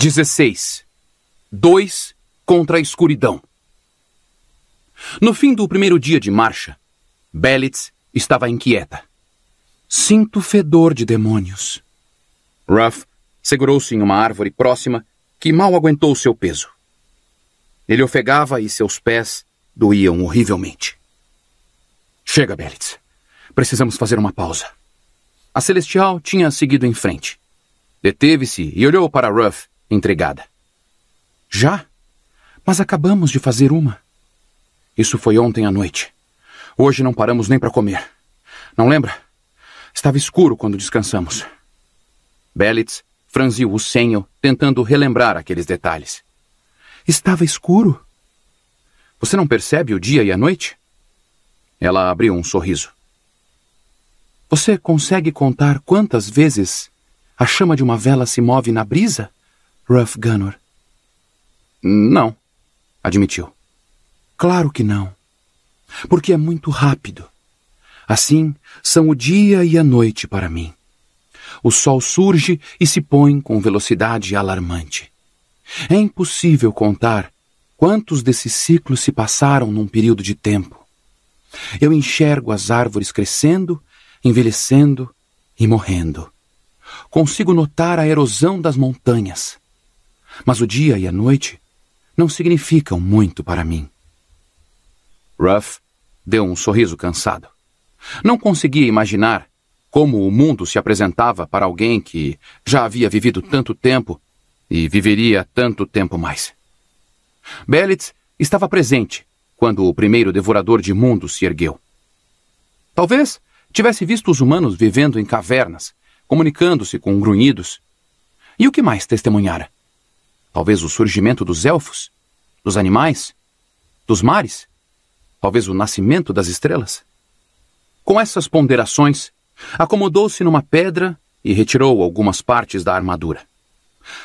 16. Dois contra a escuridão. No fim do primeiro dia de marcha, Belitz estava inquieta. Sinto fedor de demônios. Ruff segurou-se em uma árvore próxima que mal aguentou seu peso. Ele ofegava e seus pés doíam horrivelmente. Chega, Belitz. Precisamos fazer uma pausa. A Celestial tinha seguido em frente. Deteve-se e olhou para Ruff, entregada. Já? Mas acabamos de fazer uma. Isso foi ontem à noite. Hoje não paramos nem para comer. Não lembra? Estava escuro quando descansamos. Belitz franziu o senho, tentando relembrar aqueles detalhes. Estava escuro? Você não percebe o dia e a noite? Ela abriu um sorriso. Você consegue contar quantas vezes a chama de uma vela se move na brisa? Ruff Gunnor? Não, admitiu. Claro que não. Porque é muito rápido. Assim são o dia e a noite para mim. O sol surge e se põe com velocidade alarmante. É impossível contar quantos desses ciclos se passaram num período de tempo. Eu enxergo as árvores crescendo, envelhecendo e morrendo. Consigo notar a erosão das montanhas mas o dia e a noite não significam muito para mim. Ruff deu um sorriso cansado. Não conseguia imaginar como o mundo se apresentava para alguém que já havia vivido tanto tempo e viveria tanto tempo mais. Belitz estava presente quando o primeiro devorador de mundos se ergueu. Talvez tivesse visto os humanos vivendo em cavernas, comunicando-se com grunhidos. E o que mais testemunhara? Talvez o surgimento dos elfos, dos animais, dos mares, talvez o nascimento das estrelas. Com essas ponderações, acomodou-se numa pedra e retirou algumas partes da armadura.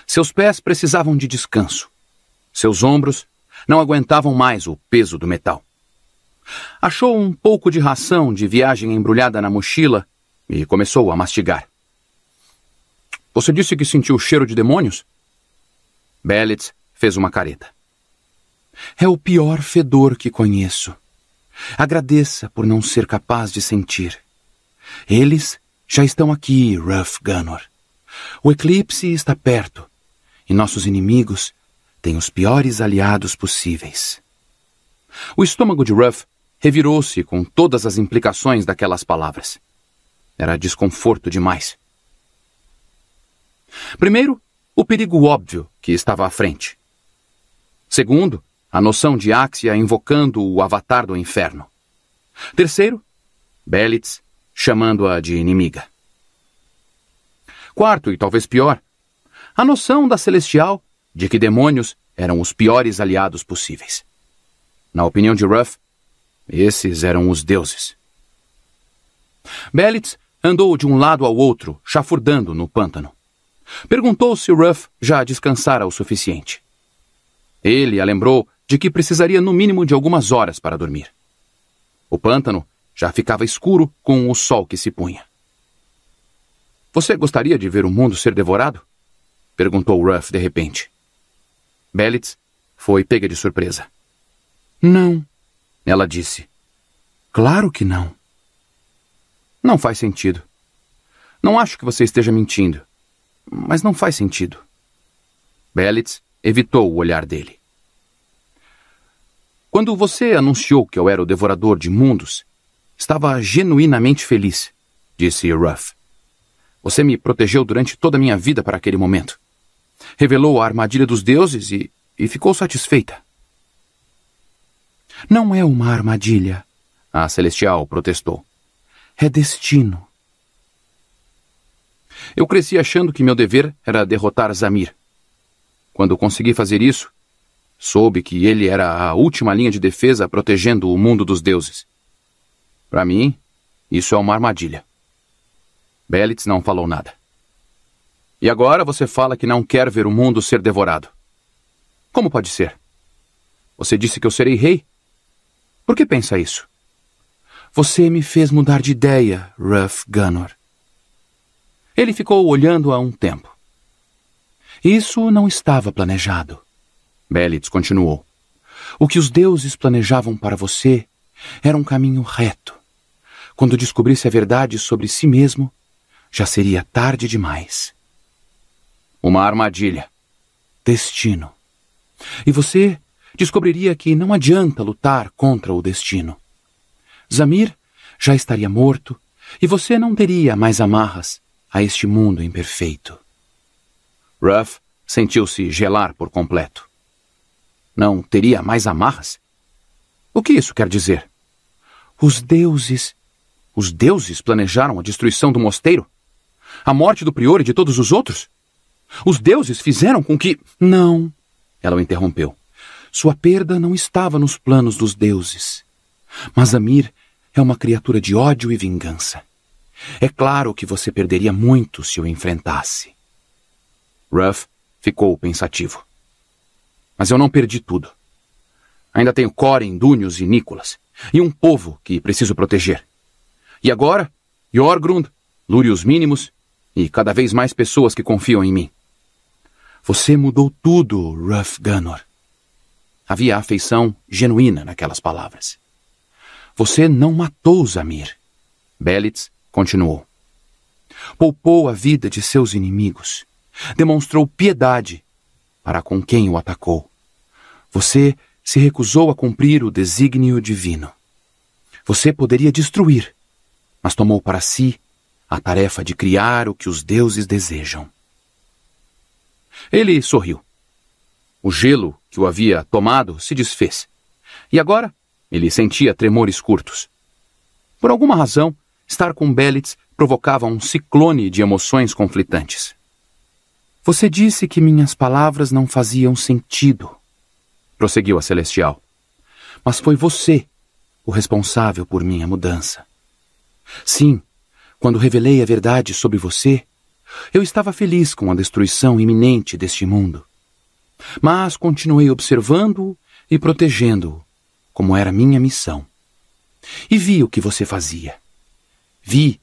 Seus pés precisavam de descanso. Seus ombros não aguentavam mais o peso do metal. Achou um pouco de ração de viagem embrulhada na mochila e começou a mastigar. Você disse que sentiu o cheiro de demônios? Bellitz fez uma careta. É o pior fedor que conheço. Agradeça por não ser capaz de sentir. Eles já estão aqui, Ruff Gunnor. O eclipse está perto e nossos inimigos têm os piores aliados possíveis. O estômago de Ruff revirou-se com todas as implicações daquelas palavras. Era desconforto demais. Primeiro, o perigo óbvio que estava à frente. Segundo, a noção de Axia invocando o avatar do inferno. Terceiro, Belitz chamando-a de inimiga. Quarto, e talvez pior, a noção da Celestial de que demônios eram os piores aliados possíveis. Na opinião de Ruff, esses eram os deuses. Belitz andou de um lado ao outro, chafurdando no pântano. Perguntou se Ruff já descansara o suficiente. Ele a lembrou de que precisaria no mínimo de algumas horas para dormir. O pântano já ficava escuro com o sol que se punha. Você gostaria de ver o mundo ser devorado? perguntou Ruff de repente. Bellitz foi pega de surpresa. Não, ela disse. Claro que não. Não faz sentido. Não acho que você esteja mentindo mas não faz sentido. Belitz evitou o olhar dele. Quando você anunciou que eu era o devorador de mundos, estava genuinamente feliz, disse Ruff. Você me protegeu durante toda a minha vida para aquele momento. Revelou a armadilha dos deuses e, e ficou satisfeita. Não é uma armadilha, a Celestial protestou. É destino. Eu cresci achando que meu dever era derrotar Zamir. Quando consegui fazer isso, soube que ele era a última linha de defesa protegendo o mundo dos deuses. Para mim, isso é uma armadilha. Belitz não falou nada. E agora você fala que não quer ver o mundo ser devorado. Como pode ser? Você disse que eu serei rei? Por que pensa isso? Você me fez mudar de ideia, Ruff Gunnor. Ele ficou olhando-a um tempo. Isso não estava planejado. Belitz continuou. O que os deuses planejavam para você era um caminho reto. Quando descobrisse a verdade sobre si mesmo, já seria tarde demais. Uma armadilha. Destino. E você descobriria que não adianta lutar contra o destino. Zamir já estaria morto e você não teria mais amarras a este mundo imperfeito. Ruff sentiu-se gelar por completo. Não teria mais amarras? O que isso quer dizer? Os deuses. Os deuses planejaram a destruição do mosteiro? A morte do prior e de todos os outros? Os deuses fizeram com que. Não, ela o interrompeu. Sua perda não estava nos planos dos deuses. Mas Amir é uma criatura de ódio e vingança. É claro que você perderia muito se o enfrentasse. Ruff ficou pensativo. Mas eu não perdi tudo. Ainda tenho Corin, Dúnios e Nicholas. E um povo que preciso proteger. E agora, Jorgrund, Lúrios Mínimos e cada vez mais pessoas que confiam em mim. Você mudou tudo, Ruff Gunnor. Havia afeição genuína naquelas palavras. Você não matou Zamir. Belitz continuou. Poupou a vida de seus inimigos. Demonstrou piedade para com quem o atacou. Você se recusou a cumprir o desígnio divino. Você poderia destruir, mas tomou para si a tarefa de criar o que os deuses desejam. Ele sorriu. O gelo que o havia tomado se desfez. E agora ele sentia tremores curtos. Por alguma razão, Estar com Belitz provocava um ciclone de emoções conflitantes. Você disse que minhas palavras não faziam sentido, prosseguiu a Celestial. Mas foi você o responsável por minha mudança. Sim, quando revelei a verdade sobre você, eu estava feliz com a destruição iminente deste mundo. Mas continuei observando-o e protegendo-o, como era minha missão. E vi o que você fazia. Vi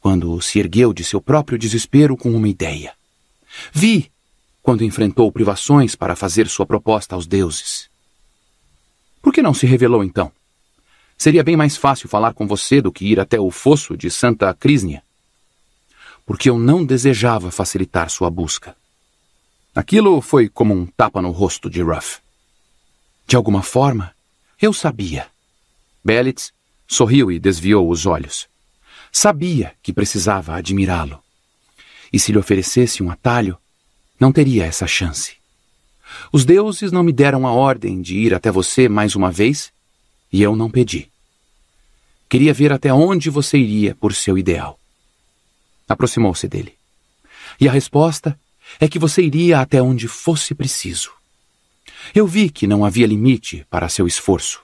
quando se ergueu de seu próprio desespero com uma ideia. Vi quando enfrentou privações para fazer sua proposta aos deuses. Por que não se revelou então? Seria bem mais fácil falar com você do que ir até o fosso de Santa Crísnia. Porque eu não desejava facilitar sua busca. Aquilo foi como um tapa no rosto de Ruff. De alguma forma, eu sabia. Bellitz sorriu e desviou os olhos. Sabia que precisava admirá-lo. E se lhe oferecesse um atalho, não teria essa chance. Os deuses não me deram a ordem de ir até você mais uma vez e eu não pedi. Queria ver até onde você iria por seu ideal. Aproximou-se dele. E a resposta é que você iria até onde fosse preciso. Eu vi que não havia limite para seu esforço.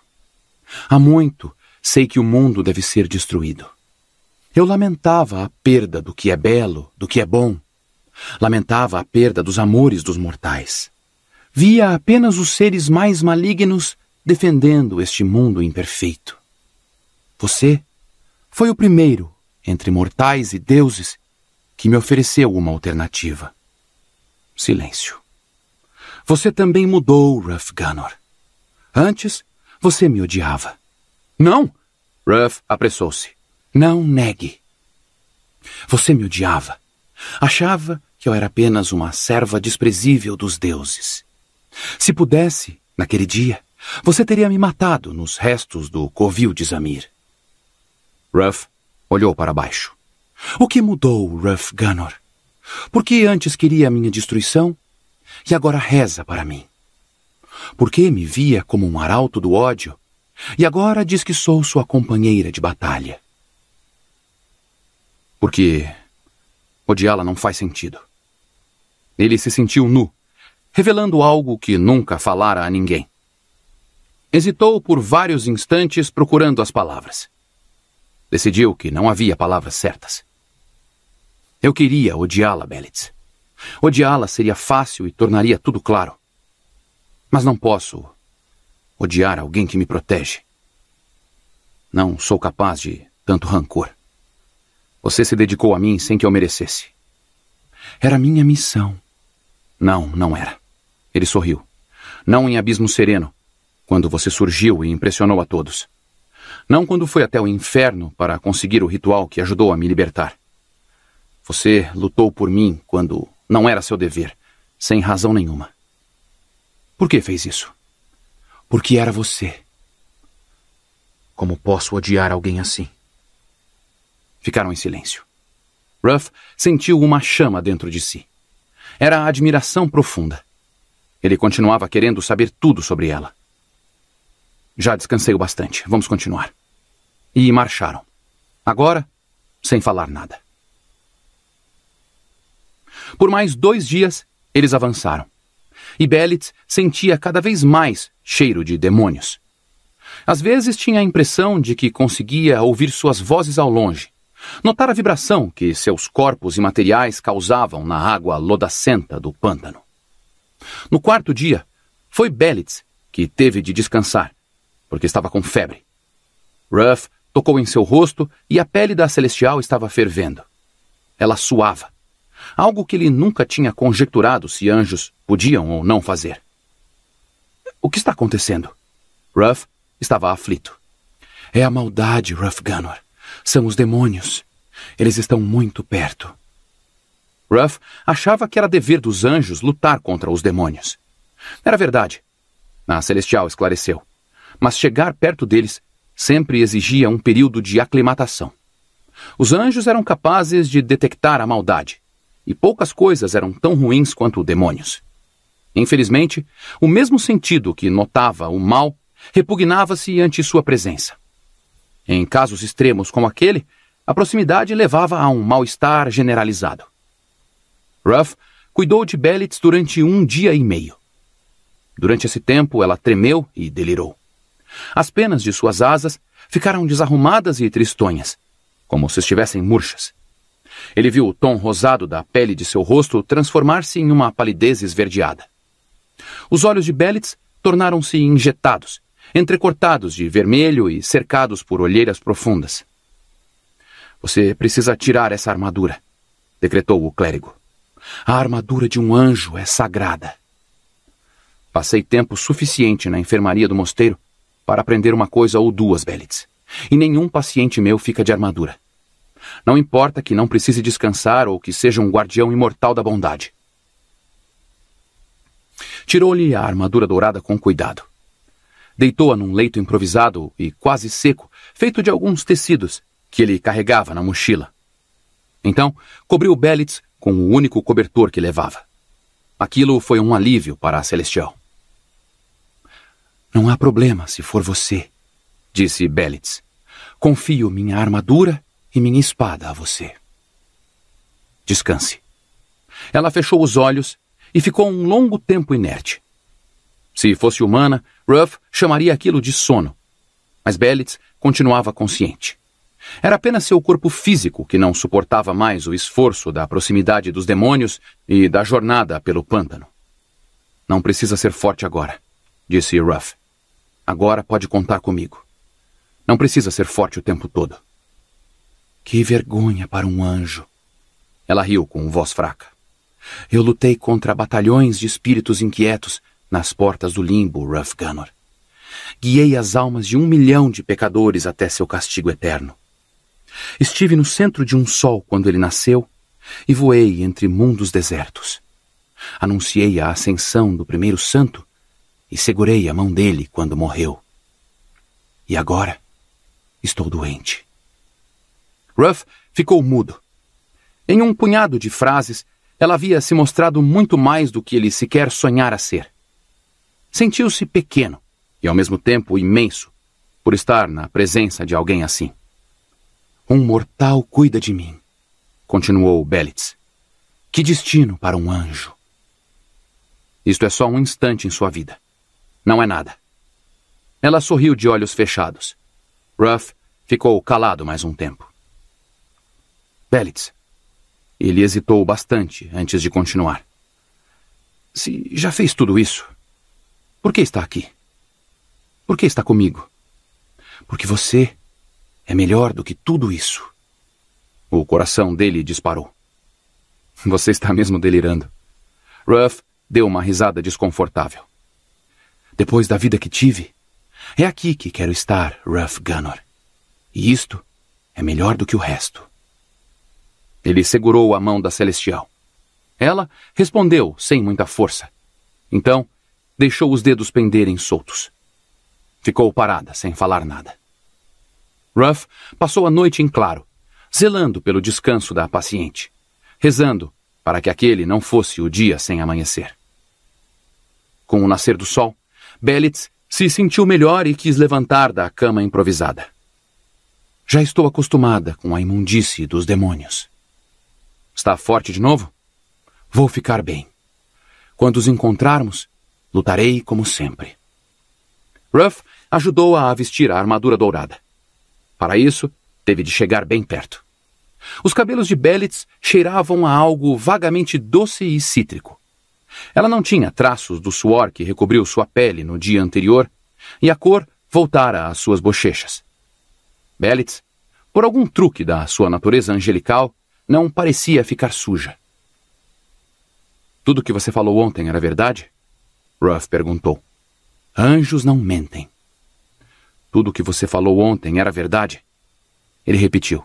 Há muito sei que o mundo deve ser destruído. Eu lamentava a perda do que é belo, do que é bom. Lamentava a perda dos amores dos mortais. Via apenas os seres mais malignos defendendo este mundo imperfeito. Você foi o primeiro, entre mortais e deuses, que me ofereceu uma alternativa. Silêncio. Você também mudou, Ruff Gunnor. Antes, você me odiava. Não! Ruff apressou-se. Não negue. Você me odiava. Achava que eu era apenas uma serva desprezível dos deuses. Se pudesse, naquele dia, você teria me matado nos restos do covil de Zamir. Ruff olhou para baixo. O que mudou, Ruff Gunnor? Por que antes queria minha destruição e agora reza para mim? Por que me via como um arauto do ódio e agora diz que sou sua companheira de batalha? porque odiá-la não faz sentido. Ele se sentiu nu, revelando algo que nunca falara a ninguém. Hesitou por vários instantes procurando as palavras. Decidiu que não havia palavras certas. Eu queria odiá-la, Belitz. Odiá-la seria fácil e tornaria tudo claro. Mas não posso odiar alguém que me protege. Não sou capaz de tanto rancor. Você se dedicou a mim sem que eu merecesse. Era minha missão. Não, não era. Ele sorriu. Não em abismo sereno, quando você surgiu e impressionou a todos. Não quando foi até o inferno para conseguir o ritual que ajudou a me libertar. Você lutou por mim quando não era seu dever, sem razão nenhuma. Por que fez isso? Porque era você. Como posso odiar alguém assim? Ficaram em silêncio. Ruff sentiu uma chama dentro de si. Era a admiração profunda. Ele continuava querendo saber tudo sobre ela. Já descansei o bastante. Vamos continuar. E marcharam. Agora, sem falar nada. Por mais dois dias, eles avançaram. E Belitz sentia cada vez mais cheiro de demônios. Às vezes tinha a impressão de que conseguia ouvir suas vozes ao longe, Notara a vibração que seus corpos imateriais causavam na água lodacenta do pântano. No quarto dia, foi Belitz que teve de descansar, porque estava com febre. Ruff tocou em seu rosto e a pele da Celestial estava fervendo. Ela suava, algo que ele nunca tinha conjecturado se anjos podiam ou não fazer. O que está acontecendo? Ruff estava aflito. É a maldade, Ruff Gunnar. São os demônios. Eles estão muito perto. Ruff achava que era dever dos anjos lutar contra os demônios. Era verdade. A Celestial esclareceu. Mas chegar perto deles sempre exigia um período de aclimatação. Os anjos eram capazes de detectar a maldade, e poucas coisas eram tão ruins quanto demônios. Infelizmente, o mesmo sentido que notava o mal repugnava-se ante sua presença. Em casos extremos como aquele, a proximidade levava a um mal-estar generalizado. Ruff cuidou de Belitz durante um dia e meio. Durante esse tempo, ela tremeu e delirou. As penas de suas asas ficaram desarrumadas e tristonhas, como se estivessem murchas. Ele viu o tom rosado da pele de seu rosto transformar-se em uma palidez esverdeada. Os olhos de Bellitz tornaram-se injetados, entrecortados de vermelho e cercados por olheiras profundas. Você precisa tirar essa armadura, decretou o clérigo. A armadura de um anjo é sagrada. Passei tempo suficiente na enfermaria do mosteiro para aprender uma coisa ou duas, Belitz. E nenhum paciente meu fica de armadura. Não importa que não precise descansar ou que seja um guardião imortal da bondade. Tirou-lhe a armadura dourada com cuidado. Deitou-a num leito improvisado e quase seco, feito de alguns tecidos, que ele carregava na mochila. Então, cobriu Belitz com o único cobertor que levava. Aquilo foi um alívio para a Celestial. Não há problema se for você, disse Belitz. Confio minha armadura e minha espada a você. Descanse. Ela fechou os olhos e ficou um longo tempo inerte. Se fosse humana, Ruff chamaria aquilo de sono. Mas Bellitz continuava consciente. Era apenas seu corpo físico que não suportava mais o esforço da proximidade dos demônios e da jornada pelo pântano. Não precisa ser forte agora, disse Ruff. Agora pode contar comigo. Não precisa ser forte o tempo todo. Que vergonha para um anjo. Ela riu com voz fraca. Eu lutei contra batalhões de espíritos inquietos nas portas do limbo, Ruff Gunnor. Guiei as almas de um milhão de pecadores até seu castigo eterno. Estive no centro de um sol quando ele nasceu e voei entre mundos desertos. Anunciei a ascensão do primeiro santo e segurei a mão dele quando morreu. E agora estou doente. Ruff ficou mudo. Em um punhado de frases, ela havia se mostrado muito mais do que ele sequer sonhara ser. Sentiu-se pequeno e ao mesmo tempo imenso por estar na presença de alguém assim. Um mortal cuida de mim, continuou Belitz. Que destino para um anjo! Isto é só um instante em sua vida. Não é nada. Ela sorriu de olhos fechados. Ruff ficou calado mais um tempo. Belitz. Ele hesitou bastante antes de continuar. Se já fez tudo isso, por que está aqui? Por que está comigo? Porque você é melhor do que tudo isso. O coração dele disparou. Você está mesmo delirando. Ruff deu uma risada desconfortável. Depois da vida que tive, é aqui que quero estar, Ruff Gunnor. E isto é melhor do que o resto. Ele segurou a mão da Celestial. Ela respondeu sem muita força. Então, deixou os dedos penderem soltos. Ficou parada, sem falar nada. Ruff passou a noite em claro, zelando pelo descanso da paciente, rezando para que aquele não fosse o dia sem amanhecer. Com o nascer do sol, Belitz se sentiu melhor e quis levantar da cama improvisada. Já estou acostumada com a imundície dos demônios. Está forte de novo? Vou ficar bem. Quando os encontrarmos, Lutarei como sempre. Ruff ajudou-a a vestir a armadura dourada. Para isso, teve de chegar bem perto. Os cabelos de Bellitz cheiravam a algo vagamente doce e cítrico. Ela não tinha traços do suor que recobriu sua pele no dia anterior, e a cor voltara às suas bochechas. Bellitz, por algum truque da sua natureza angelical, não parecia ficar suja. Tudo o que você falou ontem era verdade? Ruff perguntou. Anjos não mentem. Tudo o que você falou ontem era verdade? Ele repetiu.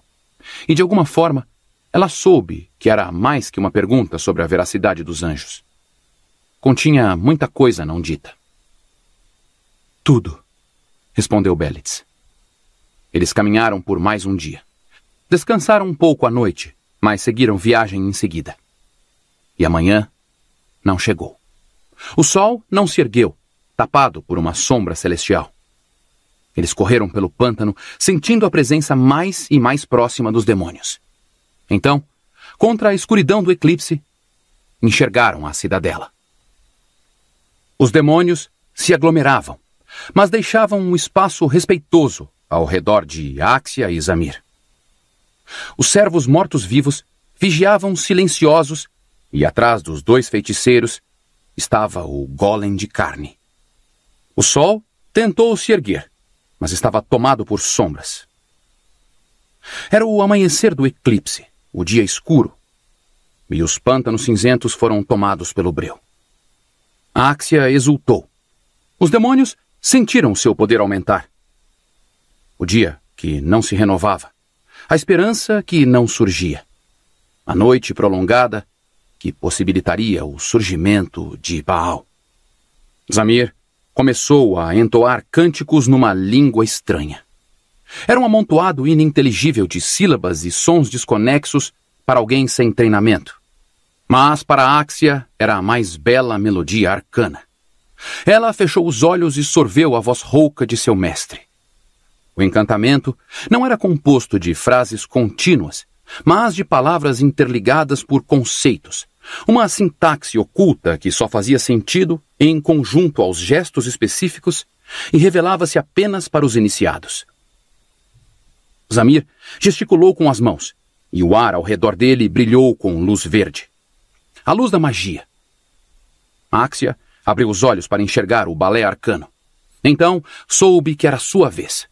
E de alguma forma, ela soube que era mais que uma pergunta sobre a veracidade dos anjos. Continha muita coisa não dita. Tudo, respondeu Bellitz. Eles caminharam por mais um dia. Descansaram um pouco à noite, mas seguiram viagem em seguida. E amanhã não chegou. O sol não se ergueu, tapado por uma sombra celestial. Eles correram pelo pântano, sentindo a presença mais e mais próxima dos demônios. Então, contra a escuridão do eclipse, enxergaram a cidadela. Os demônios se aglomeravam, mas deixavam um espaço respeitoso ao redor de Áxia e Zamir. Os servos mortos-vivos vigiavam silenciosos e atrás dos dois feiticeiros estava o golem de carne. O sol tentou se erguer, mas estava tomado por sombras. Era o amanhecer do eclipse, o dia escuro, e os pântanos cinzentos foram tomados pelo breu. A Áxia exultou. Os demônios sentiram seu poder aumentar. O dia que não se renovava, a esperança que não surgia. A noite prolongada que possibilitaria o surgimento de Baal. Zamir começou a entoar cânticos numa língua estranha. Era um amontoado ininteligível de sílabas e sons desconexos para alguém sem treinamento. Mas para Axia era a mais bela melodia arcana. Ela fechou os olhos e sorveu a voz rouca de seu mestre. O encantamento não era composto de frases contínuas, mas de palavras interligadas por conceitos, uma sintaxe oculta que só fazia sentido em conjunto aos gestos específicos e revelava-se apenas para os iniciados. Zamir gesticulou com as mãos e o ar ao redor dele brilhou com luz verde a luz da magia. Axia abriu os olhos para enxergar o balé arcano. Então soube que era sua vez.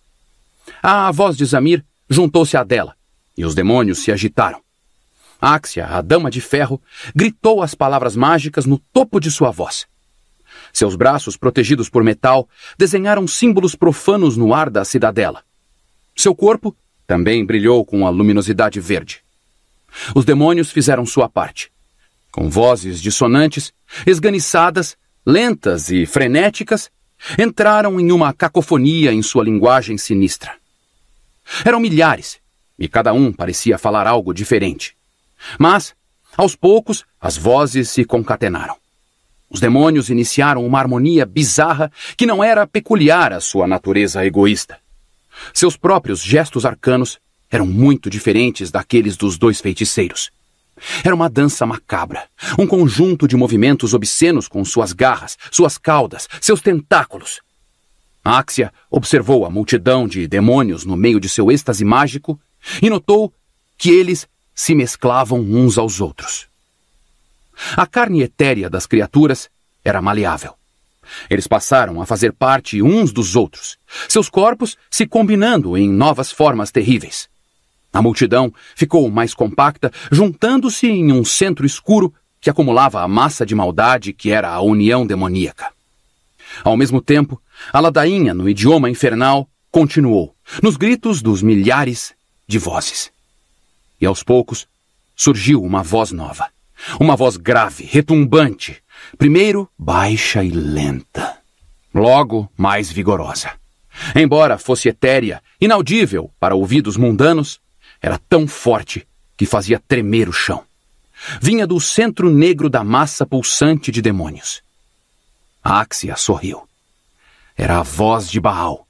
A voz de Zamir juntou-se à dela e os demônios se agitaram. Áxia, a dama de ferro, gritou as palavras mágicas no topo de sua voz. Seus braços, protegidos por metal, desenharam símbolos profanos no ar da cidadela. Seu corpo também brilhou com a luminosidade verde. Os demônios fizeram sua parte. Com vozes dissonantes, esganiçadas, lentas e frenéticas, entraram em uma cacofonia em sua linguagem sinistra. Eram milhares, e cada um parecia falar algo diferente. Mas, aos poucos, as vozes se concatenaram. Os demônios iniciaram uma harmonia bizarra que não era peculiar à sua natureza egoísta. Seus próprios gestos arcanos eram muito diferentes daqueles dos dois feiticeiros. Era uma dança macabra, um conjunto de movimentos obscenos com suas garras, suas caudas, seus tentáculos. Axia observou a multidão de demônios no meio de seu êxtase mágico e notou que eles se mesclavam uns aos outros. A carne etérea das criaturas era maleável. Eles passaram a fazer parte uns dos outros, seus corpos se combinando em novas formas terríveis. A multidão ficou mais compacta, juntando-se em um centro escuro que acumulava a massa de maldade que era a união demoníaca. Ao mesmo tempo, a ladainha no idioma infernal continuou, nos gritos dos milhares de vozes. E aos poucos surgiu uma voz nova. Uma voz grave, retumbante. Primeiro baixa e lenta. Logo mais vigorosa. Embora fosse etérea, inaudível para ouvidos mundanos, era tão forte que fazia tremer o chão. Vinha do centro negro da massa pulsante de demônios. Axia sorriu. Era a voz de Baal.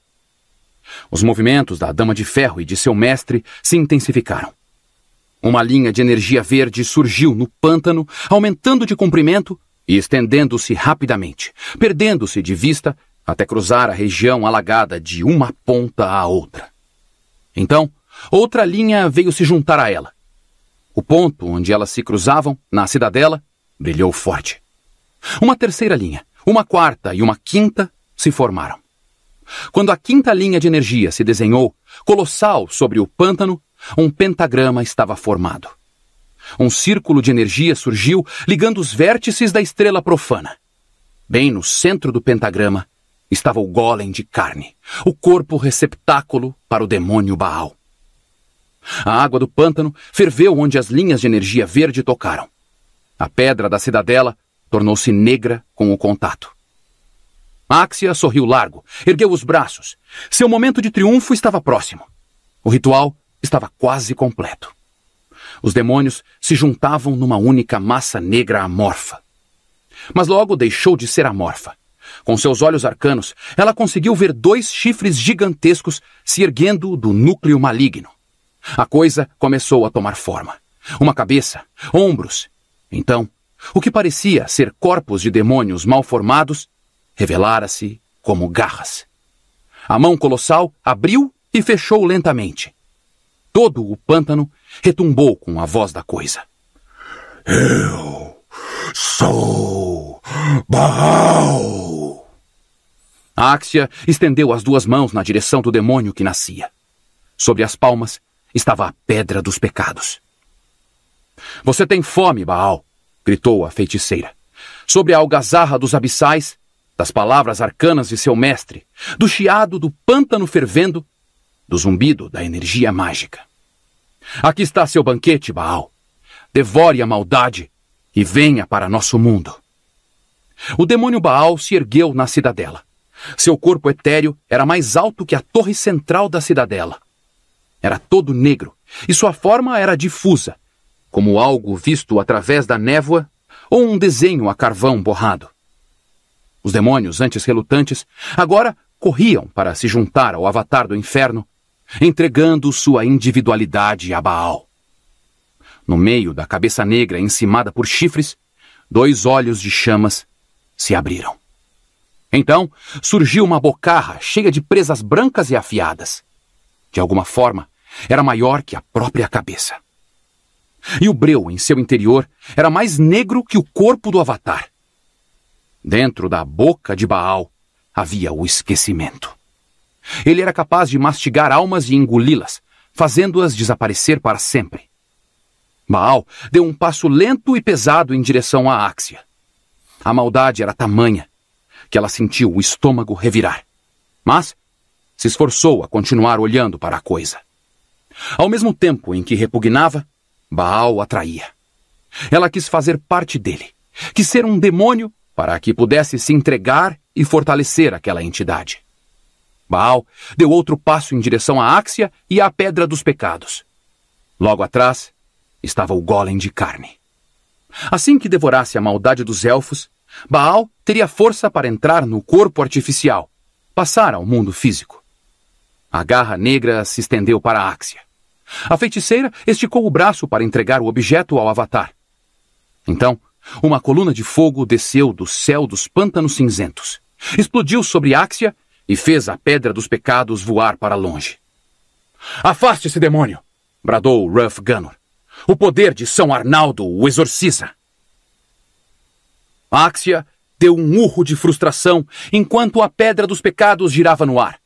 Os movimentos da Dama de Ferro e de seu mestre se intensificaram. Uma linha de energia verde surgiu no pântano, aumentando de comprimento e estendendo-se rapidamente, perdendo-se de vista até cruzar a região alagada de uma ponta à outra. Então, outra linha veio se juntar a ela. O ponto onde elas se cruzavam, na cidadela, brilhou forte. Uma terceira linha, uma quarta e uma quinta se formaram. Quando a quinta linha de energia se desenhou, colossal sobre o pântano, um pentagrama estava formado. Um círculo de energia surgiu ligando os vértices da estrela profana. Bem no centro do pentagrama estava o golem de carne, o corpo receptáculo para o demônio Baal. A água do pântano ferveu onde as linhas de energia verde tocaram. A pedra da cidadela tornou-se negra com o contato. Axia sorriu largo, ergueu os braços. Seu momento de triunfo estava próximo. O ritual estava quase completo. Os demônios se juntavam numa única massa negra amorfa. Mas logo deixou de ser amorfa. Com seus olhos arcanos, ela conseguiu ver dois chifres gigantescos se erguendo do núcleo maligno. A coisa começou a tomar forma. Uma cabeça, ombros. Então, o que parecia ser corpos de demônios mal formados revelara-se como garras. A mão colossal abriu e fechou lentamente todo o pântano retumbou com a voz da coisa. Eu sou Baal! Áxia estendeu as duas mãos na direção do demônio que nascia. Sobre as palmas estava a pedra dos pecados. Você tem fome, Baal! gritou a feiticeira. Sobre a algazarra dos abissais, das palavras arcanas de seu mestre, do chiado do pântano fervendo, do zumbido da energia mágica. Aqui está seu banquete, Baal. Devore a maldade e venha para nosso mundo. O demônio Baal se ergueu na cidadela. Seu corpo etéreo era mais alto que a torre central da cidadela. Era todo negro e sua forma era difusa, como algo visto através da névoa ou um desenho a carvão borrado. Os demônios, antes relutantes, agora corriam para se juntar ao avatar do inferno entregando sua individualidade a Baal. No meio da cabeça negra encimada por chifres, dois olhos de chamas se abriram. Então surgiu uma bocarra cheia de presas brancas e afiadas. De alguma forma, era maior que a própria cabeça. E o breu em seu interior era mais negro que o corpo do Avatar. Dentro da boca de Baal havia o esquecimento. Ele era capaz de mastigar almas e engoli-las, fazendo-as desaparecer para sempre. Baal deu um passo lento e pesado em direção à Áxia. A maldade era tamanha que ela sentiu o estômago revirar. Mas se esforçou a continuar olhando para a coisa. Ao mesmo tempo em que repugnava, Baal atraía. Ela quis fazer parte dele, quis ser um demônio para que pudesse se entregar e fortalecer aquela entidade. Baal, deu outro passo em direção à Áxia e à Pedra dos Pecados. Logo atrás estava o golem de carne. Assim que devorasse a maldade dos elfos, Baal teria força para entrar no corpo artificial, passar ao mundo físico. A garra negra se estendeu para a Áxia. A feiticeira esticou o braço para entregar o objeto ao avatar. Então, uma coluna de fogo desceu do céu dos pântanos cinzentos, explodiu sobre Áxia e fez a pedra dos pecados voar para longe. afaste esse demônio! bradou Ruff Gunnor. O poder de São Arnaldo o exorciza. Axia deu um urro de frustração enquanto a pedra dos pecados girava no ar.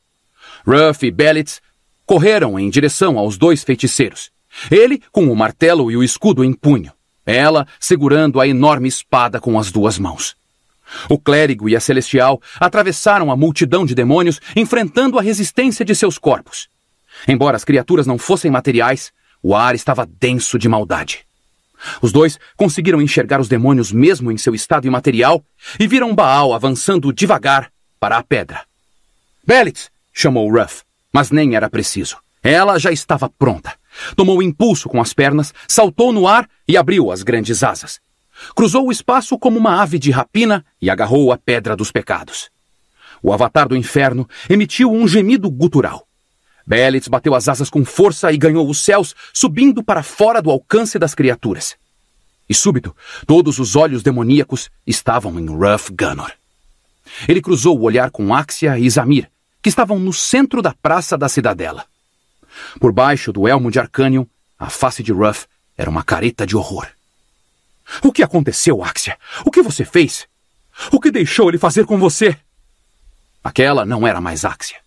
Ruff e Bellitz correram em direção aos dois feiticeiros. Ele com o martelo e o escudo em punho, ela segurando a enorme espada com as duas mãos. O clérigo e a celestial atravessaram a multidão de demônios, enfrentando a resistência de seus corpos. Embora as criaturas não fossem materiais, o ar estava denso de maldade. Os dois conseguiram enxergar os demônios mesmo em seu estado imaterial e viram Baal avançando devagar para a pedra. Belitz! chamou Ruff, mas nem era preciso. Ela já estava pronta. Tomou impulso com as pernas, saltou no ar e abriu as grandes asas. Cruzou o espaço como uma ave de rapina e agarrou a pedra dos pecados. O avatar do inferno emitiu um gemido gutural. Belitz bateu as asas com força e ganhou os céus, subindo para fora do alcance das criaturas. E súbito, todos os olhos demoníacos estavam em Ruff Gunnor. Ele cruzou o olhar com Axia e Zamir, que estavam no centro da praça da cidadela. Por baixo do elmo de Arcanion, a face de Ruff era uma careta de horror. O que aconteceu, Axia? O que você fez? O que deixou ele fazer com você? Aquela não era mais Axia.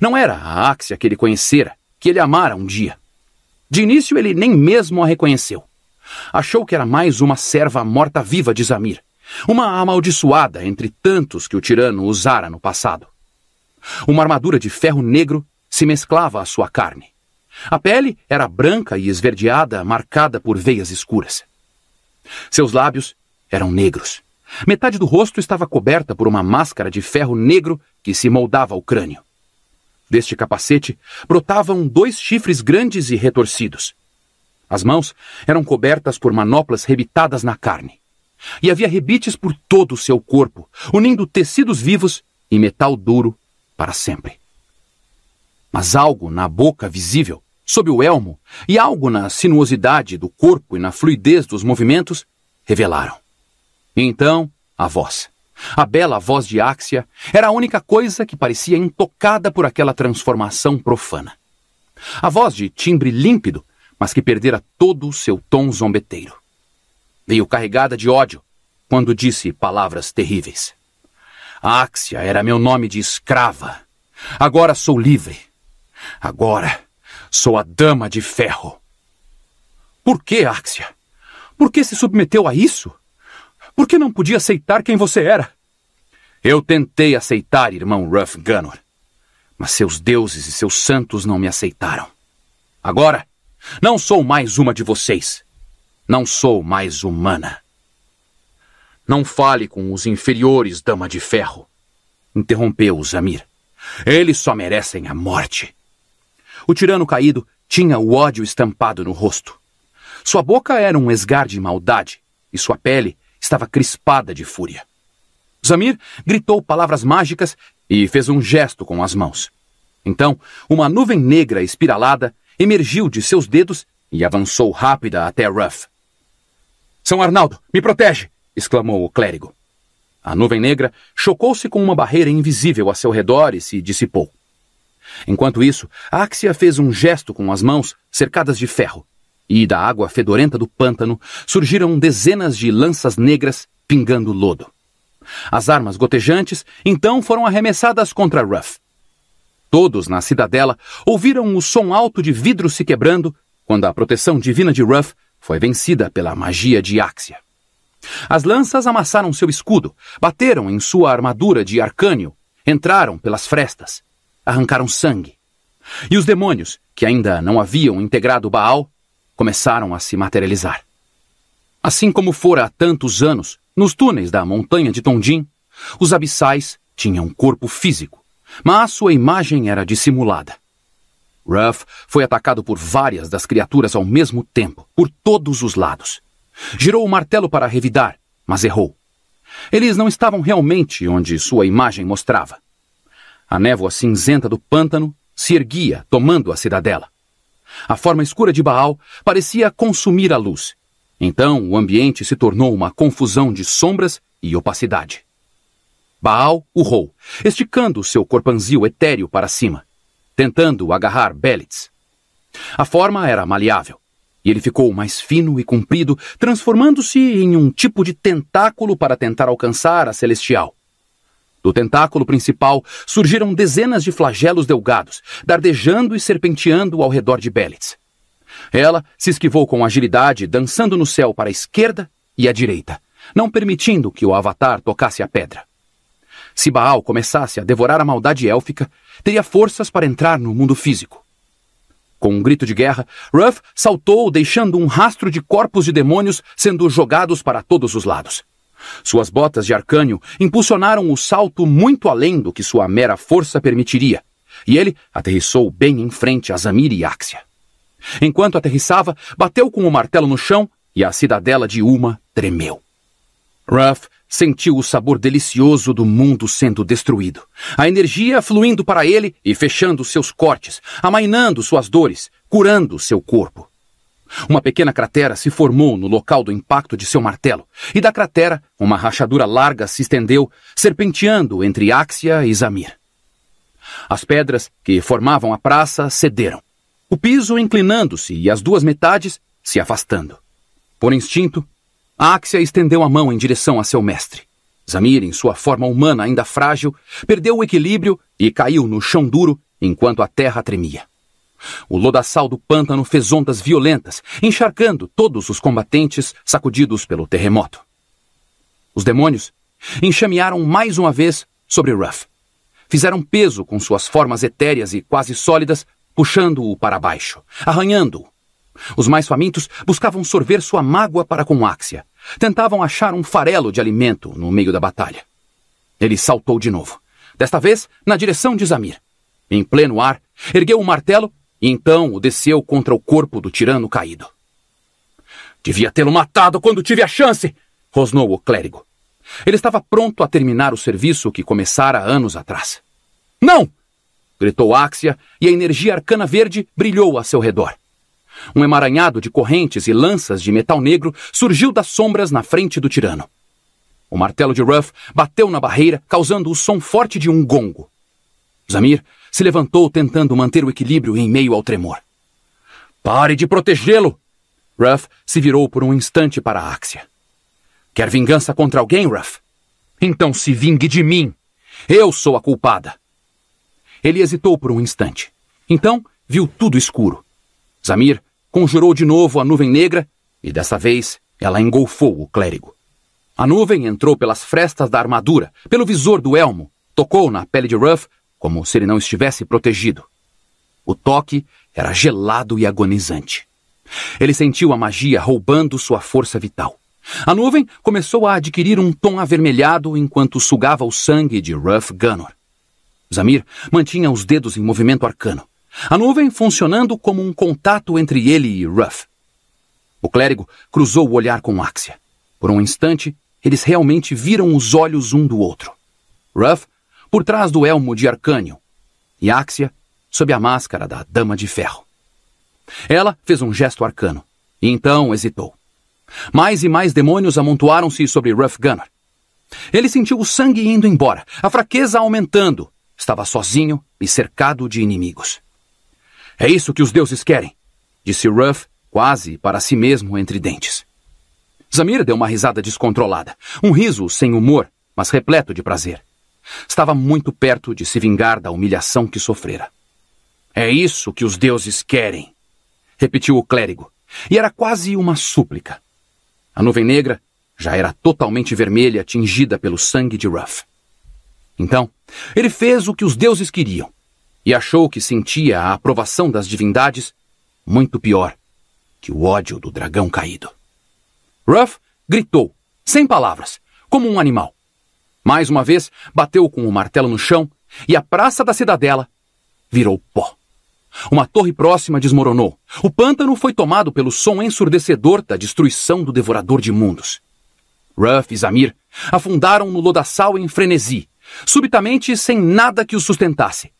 Não era a Axia que ele conhecera, que ele amara um dia. De início, ele nem mesmo a reconheceu. Achou que era mais uma serva morta-viva de Zamir, uma amaldiçoada entre tantos que o tirano usara no passado. Uma armadura de ferro negro se mesclava à sua carne. A pele era branca e esverdeada, marcada por veias escuras. Seus lábios eram negros. Metade do rosto estava coberta por uma máscara de ferro negro que se moldava ao crânio. Deste capacete brotavam dois chifres grandes e retorcidos. As mãos eram cobertas por manoplas rebitadas na carne. E havia rebites por todo o seu corpo, unindo tecidos vivos e metal duro para sempre. Mas algo na boca visível sob o elmo, e algo na sinuosidade do corpo e na fluidez dos movimentos revelaram. Então, a voz. A bela voz de Áxia era a única coisa que parecia intocada por aquela transformação profana. A voz de timbre límpido, mas que perdera todo o seu tom zombeteiro. Veio carregada de ódio quando disse palavras terríveis. Áxia era meu nome de escrava. Agora sou livre. Agora Sou a Dama de Ferro. Por que, Axia? Por que se submeteu a isso? Por que não podia aceitar quem você era? Eu tentei aceitar, irmão Ruff Gunnor. Mas seus deuses e seus santos não me aceitaram. Agora, não sou mais uma de vocês. Não sou mais humana. Não fale com os inferiores, Dama de Ferro. Interrompeu o Zamir. Eles só merecem a morte. O tirano caído tinha o ódio estampado no rosto. Sua boca era um esgar de maldade e sua pele estava crispada de fúria. Zamir gritou palavras mágicas e fez um gesto com as mãos. Então, uma nuvem negra espiralada emergiu de seus dedos e avançou rápida até Ruff. São Arnaldo, me protege! exclamou o clérigo. A nuvem negra chocou-se com uma barreira invisível a seu redor e se dissipou. Enquanto isso, Axia fez um gesto com as mãos, cercadas de ferro, e da água fedorenta do pântano surgiram dezenas de lanças negras pingando lodo. As armas gotejantes então foram arremessadas contra Ruff. Todos na cidadela ouviram o som alto de vidro se quebrando quando a proteção divina de Ruff foi vencida pela magia de Axia. As lanças amassaram seu escudo, bateram em sua armadura de arcânio, entraram pelas frestas arrancaram sangue. E os demônios, que ainda não haviam integrado Baal, começaram a se materializar. Assim como fora há tantos anos, nos túneis da montanha de Tondim, os abissais tinham um corpo físico, mas sua imagem era dissimulada. Ruff foi atacado por várias das criaturas ao mesmo tempo, por todos os lados. Girou o martelo para revidar, mas errou. Eles não estavam realmente onde sua imagem mostrava. A névoa cinzenta do pântano se erguia, tomando a cidadela. A forma escura de Baal parecia consumir a luz. Então o ambiente se tornou uma confusão de sombras e opacidade. Baal urrou, esticando seu corpanzil etéreo para cima, tentando agarrar Belitz. A forma era maleável, e ele ficou mais fino e comprido, transformando-se em um tipo de tentáculo para tentar alcançar a celestial. Do tentáculo principal surgiram dezenas de flagelos delgados, dardejando e serpenteando ao redor de Belitz. Ela se esquivou com agilidade, dançando no céu para a esquerda e a direita, não permitindo que o avatar tocasse a pedra. Se Baal começasse a devorar a maldade élfica, teria forças para entrar no mundo físico. Com um grito de guerra, Ruff saltou, deixando um rastro de corpos de demônios sendo jogados para todos os lados. Suas botas de arcânio impulsionaram o salto muito além do que sua mera força permitiria, e ele aterrissou bem em frente a Zamir e Axia. Enquanto aterrissava, bateu com o martelo no chão e a cidadela de Uma tremeu. Ruff sentiu o sabor delicioso do mundo sendo destruído, a energia fluindo para ele e fechando seus cortes, amainando suas dores, curando seu corpo. Uma pequena cratera se formou no local do impacto de seu martelo, e da cratera, uma rachadura larga se estendeu, serpenteando entre Áxia e Zamir. As pedras que formavam a praça cederam, o piso inclinando-se e as duas metades se afastando. Por instinto, Áxia estendeu a mão em direção a seu mestre. Zamir, em sua forma humana ainda frágil, perdeu o equilíbrio e caiu no chão duro enquanto a terra tremia. O lodaçal do pântano fez ondas violentas, encharcando todos os combatentes sacudidos pelo terremoto. Os demônios enxamearam mais uma vez sobre Ruff. Fizeram peso com suas formas etéreas e quase sólidas, puxando-o para baixo, arranhando-o. Os mais famintos buscavam sorver sua mágoa para com Áxia. Tentavam achar um farelo de alimento no meio da batalha. Ele saltou de novo, desta vez na direção de Zamir. Em pleno ar, ergueu o martelo e então o desceu contra o corpo do tirano caído. Devia tê-lo matado quando tive a chance! rosnou o clérigo. Ele estava pronto a terminar o serviço que começara anos atrás. Não! gritou Axia, e a energia arcana verde brilhou a seu redor. Um emaranhado de correntes e lanças de metal negro surgiu das sombras na frente do tirano. O martelo de Ruff bateu na barreira, causando o som forte de um gongo. Zamir se levantou tentando manter o equilíbrio em meio ao tremor. Pare de protegê-lo! Ruff se virou por um instante para a Axia. Quer vingança contra alguém, Ruff? Então se vingue de mim! Eu sou a culpada! Ele hesitou por um instante. Então viu tudo escuro. Zamir conjurou de novo a nuvem negra e dessa vez ela engolfou o clérigo. A nuvem entrou pelas frestas da armadura, pelo visor do elmo, tocou na pele de Ruff como se ele não estivesse protegido. O toque era gelado e agonizante. Ele sentiu a magia roubando sua força vital. A nuvem começou a adquirir um tom avermelhado enquanto sugava o sangue de Ruff Gunnor. Zamir mantinha os dedos em movimento arcano, a nuvem funcionando como um contato entre ele e Ruff. O clérigo cruzou o olhar com Axia. Por um instante, eles realmente viram os olhos um do outro. Ruff por trás do elmo de Arcânio, e Áxia sob a máscara da Dama de Ferro. Ela fez um gesto arcano, e então hesitou. Mais e mais demônios amontoaram-se sobre Ruff Gunner. Ele sentiu o sangue indo embora, a fraqueza aumentando. Estava sozinho e cercado de inimigos. É isso que os deuses querem, disse Ruff, quase para si mesmo entre dentes. Zamir deu uma risada descontrolada, um riso sem humor, mas repleto de prazer. Estava muito perto de se vingar da humilhação que sofrera. É isso que os deuses querem, repetiu o clérigo, e era quase uma súplica. A nuvem negra já era totalmente vermelha, tingida pelo sangue de Ruff. Então, ele fez o que os deuses queriam e achou que sentia a aprovação das divindades muito pior que o ódio do dragão caído. Ruff gritou, sem palavras, como um animal, mais uma vez, bateu com o martelo no chão e a praça da cidadela virou pó. Uma torre próxima desmoronou. O pântano foi tomado pelo som ensurdecedor da destruição do devorador de mundos. Ruff e Zamir afundaram no lodaçal em frenesi, subitamente sem nada que os sustentasse.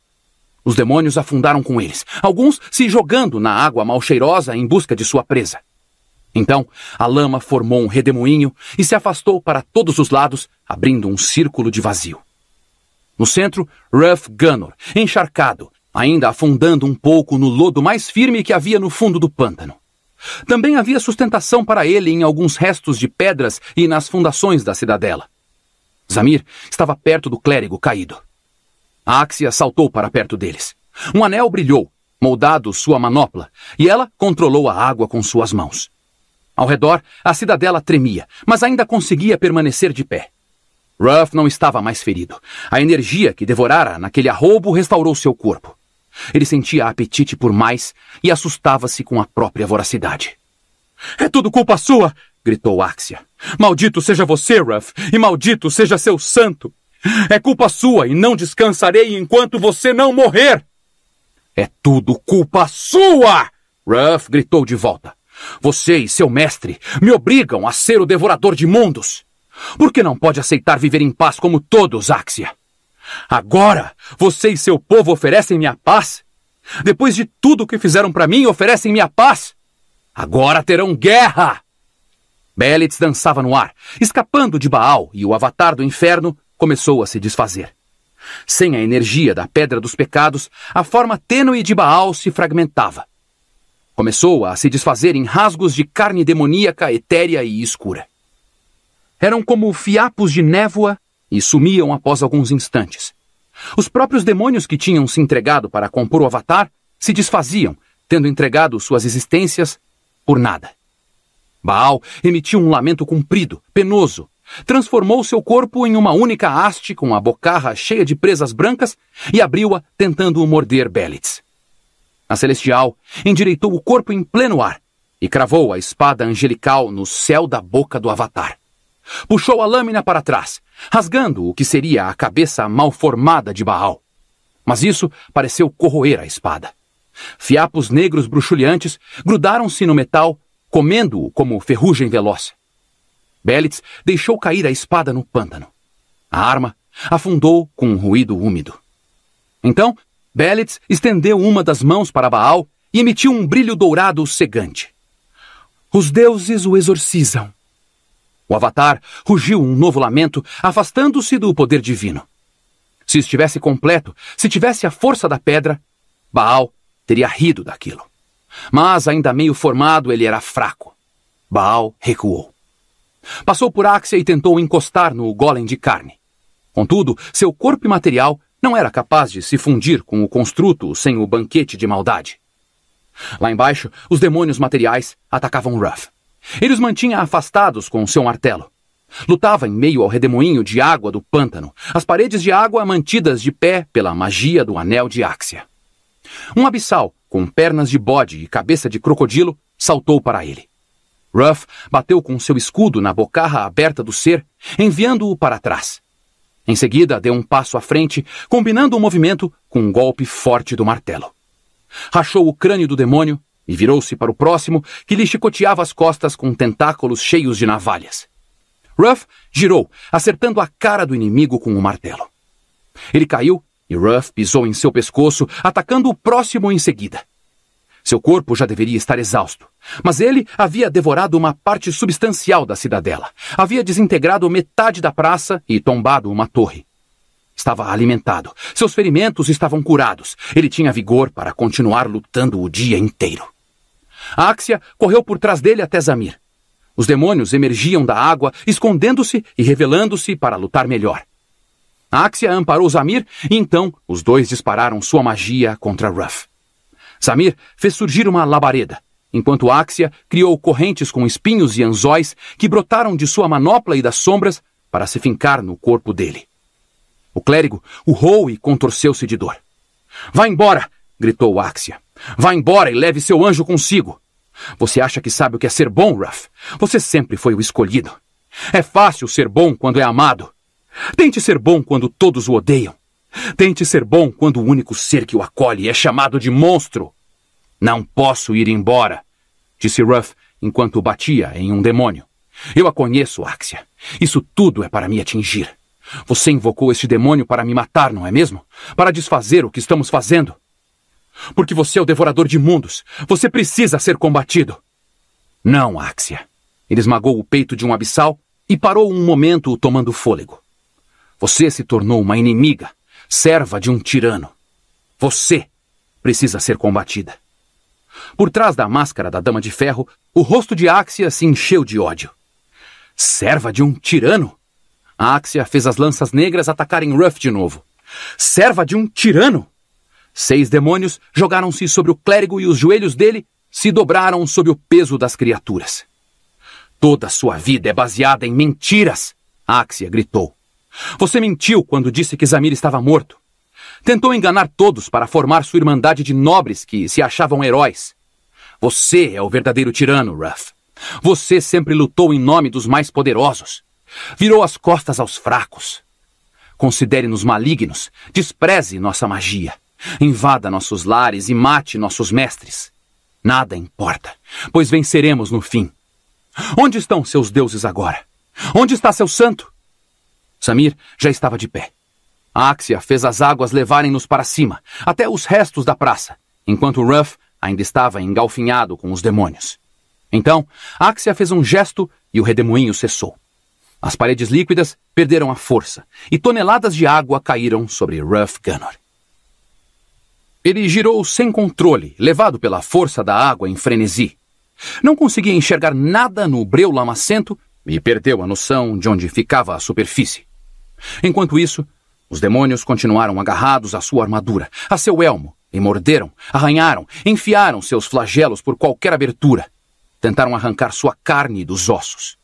Os demônios afundaram com eles, alguns se jogando na água mal cheirosa em busca de sua presa. Então, a lama formou um redemoinho e se afastou para todos os lados, abrindo um círculo de vazio. No centro, Ruff Gunnor, encharcado, ainda afundando um pouco no lodo mais firme que havia no fundo do pântano. Também havia sustentação para ele em alguns restos de pedras e nas fundações da cidadela. Zamir estava perto do clérigo caído. A Axia saltou para perto deles. Um anel brilhou, moldado sua manopla, e ela controlou a água com suas mãos. Ao redor, a cidadela tremia, mas ainda conseguia permanecer de pé. Ruff não estava mais ferido. A energia que devorara naquele arroubo restaurou seu corpo. Ele sentia apetite por mais e assustava-se com a própria voracidade. É tudo culpa sua! gritou Axia. Maldito seja você, Ruff, e maldito seja seu santo! É culpa sua e não descansarei enquanto você não morrer! É tudo culpa sua! Ruff gritou de volta. Você e seu mestre me obrigam a ser o devorador de mundos. Por que não pode aceitar viver em paz como todos, Axia? Agora, você e seu povo oferecem-me a paz? Depois de tudo o que fizeram para mim, oferecem-me a paz? Agora terão guerra! Belitz dançava no ar, escapando de Baal, e o avatar do inferno começou a se desfazer. Sem a energia da pedra dos pecados, a forma tênue de Baal se fragmentava. Começou a se desfazer em rasgos de carne demoníaca, etérea e escura. Eram como fiapos de névoa e sumiam após alguns instantes. Os próprios demônios que tinham se entregado para compor o Avatar se desfaziam, tendo entregado suas existências por nada. Baal emitiu um lamento comprido, penoso, transformou seu corpo em uma única haste com a bocarra cheia de presas brancas e abriu-a tentando morder Belitz. A celestial endireitou o corpo em pleno ar e cravou a espada angelical no céu da boca do Avatar. Puxou a lâmina para trás, rasgando o que seria a cabeça malformada de Baal. Mas isso pareceu corroer a espada. Fiapos negros bruxuleantes grudaram-se no metal, comendo-o como ferrugem veloz. Belitz deixou cair a espada no pântano. A arma afundou com um ruído úmido. Então, Belitz estendeu uma das mãos para Baal e emitiu um brilho dourado cegante. Os deuses o exorcizam. O avatar rugiu um novo lamento, afastando-se do poder divino. Se estivesse completo, se tivesse a força da pedra, Baal teria rido daquilo. Mas, ainda meio formado, ele era fraco. Baal recuou. Passou por Áxia e tentou encostar no golem de carne. Contudo, seu corpo imaterial não era capaz de se fundir com o construto sem o banquete de maldade. Lá embaixo, os demônios materiais atacavam Ruff. Ele os mantinha afastados com o seu martelo. Lutava em meio ao redemoinho de água do pântano, as paredes de água mantidas de pé pela magia do anel de Áxia. Um abissal, com pernas de bode e cabeça de crocodilo, saltou para ele. Ruff bateu com seu escudo na bocarra aberta do ser, enviando-o para trás. Em seguida, deu um passo à frente, combinando o movimento com um golpe forte do martelo. Rachou o crânio do demônio e virou-se para o próximo, que lhe chicoteava as costas com tentáculos cheios de navalhas. Ruff girou, acertando a cara do inimigo com o martelo. Ele caiu e Ruff pisou em seu pescoço, atacando o próximo em seguida. Seu corpo já deveria estar exausto, mas ele havia devorado uma parte substancial da cidadela, havia desintegrado metade da praça e tombado uma torre. Estava alimentado, seus ferimentos estavam curados, ele tinha vigor para continuar lutando o dia inteiro. A Axia correu por trás dele até Zamir. Os demônios emergiam da água, escondendo-se e revelando-se para lutar melhor. A Axia amparou Zamir e então os dois dispararam sua magia contra Ruff. Samir fez surgir uma labareda, enquanto Axia criou correntes com espinhos e anzóis que brotaram de sua manopla e das sombras para se fincar no corpo dele. O clérigo urrou e contorceu-se de dor. Vá embora! gritou Axia. Vá embora e leve seu anjo consigo! Você acha que sabe o que é ser bom, Ruff? Você sempre foi o escolhido. É fácil ser bom quando é amado. Tente ser bom quando todos o odeiam. Tente ser bom quando o único ser que o acolhe é chamado de monstro. Não posso ir embora, disse Ruff enquanto batia em um demônio. Eu a conheço, Axia. Isso tudo é para me atingir. Você invocou este demônio para me matar, não é mesmo? Para desfazer o que estamos fazendo. Porque você é o devorador de mundos. Você precisa ser combatido. Não, Axia. Ele esmagou o peito de um abissal e parou um momento tomando fôlego. Você se tornou uma inimiga serva de um tirano. Você precisa ser combatida. Por trás da máscara da Dama de Ferro, o rosto de Axia se encheu de ódio. Serva de um tirano? A Axia fez as lanças negras atacarem Ruff de novo. Serva de um tirano? Seis demônios jogaram-se sobre o clérigo e os joelhos dele se dobraram sob o peso das criaturas. Toda sua vida é baseada em mentiras, Axia gritou. Você mentiu quando disse que Zamir estava morto. Tentou enganar todos para formar sua irmandade de nobres que se achavam heróis. Você é o verdadeiro tirano, Ruff. Você sempre lutou em nome dos mais poderosos. Virou as costas aos fracos. Considere-nos malignos, despreze nossa magia, invada nossos lares e mate nossos mestres. Nada importa, pois venceremos no fim. Onde estão seus deuses agora? Onde está seu santo? Samir já estava de pé. A Axia fez as águas levarem-nos para cima, até os restos da praça, enquanto Ruff ainda estava engalfinhado com os demônios. Então, Axia fez um gesto e o redemoinho cessou. As paredes líquidas perderam a força e toneladas de água caíram sobre Ruff Gunnar. Ele girou sem controle, levado pela força da água em frenesi. Não conseguia enxergar nada no breu lamacento e perdeu a noção de onde ficava a superfície. Enquanto isso, os demônios continuaram agarrados à sua armadura, a seu elmo, e morderam, arranharam, enfiaram seus flagelos por qualquer abertura. Tentaram arrancar sua carne dos ossos.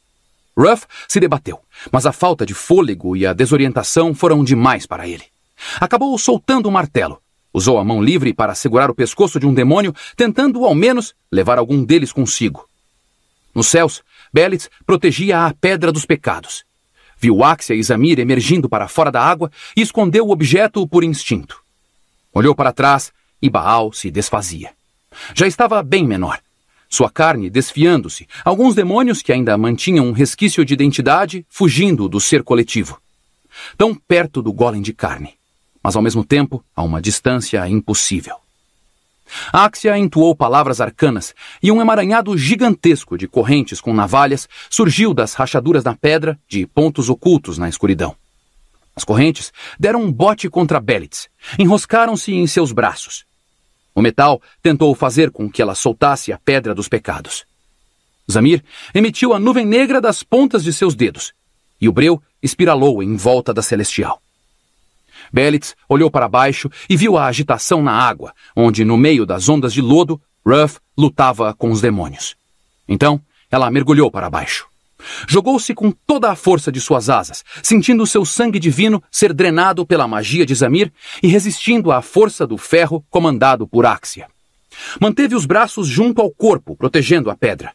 Ruff se debateu, mas a falta de fôlego e a desorientação foram demais para ele. Acabou soltando o martelo. Usou a mão livre para segurar o pescoço de um demônio, tentando, ao menos, levar algum deles consigo. Nos céus, Belitz protegia a pedra dos pecados. Viu Axia e Zamir emergindo para fora da água e escondeu o objeto por instinto. Olhou para trás e Baal se desfazia. Já estava bem menor. Sua carne desfiando-se, alguns demônios que ainda mantinham um resquício de identidade fugindo do ser coletivo. Tão perto do golem de carne, mas ao mesmo tempo a uma distância impossível. Axia entoou palavras arcanas e um emaranhado gigantesco de correntes com navalhas surgiu das rachaduras na pedra de pontos ocultos na escuridão. As correntes deram um bote contra Belitz, enroscaram-se em seus braços. O metal tentou fazer com que ela soltasse a pedra dos pecados. Zamir emitiu a nuvem negra das pontas de seus dedos, e o breu espiralou em volta da celestial. Belitz olhou para baixo e viu a agitação na água, onde, no meio das ondas de lodo, Ruff lutava com os demônios. Então, ela mergulhou para baixo. Jogou-se com toda a força de suas asas, sentindo seu sangue divino ser drenado pela magia de Zamir e resistindo à força do ferro comandado por Axia. Manteve os braços junto ao corpo, protegendo a pedra.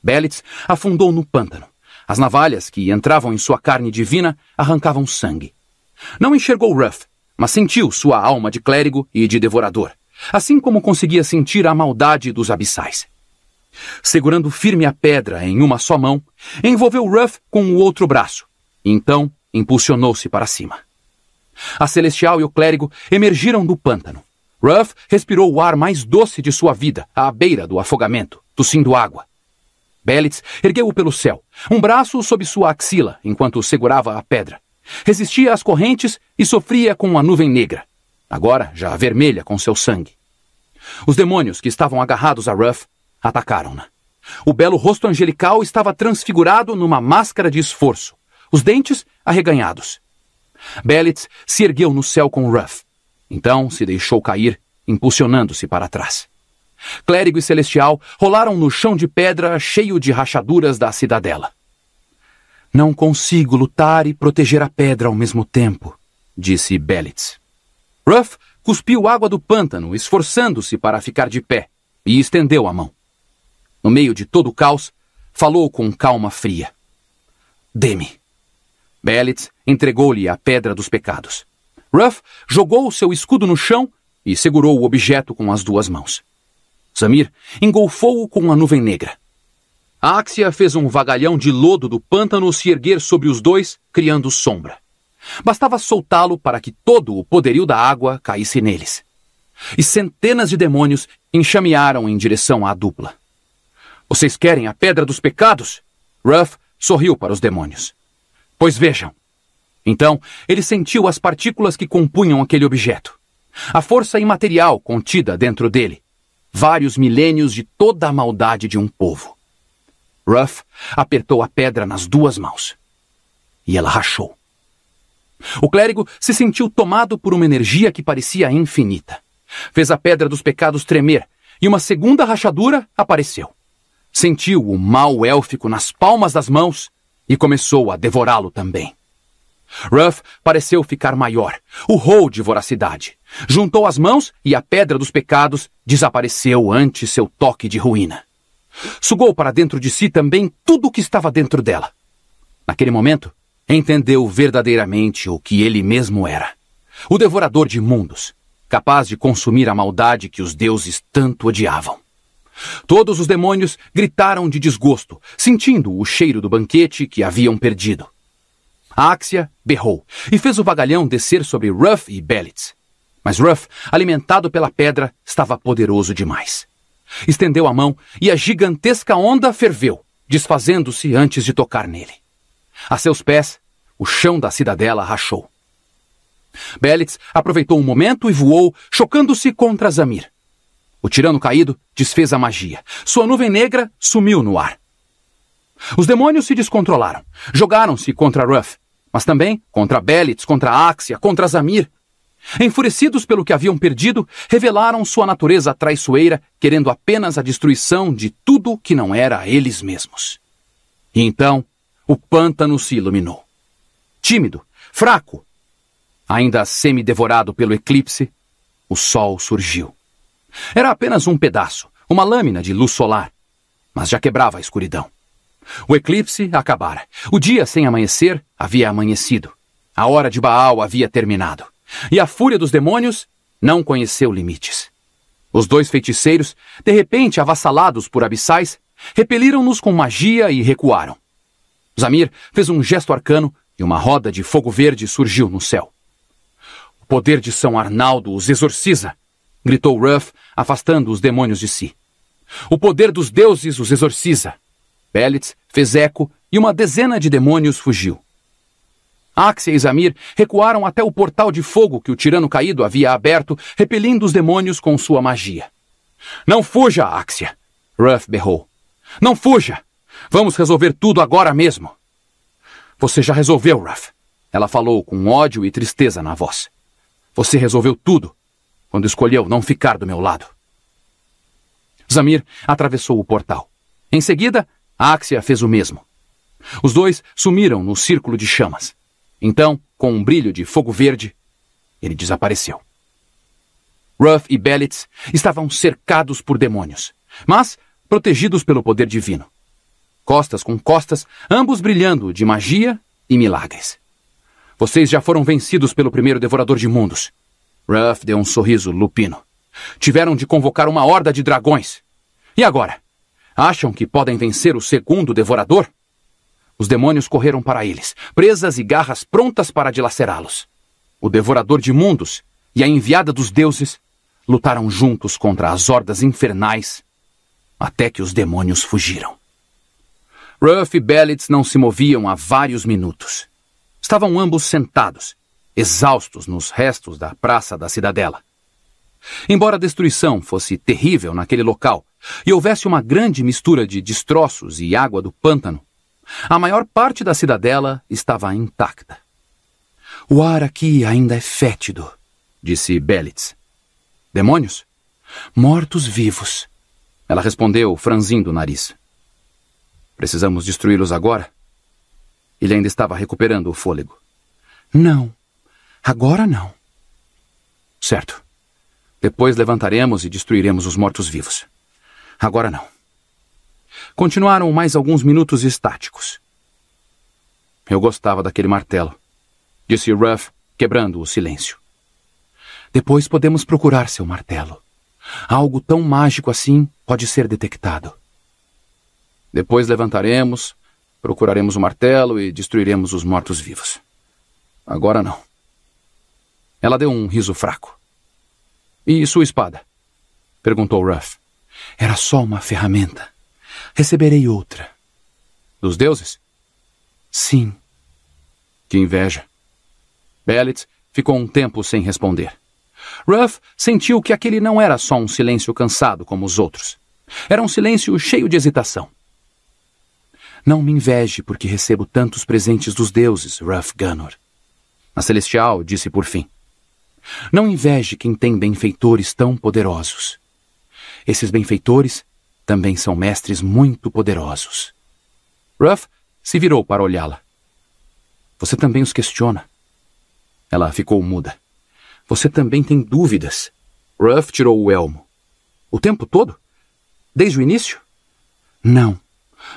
Belitz afundou no pântano. As navalhas que entravam em sua carne divina arrancavam sangue. Não enxergou Ruff, mas sentiu sua alma de clérigo e de devorador, assim como conseguia sentir a maldade dos abissais. Segurando firme a pedra em uma só mão, envolveu Ruff com o outro braço, e então impulsionou-se para cima. A Celestial e o clérigo emergiram do pântano. Ruff respirou o ar mais doce de sua vida à beira do afogamento, tossindo água. Belitz ergueu-o pelo céu, um braço sob sua axila enquanto segurava a pedra, Resistia às correntes e sofria com uma nuvem negra, agora já vermelha com seu sangue. Os demônios que estavam agarrados a Ruff atacaram-na. O belo rosto angelical estava transfigurado numa máscara de esforço, os dentes arreganhados. Belitz se ergueu no céu com Ruff. Então se deixou cair, impulsionando-se para trás. Clérigo e Celestial rolaram no chão de pedra cheio de rachaduras da cidadela. Não consigo lutar e proteger a pedra ao mesmo tempo, disse Bellitz. Ruff cuspiu água do pântano, esforçando-se para ficar de pé, e estendeu a mão. No meio de todo o caos, falou com calma fria. Dê-me. Bellitz entregou-lhe a pedra dos pecados. Ruff jogou seu escudo no chão e segurou o objeto com as duas mãos. Samir engolfou-o com a nuvem negra. A Axia fez um vagalhão de lodo do pântano se erguer sobre os dois, criando sombra. Bastava soltá-lo para que todo o poderio da água caísse neles. E centenas de demônios enxamearam em direção à dupla. Vocês querem a pedra dos pecados? Ruff sorriu para os demônios. Pois vejam. Então, ele sentiu as partículas que compunham aquele objeto. A força imaterial contida dentro dele. Vários milênios de toda a maldade de um povo. Ruff apertou a pedra nas duas mãos. E ela rachou. O clérigo se sentiu tomado por uma energia que parecia infinita. Fez a pedra dos pecados tremer, e uma segunda rachadura apareceu. Sentiu o mal élfico nas palmas das mãos e começou a devorá-lo também. Ruff pareceu ficar maior, urrou de voracidade. Juntou as mãos e a pedra dos pecados desapareceu ante seu toque de ruína. Sugou para dentro de si também tudo o que estava dentro dela. Naquele momento, entendeu verdadeiramente o que ele mesmo era: o devorador de mundos, capaz de consumir a maldade que os deuses tanto odiavam. Todos os demônios gritaram de desgosto, sentindo o cheiro do banquete que haviam perdido. Axia berrou e fez o vagalhão descer sobre Ruff e Belitz. Mas Ruff, alimentado pela pedra, estava poderoso demais. Estendeu a mão e a gigantesca onda ferveu, desfazendo-se antes de tocar nele. A seus pés, o chão da cidadela rachou. Belitz aproveitou um momento e voou, chocando-se contra Zamir. O tirano caído desfez a magia. Sua nuvem negra sumiu no ar. Os demônios se descontrolaram. Jogaram-se contra Ruff, mas também contra Belitz, contra Axia, contra Zamir, Enfurecidos pelo que haviam perdido, revelaram sua natureza traiçoeira, querendo apenas a destruição de tudo que não era a eles mesmos. E então, o pântano se iluminou. Tímido, fraco, ainda semi-devorado pelo eclipse, o sol surgiu. Era apenas um pedaço, uma lâmina de luz solar, mas já quebrava a escuridão. O eclipse acabara. O dia sem amanhecer havia amanhecido. A hora de Baal havia terminado. E a fúria dos demônios não conheceu limites. Os dois feiticeiros, de repente avassalados por abissais, repeliram-nos com magia e recuaram. Zamir fez um gesto arcano e uma roda de fogo verde surgiu no céu. O poder de São Arnaldo os exorciza, gritou Ruff, afastando os demônios de si. O poder dos deuses os exorciza. Pellets fez eco e uma dezena de demônios fugiu. Axia e Zamir recuaram até o portal de fogo que o tirano caído havia aberto, repelindo os demônios com sua magia. Não fuja, Axia! Ruff berrou. Não fuja! Vamos resolver tudo agora mesmo! Você já resolveu, Ruff. Ela falou com ódio e tristeza na voz. Você resolveu tudo quando escolheu não ficar do meu lado. Zamir atravessou o portal. Em seguida, Axia fez o mesmo. Os dois sumiram no círculo de chamas. Então, com um brilho de fogo verde, ele desapareceu. Ruff e Bellitz estavam cercados por demônios, mas protegidos pelo poder divino. Costas com costas, ambos brilhando de magia e milagres. Vocês já foram vencidos pelo primeiro devorador de mundos. Ruff deu um sorriso lupino. Tiveram de convocar uma horda de dragões. E agora? Acham que podem vencer o segundo devorador? Os demônios correram para eles, presas e garras prontas para dilacerá-los. O devorador de mundos e a enviada dos deuses lutaram juntos contra as hordas infernais até que os demônios fugiram. Ruff e Bellitz não se moviam há vários minutos. Estavam ambos sentados, exaustos nos restos da praça da cidadela. Embora a destruição fosse terrível naquele local e houvesse uma grande mistura de destroços e água do pântano, a maior parte da cidadela estava intacta. O ar aqui ainda é fétido, disse Belitz. Demônios? Mortos-vivos. Ela respondeu, franzindo o nariz. Precisamos destruí-los agora? Ele ainda estava recuperando o fôlego. Não. Agora não. Certo. Depois levantaremos e destruiremos os mortos-vivos. Agora não. Continuaram mais alguns minutos estáticos. Eu gostava daquele martelo, disse Ruff, quebrando o silêncio. Depois podemos procurar seu martelo. Algo tão mágico assim pode ser detectado. Depois levantaremos, procuraremos o martelo e destruiremos os mortos-vivos. Agora não. Ela deu um riso fraco. E sua espada? perguntou Ruff. Era só uma ferramenta receberei outra. Dos deuses? Sim. Que inveja. Belit ficou um tempo sem responder. Ruff sentiu que aquele não era só um silêncio cansado como os outros. Era um silêncio cheio de hesitação. Não me inveje porque recebo tantos presentes dos deuses, Ruff Gunnor. A Celestial disse por fim. Não inveje quem tem benfeitores tão poderosos. Esses benfeitores também são mestres muito poderosos. Ruff se virou para olhá-la. Você também os questiona. Ela ficou muda. Você também tem dúvidas. Ruff tirou o elmo. O tempo todo? Desde o início? Não.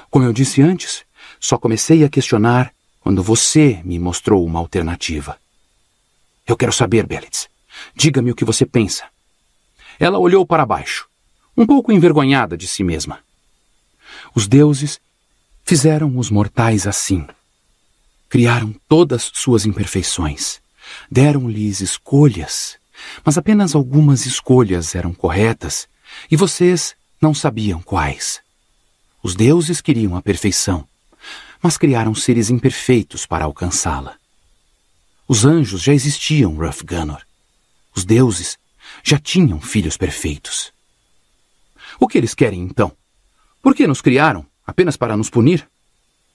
Como eu disse antes, só comecei a questionar quando você me mostrou uma alternativa. Eu quero saber, Belitz. Diga-me o que você pensa. Ela olhou para baixo um pouco envergonhada de si mesma. Os deuses fizeram os mortais assim. Criaram todas suas imperfeições, deram-lhes escolhas, mas apenas algumas escolhas eram corretas e vocês não sabiam quais. Os deuses queriam a perfeição, mas criaram seres imperfeitos para alcançá-la. Os anjos já existiam, Ruff Gunnor. Os deuses já tinham filhos perfeitos. O que eles querem então? Por que nos criaram? Apenas para nos punir?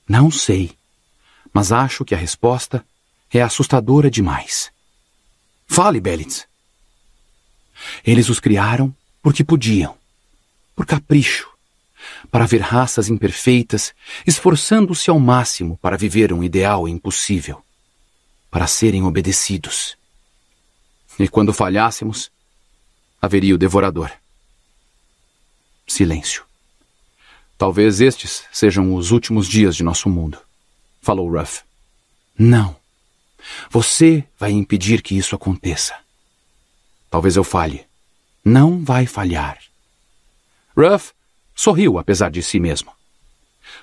Não sei. Mas acho que a resposta é assustadora demais. Fale, Belitz. Eles os criaram porque podiam, por capricho, para ver raças imperfeitas esforçando-se ao máximo para viver um ideal impossível, para serem obedecidos. E quando falhássemos, haveria o devorador silêncio. Talvez estes sejam os últimos dias de nosso mundo, falou Ruff. Não. Você vai impedir que isso aconteça. Talvez eu falhe. Não vai falhar. Ruff sorriu apesar de si mesmo.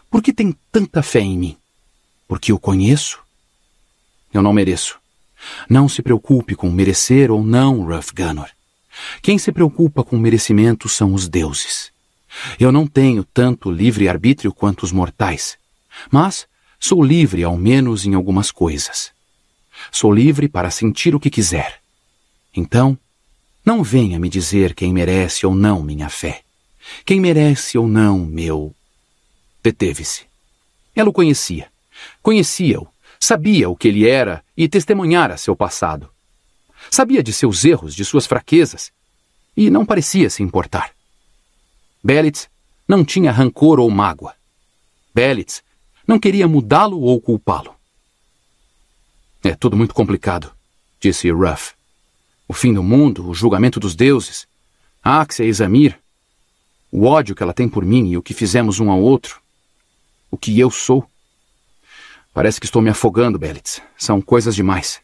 Por que tem tanta fé em mim? Porque eu conheço? Eu não mereço. Não se preocupe com merecer ou não, Ruff Gunnor. Quem se preocupa com merecimento são os deuses. Eu não tenho tanto livre-arbítrio quanto os mortais, mas sou livre ao menos em algumas coisas. Sou livre para sentir o que quiser. Então, não venha me dizer quem merece ou não minha fé. Quem merece ou não meu. Deteve-se. Ela o conhecia. Conhecia-o. Sabia o que ele era e testemunhara seu passado. Sabia de seus erros, de suas fraquezas. E não parecia se importar. Belitz não tinha rancor ou mágoa. Belitz não queria mudá-lo ou culpá-lo. É tudo muito complicado, disse Ruff. O fim do mundo, o julgamento dos deuses, Axia e Zamir, o ódio que ela tem por mim e o que fizemos um ao outro, o que eu sou. Parece que estou me afogando, Belitz. São coisas demais.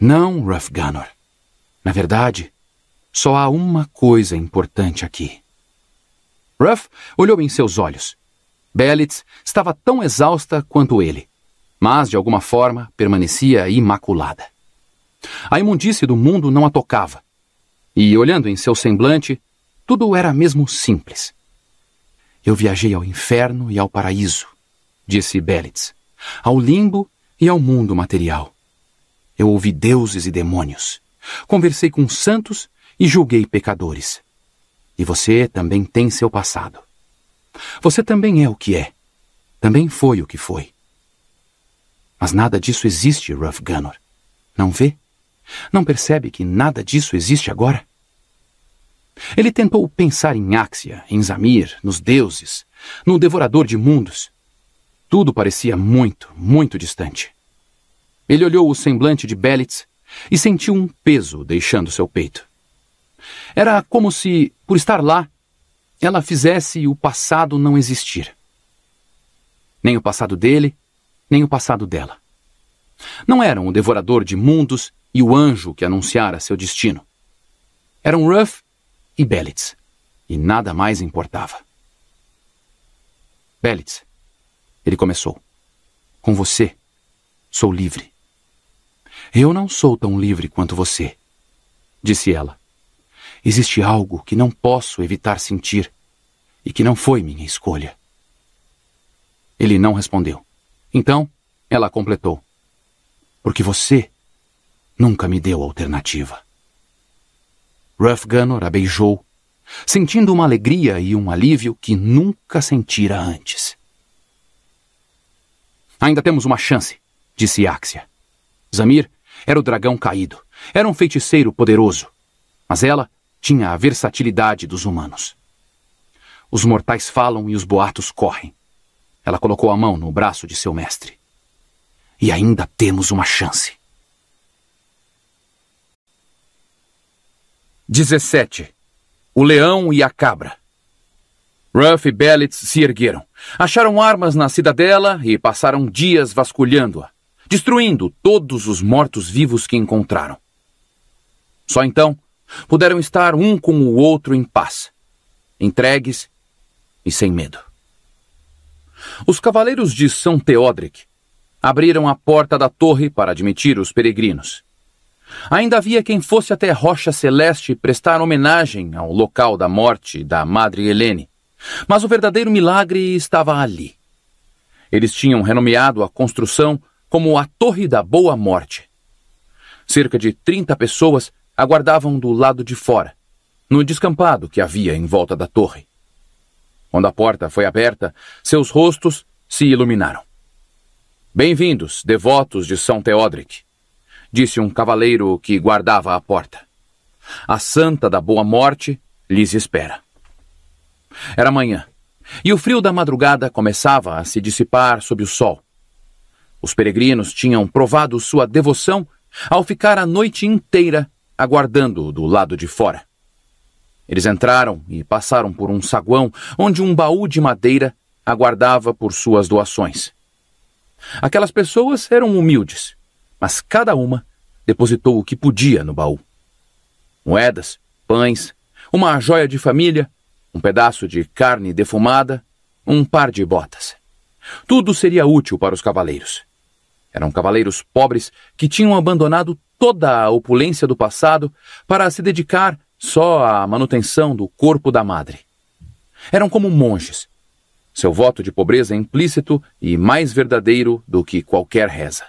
Não, Ruff Gunnor. Na verdade, só há uma coisa importante aqui. Ruff olhou em seus olhos. Bellitz estava tão exausta quanto ele, mas de alguma forma permanecia imaculada. A imundície do mundo não a tocava, e olhando em seu semblante, tudo era mesmo simples. Eu viajei ao inferno e ao paraíso, disse Bellitz, ao limbo e ao mundo material. Eu ouvi deuses e demônios, conversei com santos e julguei pecadores. E você também tem seu passado. Você também é o que é. Também foi o que foi. Mas nada disso existe, Ruff Gunnor. Não vê? Não percebe que nada disso existe agora? Ele tentou pensar em Axia, em Zamir, nos deuses, no devorador de mundos. Tudo parecia muito, muito distante. Ele olhou o semblante de Belitz e sentiu um peso deixando seu peito. Era como se, por estar lá, ela fizesse o passado não existir. Nem o passado dele, nem o passado dela. Não eram o devorador de mundos e o anjo que anunciara seu destino. Eram Ruff e Belitz, e nada mais importava. Belitz, ele começou. Com você, sou livre. Eu não sou tão livre quanto você, disse ela. Existe algo que não posso evitar sentir e que não foi minha escolha. Ele não respondeu. Então, ela completou: Porque você nunca me deu alternativa. Ruff Gunnor a beijou, sentindo uma alegria e um alívio que nunca sentira antes. Ainda temos uma chance, disse Axia. Zamir era o dragão caído. Era um feiticeiro poderoso. Mas ela tinha a versatilidade dos humanos. Os mortais falam e os boatos correm. Ela colocou a mão no braço de seu mestre. E ainda temos uma chance. 17. O leão e a cabra. Ruff e Bellitz se ergueram. Acharam armas na cidadela e passaram dias vasculhando-a, destruindo todos os mortos-vivos que encontraram. Só então Puderam estar um com o outro em paz, entregues e sem medo. Os cavaleiros de São Teodric abriram a porta da torre para admitir os peregrinos. Ainda havia quem fosse até Rocha Celeste prestar homenagem ao local da morte da Madre Helene, mas o verdadeiro milagre estava ali. Eles tinham renomeado a construção como a Torre da Boa Morte. Cerca de 30 pessoas aguardavam do lado de fora, no descampado que havia em volta da torre. Quando a porta foi aberta, seus rostos se iluminaram. Bem-vindos, devotos de São Teodric, disse um cavaleiro que guardava a porta. A santa da boa morte lhes espera. Era manhã, e o frio da madrugada começava a se dissipar sob o sol. Os peregrinos tinham provado sua devoção ao ficar a noite inteira aguardando-o do lado de fora. Eles entraram e passaram por um saguão onde um baú de madeira aguardava por suas doações. Aquelas pessoas eram humildes, mas cada uma depositou o que podia no baú: moedas, pães, uma joia de família, um pedaço de carne defumada, um par de botas. Tudo seria útil para os cavaleiros. Eram cavaleiros pobres que tinham abandonado toda a opulência do passado para se dedicar só à manutenção do corpo da madre. Eram como monges. Seu voto de pobreza é implícito e mais verdadeiro do que qualquer reza.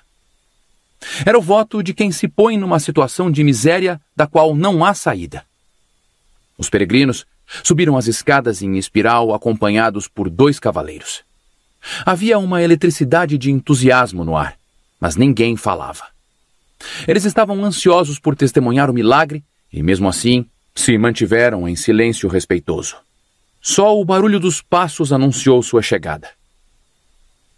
Era o voto de quem se põe numa situação de miséria da qual não há saída. Os peregrinos subiram as escadas em espiral acompanhados por dois cavaleiros. Havia uma eletricidade de entusiasmo no ar mas ninguém falava. Eles estavam ansiosos por testemunhar o milagre e, mesmo assim, se mantiveram em silêncio respeitoso. Só o barulho dos passos anunciou sua chegada.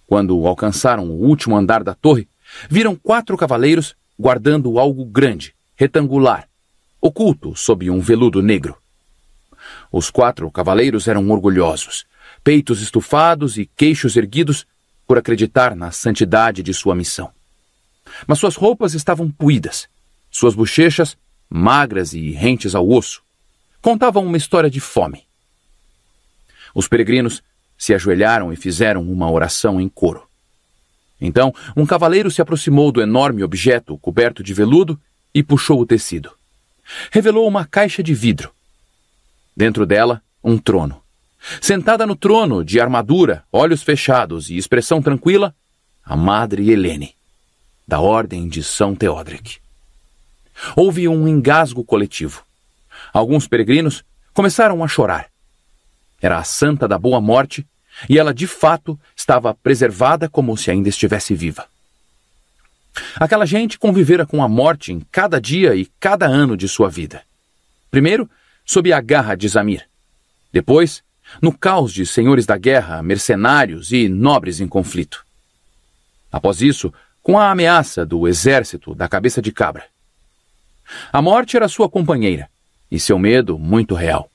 Quando alcançaram o último andar da torre, viram quatro cavaleiros guardando algo grande, retangular, oculto sob um veludo negro. Os quatro cavaleiros eram orgulhosos, peitos estufados e queixos erguidos, por acreditar na santidade de sua missão. Mas suas roupas estavam puídas, suas bochechas magras e rentes ao osso, contavam uma história de fome. Os peregrinos se ajoelharam e fizeram uma oração em coro. Então, um cavaleiro se aproximou do enorme objeto coberto de veludo e puxou o tecido. Revelou uma caixa de vidro. Dentro dela, um trono. Sentada no trono, de armadura, olhos fechados e expressão tranquila, a Madre Helene, da Ordem de São Teodric. Houve um engasgo coletivo. Alguns peregrinos começaram a chorar. Era a Santa da Boa Morte e ela de fato estava preservada como se ainda estivesse viva. Aquela gente convivera com a morte em cada dia e cada ano de sua vida. Primeiro, sob a garra de Zamir. Depois, no caos de senhores da guerra, mercenários e nobres em conflito. Após isso, com a ameaça do exército da cabeça de cabra. A morte era sua companheira, e seu medo muito real.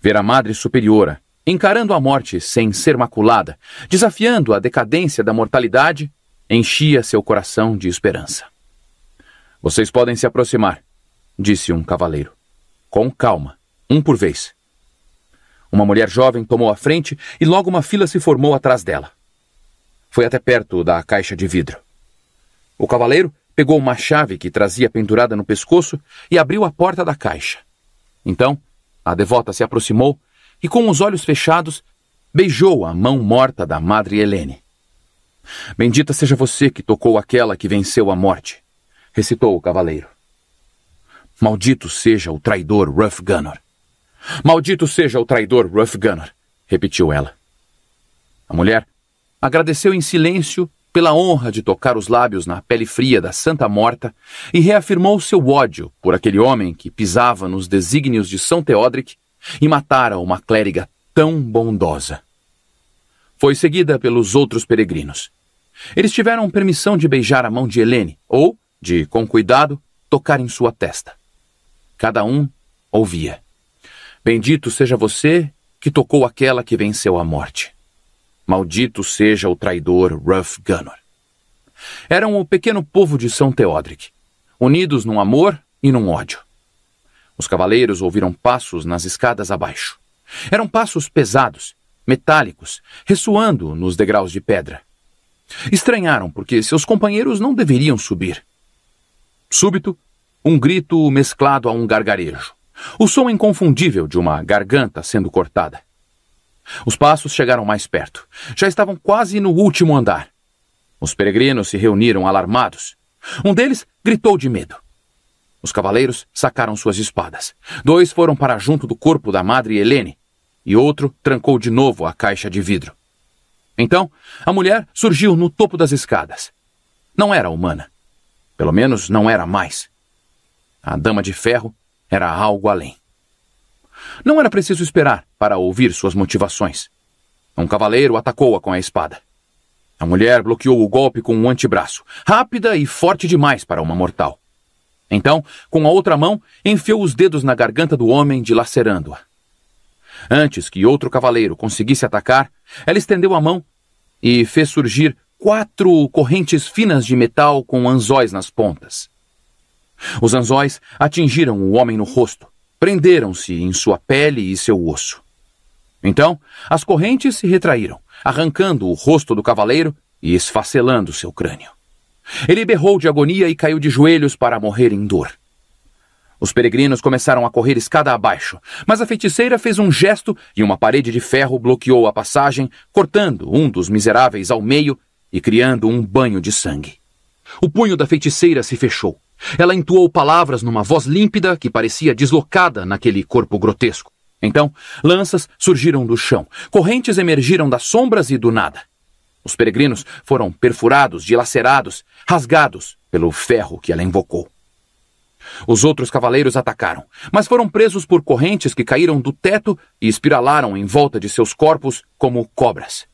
Ver a Madre Superiora encarando a morte sem ser maculada, desafiando a decadência da mortalidade, enchia seu coração de esperança. Vocês podem se aproximar, disse um cavaleiro. Com calma, um por vez. Uma mulher jovem tomou a frente e logo uma fila se formou atrás dela. Foi até perto da caixa de vidro. O cavaleiro pegou uma chave que trazia pendurada no pescoço e abriu a porta da caixa. Então, a devota se aproximou e, com os olhos fechados, beijou a mão morta da Madre Helene. Bendita seja você que tocou aquela que venceu a morte, recitou o cavaleiro. Maldito seja o traidor Ruff Gunner. Maldito seja o traidor Ruff Gunner, repetiu ela. A mulher agradeceu em silêncio pela honra de tocar os lábios na pele fria da Santa Morta e reafirmou seu ódio por aquele homem que pisava nos desígnios de São Teodric e matara uma clériga tão bondosa. Foi seguida pelos outros peregrinos. Eles tiveram permissão de beijar a mão de Helene ou, de com cuidado, tocar em sua testa. Cada um ouvia. Bendito seja você que tocou aquela que venceu a morte. Maldito seja o traidor Ruff Gunnar. Eram o pequeno povo de São Teodric, unidos num amor e num ódio. Os cavaleiros ouviram passos nas escadas abaixo. Eram passos pesados, metálicos, ressoando nos degraus de pedra. Estranharam porque seus companheiros não deveriam subir. Súbito, um grito mesclado a um gargarejo. O som inconfundível de uma garganta sendo cortada. Os passos chegaram mais perto. Já estavam quase no último andar. Os peregrinos se reuniram alarmados. Um deles gritou de medo. Os cavaleiros sacaram suas espadas. Dois foram para junto do corpo da madre Helene e outro trancou de novo a caixa de vidro. Então, a mulher surgiu no topo das escadas. Não era humana. Pelo menos não era mais. A dama de ferro era algo além. Não era preciso esperar para ouvir suas motivações. Um cavaleiro atacou-a com a espada. A mulher bloqueou o golpe com um antebraço, rápida e forte demais para uma mortal. Então, com a outra mão, enfiou os dedos na garganta do homem, dilacerando-a. Antes que outro cavaleiro conseguisse atacar, ela estendeu a mão e fez surgir quatro correntes finas de metal com anzóis nas pontas. Os anzóis atingiram o homem no rosto, prenderam-se em sua pele e seu osso. Então, as correntes se retraíram, arrancando o rosto do cavaleiro e esfacelando seu crânio. Ele berrou de agonia e caiu de joelhos para morrer em dor. Os peregrinos começaram a correr escada abaixo, mas a feiticeira fez um gesto e uma parede de ferro bloqueou a passagem, cortando um dos miseráveis ao meio e criando um banho de sangue. O punho da feiticeira se fechou. Ela entoou palavras numa voz límpida que parecia deslocada naquele corpo grotesco. Então, lanças surgiram do chão, correntes emergiram das sombras e do nada. Os peregrinos foram perfurados, dilacerados, rasgados pelo ferro que ela invocou. Os outros cavaleiros atacaram, mas foram presos por correntes que caíram do teto e espiralaram em volta de seus corpos como cobras.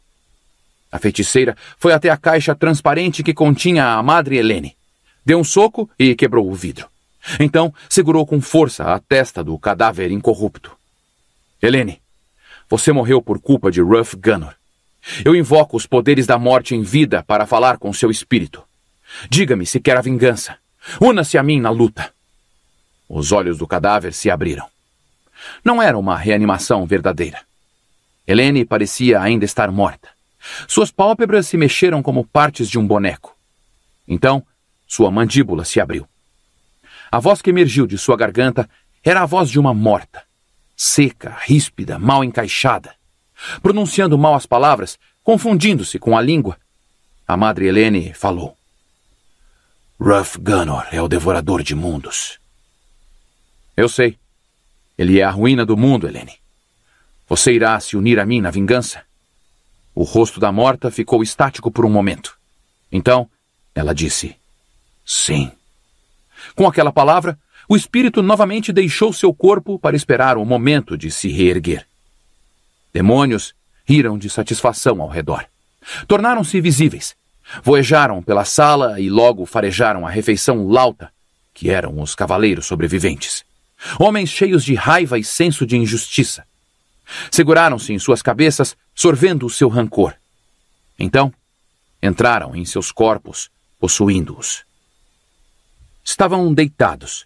A feiticeira foi até a caixa transparente que continha a Madre Helene deu um soco e quebrou o vidro. Então segurou com força a testa do cadáver incorrupto. Helene, você morreu por culpa de Ruff Gunnor. Eu invoco os poderes da morte em vida para falar com seu espírito. Diga-me se quer a vingança. Una-se a mim na luta. Os olhos do cadáver se abriram. Não era uma reanimação verdadeira. Helene parecia ainda estar morta. Suas pálpebras se mexeram como partes de um boneco. Então, sua mandíbula se abriu. A voz que emergiu de sua garganta era a voz de uma morta, seca, ríspida, mal encaixada, pronunciando mal as palavras, confundindo-se com a língua. A madre Helene falou. Ruff Gunnor é o devorador de mundos. Eu sei. Ele é a ruína do mundo, Helene. Você irá se unir a mim na vingança? O rosto da morta ficou estático por um momento. Então, ela disse: Sim. Com aquela palavra, o espírito novamente deixou seu corpo para esperar o momento de se reerguer. Demônios riram de satisfação ao redor. Tornaram-se visíveis. Voejaram pela sala e logo farejaram a refeição lauta, que eram os cavaleiros sobreviventes. Homens cheios de raiva e senso de injustiça. Seguraram-se em suas cabeças, sorvendo o seu rancor. Então, entraram em seus corpos, possuindo-os. Estavam deitados,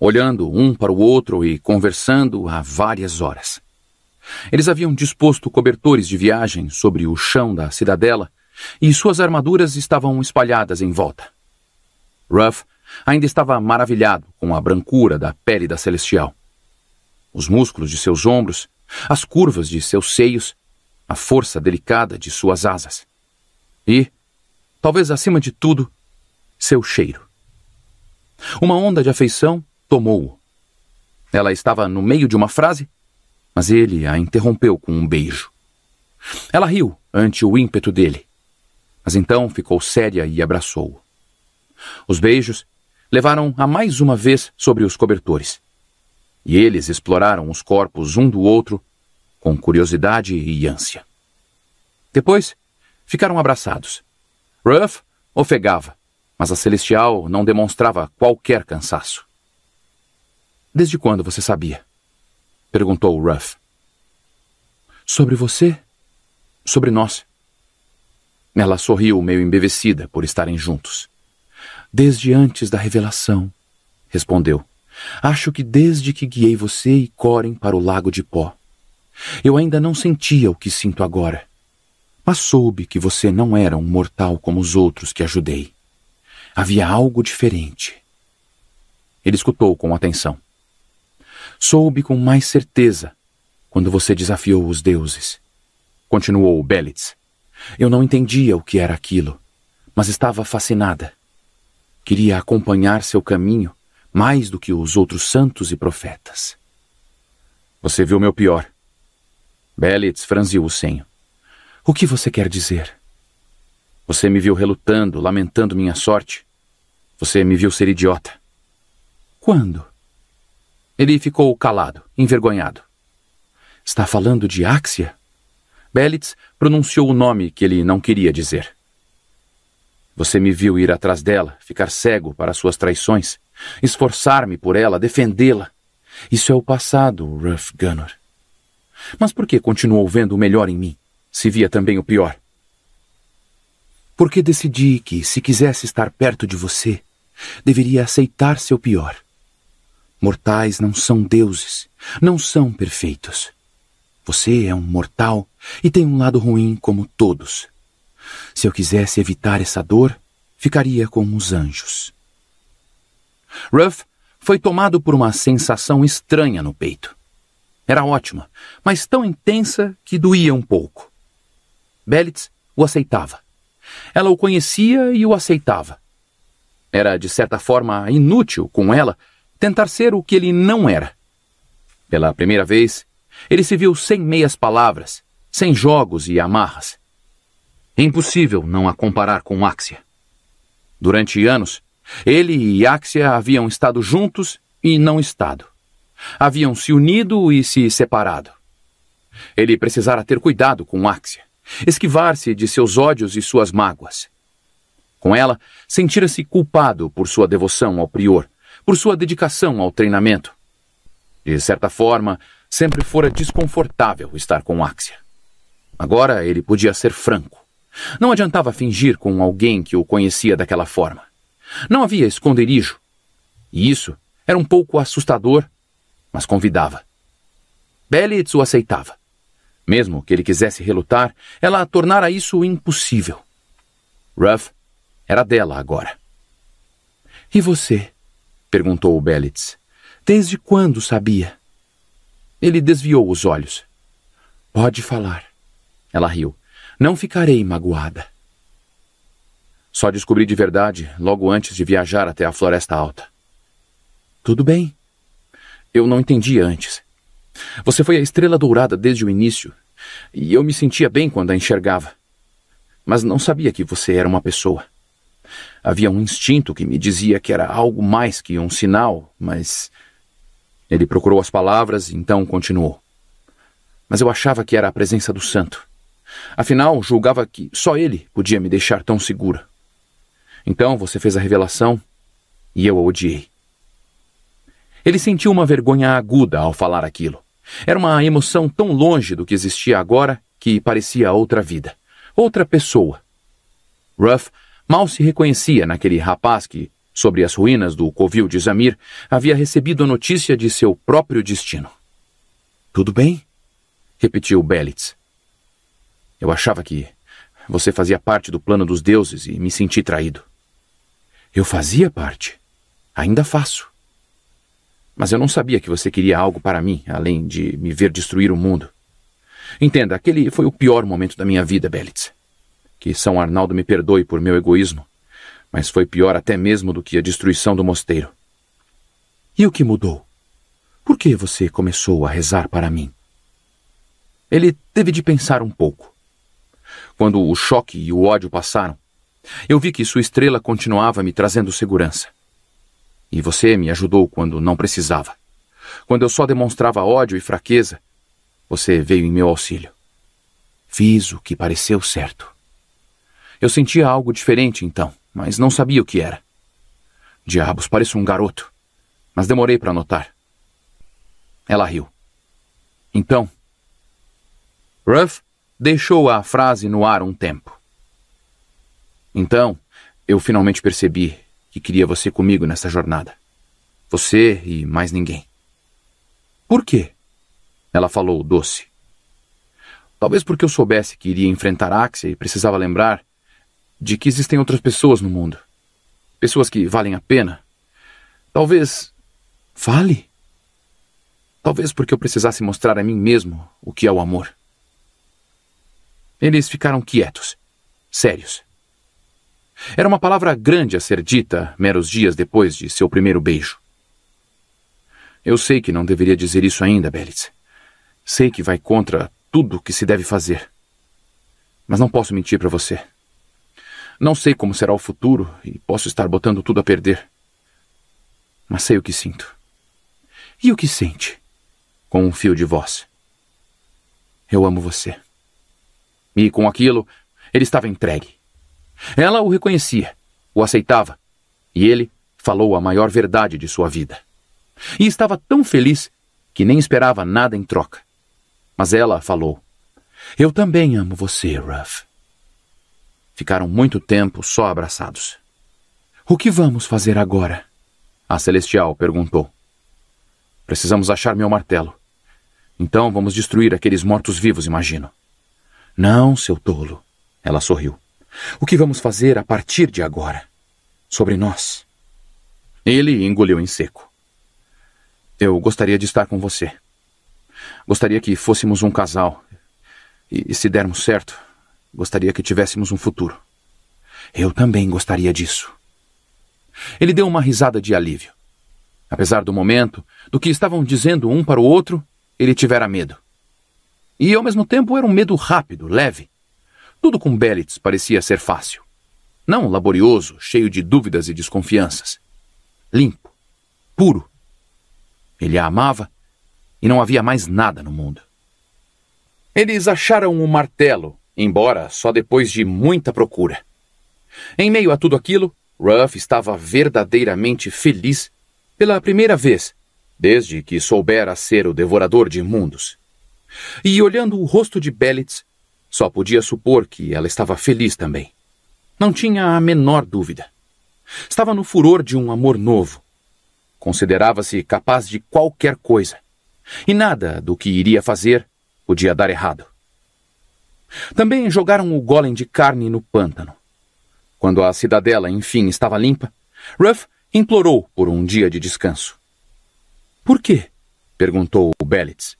olhando um para o outro e conversando há várias horas. Eles haviam disposto cobertores de viagem sobre o chão da cidadela e suas armaduras estavam espalhadas em volta. Ruff ainda estava maravilhado com a brancura da pele da celestial. Os músculos de seus ombros, as curvas de seus seios, a força delicada de suas asas. E, talvez acima de tudo, seu cheiro. Uma onda de afeição tomou-o. Ela estava no meio de uma frase, mas ele a interrompeu com um beijo. Ela riu ante o ímpeto dele, mas então ficou séria e abraçou-o. Os beijos levaram a mais uma vez sobre os cobertores, e eles exploraram os corpos um do outro com curiosidade e ânsia. Depois, ficaram abraçados. Ruff ofegava mas a Celestial não demonstrava qualquer cansaço. Desde quando você sabia? perguntou Ruff. Sobre você? Sobre nós. Ela sorriu, meio embevecida por estarem juntos. Desde antes da revelação, respondeu. Acho que desde que guiei você e Corin para o lago de pó. Eu ainda não sentia o que sinto agora, mas soube que você não era um mortal como os outros que ajudei. Havia algo diferente. Ele escutou com atenção. Soube com mais certeza quando você desafiou os deuses. Continuou Belitz. Eu não entendia o que era aquilo, mas estava fascinada. Queria acompanhar seu caminho mais do que os outros santos e profetas. Você viu meu pior. Belitz franziu o senho. O que você quer dizer? Você me viu relutando, lamentando minha sorte. Você me viu ser idiota. Quando? Ele ficou calado, envergonhado. Está falando de Axia? Belitz pronunciou o nome que ele não queria dizer. Você me viu ir atrás dela, ficar cego para suas traições, esforçar-me por ela, defendê-la. Isso é o passado, Ruff Gunnar. Mas por que continuou vendo o melhor em mim, se via também o pior? Porque decidi que, se quisesse estar perto de você, Deveria aceitar seu pior. Mortais não são deuses, não são perfeitos. Você é um mortal e tem um lado ruim como todos. Se eu quisesse evitar essa dor, ficaria com os anjos. Ruff foi tomado por uma sensação estranha no peito. Era ótima, mas tão intensa que doía um pouco. Belitz o aceitava. Ela o conhecia e o aceitava. Era, de certa forma, inútil com ela tentar ser o que ele não era. Pela primeira vez, ele se viu sem meias palavras, sem jogos e amarras. É impossível não a comparar com Axia. Durante anos, ele e Axia haviam estado juntos e não estado. Haviam se unido e se separado. Ele precisara ter cuidado com Axia, esquivar-se de seus ódios e suas mágoas com ela, sentira-se culpado por sua devoção ao prior, por sua dedicação ao treinamento. De certa forma, sempre fora desconfortável estar com Axia. Agora ele podia ser franco. Não adiantava fingir com alguém que o conhecia daquela forma. Não havia esconderijo. E isso era um pouco assustador, mas convidava. Bellitz o aceitava. Mesmo que ele quisesse relutar, ela a tornara isso impossível. Ruff era dela agora. E você? perguntou o Belitz. Desde quando sabia? Ele desviou os olhos. Pode falar. Ela riu. Não ficarei magoada. Só descobri de verdade logo antes de viajar até a Floresta Alta. Tudo bem. Eu não entendi antes. Você foi a estrela dourada desde o início, e eu me sentia bem quando a enxergava. Mas não sabia que você era uma pessoa. Havia um instinto que me dizia que era algo mais que um sinal, mas. Ele procurou as palavras, então continuou. Mas eu achava que era a presença do santo. Afinal, julgava que só ele podia me deixar tão segura. Então você fez a revelação e eu a odiei. Ele sentiu uma vergonha aguda ao falar aquilo. Era uma emoção tão longe do que existia agora que parecia outra vida, outra pessoa. Ruff Mal se reconhecia naquele rapaz que, sobre as ruínas do covil de Zamir, havia recebido a notícia de seu próprio destino. Tudo bem? repetiu Belitz. Eu achava que você fazia parte do plano dos deuses e me senti traído. Eu fazia parte. Ainda faço. Mas eu não sabia que você queria algo para mim, além de me ver destruir o mundo. Entenda, aquele foi o pior momento da minha vida, Belitz. Que São Arnaldo me perdoe por meu egoísmo, mas foi pior até mesmo do que a destruição do mosteiro. E o que mudou? Por que você começou a rezar para mim? Ele teve de pensar um pouco. Quando o choque e o ódio passaram, eu vi que sua estrela continuava me trazendo segurança. E você me ajudou quando não precisava. Quando eu só demonstrava ódio e fraqueza, você veio em meu auxílio. Fiz o que pareceu certo. Eu sentia algo diferente então, mas não sabia o que era. Diabos, pareço um garoto. Mas demorei para notar. Ela riu. Então. Ruff deixou a frase no ar um tempo. Então, eu finalmente percebi que queria você comigo nessa jornada. Você e mais ninguém. Por quê? Ela falou doce. Talvez porque eu soubesse que iria enfrentar Axia e precisava lembrar de que existem outras pessoas no mundo. Pessoas que valem a pena. Talvez. Vale? Talvez porque eu precisasse mostrar a mim mesmo o que é o amor. Eles ficaram quietos, sérios. Era uma palavra grande a ser dita meros dias depois de seu primeiro beijo. Eu sei que não deveria dizer isso ainda, Belitz. Sei que vai contra tudo o que se deve fazer. Mas não posso mentir para você. Não sei como será o futuro e posso estar botando tudo a perder. Mas sei o que sinto. E o que sente? Com um fio de voz. Eu amo você. E com aquilo, ele estava entregue. Ela o reconhecia, o aceitava, e ele falou a maior verdade de sua vida. E estava tão feliz que nem esperava nada em troca. Mas ela falou: Eu também amo você, Ruff. Ficaram muito tempo só abraçados. O que vamos fazer agora? A Celestial perguntou. Precisamos achar meu martelo. Então vamos destruir aqueles mortos-vivos, imagino. Não, seu tolo. Ela sorriu. O que vamos fazer a partir de agora? Sobre nós. Ele engoliu em seco. Eu gostaria de estar com você. Gostaria que fôssemos um casal. E, se dermos certo, Gostaria que tivéssemos um futuro. Eu também gostaria disso. Ele deu uma risada de alívio. Apesar do momento, do que estavam dizendo um para o outro, ele tivera medo. E ao mesmo tempo era um medo rápido, leve. Tudo com Belitz parecia ser fácil. Não laborioso, cheio de dúvidas e desconfianças. Limpo, puro. Ele a amava e não havia mais nada no mundo. Eles acharam o um martelo embora só depois de muita procura. Em meio a tudo aquilo, Ruff estava verdadeiramente feliz pela primeira vez desde que soubera ser o devorador de mundos. E olhando o rosto de Belitz, só podia supor que ela estava feliz também. Não tinha a menor dúvida. Estava no furor de um amor novo. Considerava-se capaz de qualquer coisa. E nada do que iria fazer podia dar errado. Também jogaram o golem de carne no pântano. Quando a cidadela, enfim, estava limpa, Ruff implorou por um dia de descanso. Por quê? perguntou o Belitz.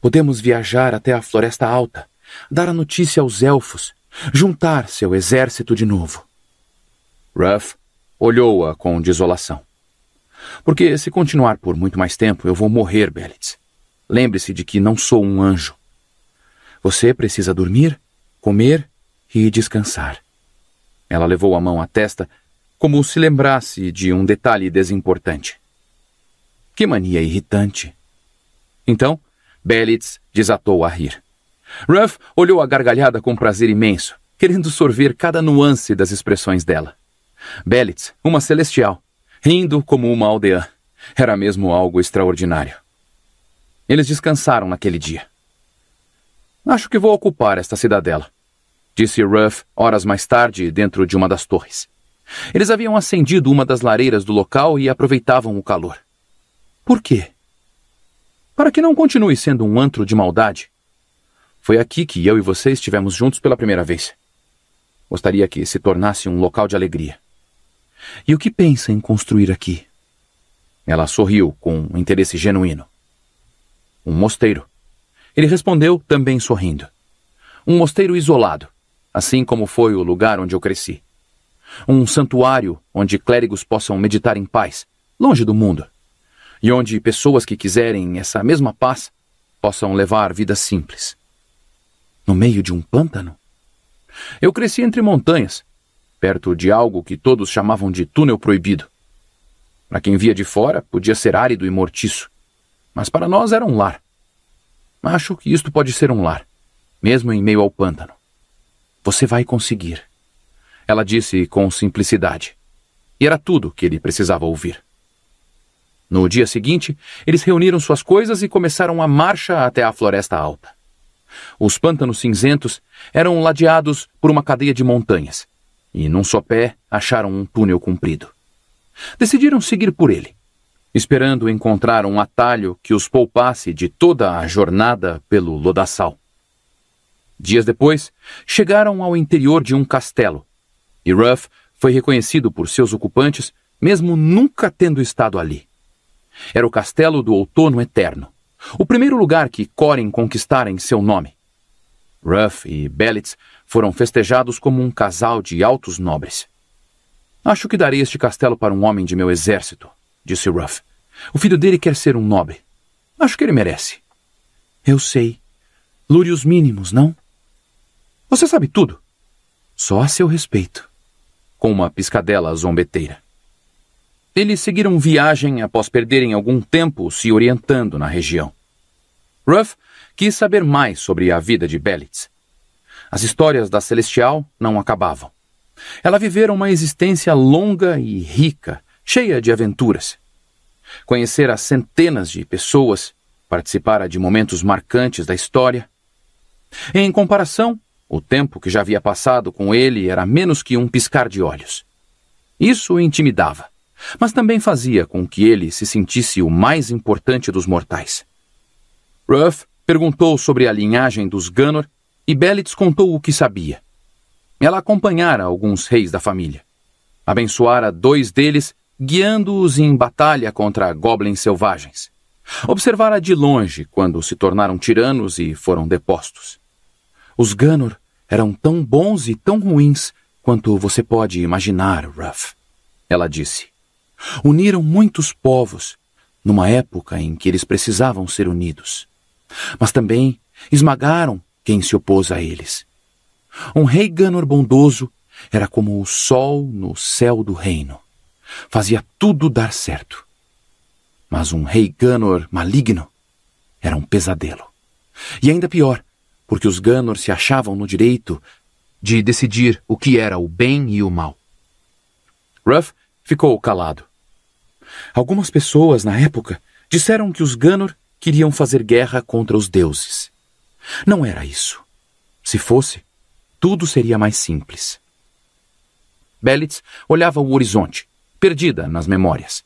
Podemos viajar até a Floresta Alta, dar a notícia aos elfos, juntar seu exército de novo. Ruff olhou-a com desolação. Porque se continuar por muito mais tempo, eu vou morrer, Belitz. Lembre-se de que não sou um anjo. Você precisa dormir, comer e descansar. Ela levou a mão à testa, como se lembrasse de um detalhe desimportante. Que mania irritante! Então, Belitz desatou a rir. Ruff olhou a gargalhada com prazer imenso, querendo sorver cada nuance das expressões dela. Belitz, uma celestial, rindo como uma aldeã. Era mesmo algo extraordinário. Eles descansaram naquele dia. Acho que vou ocupar esta cidadela, disse Ruff horas mais tarde dentro de uma das torres. Eles haviam acendido uma das lareiras do local e aproveitavam o calor. Por quê? Para que não continue sendo um antro de maldade. Foi aqui que eu e você estivemos juntos pela primeira vez. Gostaria que se tornasse um local de alegria. E o que pensa em construir aqui? Ela sorriu com um interesse genuíno. Um mosteiro. Ele respondeu, também sorrindo. Um mosteiro isolado, assim como foi o lugar onde eu cresci. Um santuário onde clérigos possam meditar em paz, longe do mundo, e onde pessoas que quiserem essa mesma paz possam levar vida simples. No meio de um pântano? Eu cresci entre montanhas, perto de algo que todos chamavam de túnel proibido. Para quem via de fora, podia ser árido e mortiço, mas para nós era um lar. Acho que isto pode ser um lar, mesmo em meio ao pântano. Você vai conseguir. Ela disse com simplicidade. E era tudo que ele precisava ouvir. No dia seguinte, eles reuniram suas coisas e começaram a marcha até a Floresta Alta. Os pântanos cinzentos eram ladeados por uma cadeia de montanhas, e num só pé acharam um túnel comprido. Decidiram seguir por ele, esperando encontrar um atalho que os poupasse de toda a jornada pelo lodaçal. Dias depois, chegaram ao interior de um castelo, e Ruff foi reconhecido por seus ocupantes, mesmo nunca tendo estado ali. Era o castelo do Outono Eterno, o primeiro lugar que Corin conquistara em seu nome. Ruff e Bellitz foram festejados como um casal de altos nobres. Acho que darei este castelo para um homem de meu exército, disse Ruff. O filho dele quer ser um nobre. Acho que ele merece. Eu sei. Lure os mínimos, não? Você sabe tudo. Só a seu respeito. Com uma piscadela zombeteira. Eles seguiram viagem após perderem algum tempo se orientando na região. Ruff quis saber mais sobre a vida de Belitz. As histórias da Celestial não acabavam. Ela vivera uma existência longa e rica, cheia de aventuras. Conhecera centenas de pessoas, participara de momentos marcantes da história. Em comparação, o tempo que já havia passado com ele era menos que um piscar de olhos. Isso o intimidava, mas também fazia com que ele se sentisse o mais importante dos mortais. Ruff perguntou sobre a linhagem dos Gunnor e Belitz contou o que sabia. Ela acompanhara alguns reis da família. Abençoara dois deles guiando-os em batalha contra goblins selvagens. Observara de longe quando se tornaram tiranos e foram depostos. Os Ganor eram tão bons e tão ruins quanto você pode imaginar, Ruff. Ela disse. Uniram muitos povos, numa época em que eles precisavam ser unidos. Mas também esmagaram quem se opôs a eles. Um rei Ganor bondoso era como o sol no céu do reino. Fazia tudo dar certo. Mas um rei Ganor maligno era um pesadelo. E ainda pior, porque os Ganor se achavam no direito de decidir o que era o bem e o mal. Ruff ficou calado. Algumas pessoas, na época, disseram que os Ganor queriam fazer guerra contra os deuses. Não era isso. Se fosse, tudo seria mais simples. Belitz olhava o horizonte, perdida nas memórias.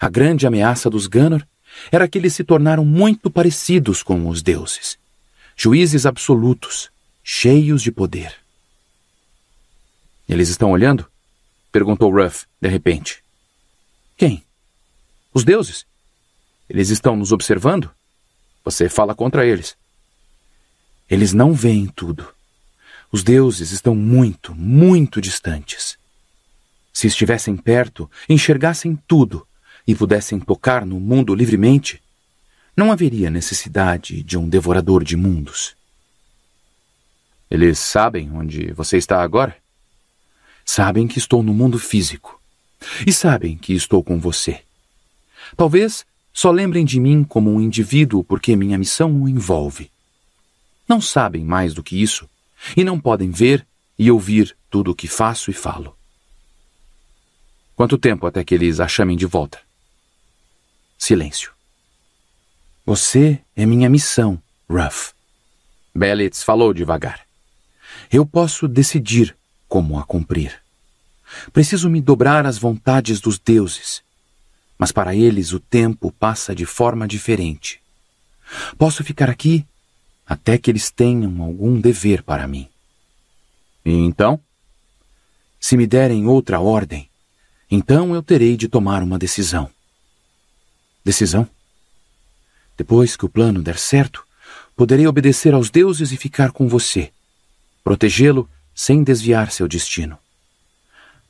A grande ameaça dos Gunnar era que eles se tornaram muito parecidos com os deuses, juízes absolutos, cheios de poder. Eles estão olhando? perguntou Ruff, de repente. Quem? Os deuses? Eles estão nos observando? Você fala contra eles. Eles não veem tudo. Os deuses estão muito, muito distantes. Se estivessem perto, enxergassem tudo e pudessem tocar no mundo livremente, não haveria necessidade de um devorador de mundos. Eles sabem onde você está agora? Sabem que estou no mundo físico. E sabem que estou com você. Talvez só lembrem de mim como um indivíduo porque minha missão o envolve. Não sabem mais do que isso e não podem ver e ouvir tudo o que faço e falo. Quanto tempo até que eles a chamem de volta? Silêncio. Você é minha missão, Ruff. Bellitz falou devagar. Eu posso decidir como a cumprir. Preciso me dobrar às vontades dos deuses. Mas para eles o tempo passa de forma diferente. Posso ficar aqui até que eles tenham algum dever para mim. E então? Se me derem outra ordem, então eu terei de tomar uma decisão. Decisão? Depois que o plano der certo, poderei obedecer aos deuses e ficar com você, protegê-lo sem desviar seu destino.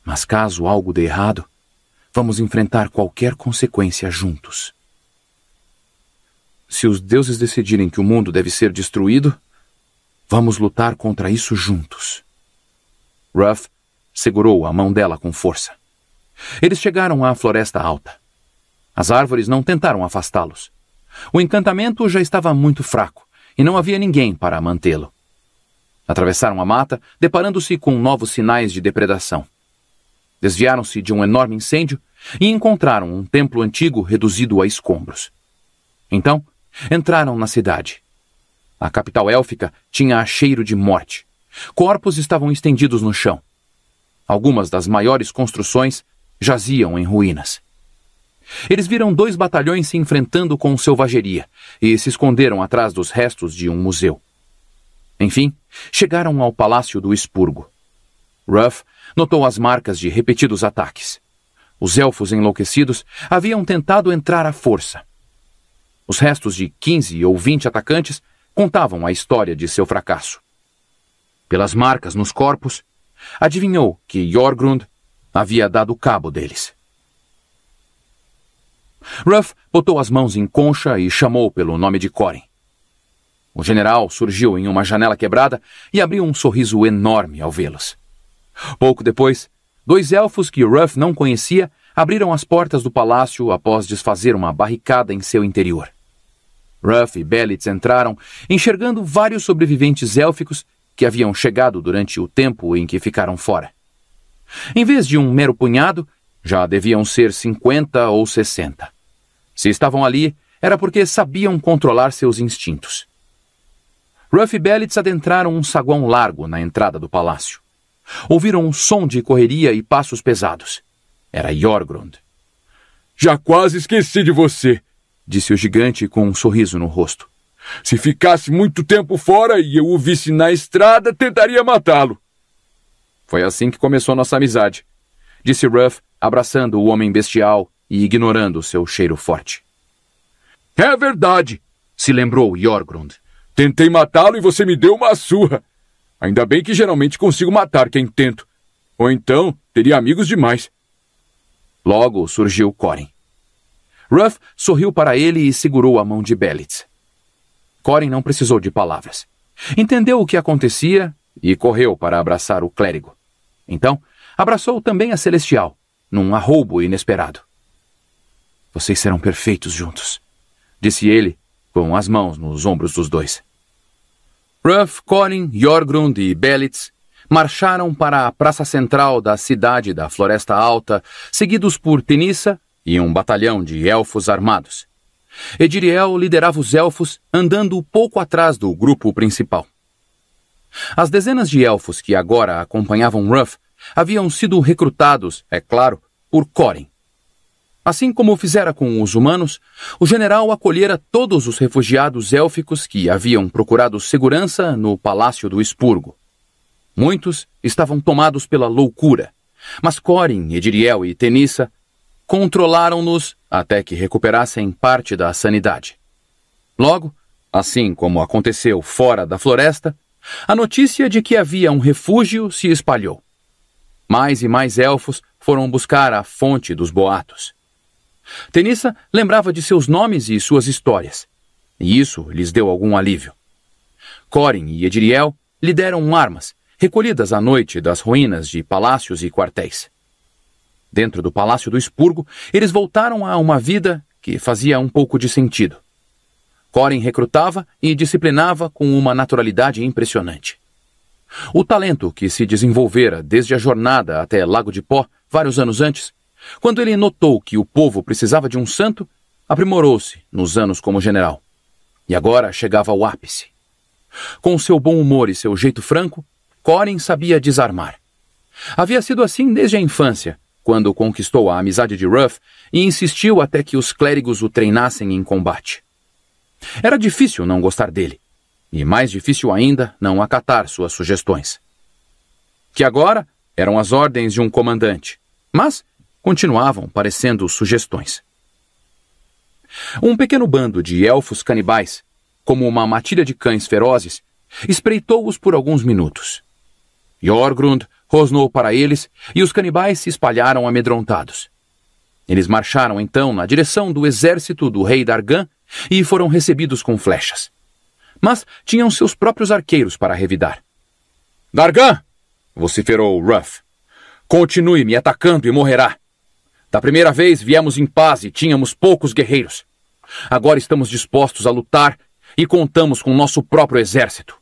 Mas caso algo dê errado, vamos enfrentar qualquer consequência juntos. Se os deuses decidirem que o mundo deve ser destruído, vamos lutar contra isso juntos. Ruff segurou a mão dela com força. Eles chegaram à Floresta Alta. As árvores não tentaram afastá-los. O encantamento já estava muito fraco e não havia ninguém para mantê-lo. Atravessaram a mata, deparando-se com novos sinais de depredação. Desviaram-se de um enorme incêndio e encontraram um templo antigo reduzido a escombros. Então, entraram na cidade. A capital élfica tinha cheiro de morte. Corpos estavam estendidos no chão. Algumas das maiores construções jaziam em ruínas. Eles viram dois batalhões se enfrentando com selvageria e se esconderam atrás dos restos de um museu. Enfim, chegaram ao Palácio do Expurgo. Ruff notou as marcas de repetidos ataques. Os elfos enlouquecidos haviam tentado entrar à força. Os restos de 15 ou 20 atacantes contavam a história de seu fracasso. Pelas marcas nos corpos, adivinhou que Jorgrund havia dado cabo deles. Ruff botou as mãos em concha e chamou pelo nome de Corin. O general surgiu em uma janela quebrada e abriu um sorriso enorme ao vê-los. Pouco depois, dois elfos que Ruff não conhecia abriram as portas do palácio após desfazer uma barricada em seu interior. Ruff e Belitz entraram, enxergando vários sobreviventes élficos que haviam chegado durante o tempo em que ficaram fora. Em vez de um mero punhado, já deviam ser cinquenta ou sessenta. Se estavam ali, era porque sabiam controlar seus instintos. Ruff e Bellitz adentraram um saguão largo na entrada do palácio. Ouviram um som de correria e passos pesados. Era Jorgrund. Já quase esqueci de você, disse o gigante com um sorriso no rosto. Se ficasse muito tempo fora e eu o visse na estrada, tentaria matá-lo. Foi assim que começou nossa amizade, disse Ruff, abraçando o homem bestial e ignorando seu cheiro forte. É verdade, se lembrou Jorgrund. Tentei matá-lo e você me deu uma surra. Ainda bem que geralmente consigo matar quem tento. Ou então teria amigos demais. Logo surgiu Corin. Ruff sorriu para ele e segurou a mão de Belitz. Corin não precisou de palavras. Entendeu o que acontecia e correu para abraçar o clérigo. Então, abraçou também a Celestial, num arroubo inesperado. Vocês serão perfeitos juntos, disse ele, com as mãos nos ombros dos dois. Ruff, Corin, Jorgrund e Belitz marcharam para a praça central da cidade da Floresta Alta, seguidos por Tenissa e um batalhão de elfos armados. Ediriel liderava os elfos, andando pouco atrás do grupo principal. As dezenas de elfos que agora acompanhavam Ruff haviam sido recrutados, é claro, por Coren. Assim como fizera com os humanos, o general acolhera todos os refugiados élficos que haviam procurado segurança no palácio do Expurgo. Muitos estavam tomados pela loucura, mas Corin, Ediriel e Tenissa controlaram-nos até que recuperassem parte da sanidade. Logo, assim como aconteceu fora da floresta, a notícia de que havia um refúgio se espalhou. Mais e mais elfos foram buscar a fonte dos boatos. Tenissa lembrava de seus nomes e suas histórias, e isso lhes deu algum alívio. Corin e Ediriel lhe deram armas, recolhidas à noite das ruínas de palácios e quartéis. Dentro do Palácio do Expurgo, eles voltaram a uma vida que fazia um pouco de sentido. Corin recrutava e disciplinava com uma naturalidade impressionante. O talento que se desenvolvera desde a jornada até Lago de Pó, vários anos antes, quando ele notou que o povo precisava de um santo, aprimorou-se nos anos como general. E agora chegava ao ápice. Com seu bom humor e seu jeito franco, Corin sabia desarmar. Havia sido assim desde a infância, quando conquistou a amizade de Ruff e insistiu até que os clérigos o treinassem em combate. Era difícil não gostar dele, e mais difícil ainda, não acatar suas sugestões. Que agora eram as ordens de um comandante, mas continuavam parecendo sugestões. Um pequeno bando de elfos canibais, como uma matilha de cães ferozes, espreitou-os por alguns minutos. Jorgrund rosnou para eles e os canibais se espalharam amedrontados. Eles marcharam então na direção do exército do rei Dargan e foram recebidos com flechas mas tinham seus próprios arqueiros para revidar. Dargan! vociferou Ruff. Continue me atacando e morrerá. Da primeira vez viemos em paz e tínhamos poucos guerreiros. Agora estamos dispostos a lutar e contamos com nosso próprio exército.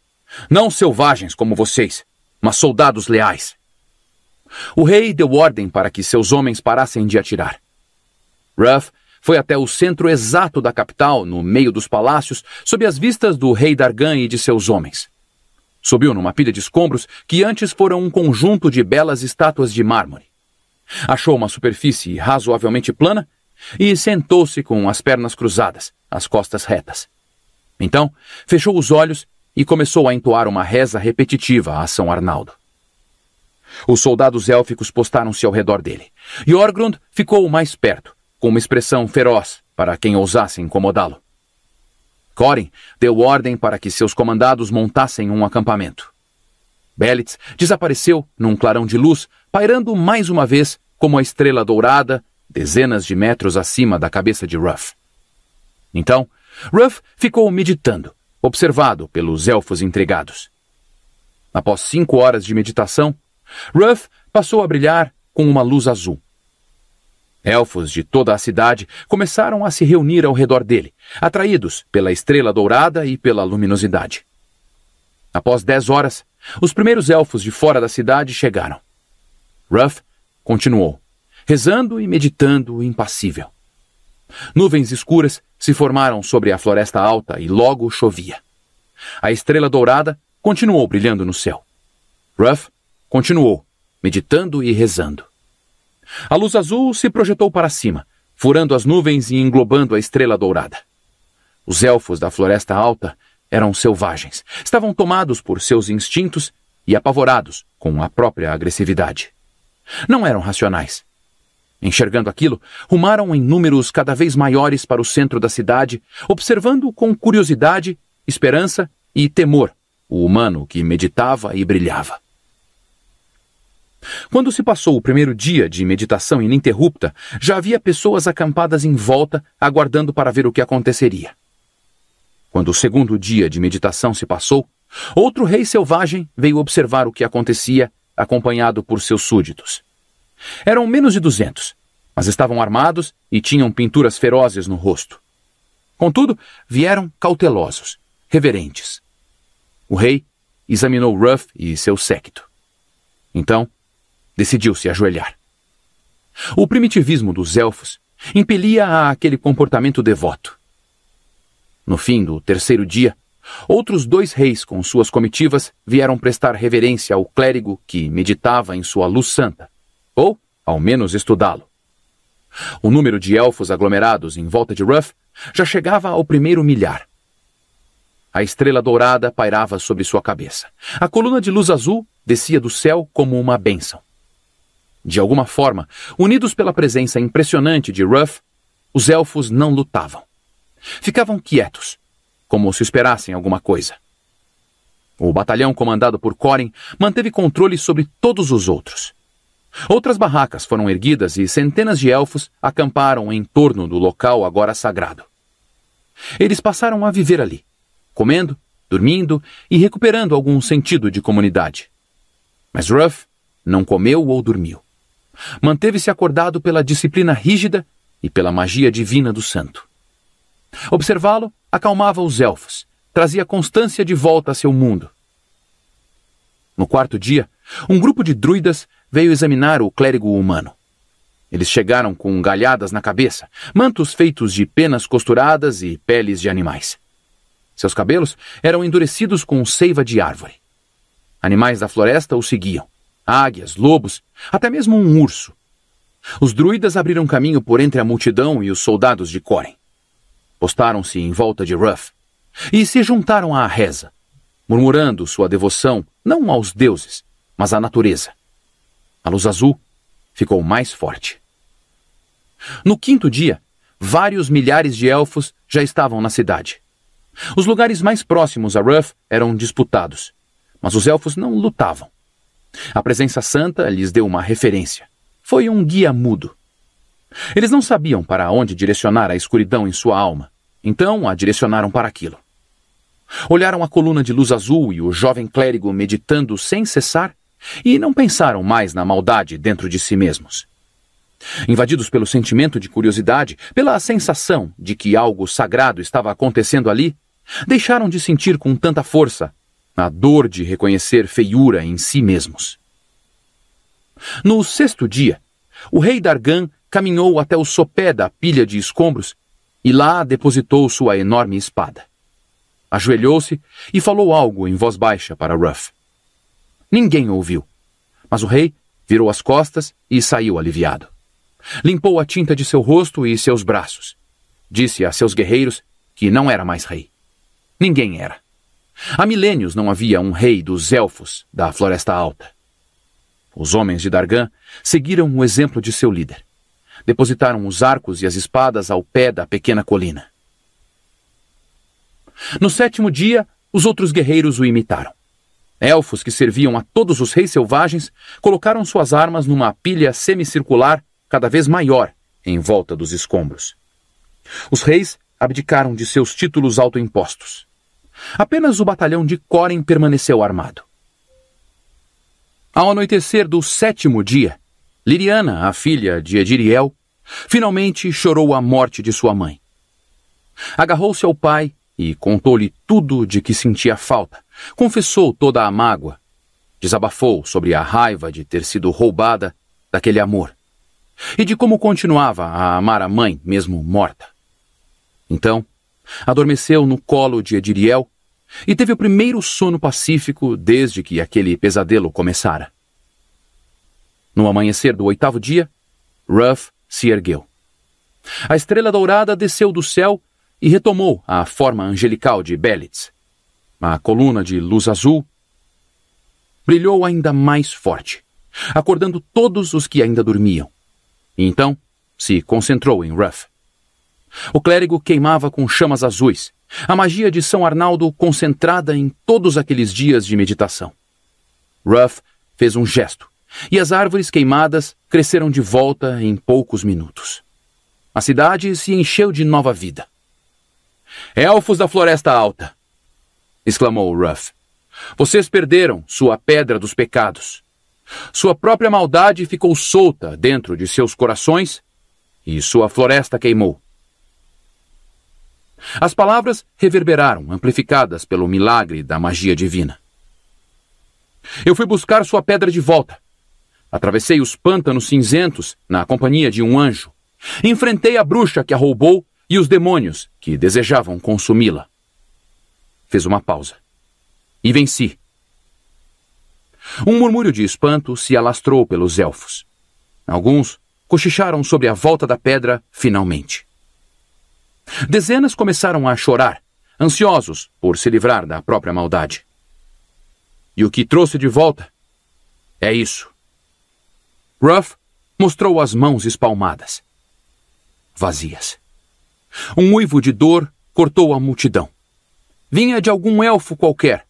Não selvagens como vocês, mas soldados leais. O rei deu ordem para que seus homens parassem de atirar. Ruff foi até o centro exato da capital, no meio dos palácios, sob as vistas do rei Dargan e de seus homens. Subiu numa pilha de escombros que antes foram um conjunto de belas estátuas de mármore. Achou uma superfície razoavelmente plana e sentou-se com as pernas cruzadas, as costas retas. Então, fechou os olhos e começou a entoar uma reza repetitiva a São Arnaldo. Os soldados élficos postaram-se ao redor dele. Jorgrund ficou mais perto, com uma expressão feroz para quem ousasse incomodá-lo. Corin deu ordem para que seus comandados montassem um acampamento. Belitz desapareceu num clarão de luz, pairando mais uma vez como a estrela dourada, dezenas de metros acima da cabeça de Ruff. Então, Ruff ficou meditando, observado pelos elfos intrigados. Após cinco horas de meditação, Ruff passou a brilhar com uma luz azul. Elfos de toda a cidade começaram a se reunir ao redor dele, atraídos pela estrela dourada e pela luminosidade. Após dez horas, os primeiros elfos de fora da cidade chegaram. Ruff continuou, rezando e meditando impassível. Nuvens escuras se formaram sobre a floresta alta e logo chovia. A estrela dourada continuou brilhando no céu. Ruff continuou, meditando e rezando. A luz azul se projetou para cima, furando as nuvens e englobando a estrela dourada. Os elfos da Floresta Alta eram selvagens. Estavam tomados por seus instintos e apavorados com a própria agressividade. Não eram racionais. Enxergando aquilo, rumaram em números cada vez maiores para o centro da cidade, observando com curiosidade, esperança e temor o humano que meditava e brilhava. Quando se passou o primeiro dia de meditação ininterrupta, já havia pessoas acampadas em volta, aguardando para ver o que aconteceria. Quando o segundo dia de meditação se passou, outro rei selvagem veio observar o que acontecia, acompanhado por seus súditos. Eram menos de duzentos, mas estavam armados e tinham pinturas ferozes no rosto. Contudo, vieram cautelosos, reverentes. O rei examinou Ruff e seu séquito. Então, decidiu se ajoelhar. O primitivismo dos elfos impelia a aquele comportamento devoto. No fim do terceiro dia, outros dois reis com suas comitivas vieram prestar reverência ao clérigo que meditava em sua luz santa, ou, ao menos, estudá-lo. O número de elfos aglomerados em volta de Ruff já chegava ao primeiro milhar. A estrela dourada pairava sobre sua cabeça. A coluna de luz azul descia do céu como uma bênção. De alguma forma, unidos pela presença impressionante de Ruff, os elfos não lutavam. Ficavam quietos, como se esperassem alguma coisa. O batalhão comandado por Corin manteve controle sobre todos os outros. Outras barracas foram erguidas e centenas de elfos acamparam em torno do local agora sagrado. Eles passaram a viver ali, comendo, dormindo e recuperando algum sentido de comunidade. Mas Ruff não comeu ou dormiu. Manteve-se acordado pela disciplina rígida e pela magia divina do santo. Observá-lo acalmava os elfos, trazia constância de volta a seu mundo. No quarto dia, um grupo de druidas veio examinar o clérigo humano. Eles chegaram com galhadas na cabeça, mantos feitos de penas costuradas e peles de animais. Seus cabelos eram endurecidos com seiva de árvore. Animais da floresta o seguiam águias, lobos, até mesmo um urso. Os druidas abriram caminho por entre a multidão e os soldados de Coren. Postaram-se em volta de Ruff e se juntaram à reza, murmurando sua devoção não aos deuses, mas à natureza. A luz azul ficou mais forte. No quinto dia, vários milhares de elfos já estavam na cidade. Os lugares mais próximos a Ruff eram disputados, mas os elfos não lutavam. A presença santa lhes deu uma referência. Foi um guia mudo. Eles não sabiam para onde direcionar a escuridão em sua alma, então a direcionaram para aquilo. Olharam a coluna de luz azul e o jovem clérigo meditando sem cessar e não pensaram mais na maldade dentro de si mesmos. Invadidos pelo sentimento de curiosidade, pela sensação de que algo sagrado estava acontecendo ali, deixaram de sentir com tanta força na dor de reconhecer feiura em si mesmos. No sexto dia, o rei Dargan caminhou até o sopé da pilha de escombros e lá depositou sua enorme espada. Ajoelhou-se e falou algo em voz baixa para Ruff. Ninguém ouviu, mas o rei virou as costas e saiu aliviado. Limpou a tinta de seu rosto e seus braços. Disse a seus guerreiros que não era mais rei. Ninguém era. Há milênios não havia um rei dos elfos da Floresta Alta. Os homens de Dargan seguiram o exemplo de seu líder. Depositaram os arcos e as espadas ao pé da pequena colina. No sétimo dia, os outros guerreiros o imitaram. Elfos que serviam a todos os reis selvagens colocaram suas armas numa pilha semicircular cada vez maior em volta dos escombros. Os reis abdicaram de seus títulos autoimpostos. Apenas o batalhão de Coren permaneceu armado. Ao anoitecer do sétimo dia, Liriana, a filha de Ediriel, finalmente chorou a morte de sua mãe. Agarrou-se ao pai e contou-lhe tudo de que sentia falta, confessou toda a mágoa, desabafou sobre a raiva de ter sido roubada daquele amor e de como continuava a amar a mãe, mesmo morta. Então, Adormeceu no colo de Ediriel e teve o primeiro sono pacífico desde que aquele pesadelo começara. No amanhecer do oitavo dia, Ruff se ergueu. A estrela dourada desceu do céu e retomou a forma angelical de Belitz. A coluna de luz azul brilhou ainda mais forte, acordando todos os que ainda dormiam. E então se concentrou em Ruff. O clérigo queimava com chamas azuis, a magia de São Arnaldo concentrada em todos aqueles dias de meditação. Ruff fez um gesto, e as árvores queimadas cresceram de volta em poucos minutos. A cidade se encheu de nova vida. Elfos da Floresta Alta! exclamou Ruff. Vocês perderam sua pedra dos pecados. Sua própria maldade ficou solta dentro de seus corações e sua floresta queimou. As palavras reverberaram, amplificadas pelo milagre da magia divina. Eu fui buscar sua pedra de volta. Atravessei os pântanos cinzentos na companhia de um anjo. Enfrentei a bruxa que a roubou e os demônios que desejavam consumi-la. Fez uma pausa. E venci. Um murmúrio de espanto se alastrou pelos elfos. Alguns cochicharam sobre a volta da pedra finalmente. Dezenas começaram a chorar, ansiosos por se livrar da própria maldade. E o que trouxe de volta é isso. Ruff mostrou as mãos espalmadas, vazias. Um uivo de dor cortou a multidão. Vinha de algum elfo qualquer.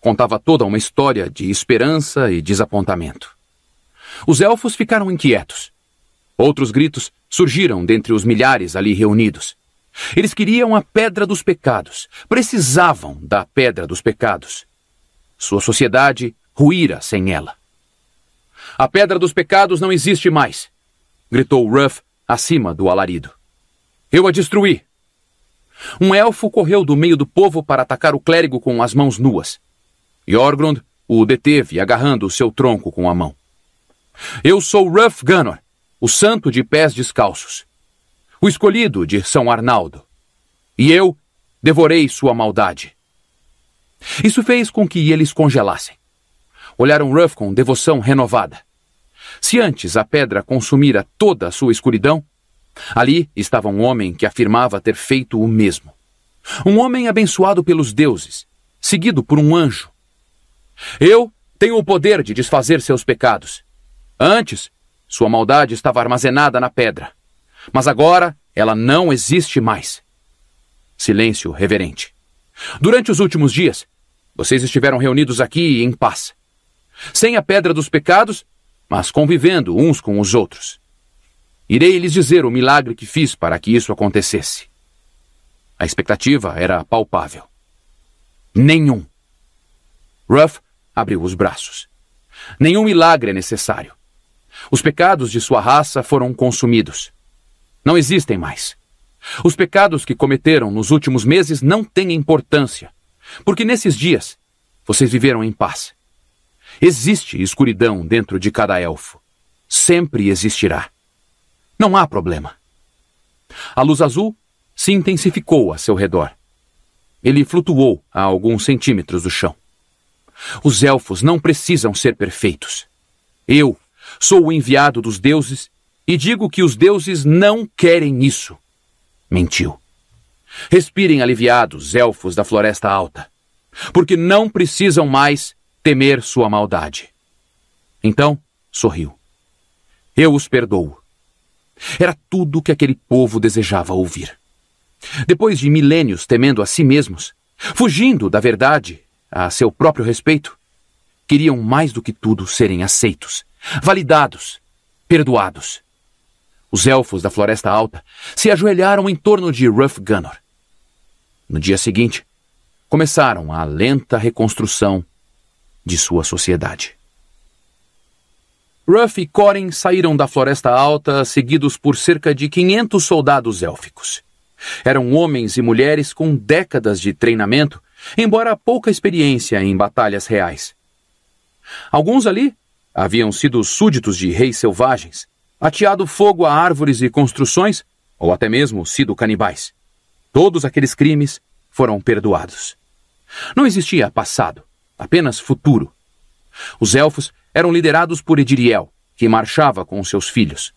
Contava toda uma história de esperança e desapontamento. Os elfos ficaram inquietos. Outros gritos surgiram dentre os milhares ali reunidos. Eles queriam a pedra dos pecados, precisavam da pedra dos pecados. Sua sociedade ruíra sem ela. A pedra dos pecados não existe mais, gritou Ruff acima do alarido. Eu a destruí. Um elfo correu do meio do povo para atacar o clérigo com as mãos nuas. Jorgrund o deteve, agarrando o seu tronco com a mão. Eu sou Ruff Gunnar, o santo de pés descalços o escolhido de São Arnaldo. E eu devorei sua maldade. Isso fez com que eles congelassem. Olharam Ruff com devoção renovada. Se antes a pedra consumira toda a sua escuridão, ali estava um homem que afirmava ter feito o mesmo. Um homem abençoado pelos deuses, seguido por um anjo. Eu tenho o poder de desfazer seus pecados. Antes, sua maldade estava armazenada na pedra. Mas agora ela não existe mais. Silêncio reverente. Durante os últimos dias, vocês estiveram reunidos aqui em paz, sem a pedra dos pecados, mas convivendo uns com os outros. Irei lhes dizer o milagre que fiz para que isso acontecesse. A expectativa era palpável. Nenhum. Ruff abriu os braços. Nenhum milagre é necessário. Os pecados de sua raça foram consumidos não existem mais. Os pecados que cometeram nos últimos meses não têm importância, porque nesses dias vocês viveram em paz. Existe escuridão dentro de cada elfo. Sempre existirá. Não há problema. A luz azul se intensificou a seu redor. Ele flutuou a alguns centímetros do chão. Os elfos não precisam ser perfeitos. Eu sou o enviado dos deuses e digo que os deuses não querem isso. Mentiu. Respirem aliviados, elfos da Floresta Alta, porque não precisam mais temer sua maldade. Então, sorriu. Eu os perdoo. Era tudo o que aquele povo desejava ouvir. Depois de milênios temendo a si mesmos, fugindo da verdade a seu próprio respeito, queriam mais do que tudo serem aceitos, validados, perdoados. Os elfos da Floresta Alta se ajoelharam em torno de Ruff Gunnor. No dia seguinte, começaram a lenta reconstrução de sua sociedade. Ruff e Corin saíram da Floresta Alta, seguidos por cerca de 500 soldados élficos. Eram homens e mulheres com décadas de treinamento, embora pouca experiência em batalhas reais. Alguns ali haviam sido súditos de reis selvagens, ateado fogo a árvores e construções, ou até mesmo sido canibais. Todos aqueles crimes foram perdoados. Não existia passado, apenas futuro. Os elfos eram liderados por Ediriel, que marchava com seus filhos.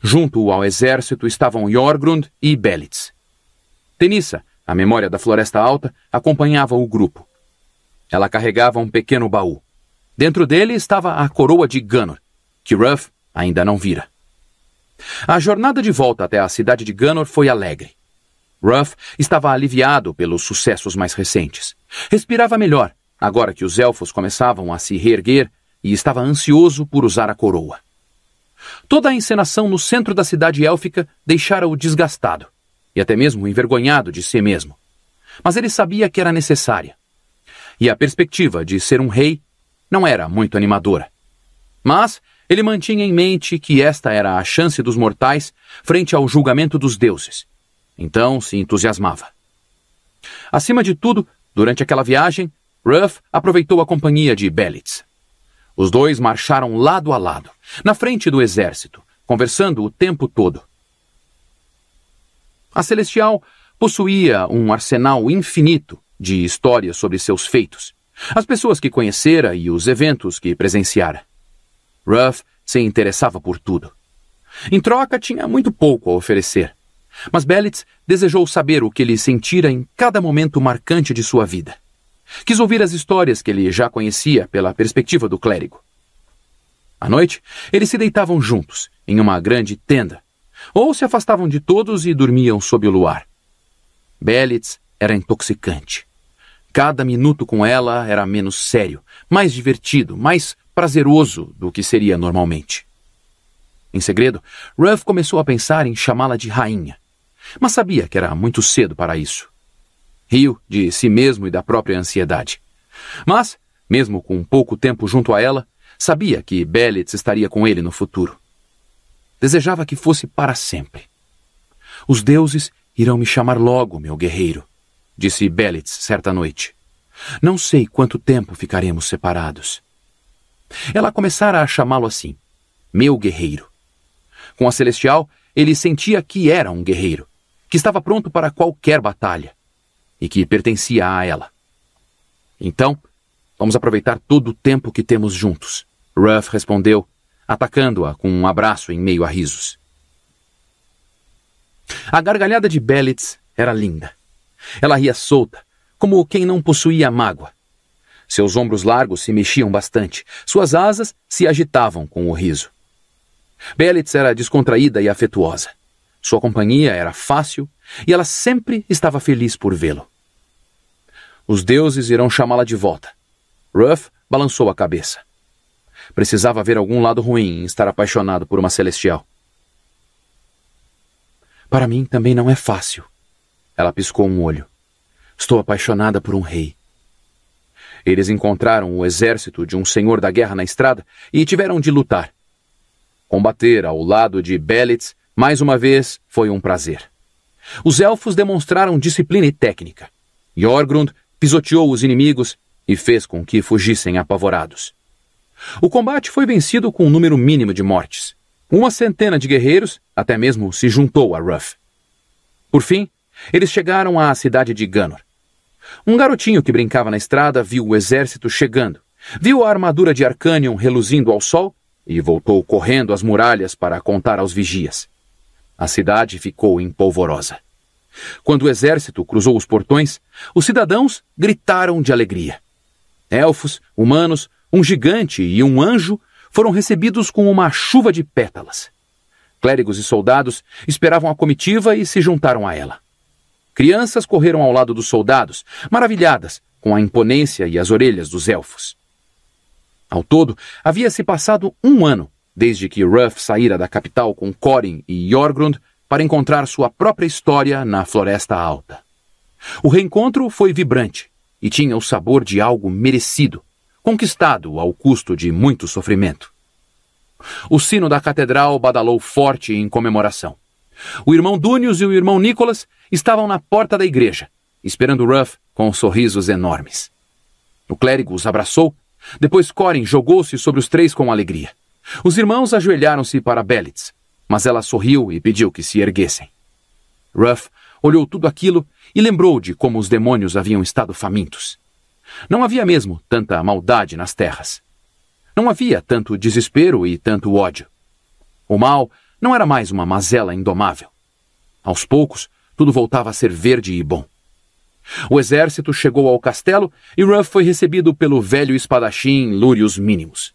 Junto ao exército estavam Jorgrund e Belitz. Tenissa, a memória da Floresta Alta, acompanhava o grupo. Ela carregava um pequeno baú. Dentro dele estava a coroa de Ganor, que Ruff ainda não vira. A jornada de volta até a cidade de Gunnor foi alegre. Ruff estava aliviado pelos sucessos mais recentes. Respirava melhor, agora que os elfos começavam a se reerguer, e estava ansioso por usar a coroa. Toda a encenação no centro da cidade élfica deixara-o desgastado, e até mesmo envergonhado de si mesmo. Mas ele sabia que era necessária. E a perspectiva de ser um rei não era muito animadora. Mas ele mantinha em mente que esta era a chance dos mortais frente ao julgamento dos deuses. Então se entusiasmava. Acima de tudo, durante aquela viagem, Ruff aproveitou a companhia de Belitz. Os dois marcharam lado a lado, na frente do exército, conversando o tempo todo. A Celestial possuía um arsenal infinito de histórias sobre seus feitos, as pessoas que conhecera e os eventos que presenciara. Ruff se interessava por tudo. Em troca, tinha muito pouco a oferecer. Mas Bellitz desejou saber o que ele sentira em cada momento marcante de sua vida. Quis ouvir as histórias que ele já conhecia pela perspectiva do clérigo. À noite, eles se deitavam juntos, em uma grande tenda, ou se afastavam de todos e dormiam sob o luar. Bellitz era intoxicante. Cada minuto com ela era menos sério, mais divertido, mais prazeroso do que seria normalmente. Em segredo, Ruff começou a pensar em chamá-la de rainha, mas sabia que era muito cedo para isso. Riu de si mesmo e da própria ansiedade. Mas, mesmo com pouco tempo junto a ela, sabia que Bellitz estaria com ele no futuro. Desejava que fosse para sempre. Os deuses irão me chamar logo, meu guerreiro, disse Bellitz certa noite. Não sei quanto tempo ficaremos separados. Ela começara a chamá-lo assim: meu guerreiro. Com a Celestial, ele sentia que era um guerreiro, que estava pronto para qualquer batalha e que pertencia a ela. Então, vamos aproveitar todo o tempo que temos juntos, Ruff respondeu, atacando-a com um abraço em meio a risos. A gargalhada de Bellitz era linda. Ela ria solta, como quem não possuía mágoa, seus ombros largos se mexiam bastante. Suas asas se agitavam com o riso. Belitz era descontraída e afetuosa. Sua companhia era fácil e ela sempre estava feliz por vê-lo. Os deuses irão chamá-la de volta. Ruff balançou a cabeça. Precisava ver algum lado ruim em estar apaixonado por uma celestial. Para mim também não é fácil. Ela piscou um olho. Estou apaixonada por um rei. Eles encontraram o exército de um senhor da guerra na estrada e tiveram de lutar. Combater ao lado de Belitz, mais uma vez, foi um prazer. Os elfos demonstraram disciplina e técnica. Jorgrund pisoteou os inimigos e fez com que fugissem apavorados. O combate foi vencido com um número mínimo de mortes. Uma centena de guerreiros até mesmo se juntou a Ruff. Por fim, eles chegaram à cidade de Ganor. Um garotinho que brincava na estrada viu o exército chegando, viu a armadura de Arcanion reluzindo ao sol e voltou correndo às muralhas para contar aos vigias. A cidade ficou empolvorosa. Quando o exército cruzou os portões, os cidadãos gritaram de alegria. Elfos, humanos, um gigante e um anjo foram recebidos com uma chuva de pétalas. Clérigos e soldados esperavam a comitiva e se juntaram a ela. Crianças correram ao lado dos soldados, maravilhadas com a imponência e as orelhas dos elfos. Ao todo, havia se passado um ano desde que Ruff saíra da capital com Corin e Jorgrund para encontrar sua própria história na Floresta Alta. O reencontro foi vibrante e tinha o sabor de algo merecido, conquistado ao custo de muito sofrimento. O sino da catedral badalou forte em comemoração. O irmão Dúnios e o irmão Nicholas estavam na porta da igreja, esperando Ruff com sorrisos enormes. O clérigo os abraçou, depois Corin jogou-se sobre os três com alegria. Os irmãos ajoelharam-se para Belitz, mas ela sorriu e pediu que se erguessem. Ruff olhou tudo aquilo e lembrou de como os demônios haviam estado famintos. Não havia mesmo tanta maldade nas terras. Não havia tanto desespero e tanto ódio. O mal não era mais uma mazela indomável. Aos poucos, tudo voltava a ser verde e bom. O exército chegou ao castelo e Ruff foi recebido pelo velho espadachim Lúrius Mínimos.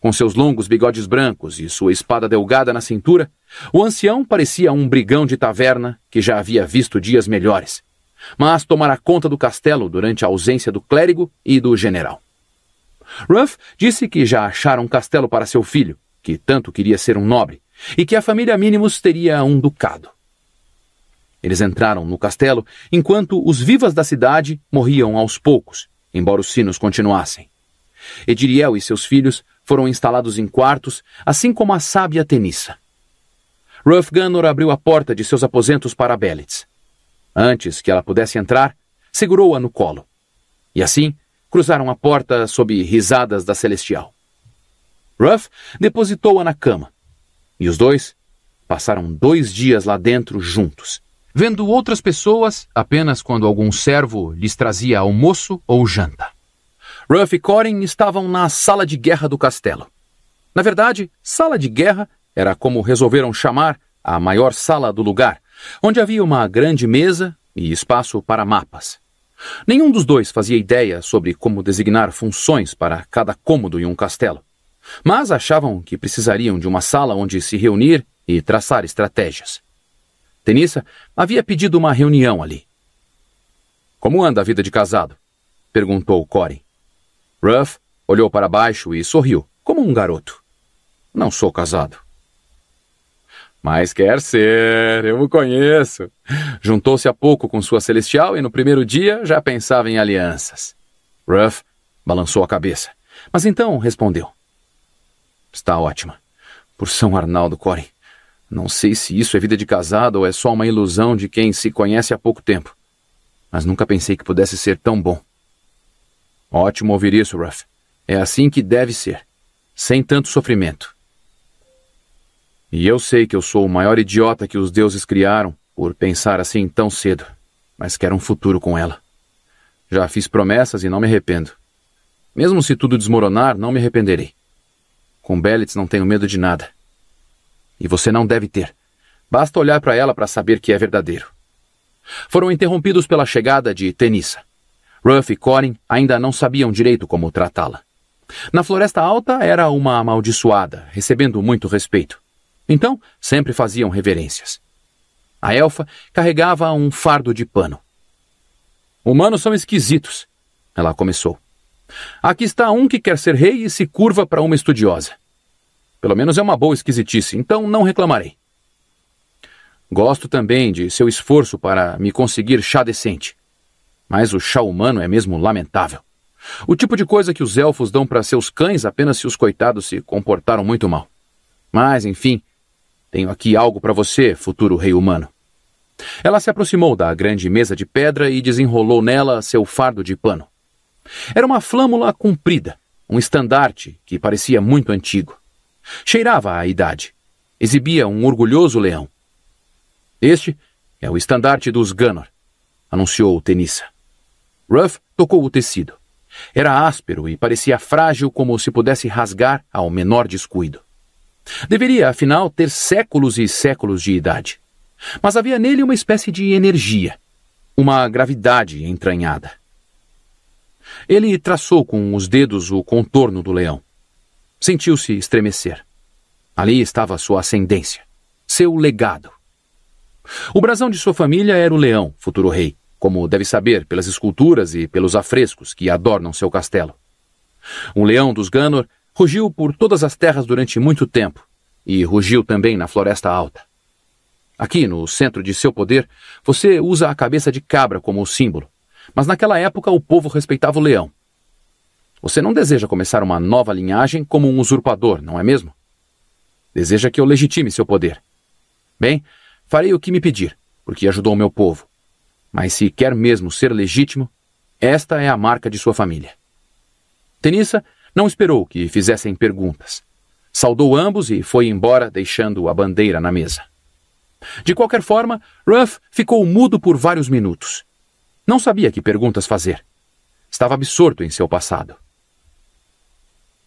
Com seus longos bigodes brancos e sua espada delgada na cintura, o ancião parecia um brigão de taverna que já havia visto dias melhores, mas tomara conta do castelo durante a ausência do clérigo e do general. Ruff disse que já achara um castelo para seu filho, que tanto queria ser um nobre, e que a família Minimus teria um ducado. Eles entraram no castelo enquanto os vivas da cidade morriam aos poucos, embora os sinos continuassem. Ediriel e seus filhos foram instalados em quartos, assim como a sábia tenissa. Ruff Gunnor abriu a porta de seus aposentos para Bellitz. Antes que ela pudesse entrar, segurou-a no colo. E assim, cruzaram a porta sob risadas da Celestial. Ruff depositou-a na cama, e os dois passaram dois dias lá dentro juntos, vendo outras pessoas apenas quando algum servo lhes trazia almoço ou janta. Ruff e Corin estavam na sala de guerra do castelo. Na verdade, sala de guerra era como resolveram chamar a maior sala do lugar, onde havia uma grande mesa e espaço para mapas. Nenhum dos dois fazia ideia sobre como designar funções para cada cômodo em um castelo mas achavam que precisariam de uma sala onde se reunir e traçar estratégias. Tenissa havia pedido uma reunião ali. Como anda a vida de casado? perguntou Corin. Ruff olhou para baixo e sorriu, como um garoto. Não sou casado. Mas quer ser, eu o conheço. Juntou-se há pouco com sua celestial e no primeiro dia já pensava em alianças. Ruff balançou a cabeça, mas então respondeu: Está ótima. Por São Arnaldo, Corin. Não sei se isso é vida de casado ou é só uma ilusão de quem se conhece há pouco tempo. Mas nunca pensei que pudesse ser tão bom. Ótimo ouvir isso, Ruff. É assim que deve ser. Sem tanto sofrimento. E eu sei que eu sou o maior idiota que os deuses criaram por pensar assim tão cedo, mas quero um futuro com ela. Já fiz promessas e não me arrependo. Mesmo se tudo desmoronar, não me arrependerei. Com Bellets não tenho medo de nada. E você não deve ter. Basta olhar para ela para saber que é verdadeiro. Foram interrompidos pela chegada de Tenissa. Ruff e Corin ainda não sabiam direito como tratá-la. Na Floresta Alta era uma amaldiçoada, recebendo muito respeito. Então, sempre faziam reverências. A elfa carregava um fardo de pano. Humanos são esquisitos, ela começou. Aqui está um que quer ser rei e se curva para uma estudiosa. Pelo menos é uma boa esquisitice, então não reclamarei. Gosto também de seu esforço para me conseguir chá decente. Mas o chá humano é mesmo lamentável. O tipo de coisa que os elfos dão para seus cães apenas se os coitados se comportaram muito mal. Mas, enfim, tenho aqui algo para você, futuro rei humano. Ela se aproximou da grande mesa de pedra e desenrolou nela seu fardo de pano. Era uma flâmula comprida, um estandarte que parecia muito antigo. Cheirava à idade. Exibia um orgulhoso leão. Este é o estandarte dos Gunnar, anunciou Tenissa. Ruff tocou o tecido. Era áspero e parecia frágil como se pudesse rasgar ao menor descuido. Deveria, afinal, ter séculos e séculos de idade. Mas havia nele uma espécie de energia, uma gravidade entranhada. Ele traçou com os dedos o contorno do leão. Sentiu-se estremecer. Ali estava sua ascendência, seu legado. O brasão de sua família era o leão, futuro rei, como deve saber pelas esculturas e pelos afrescos que adornam seu castelo. Um leão dos Ganor rugiu por todas as terras durante muito tempo e rugiu também na Floresta Alta. Aqui, no centro de seu poder, você usa a cabeça de cabra como símbolo, mas naquela época o povo respeitava o leão. Você não deseja começar uma nova linhagem como um usurpador, não é mesmo? Deseja que eu legitime seu poder. Bem, farei o que me pedir, porque ajudou meu povo. Mas se quer mesmo ser legítimo, esta é a marca de sua família. Tenissa não esperou que fizessem perguntas. Saudou ambos e foi embora, deixando a bandeira na mesa. De qualquer forma, Ruff ficou mudo por vários minutos. Não sabia que perguntas fazer. Estava absorto em seu passado.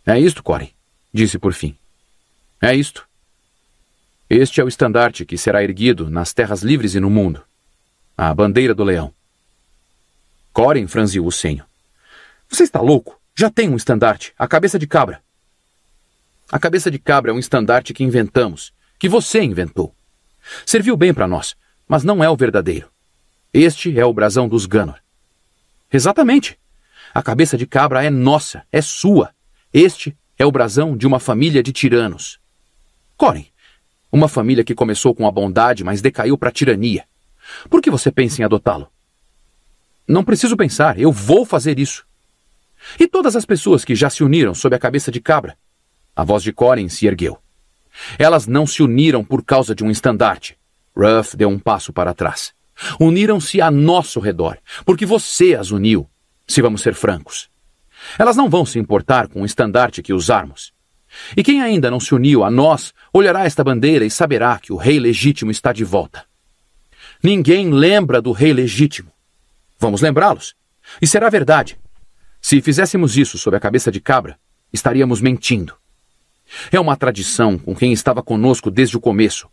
É isto, Corey, disse por fim. É isto. Este é o estandarte que será erguido nas terras livres e no mundo. A bandeira do leão. Coren franziu o senho. Você está louco? Já tem um estandarte, a cabeça de cabra. A cabeça de cabra é um estandarte que inventamos, que você inventou. Serviu bem para nós, mas não é o verdadeiro. Este é o brasão dos Ganor. Exatamente. A cabeça de cabra é nossa, é sua. Este é o brasão de uma família de tiranos. Corin, uma família que começou com a bondade, mas decaiu para a tirania. Por que você pensa em adotá-lo? Não preciso pensar, eu vou fazer isso. E todas as pessoas que já se uniram sob a cabeça de cabra? A voz de Corin se ergueu. Elas não se uniram por causa de um estandarte. Ruff deu um passo para trás. Uniram-se a nosso redor, porque você as uniu, se vamos ser francos. Elas não vão se importar com o estandarte que usarmos. E quem ainda não se uniu a nós olhará esta bandeira e saberá que o rei legítimo está de volta. Ninguém lembra do rei legítimo. Vamos lembrá-los. E será verdade. Se fizéssemos isso sob a cabeça de cabra, estaríamos mentindo. É uma tradição com quem estava conosco desde o começo,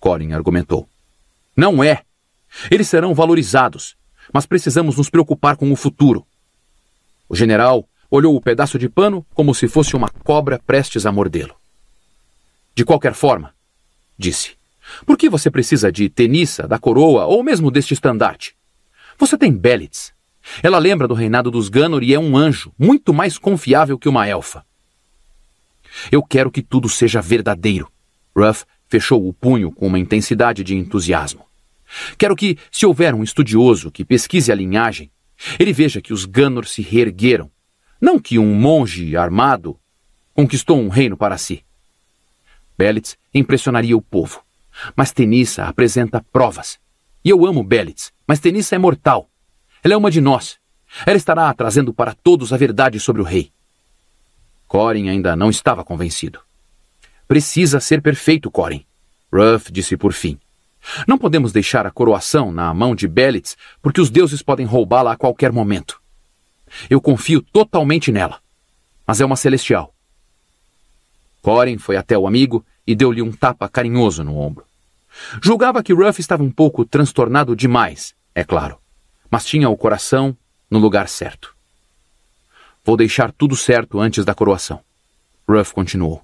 Colin argumentou. Não é, eles serão valorizados, mas precisamos nos preocupar com o futuro. O general olhou o pedaço de pano como se fosse uma cobra prestes a mordê-lo. De qualquer forma, disse, por que você precisa de teniça, da coroa ou mesmo deste estandarte? Você tem Belitz. Ela lembra do reinado dos Gunnor e é um anjo, muito mais confiável que uma elfa. Eu quero que tudo seja verdadeiro. Ruff fechou o punho com uma intensidade de entusiasmo. Quero que, se houver um estudioso que pesquise a linhagem, ele veja que os Ganor se reergueram, não que um monge armado conquistou um reino para si. Belitz impressionaria o povo, mas Tenissa apresenta provas. E eu amo Belitz, mas Tenissa é mortal. Ela é uma de nós. Ela estará trazendo para todos a verdade sobre o rei. Corin ainda não estava convencido. Precisa ser perfeito, Corin. Ruff disse por fim. Não podemos deixar a coroação na mão de Belitz, porque os deuses podem roubá-la a qualquer momento. Eu confio totalmente nela, mas é uma celestial. Corin foi até o amigo e deu-lhe um tapa carinhoso no ombro. Julgava que Ruff estava um pouco transtornado demais, é claro, mas tinha o coração no lugar certo. Vou deixar tudo certo antes da coroação. Ruff continuou.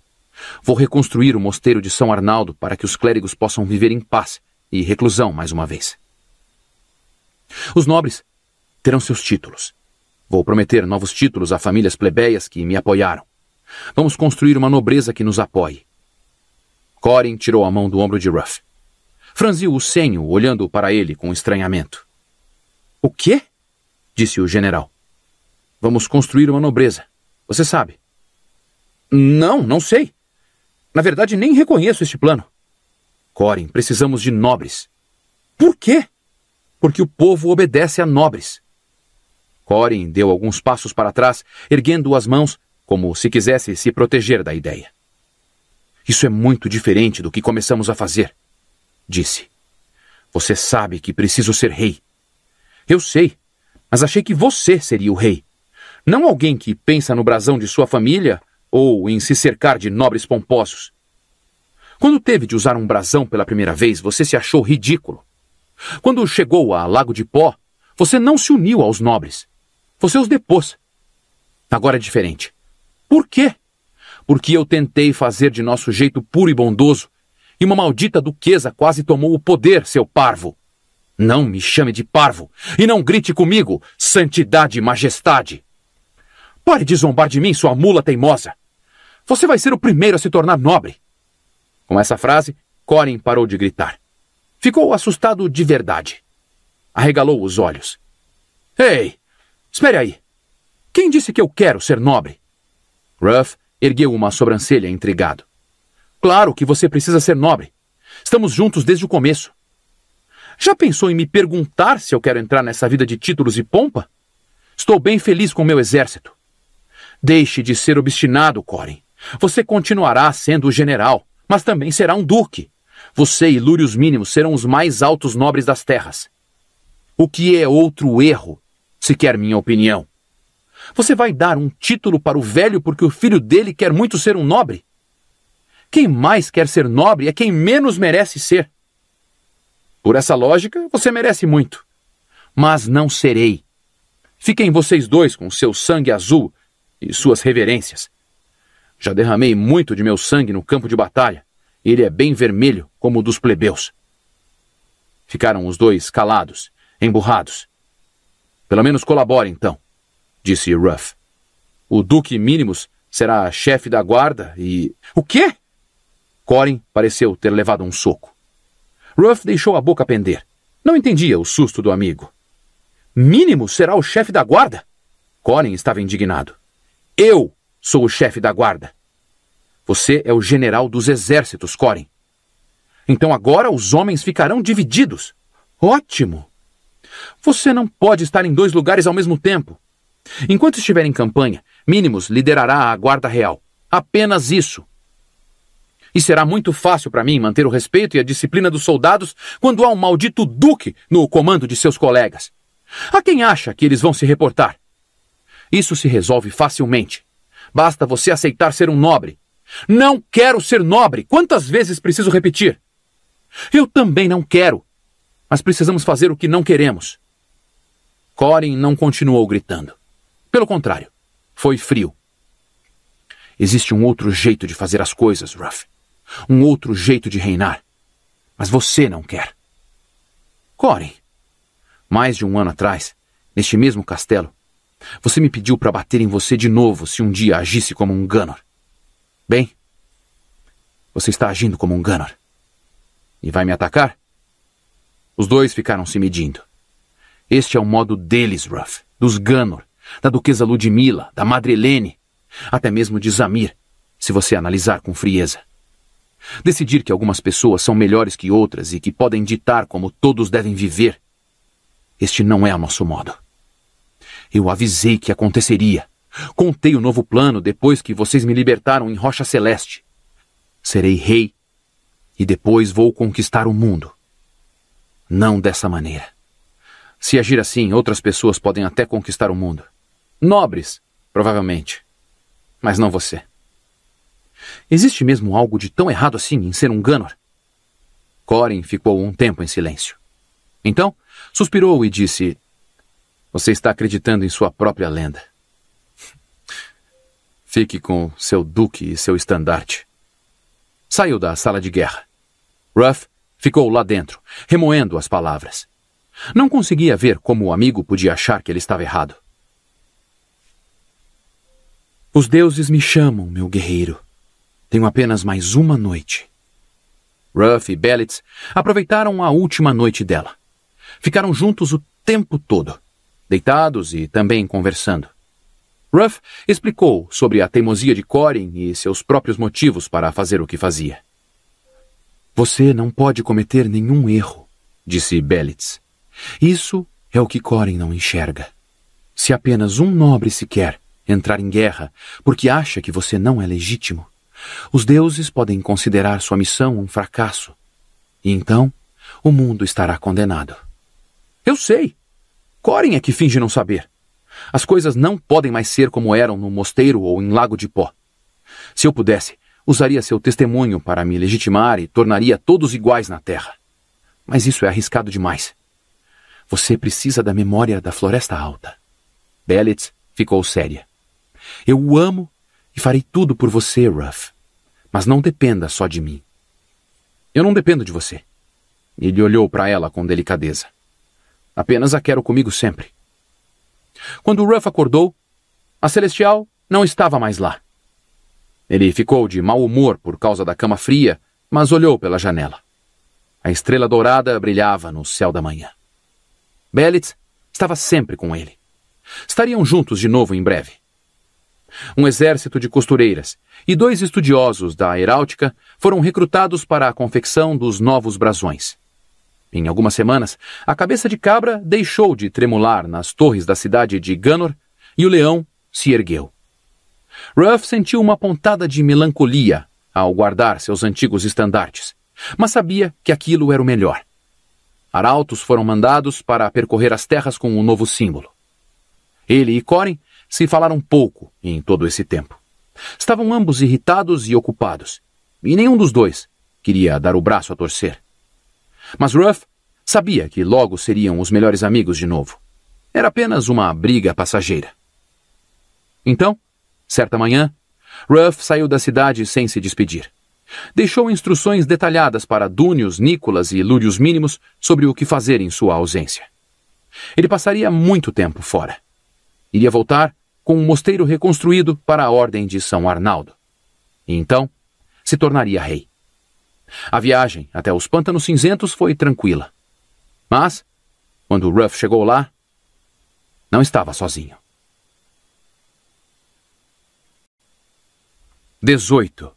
Vou reconstruir o mosteiro de São Arnaldo para que os clérigos possam viver em paz e reclusão mais uma vez. Os nobres terão seus títulos. Vou prometer novos títulos a famílias plebeias que me apoiaram. Vamos construir uma nobreza que nos apoie. Corin tirou a mão do ombro de Ruff. Franziu o senho, olhando para ele com estranhamento. O quê? disse o general. Vamos construir uma nobreza. Você sabe. Não, não sei. Na verdade, nem reconheço este plano. Corin, precisamos de nobres. Por quê? Porque o povo obedece a nobres. Corin deu alguns passos para trás, erguendo as mãos, como se quisesse se proteger da ideia. Isso é muito diferente do que começamos a fazer, disse. Você sabe que preciso ser rei. Eu sei, mas achei que você seria o rei. Não alguém que pensa no brasão de sua família ou em se cercar de nobres pomposos. Quando teve de usar um brasão pela primeira vez, você se achou ridículo. Quando chegou a Lago de Pó, você não se uniu aos nobres. Você os depôs. Agora é diferente. Por quê? Porque eu tentei fazer de nosso jeito puro e bondoso, e uma maldita duquesa quase tomou o poder, seu parvo. Não me chame de parvo e não grite comigo, santidade e majestade. Pare de zombar de mim, sua mula teimosa. Você vai ser o primeiro a se tornar nobre. Com essa frase, Corin parou de gritar. Ficou assustado de verdade. Arregalou os olhos. Ei! Espere aí! Quem disse que eu quero ser nobre? Ruff ergueu uma sobrancelha intrigado. Claro que você precisa ser nobre. Estamos juntos desde o começo. Já pensou em me perguntar se eu quero entrar nessa vida de títulos e pompa? Estou bem feliz com meu exército. Deixe de ser obstinado, Corin. Você continuará sendo o general mas também será um duque. Você e Lúrios Mínimos serão os mais altos nobres das terras. O que é outro erro, se quer minha opinião. Você vai dar um título para o velho porque o filho dele quer muito ser um nobre? Quem mais quer ser nobre é quem menos merece ser. Por essa lógica, você merece muito. Mas não serei. Fiquem vocês dois com seu sangue azul e suas reverências. Já derramei muito de meu sangue no campo de batalha. Ele é bem vermelho, como o dos plebeus. Ficaram os dois calados, emburrados. Pelo menos colabore, então, disse Ruff. O Duque Minimus será chefe da guarda e. O quê? Corin pareceu ter levado um soco. Ruff deixou a boca pender. Não entendia o susto do amigo. Minimus será o chefe da guarda? Corin estava indignado. Eu Sou o chefe da guarda. Você é o general dos exércitos, Corin. Então agora os homens ficarão divididos. Ótimo! Você não pode estar em dois lugares ao mesmo tempo. Enquanto estiver em campanha, mínimos liderará a Guarda Real. Apenas isso. E será muito fácil para mim manter o respeito e a disciplina dos soldados quando há um maldito duque no comando de seus colegas. A quem acha que eles vão se reportar? Isso se resolve facilmente. Basta você aceitar ser um nobre. Não quero ser nobre. Quantas vezes preciso repetir? Eu também não quero. Mas precisamos fazer o que não queremos. Corin não continuou gritando. Pelo contrário, foi frio. Existe um outro jeito de fazer as coisas, Ruff. Um outro jeito de reinar. Mas você não quer. Corin, mais de um ano atrás, neste mesmo castelo, você me pediu para bater em você de novo se um dia agisse como um Ganor. Bem, você está agindo como um Ganor. E vai me atacar? Os dois ficaram se medindo. Este é o modo deles, Ruff, dos Ganor, da Duquesa Ludmilla, da Madre Helene, até mesmo de Zamir, se você analisar com frieza. Decidir que algumas pessoas são melhores que outras e que podem ditar como todos devem viver, este não é o nosso modo. Eu avisei que aconteceria. Contei o novo plano depois que vocês me libertaram em Rocha Celeste. Serei rei e depois vou conquistar o mundo. Não dessa maneira. Se agir assim, outras pessoas podem até conquistar o mundo. Nobres, provavelmente. Mas não você. Existe mesmo algo de tão errado assim em ser um Ganor? Corin ficou um tempo em silêncio. Então, suspirou e disse: você está acreditando em sua própria lenda. Fique com seu duque e seu estandarte. Saiu da sala de guerra. Ruff ficou lá dentro, remoendo as palavras. Não conseguia ver como o amigo podia achar que ele estava errado. Os deuses me chamam, meu guerreiro. Tenho apenas mais uma noite. Ruff e Bellitz aproveitaram a última noite dela. Ficaram juntos o tempo todo deitados e também conversando. Ruff explicou sobre a teimosia de Corin e seus próprios motivos para fazer o que fazia. Você não pode cometer nenhum erro, disse Belitz. Isso é o que Corin não enxerga. Se apenas um nobre sequer entrar em guerra porque acha que você não é legítimo, os deuses podem considerar sua missão um fracasso. E então, o mundo estará condenado. Eu sei, Corin é que finge não saber. As coisas não podem mais ser como eram no mosteiro ou em Lago de Pó. Se eu pudesse, usaria seu testemunho para me legitimar e tornaria todos iguais na Terra. Mas isso é arriscado demais. Você precisa da memória da Floresta Alta. Bellet ficou séria. Eu o amo e farei tudo por você, Ruff. Mas não dependa só de mim. Eu não dependo de você. Ele olhou para ela com delicadeza. Apenas a quero comigo sempre. Quando Ruff acordou, a Celestial não estava mais lá. Ele ficou de mau humor por causa da cama fria, mas olhou pela janela. A estrela dourada brilhava no céu da manhã. Belitz estava sempre com ele. Estariam juntos de novo em breve. Um exército de costureiras e dois estudiosos da heráldica foram recrutados para a confecção dos novos brasões. Em algumas semanas, a cabeça de cabra deixou de tremular nas torres da cidade de Ganor e o leão se ergueu. Ruff sentiu uma pontada de melancolia ao guardar seus antigos estandartes, mas sabia que aquilo era o melhor. Arautos foram mandados para percorrer as terras com o um novo símbolo. Ele e Corin se falaram pouco em todo esse tempo. Estavam ambos irritados e ocupados, e nenhum dos dois queria dar o braço a torcer. Mas Ruff sabia que logo seriam os melhores amigos de novo. Era apenas uma briga passageira. Então, certa manhã, Ruff saiu da cidade sem se despedir. Deixou instruções detalhadas para Dúnios, Nicolas e Lúrios Mínimos sobre o que fazer em sua ausência. Ele passaria muito tempo fora. Iria voltar com um mosteiro reconstruído para a Ordem de São Arnaldo. E então, se tornaria rei. A viagem até os Pântanos Cinzentos foi tranquila. Mas, quando Ruff chegou lá, não estava sozinho. 18.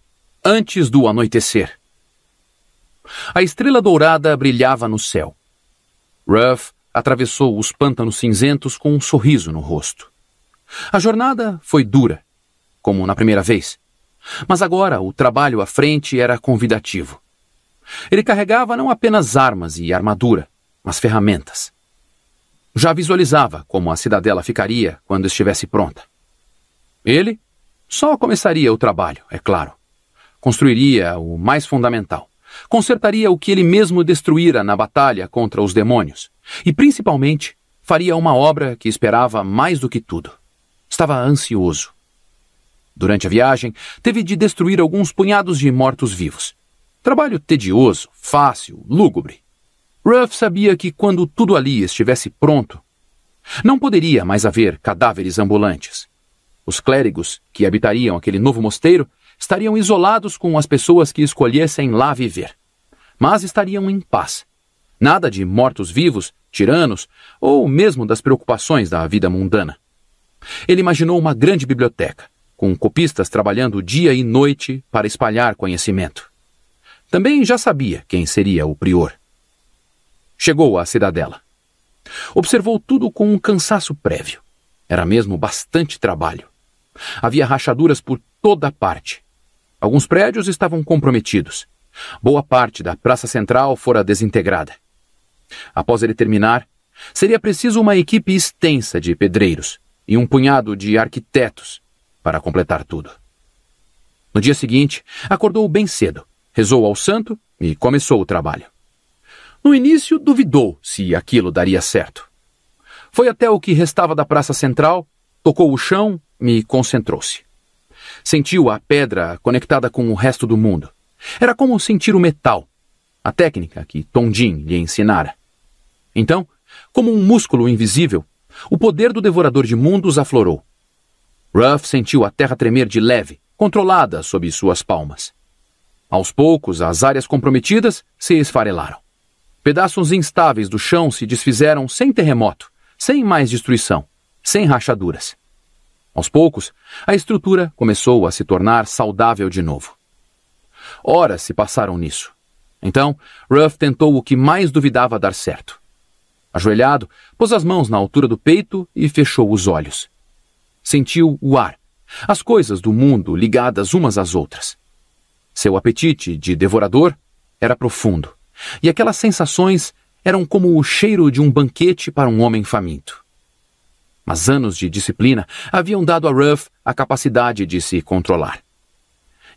Antes do anoitecer. A estrela dourada brilhava no céu. Ruff atravessou os pântanos cinzentos com um sorriso no rosto. A jornada foi dura, como na primeira vez, mas agora o trabalho à frente era convidativo. Ele carregava não apenas armas e armadura, mas ferramentas. Já visualizava como a cidadela ficaria quando estivesse pronta. Ele só começaria o trabalho, é claro. Construiria o mais fundamental. Consertaria o que ele mesmo destruíra na batalha contra os demônios. E, principalmente, faria uma obra que esperava mais do que tudo. Estava ansioso Durante a viagem, teve de destruir alguns punhados de mortos-vivos. Trabalho tedioso, fácil, lúgubre. Ruff sabia que quando tudo ali estivesse pronto, não poderia mais haver cadáveres ambulantes. Os clérigos que habitariam aquele novo mosteiro estariam isolados com as pessoas que escolhessem lá viver, mas estariam em paz. Nada de mortos-vivos, tiranos ou mesmo das preocupações da vida mundana. Ele imaginou uma grande biblioteca, com copistas trabalhando dia e noite para espalhar conhecimento. Também já sabia quem seria o prior. Chegou à cidadela. Observou tudo com um cansaço prévio. Era mesmo bastante trabalho. Havia rachaduras por toda parte. Alguns prédios estavam comprometidos. Boa parte da praça central fora desintegrada. Após ele terminar, seria preciso uma equipe extensa de pedreiros e um punhado de arquitetos para completar tudo. No dia seguinte, acordou bem cedo, rezou ao santo e começou o trabalho. No início, duvidou se aquilo daria certo. Foi até o que restava da praça central, tocou o chão e concentrou-se. Sentiu a pedra conectada com o resto do mundo. Era como sentir o metal, a técnica que Tondim lhe ensinara. Então, como um músculo invisível, o poder do devorador de mundos aflorou. Ruff sentiu a terra tremer de leve, controlada sob suas palmas. Aos poucos, as áreas comprometidas se esfarelaram. Pedaços instáveis do chão se desfizeram sem terremoto, sem mais destruição, sem rachaduras. Aos poucos, a estrutura começou a se tornar saudável de novo. Horas se passaram nisso. Então, Ruff tentou o que mais duvidava dar certo. Ajoelhado, pôs as mãos na altura do peito e fechou os olhos. Sentiu o ar, as coisas do mundo ligadas umas às outras. Seu apetite de devorador era profundo, e aquelas sensações eram como o cheiro de um banquete para um homem faminto. Mas anos de disciplina haviam dado a Ruff a capacidade de se controlar.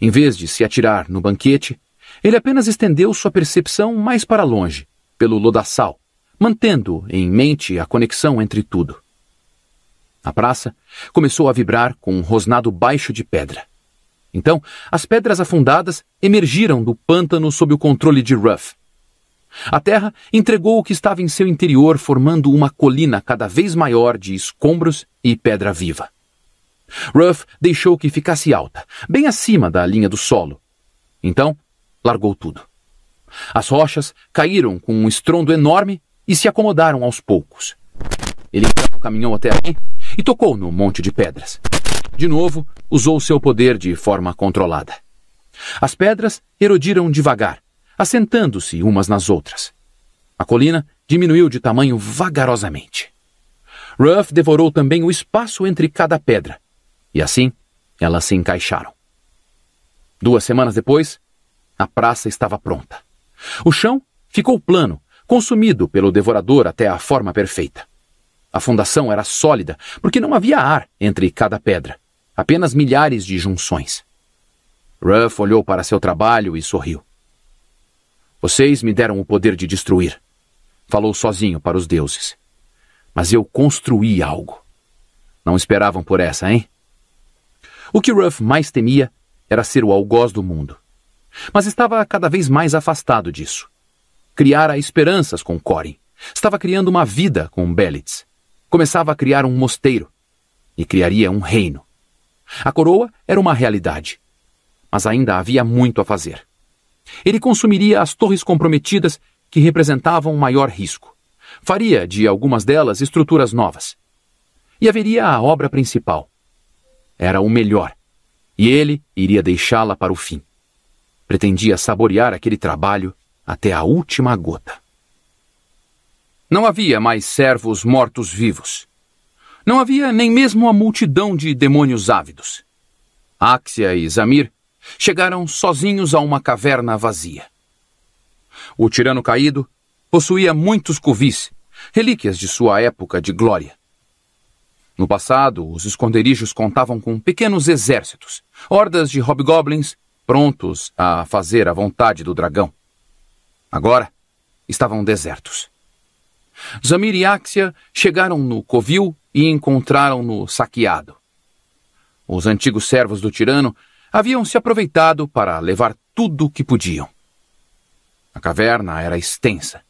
Em vez de se atirar no banquete, ele apenas estendeu sua percepção mais para longe, pelo lodaçal, mantendo em mente a conexão entre tudo. A praça começou a vibrar com um rosnado baixo de pedra. Então, as pedras afundadas emergiram do pântano sob o controle de Ruff. A terra entregou o que estava em seu interior, formando uma colina cada vez maior de escombros e pedra viva. Ruff deixou que ficasse alta, bem acima da linha do solo. Então, largou tudo. As rochas caíram com um estrondo enorme e se acomodaram aos poucos caminhou até aqui e tocou no monte de pedras. De novo, usou seu poder de forma controlada. As pedras erodiram devagar, assentando-se umas nas outras. A colina diminuiu de tamanho vagarosamente. Ruff devorou também o espaço entre cada pedra, e assim elas se encaixaram. Duas semanas depois, a praça estava pronta. O chão ficou plano, consumido pelo devorador até a forma perfeita. A fundação era sólida, porque não havia ar entre cada pedra, apenas milhares de junções. Ruff olhou para seu trabalho e sorriu. Vocês me deram o poder de destruir, falou sozinho para os deuses. Mas eu construí algo. Não esperavam por essa, hein? O que Ruff mais temia era ser o algoz do mundo. Mas estava cada vez mais afastado disso. Criara esperanças com Corin. Estava criando uma vida com Belitz começava a criar um mosteiro e criaria um reino. A coroa era uma realidade, mas ainda havia muito a fazer. Ele consumiria as torres comprometidas que representavam maior risco. Faria de algumas delas estruturas novas. E haveria a obra principal. Era o melhor, e ele iria deixá-la para o fim. Pretendia saborear aquele trabalho até a última gota. Não havia mais servos mortos-vivos. Não havia nem mesmo a multidão de demônios ávidos. Áxia e Zamir chegaram sozinhos a uma caverna vazia. O tirano caído possuía muitos covis, relíquias de sua época de glória. No passado, os esconderijos contavam com pequenos exércitos, hordas de hobgoblins prontos a fazer a vontade do dragão. Agora, estavam desertos. Zamir e Axia chegaram no covil e encontraram-no saqueado. Os antigos servos do tirano haviam se aproveitado para levar tudo o que podiam. A caverna era extensa,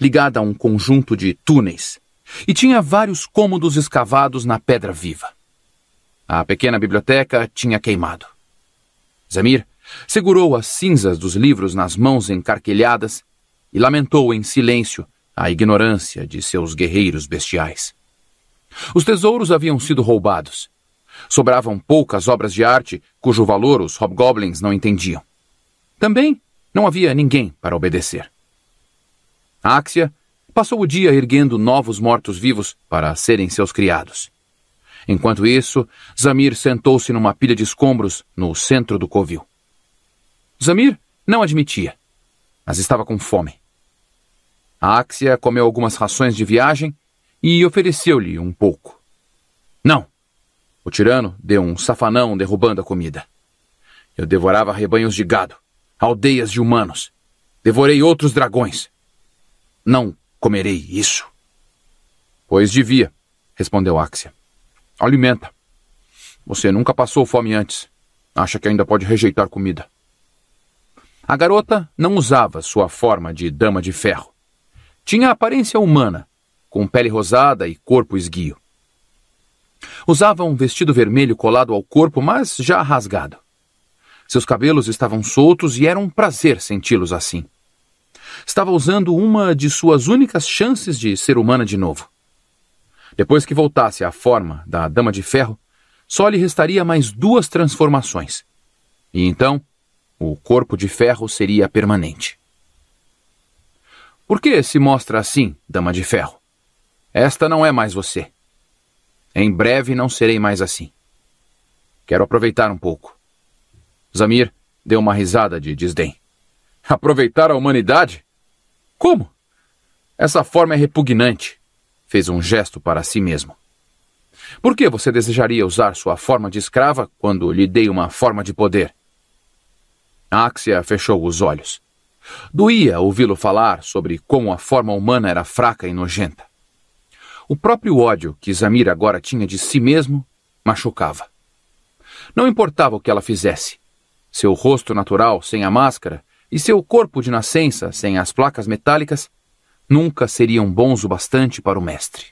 ligada a um conjunto de túneis, e tinha vários cômodos escavados na pedra viva. A pequena biblioteca tinha queimado. Zamir segurou as cinzas dos livros nas mãos encarquilhadas e lamentou em silêncio a ignorância de seus guerreiros bestiais. Os tesouros haviam sido roubados. Sobravam poucas obras de arte cujo valor os hobgoblins não entendiam. Também não havia ninguém para obedecer. Axia passou o dia erguendo novos mortos-vivos para serem seus criados. Enquanto isso, Zamir sentou-se numa pilha de escombros no centro do covil. Zamir não admitia, mas estava com fome. A Axia comeu algumas rações de viagem e ofereceu-lhe um pouco. Não! O tirano deu um safanão derrubando a comida. Eu devorava rebanhos de gado, aldeias de humanos. Devorei outros dragões. Não comerei isso. Pois devia, respondeu Axia. Alimenta. Você nunca passou fome antes. Acha que ainda pode rejeitar comida. A garota não usava sua forma de dama de ferro. Tinha aparência humana, com pele rosada e corpo esguio. Usava um vestido vermelho colado ao corpo, mas já rasgado. Seus cabelos estavam soltos e era um prazer senti-los assim. Estava usando uma de suas únicas chances de ser humana de novo. Depois que voltasse à forma da Dama de Ferro, só lhe restaria mais duas transformações. E então, o corpo de ferro seria permanente. Por que se mostra assim, dama de ferro? Esta não é mais você. Em breve não serei mais assim. Quero aproveitar um pouco. Zamir deu uma risada de desdém. Aproveitar a humanidade? Como? Essa forma é repugnante. Fez um gesto para si mesmo. Por que você desejaria usar sua forma de escrava quando lhe dei uma forma de poder? Axia fechou os olhos. Doía ouvi-lo falar sobre como a forma humana era fraca e nojenta. O próprio ódio que Zamir agora tinha de si mesmo machucava. Não importava o que ela fizesse. Seu rosto natural, sem a máscara, e seu corpo de nascença, sem as placas metálicas, nunca seriam bons o bastante para o mestre.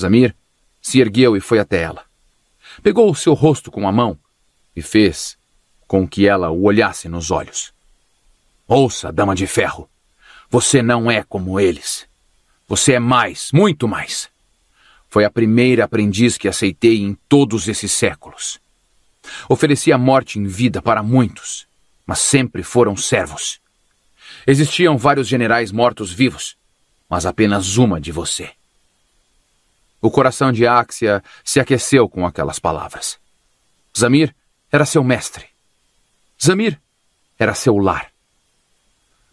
Zamir se ergueu e foi até ela. Pegou o seu rosto com a mão e fez com que ela o olhasse nos olhos. Ouça, dama de ferro. Você não é como eles. Você é mais, muito mais. Foi a primeira aprendiz que aceitei em todos esses séculos. Ofereci a morte em vida para muitos, mas sempre foram servos. Existiam vários generais mortos-vivos, mas apenas uma de você. O coração de Axia se aqueceu com aquelas palavras. Zamir era seu mestre. Zamir era seu lar.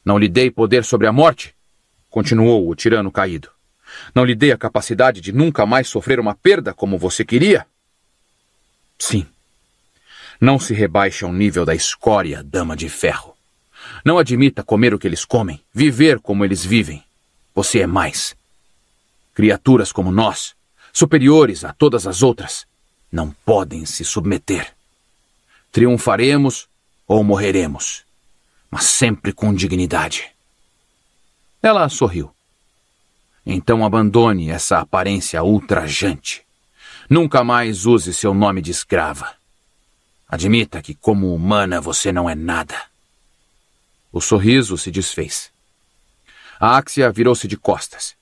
Não lhe dei poder sobre a morte, continuou o tirano caído. Não lhe dei a capacidade de nunca mais sofrer uma perda como você queria? Sim. Não se rebaixe ao nível da escória, dama de ferro. Não admita comer o que eles comem, viver como eles vivem. Você é mais. Criaturas como nós, superiores a todas as outras, não podem se submeter. Triunfaremos ou morreremos mas sempre com dignidade. Ela sorriu. Então abandone essa aparência ultrajante. Nunca mais use seu nome de escrava. Admita que, como humana, você não é nada. O sorriso se desfez. A Áxia virou-se de costas.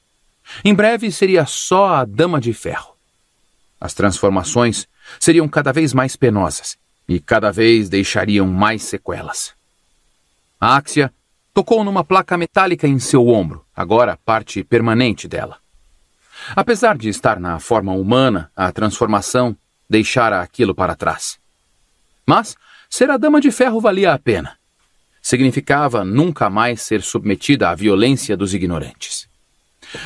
Em breve seria só a Dama de Ferro. As transformações seriam cada vez mais penosas e cada vez deixariam mais sequelas. A Axia tocou numa placa metálica em seu ombro, agora parte permanente dela. Apesar de estar na forma humana, a transformação deixara aquilo para trás. Mas ser a Dama de Ferro valia a pena. Significava nunca mais ser submetida à violência dos ignorantes.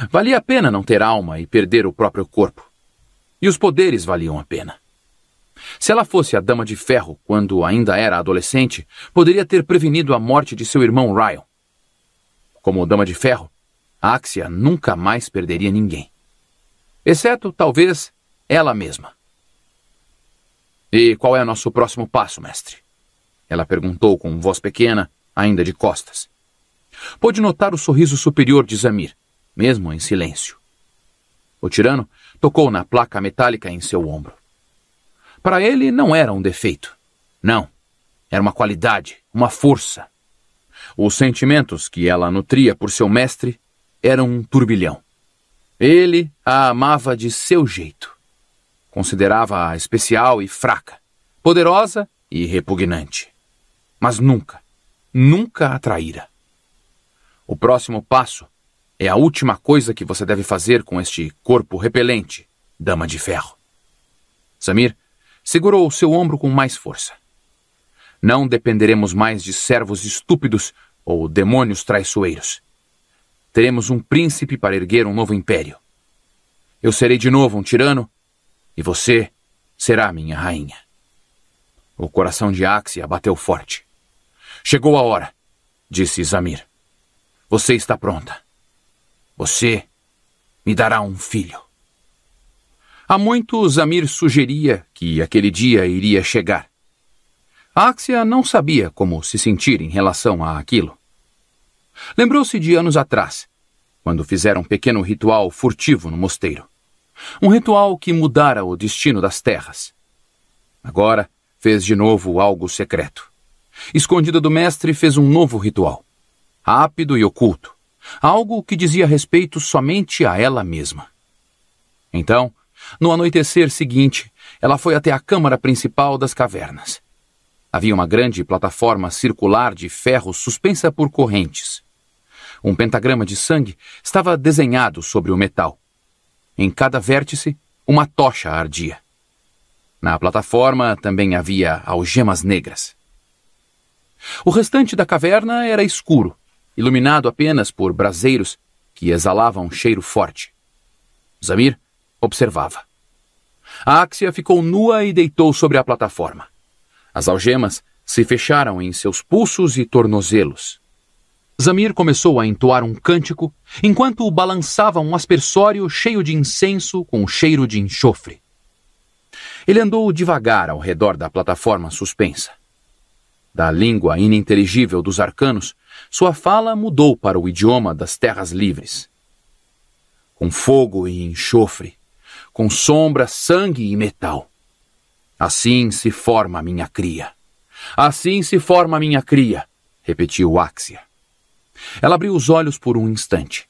Valia a pena não ter alma e perder o próprio corpo. E os poderes valiam a pena. Se ela fosse a Dama de Ferro quando ainda era adolescente, poderia ter prevenido a morte de seu irmão Ryan. Como Dama de Ferro, Axia nunca mais perderia ninguém. Exceto, talvez, ela mesma. E qual é nosso próximo passo, mestre? Ela perguntou com voz pequena, ainda de costas. Pôde notar o sorriso superior de Zamir, mesmo em silêncio. O tirano tocou na placa metálica em seu ombro. Para ele não era um defeito. Não. Era uma qualidade, uma força. Os sentimentos que ela nutria por seu mestre eram um turbilhão. Ele a amava de seu jeito. Considerava-a especial e fraca, poderosa e repugnante. Mas nunca, nunca a traíra. O próximo passo é a última coisa que você deve fazer com este corpo repelente, dama de ferro. Samir segurou o seu ombro com mais força. Não dependeremos mais de servos estúpidos ou demônios traiçoeiros. Teremos um príncipe para erguer um novo império. Eu serei de novo um tirano, e você será minha rainha. O coração de Axia bateu forte. Chegou a hora, disse Zamir. Você está pronta. Você me dará um filho. Há muito Zamir sugeria que aquele dia iria chegar. Axia não sabia como se sentir em relação a aquilo. Lembrou-se de anos atrás, quando fizeram um pequeno ritual furtivo no mosteiro. Um ritual que mudara o destino das terras. Agora fez de novo algo secreto. Escondida do mestre, fez um novo ritual. Rápido e oculto. Algo que dizia respeito somente a ela mesma. Então, no anoitecer seguinte, ela foi até a câmara principal das cavernas. Havia uma grande plataforma circular de ferro suspensa por correntes. Um pentagrama de sangue estava desenhado sobre o metal. Em cada vértice, uma tocha ardia. Na plataforma também havia algemas negras. O restante da caverna era escuro, iluminado apenas por braseiros que exalavam um cheiro forte. Zamir observava. A Axia ficou nua e deitou sobre a plataforma. As algemas se fecharam em seus pulsos e tornozelos. Zamir começou a entoar um cântico enquanto balançava um aspersório cheio de incenso com cheiro de enxofre. Ele andou devagar ao redor da plataforma suspensa. Da língua ininteligível dos arcanos, sua fala mudou para o idioma das terras livres. Com fogo e enxofre, com sombra, sangue e metal. Assim se forma a minha cria. Assim se forma a minha cria, repetiu Axia. Ela abriu os olhos por um instante.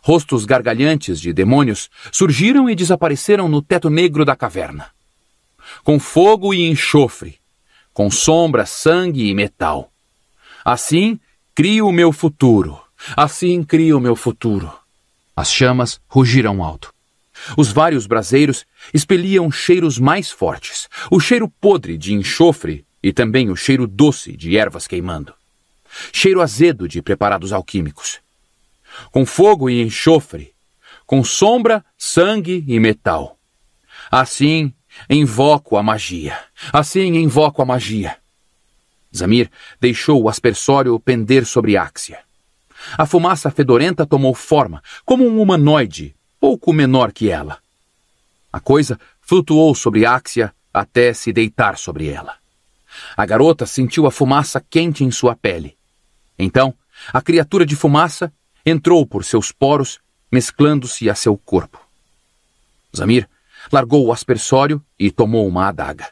Rostos gargalhantes de demônios surgiram e desapareceram no teto negro da caverna. Com fogo e enxofre, com sombra, sangue e metal. Assim crio o meu futuro. Assim crio o meu futuro. As chamas rugiram alto. Os vários braseiros expeliam cheiros mais fortes, o cheiro podre de enxofre e também o cheiro doce de ervas queimando, cheiro azedo de preparados alquímicos. Com fogo e enxofre, com sombra, sangue e metal. Assim invoco a magia, assim invoco a magia. Zamir deixou o aspersório pender sobre Áxia. A fumaça fedorenta tomou forma, como um humanoide pouco menor que ela. A coisa flutuou sobre Axia até se deitar sobre ela. A garota sentiu a fumaça quente em sua pele. Então, a criatura de fumaça entrou por seus poros, mesclando-se a seu corpo. Zamir largou o aspersório e tomou uma adaga.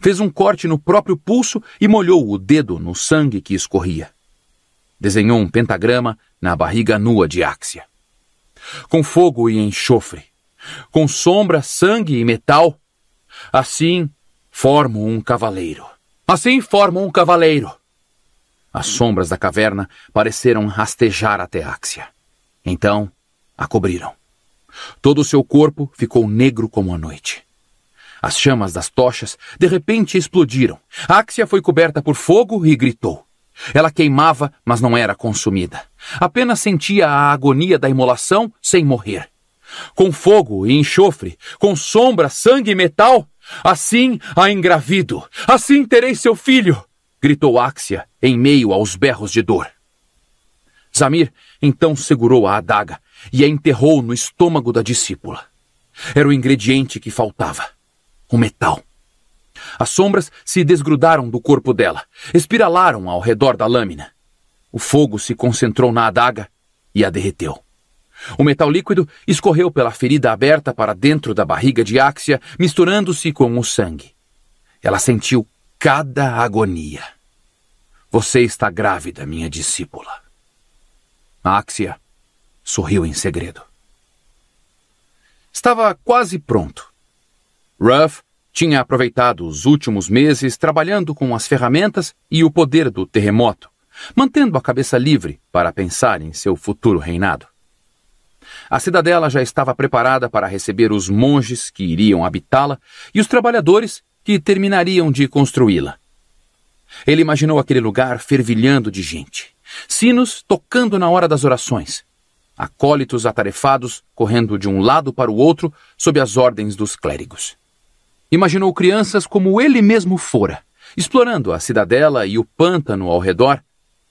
Fez um corte no próprio pulso e molhou o dedo no sangue que escorria. Desenhou um pentagrama na barriga nua de Axia com fogo e enxofre, com sombra, sangue e metal. Assim formo um cavaleiro. Assim formo um cavaleiro. As sombras da caverna pareceram rastejar até Áxia. Então, a cobriram. Todo o seu corpo ficou negro como a noite. As chamas das tochas de repente explodiram. Áxia foi coberta por fogo e gritou. Ela queimava, mas não era consumida. Apenas sentia a agonia da imolação sem morrer. Com fogo e enxofre, com sombra, sangue e metal, assim a engravido, assim terei seu filho! gritou Axia em meio aos berros de dor. Zamir então segurou a adaga e a enterrou no estômago da discípula. Era o ingrediente que faltava: o metal. As sombras se desgrudaram do corpo dela, espiralaram ao redor da lâmina. O fogo se concentrou na adaga e a derreteu. O metal líquido escorreu pela ferida aberta para dentro da barriga de Axia, misturando-se com o sangue. Ela sentiu cada agonia. Você está grávida, minha discípula. Axia sorriu em segredo. Estava quase pronto. Ruff tinha aproveitado os últimos meses trabalhando com as ferramentas e o poder do terremoto, mantendo a cabeça livre para pensar em seu futuro reinado. A cidadela já estava preparada para receber os monges que iriam habitá-la e os trabalhadores que terminariam de construí-la. Ele imaginou aquele lugar fervilhando de gente, sinos tocando na hora das orações, acólitos atarefados correndo de um lado para o outro sob as ordens dos clérigos. Imaginou crianças como ele mesmo fora, explorando a cidadela e o pântano ao redor,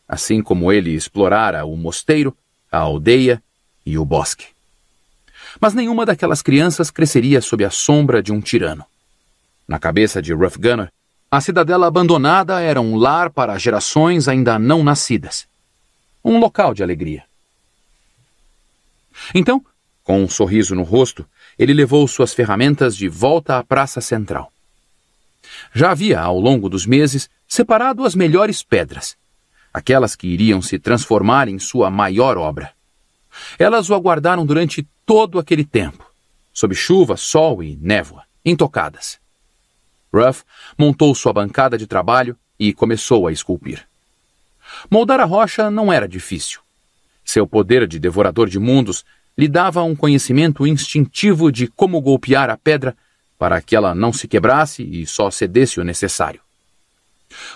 assim como ele explorara o mosteiro, a aldeia e o bosque. Mas nenhuma daquelas crianças cresceria sob a sombra de um tirano. Na cabeça de Ruff Gunner, a cidadela abandonada era um lar para gerações ainda não nascidas. Um local de alegria. Então, com um sorriso no rosto, ele levou suas ferramentas de volta à praça central. Já havia, ao longo dos meses, separado as melhores pedras, aquelas que iriam se transformar em sua maior obra. Elas o aguardaram durante todo aquele tempo, sob chuva, sol e névoa, intocadas. Ruff montou sua bancada de trabalho e começou a esculpir. Moldar a rocha não era difícil. Seu poder de devorador de mundos lhe dava um conhecimento instintivo de como golpear a pedra para que ela não se quebrasse e só cedesse o necessário.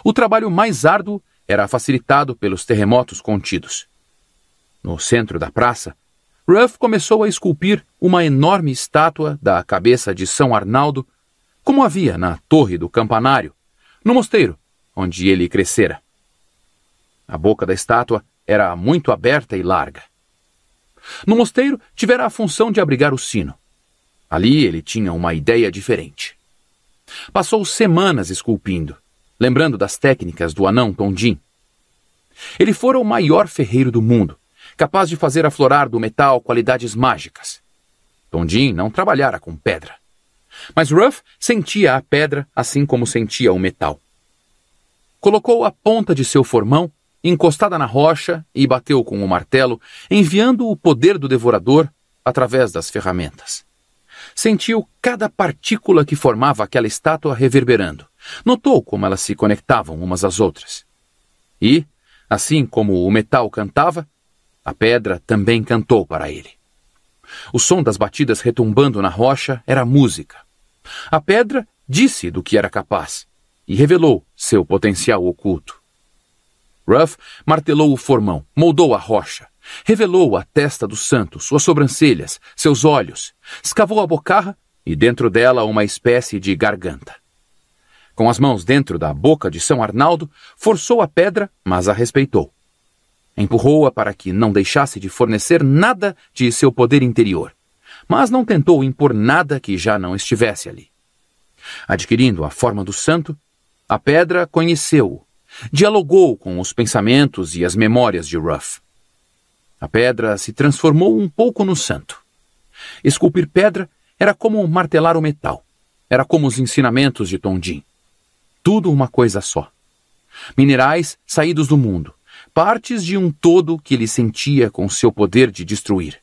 O trabalho mais árduo era facilitado pelos terremotos contidos. No centro da praça, Ruff começou a esculpir uma enorme estátua da cabeça de São Arnaldo, como havia na torre do campanário, no mosteiro onde ele crescera. A boca da estátua era muito aberta e larga. No mosteiro, tivera a função de abrigar o sino. Ali ele tinha uma ideia diferente. Passou semanas esculpindo, lembrando das técnicas do anão Tondim. Ele fora o maior ferreiro do mundo, capaz de fazer aflorar do metal qualidades mágicas. Tondim não trabalhara com pedra. Mas Ruff sentia a pedra assim como sentia o metal. Colocou a ponta de seu formão encostada na rocha e bateu com o martelo, enviando o poder do devorador através das ferramentas. Sentiu cada partícula que formava aquela estátua reverberando. Notou como elas se conectavam umas às outras. E, assim como o metal cantava, a pedra também cantou para ele. O som das batidas retumbando na rocha era música. A pedra disse do que era capaz e revelou seu potencial oculto. Ruff martelou o formão, moldou a rocha, revelou a testa do santo, suas sobrancelhas, seus olhos, escavou a bocarra e dentro dela uma espécie de garganta. Com as mãos dentro da boca de São Arnaldo, forçou a pedra, mas a respeitou. Empurrou-a para que não deixasse de fornecer nada de seu poder interior, mas não tentou impor nada que já não estivesse ali. Adquirindo a forma do santo, a pedra conheceu-o dialogou com os pensamentos e as memórias de Ruff. A pedra se transformou um pouco no santo. Esculpir pedra era como martelar o metal. Era como os ensinamentos de Tondim. Tudo uma coisa só. Minerais saídos do mundo, partes de um todo que ele sentia com seu poder de destruir,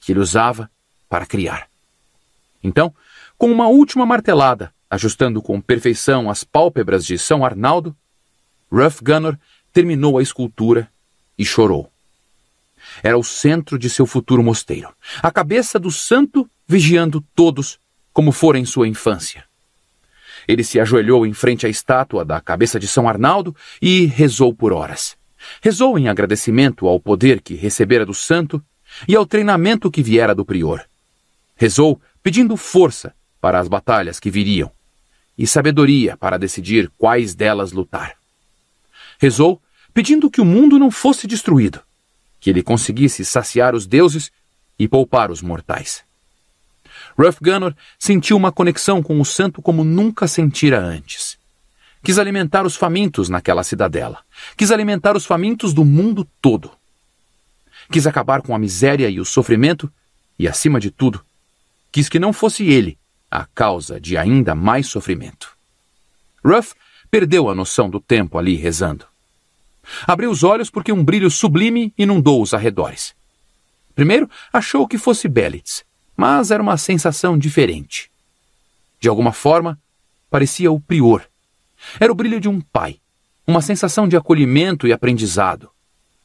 que ele usava para criar. Então, com uma última martelada, ajustando com perfeição as pálpebras de São Arnaldo, Ruff Gunner terminou a escultura e chorou. Era o centro de seu futuro mosteiro, a cabeça do santo vigiando todos como fora em sua infância. Ele se ajoelhou em frente à estátua da cabeça de São Arnaldo e rezou por horas. Rezou em agradecimento ao poder que recebera do santo e ao treinamento que viera do prior. Rezou pedindo força para as batalhas que viriam e sabedoria para decidir quais delas lutar. Rezou, pedindo que o mundo não fosse destruído, que ele conseguisse saciar os deuses e poupar os mortais. Ruff Gunnor sentiu uma conexão com o santo como nunca sentira antes. Quis alimentar os famintos naquela cidadela. Quis alimentar os famintos do mundo todo. Quis acabar com a miséria e o sofrimento e, acima de tudo, quis que não fosse ele a causa de ainda mais sofrimento. Ruff Perdeu a noção do tempo ali rezando. Abriu os olhos porque um brilho sublime inundou os arredores. Primeiro, achou que fosse Belitz, mas era uma sensação diferente. De alguma forma, parecia o prior. Era o brilho de um pai, uma sensação de acolhimento e aprendizado,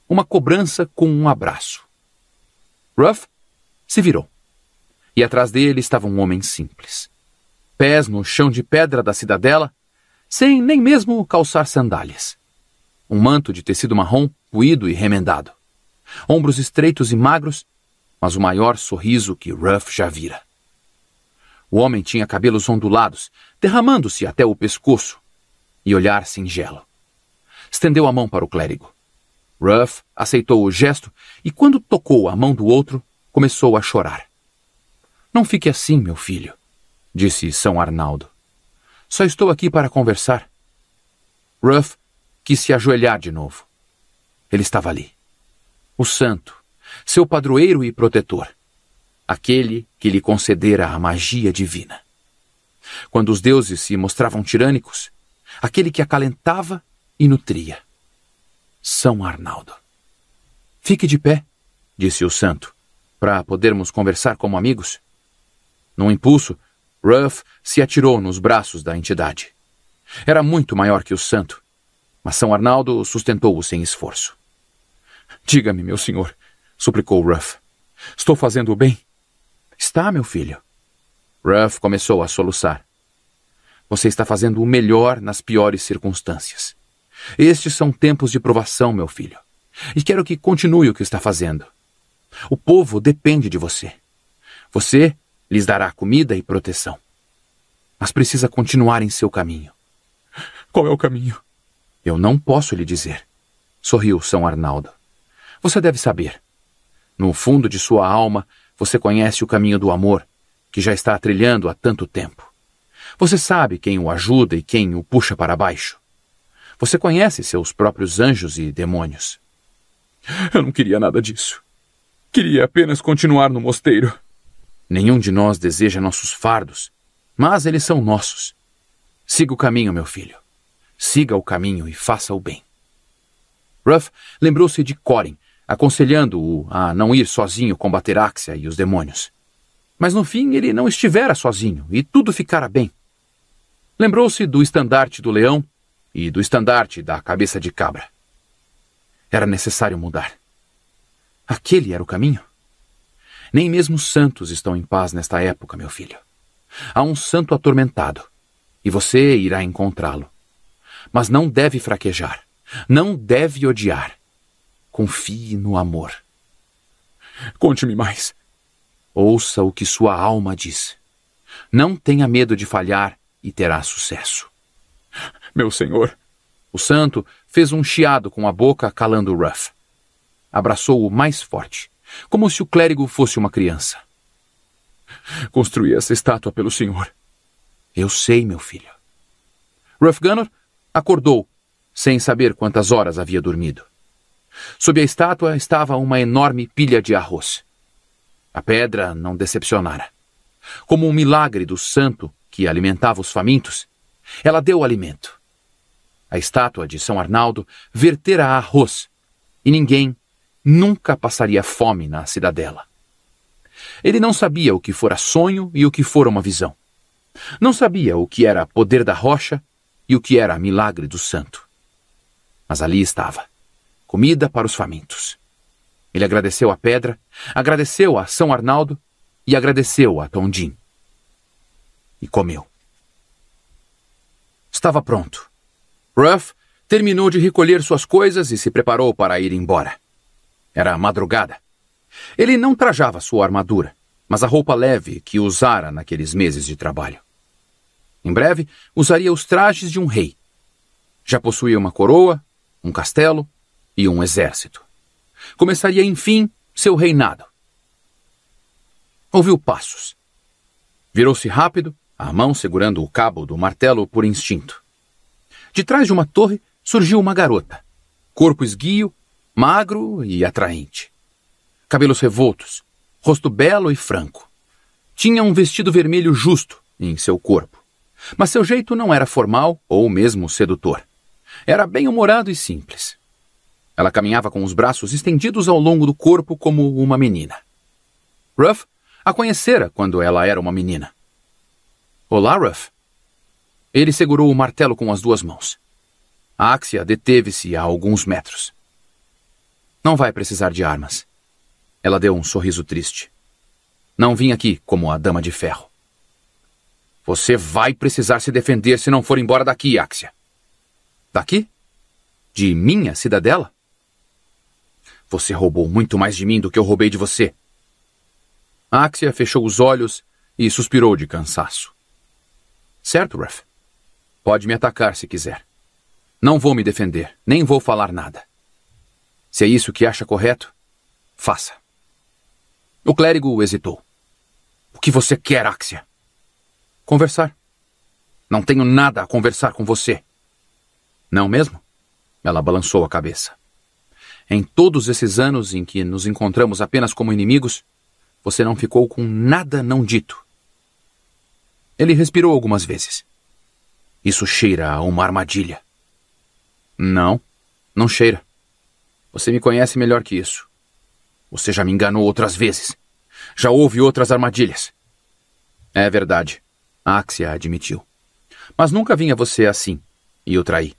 uma cobrança com um abraço. Ruff se virou, e atrás dele estava um homem simples. Pés no chão de pedra da cidadela, sem nem mesmo calçar sandálias. Um manto de tecido marrom, puído e remendado. Ombros estreitos e magros, mas o maior sorriso que Ruff já vira. O homem tinha cabelos ondulados, derramando-se até o pescoço, e olhar singelo. Estendeu a mão para o clérigo. Ruff aceitou o gesto e, quando tocou a mão do outro, começou a chorar. Não fique assim, meu filho, disse São Arnaldo. Só estou aqui para conversar. Ruff quis se ajoelhar de novo. Ele estava ali. O santo, seu padroeiro e protetor. Aquele que lhe concedera a magia divina. Quando os deuses se mostravam tirânicos, aquele que acalentava e nutria. São Arnaldo. Fique de pé, disse o santo, para podermos conversar como amigos. Num impulso, Ruff se atirou nos braços da entidade. Era muito maior que o santo, mas São Arnaldo sustentou-o sem esforço. Diga-me, meu senhor, suplicou Ruff. Estou fazendo o bem? Está, meu filho. Ruff começou a soluçar. Você está fazendo o melhor nas piores circunstâncias. Estes são tempos de provação, meu filho. E quero que continue o que está fazendo. O povo depende de você. Você lhes dará comida e proteção. Mas precisa continuar em seu caminho. Qual é o caminho? Eu não posso lhe dizer, sorriu São Arnaldo. Você deve saber. No fundo de sua alma, você conhece o caminho do amor, que já está trilhando há tanto tempo. Você sabe quem o ajuda e quem o puxa para baixo. Você conhece seus próprios anjos e demônios. Eu não queria nada disso. Queria apenas continuar no mosteiro. Nenhum de nós deseja nossos fardos, mas eles são nossos. Siga o caminho, meu filho. Siga o caminho e faça o bem. Ruff lembrou-se de Corin, aconselhando-o a não ir sozinho combater Axia e os demônios. Mas no fim ele não estivera sozinho e tudo ficara bem. Lembrou-se do estandarte do leão e do estandarte da cabeça de cabra. Era necessário mudar. Aquele era o caminho? Nem mesmo os santos estão em paz nesta época, meu filho. Há um santo atormentado, e você irá encontrá-lo. Mas não deve fraquejar, não deve odiar. Confie no amor. Conte-me mais. Ouça o que sua alma diz. Não tenha medo de falhar e terá sucesso. Meu senhor. O santo fez um chiado com a boca calando Ruff. Abraçou-o mais forte como se o clérigo fosse uma criança. Construí essa estátua pelo senhor. Eu sei, meu filho. Ruff Gunner acordou, sem saber quantas horas havia dormido. Sob a estátua estava uma enorme pilha de arroz. A pedra não decepcionara. Como um milagre do santo que alimentava os famintos, ela deu alimento. A estátua de São Arnaldo vertera arroz e ninguém nunca passaria fome na cidadela. Ele não sabia o que fora sonho e o que fora uma visão. Não sabia o que era poder da rocha e o que era milagre do santo. Mas ali estava comida para os famintos. Ele agradeceu à pedra, agradeceu a São Arnaldo e agradeceu a Tondim. E comeu. Estava pronto. Ruff terminou de recolher suas coisas e se preparou para ir embora. Era madrugada. Ele não trajava sua armadura, mas a roupa leve que usara naqueles meses de trabalho. Em breve, usaria os trajes de um rei. Já possuía uma coroa, um castelo e um exército. Começaria, enfim, seu reinado. Ouviu passos. Virou-se rápido, a mão segurando o cabo do martelo por instinto. De trás de uma torre surgiu uma garota, corpo esguio magro e atraente. Cabelos revoltos, rosto belo e franco. Tinha um vestido vermelho justo em seu corpo, mas seu jeito não era formal ou mesmo sedutor. Era bem-humorado e simples. Ela caminhava com os braços estendidos ao longo do corpo como uma menina. Ruff a conhecera quando ela era uma menina. Olá, Ruff. Ele segurou o martelo com as duas mãos. A Axia deteve-se a alguns metros. Não vai precisar de armas. Ela deu um sorriso triste. Não vim aqui como a dama de ferro. Você vai precisar se defender se não for embora daqui, Axia. Daqui? De minha cidadela? Você roubou muito mais de mim do que eu roubei de você. Axia fechou os olhos e suspirou de cansaço. Certo, Ref. Pode me atacar se quiser. Não vou me defender, nem vou falar nada. Se é isso que acha correto, faça. O clérigo hesitou. O que você quer, Axia? Conversar. Não tenho nada a conversar com você. Não mesmo? Ela balançou a cabeça. Em todos esses anos em que nos encontramos apenas como inimigos, você não ficou com nada não dito. Ele respirou algumas vezes. Isso cheira a uma armadilha. Não, não cheira. Você me conhece melhor que isso. Você já me enganou outras vezes. Já houve outras armadilhas. É verdade. Axia admitiu. Mas nunca vinha você assim. E o traí.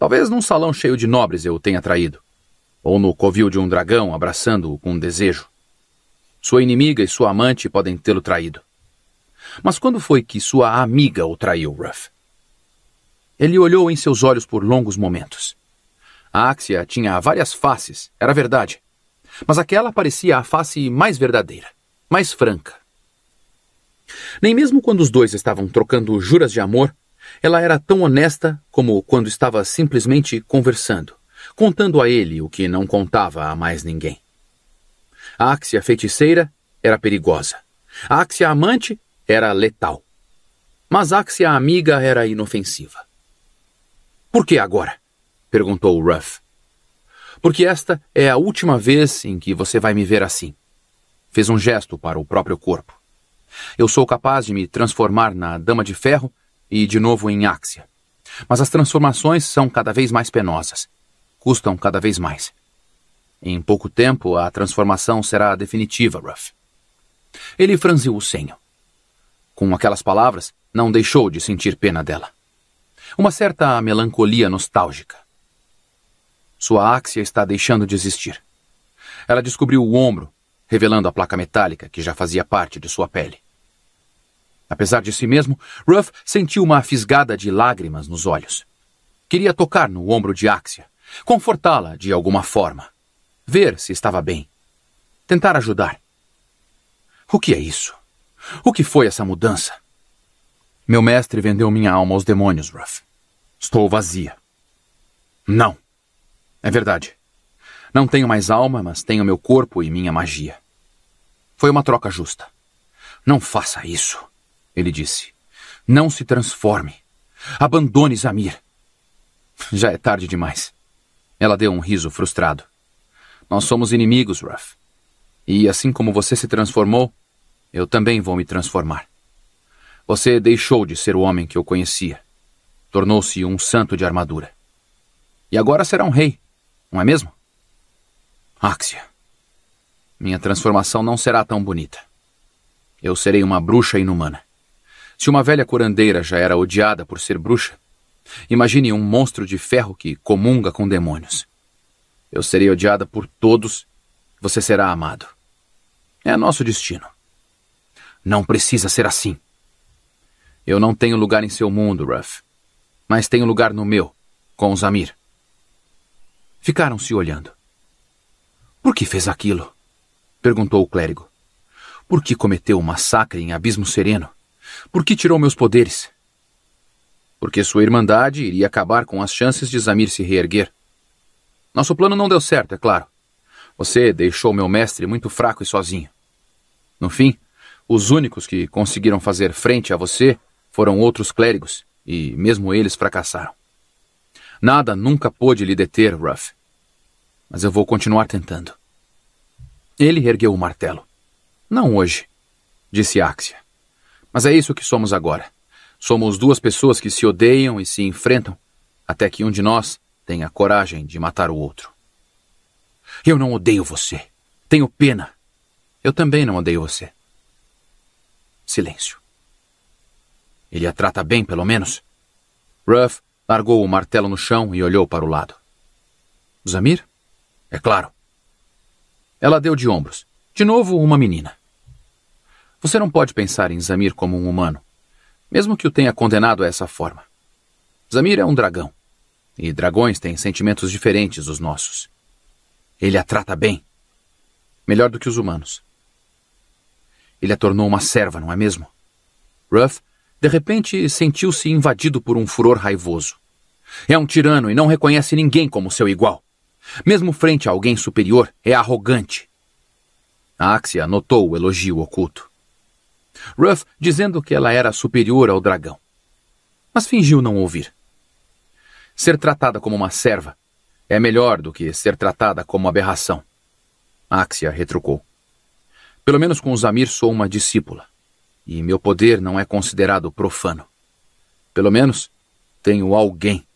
Talvez num salão cheio de nobres eu o tenha traído. Ou no covil de um dragão abraçando-o com um desejo. Sua inimiga e sua amante podem tê-lo traído. Mas quando foi que sua amiga o traiu, Ruff? Ele olhou em seus olhos por longos momentos. A Axia tinha várias faces, era verdade. Mas aquela parecia a face mais verdadeira, mais franca. Nem mesmo quando os dois estavam trocando juras de amor, ela era tão honesta como quando estava simplesmente conversando, contando a ele o que não contava a mais ninguém. A Axia feiticeira era perigosa. A Axia amante era letal. Mas a Axia amiga era inofensiva. Por que agora? perguntou Ruff. Porque esta é a última vez em que você vai me ver assim. Fez um gesto para o próprio corpo. Eu sou capaz de me transformar na Dama de Ferro e de novo em Axia. Mas as transformações são cada vez mais penosas. Custam cada vez mais. Em pouco tempo, a transformação será definitiva, Ruff. Ele franziu o senho. Com aquelas palavras, não deixou de sentir pena dela. Uma certa melancolia nostálgica. Sua áxia está deixando de existir. Ela descobriu o ombro, revelando a placa metálica que já fazia parte de sua pele. Apesar de si mesmo, Ruff sentiu uma fisgada de lágrimas nos olhos. Queria tocar no ombro de Axia, confortá-la de alguma forma, ver se estava bem, tentar ajudar. O que é isso? O que foi essa mudança? Meu mestre vendeu minha alma aos demônios, Ruff. Estou vazia. Não. É verdade. Não tenho mais alma, mas tenho meu corpo e minha magia. Foi uma troca justa. Não faça isso, ele disse. Não se transforme. Abandone Zamir. Já é tarde demais. Ela deu um riso frustrado. Nós somos inimigos, Ruff. E assim como você se transformou, eu também vou me transformar. Você deixou de ser o homem que eu conhecia. Tornou-se um santo de armadura. E agora será um rei não é mesmo? Axia, minha transformação não será tão bonita. Eu serei uma bruxa inumana. Se uma velha curandeira já era odiada por ser bruxa, imagine um monstro de ferro que comunga com demônios. Eu serei odiada por todos, você será amado. É nosso destino. Não precisa ser assim. Eu não tenho lugar em seu mundo, Ruff. Mas tenho lugar no meu, com o Ficaram se olhando. Por que fez aquilo? perguntou o clérigo. Por que cometeu um massacre em Abismo Sereno? Por que tirou meus poderes? Porque sua irmandade iria acabar com as chances de Zamir se reerguer. Nosso plano não deu certo, é claro. Você deixou meu mestre muito fraco e sozinho. No fim, os únicos que conseguiram fazer frente a você foram outros clérigos, e mesmo eles fracassaram. Nada nunca pôde lhe deter, Ruff. Mas eu vou continuar tentando. Ele ergueu o martelo. Não hoje, disse Axia. Mas é isso que somos agora. Somos duas pessoas que se odeiam e se enfrentam até que um de nós tenha coragem de matar o outro. Eu não odeio você. Tenho pena. Eu também não odeio você. Silêncio. Ele a trata bem, pelo menos. Ruff Largou o martelo no chão e olhou para o lado. Zamir? É claro. Ela deu de ombros. De novo, uma menina. Você não pode pensar em Zamir como um humano, mesmo que o tenha condenado a essa forma. Zamir é um dragão. E dragões têm sentimentos diferentes dos nossos. Ele a trata bem. Melhor do que os humanos. Ele a tornou uma serva, não é mesmo? Ruff de repente, sentiu-se invadido por um furor raivoso. É um tirano e não reconhece ninguém como seu igual. Mesmo frente a alguém superior, é arrogante. A Axia notou o elogio oculto. Ruff dizendo que ela era superior ao dragão. Mas fingiu não ouvir. Ser tratada como uma serva é melhor do que ser tratada como aberração. Axia retrucou. Pelo menos com os Amir sou uma discípula e meu poder não é considerado profano. Pelo menos tenho alguém,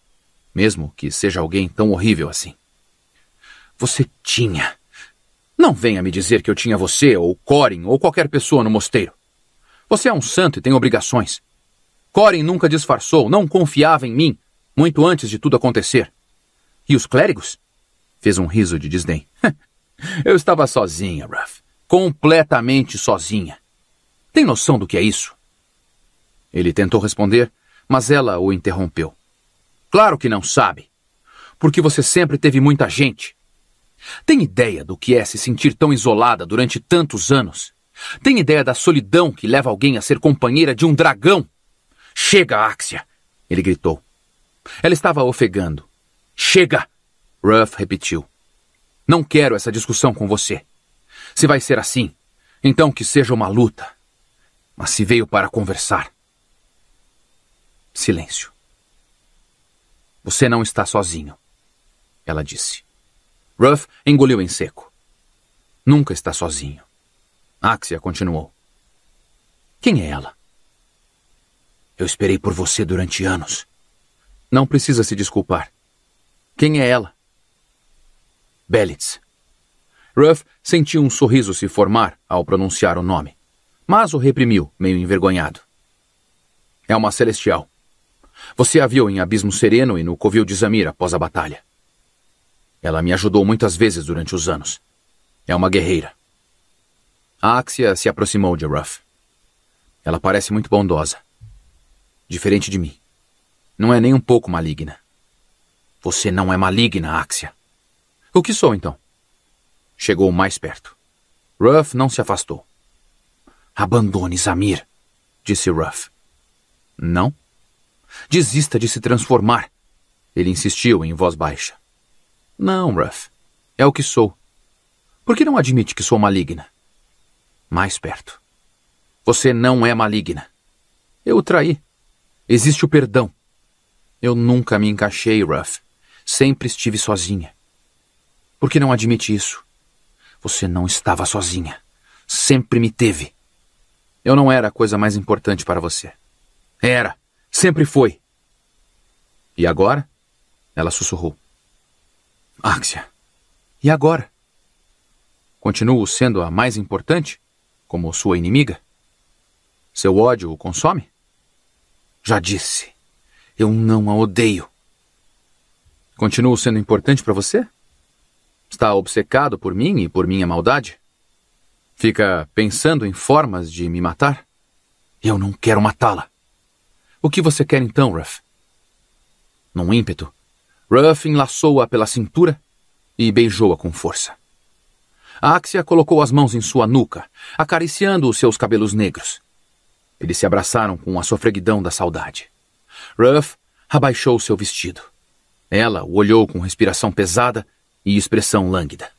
mesmo que seja alguém tão horrível assim. Você tinha. Não venha me dizer que eu tinha você, ou Corin, ou qualquer pessoa no mosteiro. Você é um santo e tem obrigações. Corin nunca disfarçou, não confiava em mim, muito antes de tudo acontecer. E os clérigos? Fez um riso de desdém. eu estava sozinha, Ruff. Completamente sozinha. Tem noção do que é isso? Ele tentou responder, mas ela o interrompeu. Claro que não sabe. Porque você sempre teve muita gente. Tem ideia do que é se sentir tão isolada durante tantos anos? Tem ideia da solidão que leva alguém a ser companheira de um dragão? Chega, Axia! Ele gritou. Ela estava ofegando. Chega! Ruff repetiu. Não quero essa discussão com você. Se vai ser assim, então que seja uma luta mas se veio para conversar. Silêncio. Você não está sozinho, ela disse. Ruff engoliu em seco. Nunca está sozinho. Axia continuou. Quem é ela? Eu esperei por você durante anos. Não precisa se desculpar. Quem é ela? Belitz. Ruff sentiu um sorriso se formar ao pronunciar o nome mas o reprimiu, meio envergonhado. É uma celestial. Você a viu em Abismo Sereno e no Covil de Zamir após a batalha. Ela me ajudou muitas vezes durante os anos. É uma guerreira. A Axia se aproximou de Ruff. Ela parece muito bondosa. Diferente de mim. Não é nem um pouco maligna. Você não é maligna, Axia. O que sou, então? Chegou mais perto. Ruff não se afastou. Abandone Zamir, disse Ruff. Não. Desista de se transformar. Ele insistiu em voz baixa. Não, Ruff. É o que sou. Por que não admite que sou maligna? Mais perto. Você não é maligna. Eu o traí. Existe o perdão. Eu nunca me encaixei, Ruff. Sempre estive sozinha. Por que não admite isso? Você não estava sozinha. Sempre me teve. Eu não era a coisa mais importante para você. Era. Sempre foi. E agora? Ela sussurrou. Áxia, E agora? Continuo sendo a mais importante? Como sua inimiga? Seu ódio o consome? Já disse. Eu não a odeio. Continuo sendo importante para você? Está obcecado por mim e por minha maldade? Fica pensando em formas de me matar? Eu não quero matá-la. O que você quer então, Ruff? Num ímpeto, Ruff enlaçou-a pela cintura e beijou-a com força. A Axia colocou as mãos em sua nuca, acariciando os seus cabelos negros. Eles se abraçaram com a sofreguidão da saudade. Ruff abaixou seu vestido. Ela o olhou com respiração pesada e expressão lânguida.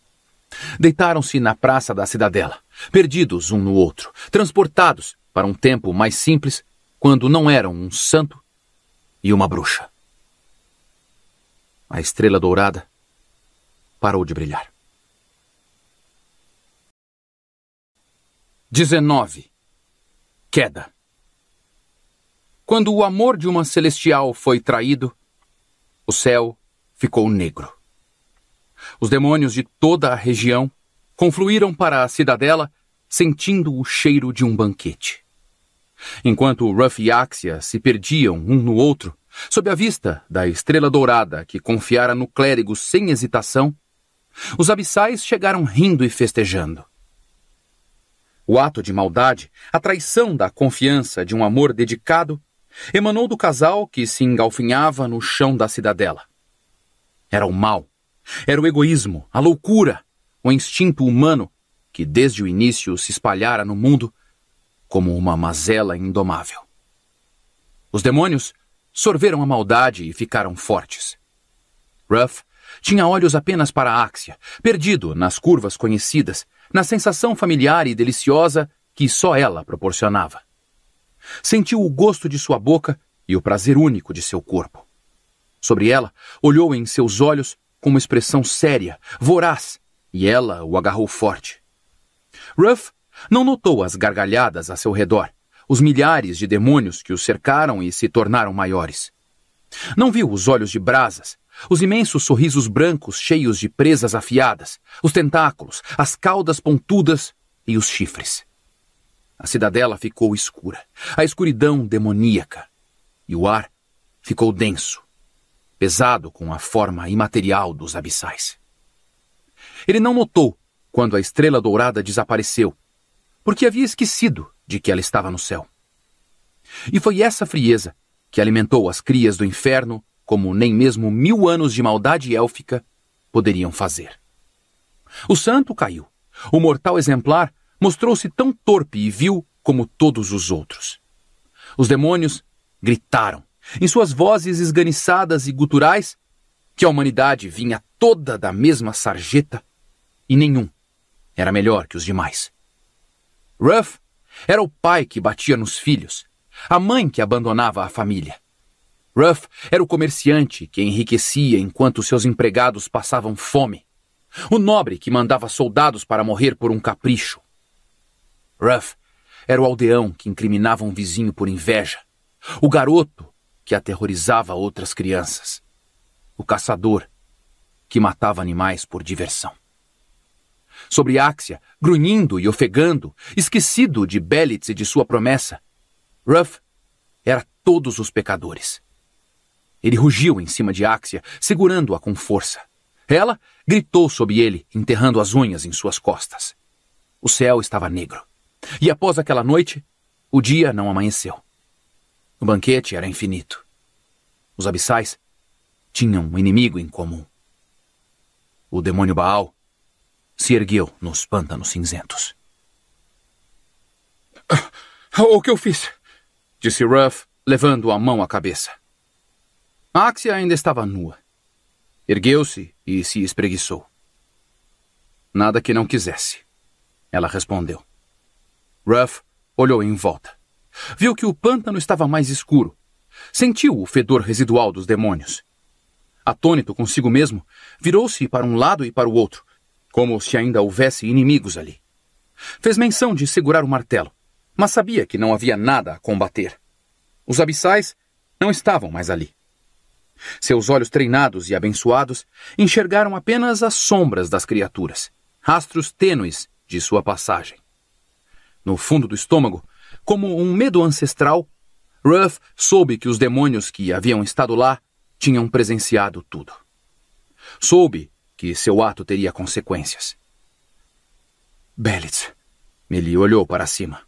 Deitaram-se na praça da cidadela perdidos um no outro, transportados para um tempo mais simples quando não eram um santo e uma bruxa. A estrela dourada parou de brilhar. 19. Queda. Quando o amor de uma celestial foi traído, o céu ficou negro. Os demônios de toda a região confluíram para a cidadela, sentindo o cheiro de um banquete. Enquanto Ruff e Axia se perdiam um no outro, sob a vista da estrela dourada que confiara no clérigo sem hesitação, os abissais chegaram rindo e festejando. O ato de maldade, a traição da confiança de um amor dedicado, emanou do casal que se engalfinhava no chão da cidadela. Era o mal, era o egoísmo, a loucura, o instinto humano que desde o início se espalhara no mundo como uma mazela indomável. Os demônios sorveram a maldade e ficaram fortes. Ruff tinha olhos apenas para a Áxia, perdido nas curvas conhecidas, na sensação familiar e deliciosa que só ela proporcionava. Sentiu o gosto de sua boca e o prazer único de seu corpo. Sobre ela, olhou em seus olhos com uma expressão séria, voraz, e ela o agarrou forte. Ruff não notou as gargalhadas a seu redor, os milhares de demônios que o cercaram e se tornaram maiores. Não viu os olhos de brasas, os imensos sorrisos brancos cheios de presas afiadas, os tentáculos, as caudas pontudas e os chifres. A cidadela ficou escura, a escuridão demoníaca, e o ar ficou denso, pesado com a forma imaterial dos abissais. Ele não notou quando a estrela dourada desapareceu, porque havia esquecido de que ela estava no céu. E foi essa frieza que alimentou as crias do inferno como nem mesmo mil anos de maldade élfica poderiam fazer. O santo caiu. O mortal exemplar mostrou-se tão torpe e vil como todos os outros. Os demônios gritaram, em suas vozes esganiçadas e guturais, que a humanidade vinha toda da mesma sarjeta e nenhum era melhor que os demais. Ruff era o pai que batia nos filhos, a mãe que abandonava a família. Ruff era o comerciante que enriquecia enquanto seus empregados passavam fome, o nobre que mandava soldados para morrer por um capricho. Ruff era o aldeão que incriminava um vizinho por inveja, o garoto que aterrorizava outras crianças, o caçador que matava animais por diversão sobre Axia, grunhindo e ofegando, esquecido de Belitz e de sua promessa. Ruff era todos os pecadores. Ele rugiu em cima de Axia, segurando-a com força. Ela gritou sob ele, enterrando as unhas em suas costas. O céu estava negro. E após aquela noite, o dia não amanheceu. O banquete era infinito. Os abissais tinham um inimigo em comum. O demônio Baal se ergueu nos pântanos cinzentos. Ah, o que eu fiz? Disse Ruff, levando a mão à cabeça. Axia ainda estava nua. Ergueu-se e se espreguiçou. Nada que não quisesse. Ela respondeu. Ruff olhou em volta. Viu que o pântano estava mais escuro. Sentiu o fedor residual dos demônios. Atônito consigo mesmo, virou-se para um lado e para o outro, como se ainda houvesse inimigos ali. Fez menção de segurar o martelo, mas sabia que não havia nada a combater. Os abissais não estavam mais ali. Seus olhos treinados e abençoados enxergaram apenas as sombras das criaturas, rastros tênues de sua passagem. No fundo do estômago, como um medo ancestral, Ruff soube que os demônios que haviam estado lá tinham presenciado tudo. Soube que seu ato teria consequências. Belitz. Ele olhou para cima.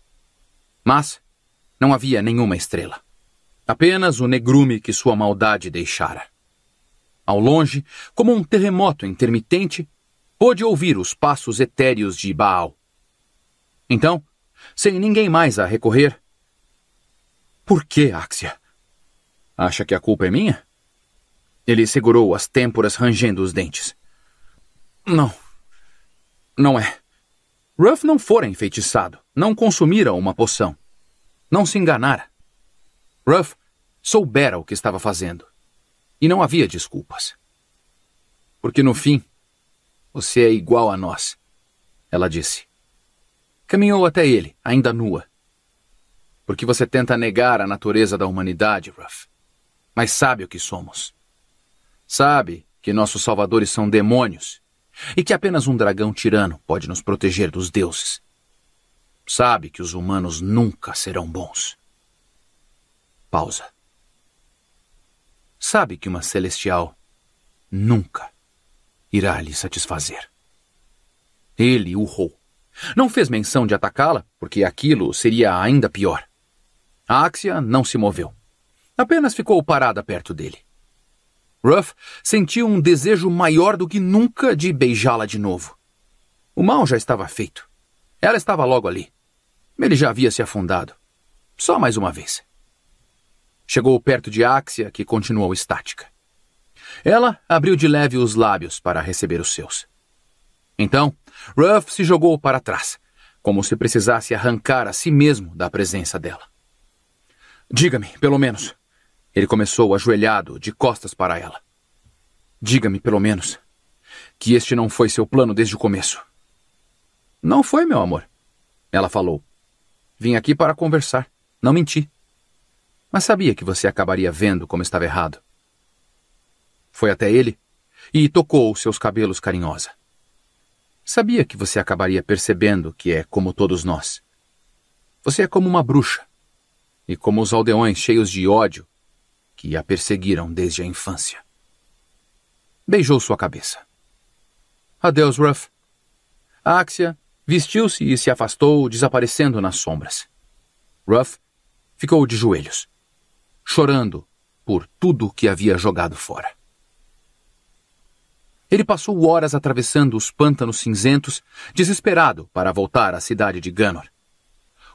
Mas não havia nenhuma estrela. Apenas o negrume que sua maldade deixara. Ao longe, como um terremoto intermitente, pôde ouvir os passos etéreos de Baal. Então, sem ninguém mais a recorrer. Por que, Axia? Acha que a culpa é minha? Ele segurou as têmporas rangendo os dentes. Não. Não é. Ruff não fora enfeitiçado, não consumira uma poção. Não se enganara. Ruff soubera o que estava fazendo. E não havia desculpas. Porque no fim, você é igual a nós, ela disse. Caminhou até ele, ainda nua. Porque você tenta negar a natureza da humanidade, Ruff. Mas sabe o que somos. Sabe que nossos salvadores são demônios e que apenas um dragão tirano pode nos proteger dos deuses. Sabe que os humanos nunca serão bons. Pausa. Sabe que uma celestial nunca irá lhe satisfazer. Ele urrou. Não fez menção de atacá-la, porque aquilo seria ainda pior. A Axia não se moveu. Apenas ficou parada perto dele. Ruff sentiu um desejo maior do que nunca de beijá-la de novo. O mal já estava feito. Ela estava logo ali. Ele já havia se afundado. Só mais uma vez. Chegou perto de Axia, que continuou estática. Ela abriu de leve os lábios para receber os seus. Então, Ruff se jogou para trás, como se precisasse arrancar a si mesmo da presença dela. Diga-me, pelo menos, ele começou ajoelhado, de costas para ela. Diga-me, pelo menos, que este não foi seu plano desde o começo. Não foi, meu amor. Ela falou. Vim aqui para conversar. Não menti. Mas sabia que você acabaria vendo como estava errado. Foi até ele e tocou seus cabelos carinhosa. Sabia que você acabaria percebendo que é como todos nós. Você é como uma bruxa. E como os aldeões cheios de ódio, que a perseguiram desde a infância. Beijou sua cabeça. Adeus, Ruff. A Axia vestiu-se e se afastou, desaparecendo nas sombras. Ruff ficou de joelhos, chorando por tudo que havia jogado fora. Ele passou horas atravessando os pântanos cinzentos, desesperado para voltar à cidade de Ganor.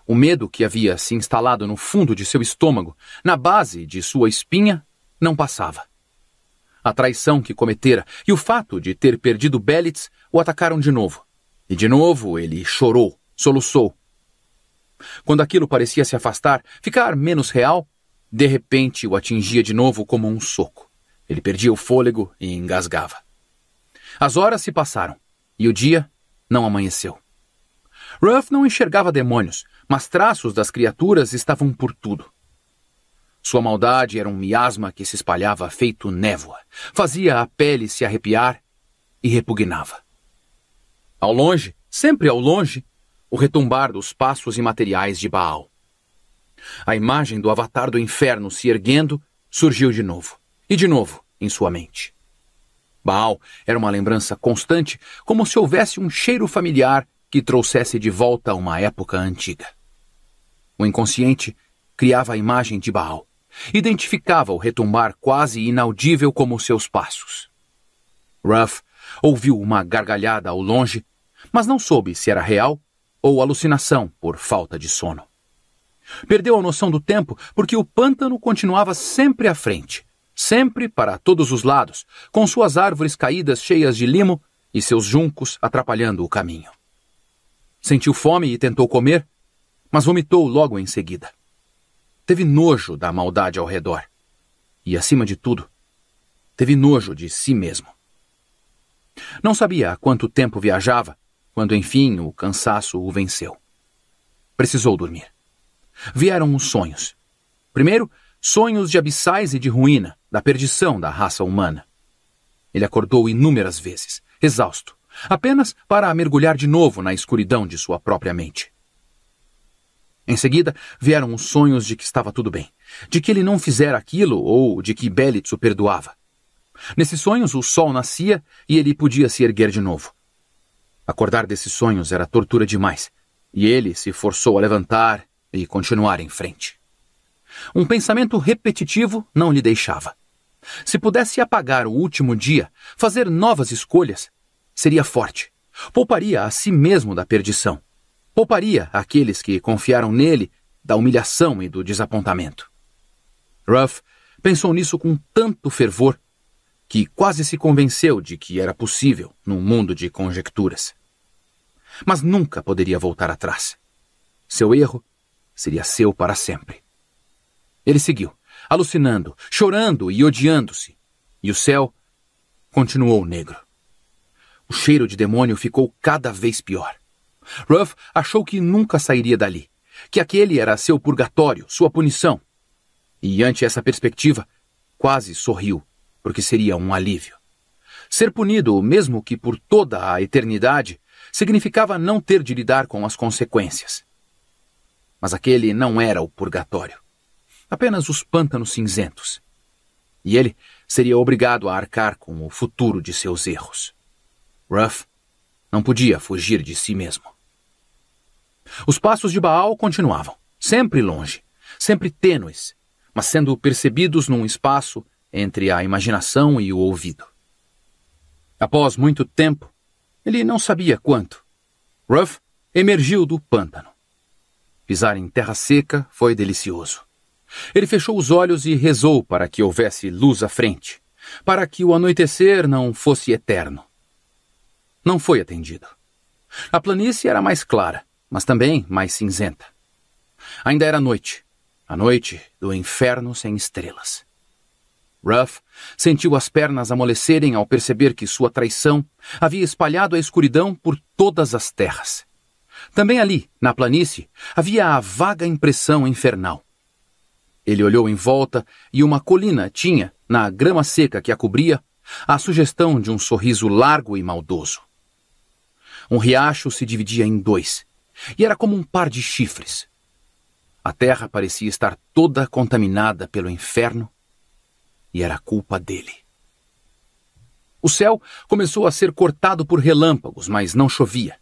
O medo que havia se instalado no fundo de seu estômago, na base de sua espinha, não passava. A traição que cometera e o fato de ter perdido Belitz o atacaram de novo. E de novo ele chorou, soluçou. Quando aquilo parecia se afastar, ficar menos real, de repente o atingia de novo como um soco. Ele perdia o fôlego e engasgava. As horas se passaram e o dia não amanheceu. Ruff não enxergava demônios, mas traços das criaturas estavam por tudo. Sua maldade era um miasma que se espalhava feito névoa, fazia a pele se arrepiar e repugnava. Ao longe, sempre ao longe, o retumbar dos passos imateriais de Baal. A imagem do avatar do inferno se erguendo surgiu de novo, e de novo, em sua mente. Baal era uma lembrança constante, como se houvesse um cheiro familiar que trouxesse de volta uma época antiga. O inconsciente criava a imagem de Baal, identificava o retumbar quase inaudível como seus passos. Ruff ouviu uma gargalhada ao longe, mas não soube se era real ou alucinação por falta de sono. Perdeu a noção do tempo porque o pântano continuava sempre à frente, sempre para todos os lados, com suas árvores caídas cheias de limo e seus juncos atrapalhando o caminho. Sentiu fome e tentou comer, mas vomitou logo em seguida. Teve nojo da maldade ao redor. E, acima de tudo, teve nojo de si mesmo. Não sabia há quanto tempo viajava, quando enfim o cansaço o venceu. Precisou dormir. Vieram os sonhos. Primeiro, sonhos de abissais e de ruína, da perdição da raça humana. Ele acordou inúmeras vezes, exausto, apenas para mergulhar de novo na escuridão de sua própria mente. Em seguida, vieram os sonhos de que estava tudo bem, de que ele não fizera aquilo ou de que Belitz o perdoava. Nesses sonhos, o sol nascia e ele podia se erguer de novo. Acordar desses sonhos era tortura demais, e ele se forçou a levantar e continuar em frente. Um pensamento repetitivo não lhe deixava. Se pudesse apagar o último dia, fazer novas escolhas, seria forte. Pouparia a si mesmo da perdição. Pouparia aqueles que confiaram nele da humilhação e do desapontamento. Ruff pensou nisso com tanto fervor que quase se convenceu de que era possível num mundo de conjecturas. Mas nunca poderia voltar atrás. Seu erro seria seu para sempre. Ele seguiu, alucinando, chorando e odiando-se, e o céu continuou negro. O cheiro de demônio ficou cada vez pior. Ruff achou que nunca sairia dali, que aquele era seu purgatório, sua punição. E ante essa perspectiva, quase sorriu, porque seria um alívio. Ser punido, mesmo que por toda a eternidade, significava não ter de lidar com as consequências. Mas aquele não era o purgatório. Apenas os pântanos cinzentos. E ele seria obrigado a arcar com o futuro de seus erros. Ruff não podia fugir de si mesmo. Os passos de Baal continuavam, sempre longe, sempre tênues, mas sendo percebidos num espaço entre a imaginação e o ouvido. Após muito tempo, ele não sabia quanto, Ruff emergiu do pântano. Pisar em terra seca foi delicioso. Ele fechou os olhos e rezou para que houvesse luz à frente, para que o anoitecer não fosse eterno. Não foi atendido. A planície era mais clara, mas também mais cinzenta. Ainda era noite, a noite do inferno sem estrelas. Ruff sentiu as pernas amolecerem ao perceber que sua traição havia espalhado a escuridão por todas as terras. Também ali, na planície, havia a vaga impressão infernal. Ele olhou em volta e uma colina tinha, na grama seca que a cobria, a sugestão de um sorriso largo e maldoso. Um riacho se dividia em dois, e era como um par de chifres. A terra parecia estar toda contaminada pelo inferno, e era culpa dele. O céu começou a ser cortado por relâmpagos, mas não chovia.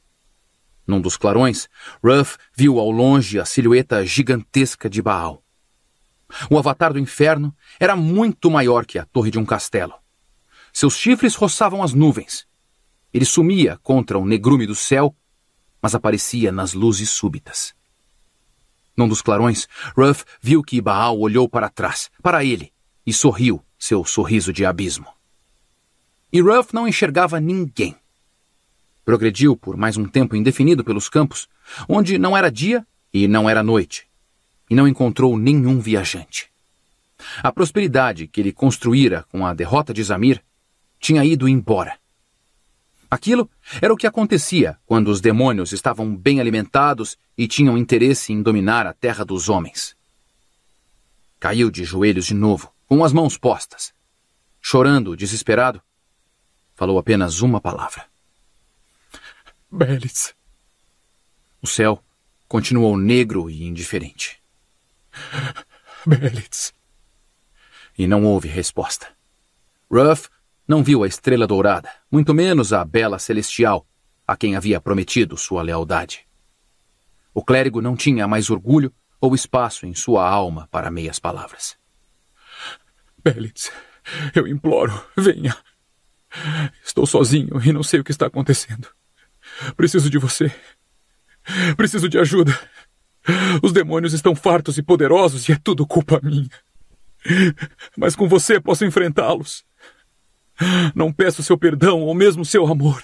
Num dos clarões, Ruff viu ao longe a silhueta gigantesca de Baal. O avatar do inferno era muito maior que a torre de um castelo. Seus chifres roçavam as nuvens, ele sumia contra o negrume do céu, mas aparecia nas luzes súbitas. Num dos clarões, Ruff viu que Baal olhou para trás, para ele, e sorriu seu sorriso de abismo. E Ruff não enxergava ninguém. Progrediu por mais um tempo indefinido pelos campos, onde não era dia e não era noite, e não encontrou nenhum viajante. A prosperidade que ele construíra com a derrota de Zamir tinha ido embora, Aquilo era o que acontecia quando os demônios estavam bem alimentados e tinham interesse em dominar a terra dos homens. Caiu de joelhos de novo, com as mãos postas. Chorando, desesperado, falou apenas uma palavra: Belis. O céu continuou negro e indiferente. Belis. E não houve resposta. Ruff não viu a estrela dourada, muito menos a bela celestial, a quem havia prometido sua lealdade. O clérigo não tinha mais orgulho ou espaço em sua alma para meias palavras. Belitz, eu imploro, venha. Estou sozinho e não sei o que está acontecendo. Preciso de você. Preciso de ajuda. Os demônios estão fartos e poderosos e é tudo culpa minha. Mas com você posso enfrentá-los. Não peço seu perdão ou mesmo seu amor.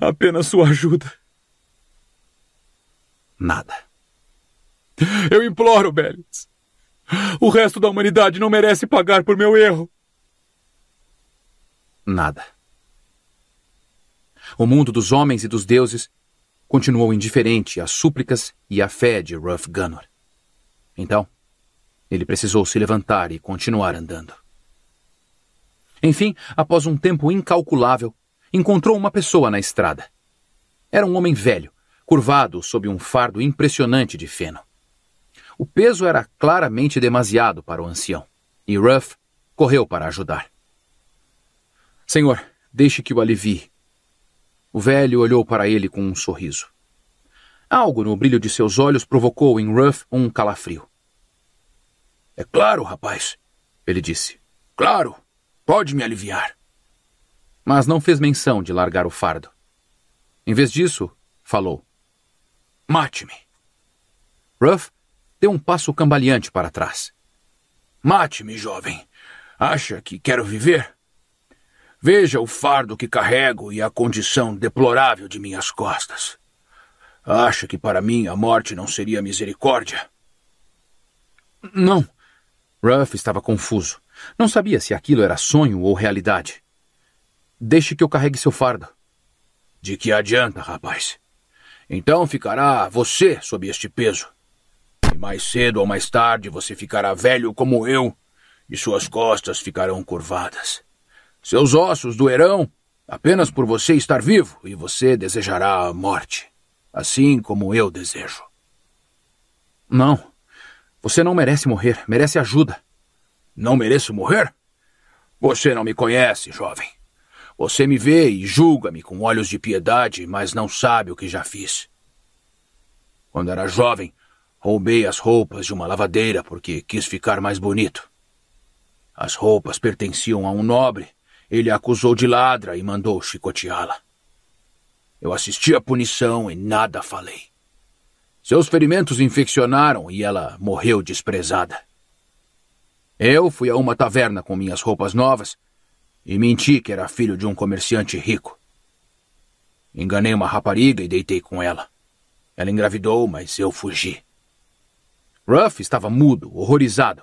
Apenas sua ajuda. Nada. Eu imploro, Belis. O resto da humanidade não merece pagar por meu erro. Nada. O mundo dos homens e dos deuses continuou indiferente às súplicas e à fé de Ruff Gunnor. Então, ele precisou se levantar e continuar andando. Enfim, após um tempo incalculável, encontrou uma pessoa na estrada. Era um homem velho, curvado sob um fardo impressionante de feno. O peso era claramente demasiado para o ancião, e Ruff correu para ajudar. Senhor, deixe que o alivie. O velho olhou para ele com um sorriso. Algo no brilho de seus olhos provocou em Ruff um calafrio. É claro, rapaz, ele disse. Claro! Pode me aliviar. Mas não fez menção de largar o fardo. Em vez disso, falou: Mate-me. Ruff deu um passo cambaleante para trás. Mate-me, jovem. Acha que quero viver? Veja o fardo que carrego e a condição deplorável de minhas costas. Acha que para mim a morte não seria misericórdia? Não. Ruff estava confuso. Não sabia se aquilo era sonho ou realidade. Deixe que eu carregue seu fardo. De que adianta, rapaz? Então ficará você sob este peso. E mais cedo ou mais tarde você ficará velho como eu, e suas costas ficarão curvadas. Seus ossos doerão apenas por você estar vivo, e você desejará a morte, assim como eu desejo. Não. Você não merece morrer, merece ajuda. Não mereço morrer? Você não me conhece, jovem. Você me vê e julga-me com olhos de piedade, mas não sabe o que já fiz. Quando era jovem, roubei as roupas de uma lavadeira porque quis ficar mais bonito. As roupas pertenciam a um nobre. Ele a acusou de ladra e mandou chicoteá-la. Eu assisti à punição e nada falei. Seus ferimentos infeccionaram e ela morreu desprezada. Eu fui a uma taverna com minhas roupas novas e menti que era filho de um comerciante rico. Enganei uma rapariga e deitei com ela. Ela engravidou, mas eu fugi. Ruff estava mudo, horrorizado.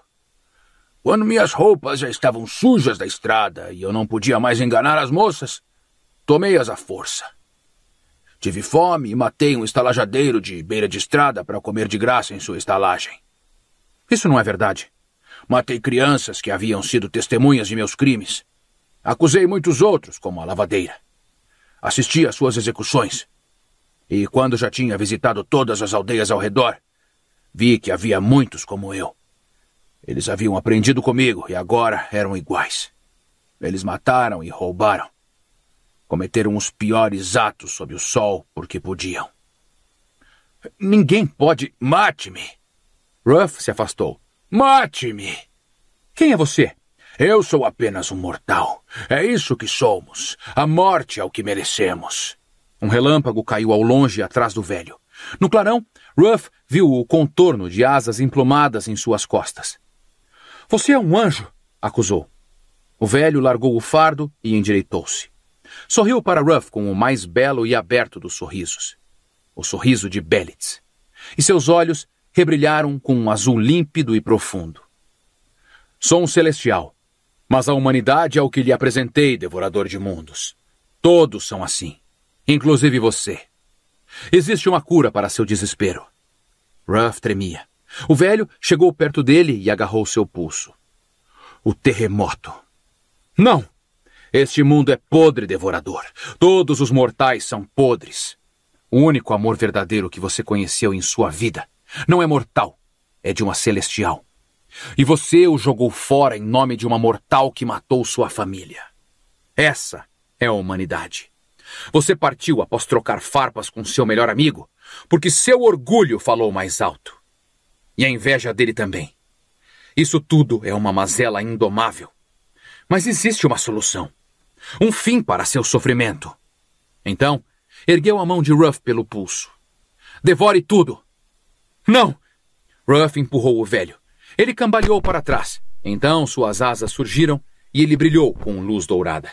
Quando minhas roupas já estavam sujas da estrada e eu não podia mais enganar as moças, tomei-as à força. Tive fome e matei um estalajadeiro de beira de estrada para comer de graça em sua estalagem. Isso não é verdade. Matei crianças que haviam sido testemunhas de meus crimes. Acusei muitos outros, como a lavadeira. Assisti às suas execuções. E quando já tinha visitado todas as aldeias ao redor, vi que havia muitos como eu. Eles haviam aprendido comigo e agora eram iguais. Eles mataram e roubaram. Cometeram os piores atos sob o sol porque podiam. Ninguém pode. Mate-me! Ruff se afastou. Mate-me! Quem é você? Eu sou apenas um mortal. É isso que somos. A morte é o que merecemos. Um relâmpago caiu ao longe atrás do velho. No clarão, Ruff viu o contorno de asas emplumadas em suas costas. Você é um anjo, acusou. O velho largou o fardo e endireitou-se. Sorriu para Ruff com o mais belo e aberto dos sorrisos. O sorriso de Bellitz. E seus olhos rebrilharam com um azul límpido e profundo. Sou um celestial, mas a humanidade é o que lhe apresentei, devorador de mundos. Todos são assim, inclusive você. Existe uma cura para seu desespero. Ruff tremia. O velho chegou perto dele e agarrou seu pulso. O terremoto. Não! Este mundo é podre, devorador. Todos os mortais são podres. O único amor verdadeiro que você conheceu em sua vida não é mortal, é de uma celestial. E você o jogou fora em nome de uma mortal que matou sua família. Essa é a humanidade. Você partiu após trocar farpas com seu melhor amigo, porque seu orgulho falou mais alto. E a inveja dele também. Isso tudo é uma mazela indomável. Mas existe uma solução. Um fim para seu sofrimento. Então, ergueu a mão de Ruff pelo pulso. Devore tudo! Não! Ruff empurrou o velho. Ele cambaleou para trás. Então suas asas surgiram e ele brilhou com luz dourada.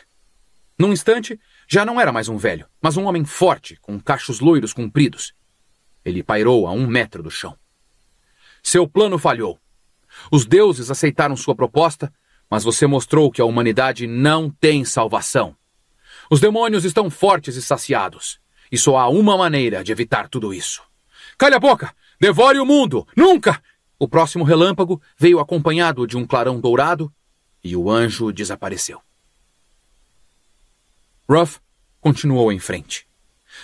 Num instante, já não era mais um velho, mas um homem forte, com cachos loiros compridos. Ele pairou a um metro do chão. Seu plano falhou. Os deuses aceitaram sua proposta, mas você mostrou que a humanidade não tem salvação. Os demônios estão fortes e saciados, e só há uma maneira de evitar tudo isso. Calha a boca! Devore o mundo! Nunca! O próximo relâmpago veio acompanhado de um clarão dourado e o anjo desapareceu. Ruff continuou em frente.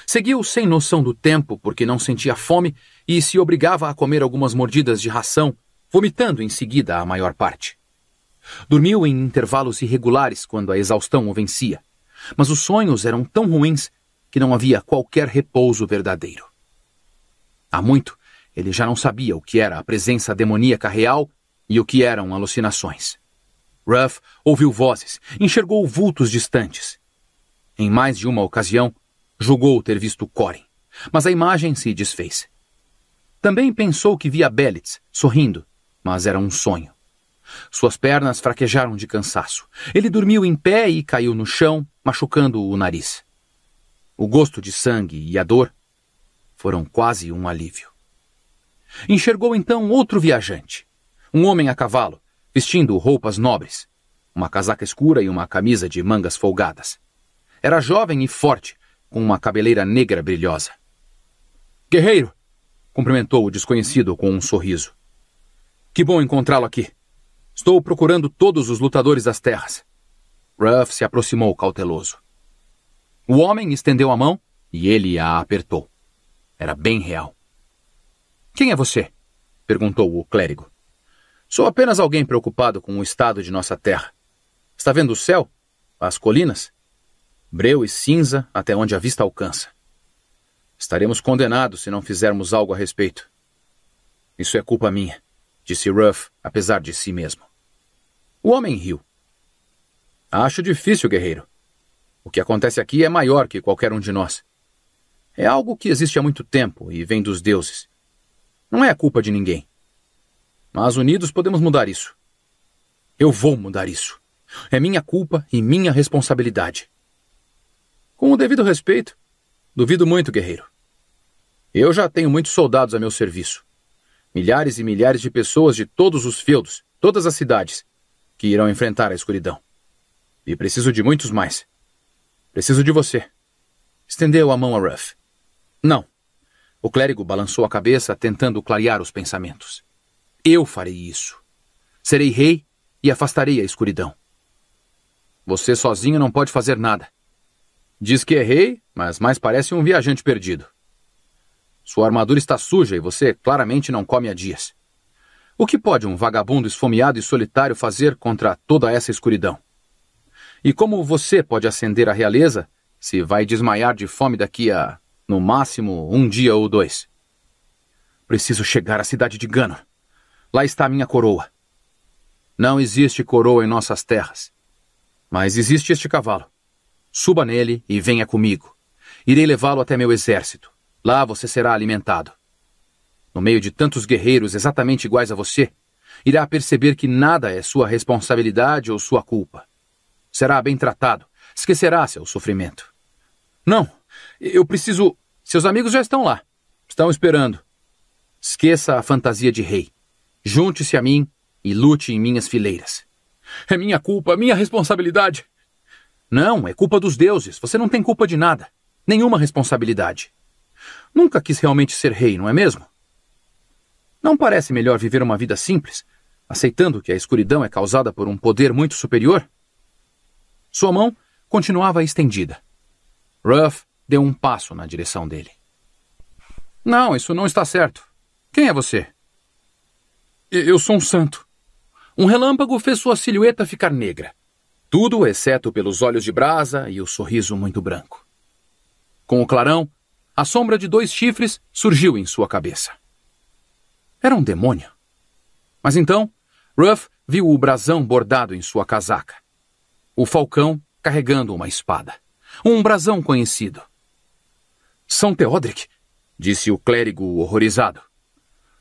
Seguiu sem noção do tempo porque não sentia fome e se obrigava a comer algumas mordidas de ração, vomitando em seguida a maior parte. Dormiu em intervalos irregulares quando a exaustão o vencia, mas os sonhos eram tão ruins que não havia qualquer repouso verdadeiro. Há muito ele já não sabia o que era a presença demoníaca real e o que eram alucinações. Ruff ouviu vozes, enxergou vultos distantes. Em mais de uma ocasião, julgou ter visto Corin, mas a imagem se desfez. Também pensou que via Belitz, sorrindo, mas era um sonho. Suas pernas fraquejaram de cansaço. Ele dormiu em pé e caiu no chão, machucando o nariz. O gosto de sangue e a dor foram quase um alívio. Enxergou então outro viajante, um homem a cavalo, vestindo roupas nobres, uma casaca escura e uma camisa de mangas folgadas. Era jovem e forte, com uma cabeleira negra brilhosa. Guerreiro! cumprimentou o desconhecido com um sorriso. Que bom encontrá-lo aqui. Estou procurando todos os lutadores das terras. Ruff se aproximou cauteloso. O homem estendeu a mão e ele a apertou. Era bem real. Quem é você? perguntou o clérigo. Sou apenas alguém preocupado com o estado de nossa terra. Está vendo o céu? As colinas? Breu e cinza até onde a vista alcança. Estaremos condenados se não fizermos algo a respeito. Isso é culpa minha, disse Ruff, apesar de si mesmo. O homem riu. Acho difícil, guerreiro. O que acontece aqui é maior que qualquer um de nós. É algo que existe há muito tempo e vem dos deuses. Não é a culpa de ninguém. Mas unidos podemos mudar isso. Eu vou mudar isso. É minha culpa e minha responsabilidade. Com o devido respeito, duvido muito, guerreiro. Eu já tenho muitos soldados a meu serviço. Milhares e milhares de pessoas de todos os feudos, todas as cidades, que irão enfrentar a escuridão. E preciso de muitos mais. Preciso de você. Estendeu a mão a Ruff. Não, o clérigo balançou a cabeça, tentando clarear os pensamentos. Eu farei isso. Serei rei e afastarei a escuridão. Você sozinho não pode fazer nada. Diz que é rei, mas mais parece um viajante perdido. Sua armadura está suja e você claramente não come há dias. O que pode um vagabundo esfomeado e solitário fazer contra toda essa escuridão? E como você pode ascender a realeza se vai desmaiar de fome daqui a no máximo, um dia ou dois. Preciso chegar à cidade de Gano. Lá está minha coroa. Não existe coroa em nossas terras. Mas existe este cavalo. Suba nele e venha comigo. Irei levá-lo até meu exército. Lá você será alimentado. No meio de tantos guerreiros exatamente iguais a você, irá perceber que nada é sua responsabilidade ou sua culpa. Será bem tratado. Esquecerá seu sofrimento. Não, eu preciso. Seus amigos já estão lá. Estão esperando. Esqueça a fantasia de rei. Junte-se a mim e lute em minhas fileiras. É minha culpa, minha responsabilidade. Não, é culpa dos deuses. Você não tem culpa de nada. Nenhuma responsabilidade. Nunca quis realmente ser rei, não é mesmo? Não parece melhor viver uma vida simples, aceitando que a escuridão é causada por um poder muito superior? Sua mão continuava estendida. Ruff deu um passo na direção dele. Não, isso não está certo. Quem é você? Eu sou um santo. Um relâmpago fez sua silhueta ficar negra. Tudo exceto pelos olhos de brasa e o sorriso muito branco. Com o clarão, a sombra de dois chifres surgiu em sua cabeça. Era um demônio. Mas então, Ruff viu o brasão bordado em sua casaca. O falcão carregando uma espada. Um brasão conhecido. São Teodric, disse o clérigo horrorizado.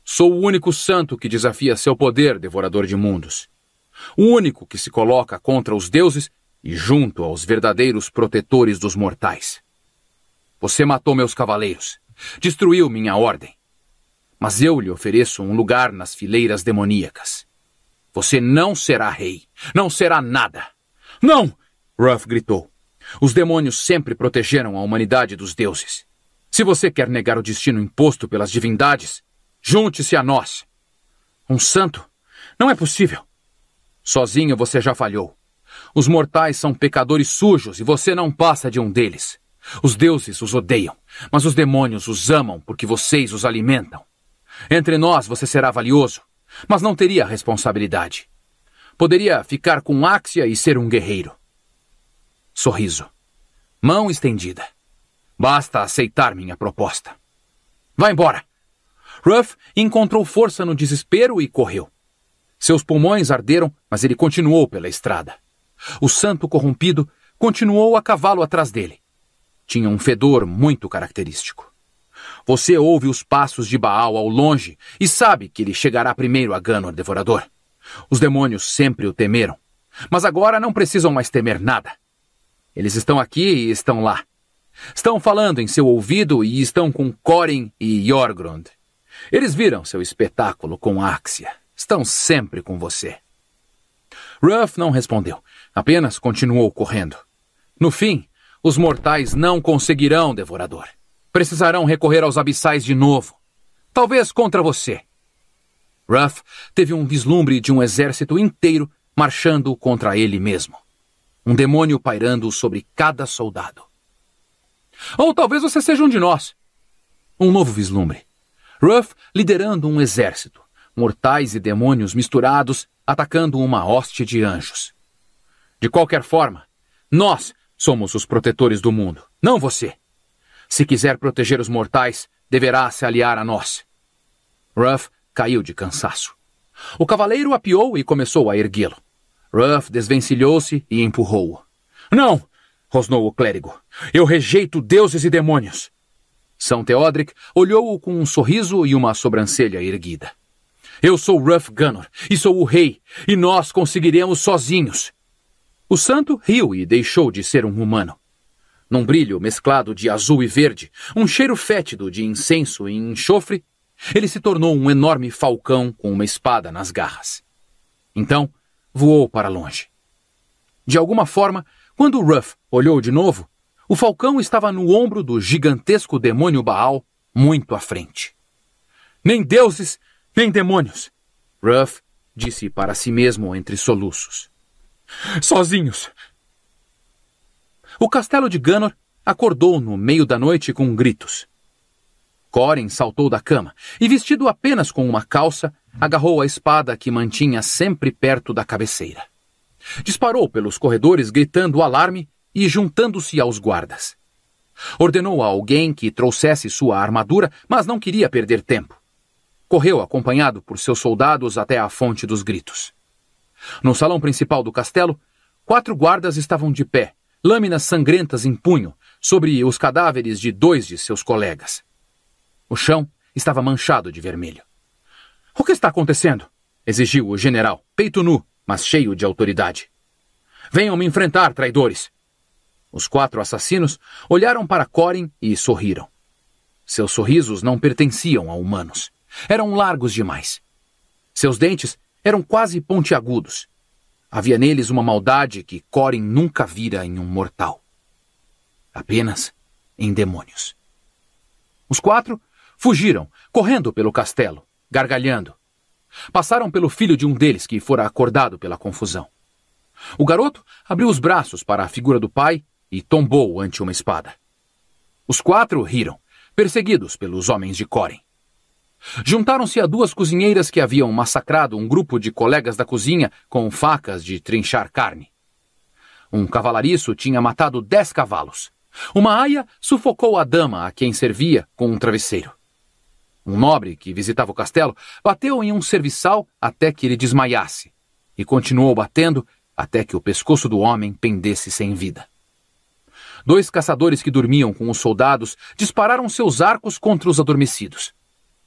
Sou o único santo que desafia seu poder, devorador de mundos. O único que se coloca contra os deuses e junto aos verdadeiros protetores dos mortais. Você matou meus cavaleiros, destruiu minha ordem. Mas eu lhe ofereço um lugar nas fileiras demoníacas. Você não será rei, não será nada. Não! Ruff gritou. Os demônios sempre protegeram a humanidade dos deuses. Se você quer negar o destino imposto pelas divindades, junte-se a nós. Um santo? Não é possível. Sozinho você já falhou. Os mortais são pecadores sujos e você não passa de um deles. Os deuses os odeiam, mas os demônios os amam porque vocês os alimentam. Entre nós você será valioso, mas não teria responsabilidade. Poderia ficar com Axia e ser um guerreiro. Sorriso. Mão estendida. Basta aceitar minha proposta. Vá embora! Ruff encontrou força no desespero e correu. Seus pulmões arderam, mas ele continuou pela estrada. O santo corrompido continuou a cavalo atrás dele. Tinha um fedor muito característico. Você ouve os passos de Baal ao longe e sabe que ele chegará primeiro a Ganor Devorador. Os demônios sempre o temeram, mas agora não precisam mais temer nada. Eles estão aqui e estão lá. Estão falando em seu ouvido e estão com Corin e Jorgrund. Eles viram seu espetáculo com Axia. Estão sempre com você. Ruff não respondeu, apenas continuou correndo. No fim, os mortais não conseguirão, Devorador. Precisarão recorrer aos abissais de novo. Talvez contra você. Ruff teve um vislumbre de um exército inteiro marchando contra ele mesmo. Um demônio pairando sobre cada soldado. Ou talvez você seja um de nós. Um novo vislumbre. Ruff liderando um exército, mortais e demônios misturados, atacando uma hoste de anjos. De qualquer forma, nós somos os protetores do mundo, não você. Se quiser proteger os mortais, deverá se aliar a nós. Ruff caiu de cansaço. O cavaleiro apiou e começou a erguê-lo. Ruff desvencilhou-se e empurrou-o. Não! rosnou o clérigo. Eu rejeito deuses e demônios. São Teodric olhou-o com um sorriso e uma sobrancelha erguida. Eu sou Ruff Gunnor e sou o rei, e nós conseguiremos sozinhos. O santo riu e deixou de ser um humano. Num brilho mesclado de azul e verde, um cheiro fétido de incenso e enxofre, ele se tornou um enorme falcão com uma espada nas garras. Então, voou para longe. De alguma forma, quando Ruff olhou de novo, o falcão estava no ombro do gigantesco demônio Baal, muito à frente. Nem deuses, nem demônios, Ruff disse para si mesmo entre soluços. Sozinhos! O castelo de Ganor acordou no meio da noite com gritos. Corin saltou da cama e, vestido apenas com uma calça, agarrou a espada que mantinha sempre perto da cabeceira. Disparou pelos corredores gritando alarme e juntando-se aos guardas. Ordenou a alguém que trouxesse sua armadura, mas não queria perder tempo. Correu acompanhado por seus soldados até a fonte dos gritos. No salão principal do castelo, quatro guardas estavam de pé, lâminas sangrentas em punho, sobre os cadáveres de dois de seus colegas. O chão estava manchado de vermelho. O que está acontecendo? exigiu o general, peito nu, mas cheio de autoridade. Venham me enfrentar, traidores! Os quatro assassinos olharam para Corin e sorriram. Seus sorrisos não pertenciam a humanos. Eram largos demais. Seus dentes eram quase pontiagudos. Havia neles uma maldade que Corin nunca vira em um mortal. Apenas em demônios. Os quatro fugiram, correndo pelo castelo, gargalhando. Passaram pelo filho de um deles que fora acordado pela confusão. O garoto abriu os braços para a figura do pai e tombou ante uma espada. Os quatro riram, perseguidos pelos homens de Corin. Juntaram-se a duas cozinheiras que haviam massacrado um grupo de colegas da cozinha com facas de trinchar carne. Um cavalariço tinha matado dez cavalos. Uma aia sufocou a dama a quem servia com um travesseiro. Um nobre que visitava o castelo bateu em um serviçal até que ele desmaiasse, e continuou batendo até que o pescoço do homem pendesse sem vida. Dois caçadores que dormiam com os soldados dispararam seus arcos contra os adormecidos.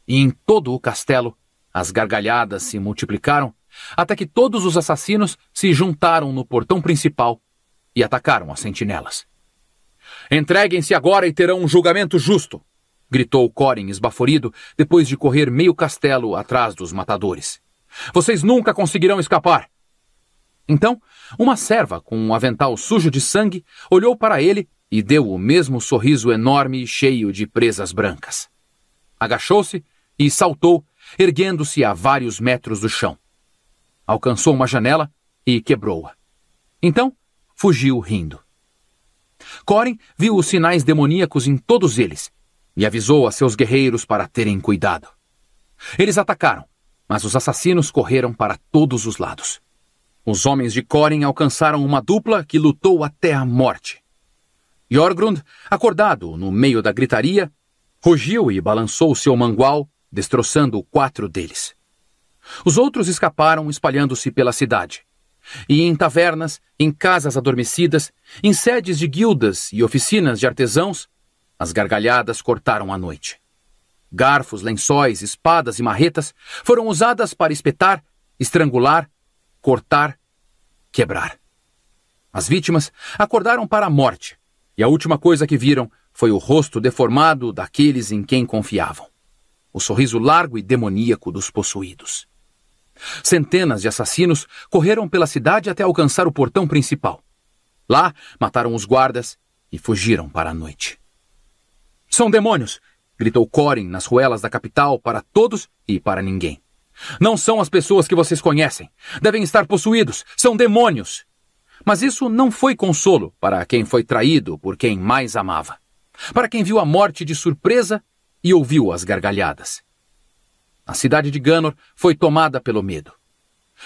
E em todo o castelo, as gargalhadas se multiplicaram até que todos os assassinos se juntaram no portão principal e atacaram as sentinelas. Entreguem-se agora e terão um julgamento justo! gritou Corin esbaforido depois de correr meio castelo atrás dos matadores. Vocês nunca conseguirão escapar! Então, uma serva com um avental sujo de sangue olhou para ele e deu o mesmo sorriso enorme e cheio de presas brancas. Agachou-se e saltou, erguendo-se a vários metros do chão. Alcançou uma janela e quebrou-a. Então, fugiu rindo. Corin viu os sinais demoníacos em todos eles e avisou a seus guerreiros para terem cuidado. Eles atacaram, mas os assassinos correram para todos os lados. Os homens de Corin alcançaram uma dupla que lutou até a morte. Jorgrund, acordado no meio da gritaria, rugiu e balançou seu mangual, destroçando quatro deles. Os outros escaparam, espalhando-se pela cidade. E em tavernas, em casas adormecidas, em sedes de guildas e oficinas de artesãos, as gargalhadas cortaram a noite. Garfos, lençóis, espadas e marretas foram usadas para espetar, estrangular cortar, quebrar. As vítimas acordaram para a morte, e a última coisa que viram foi o rosto deformado daqueles em quem confiavam, o sorriso largo e demoníaco dos possuídos. Centenas de assassinos correram pela cidade até alcançar o portão principal. Lá, mataram os guardas e fugiram para a noite. São demônios! gritou Corin nas ruelas da capital para todos e para ninguém. Não são as pessoas que vocês conhecem. Devem estar possuídos. São demônios. Mas isso não foi consolo para quem foi traído por quem mais amava. Para quem viu a morte de surpresa e ouviu as gargalhadas. A cidade de Ganor foi tomada pelo medo.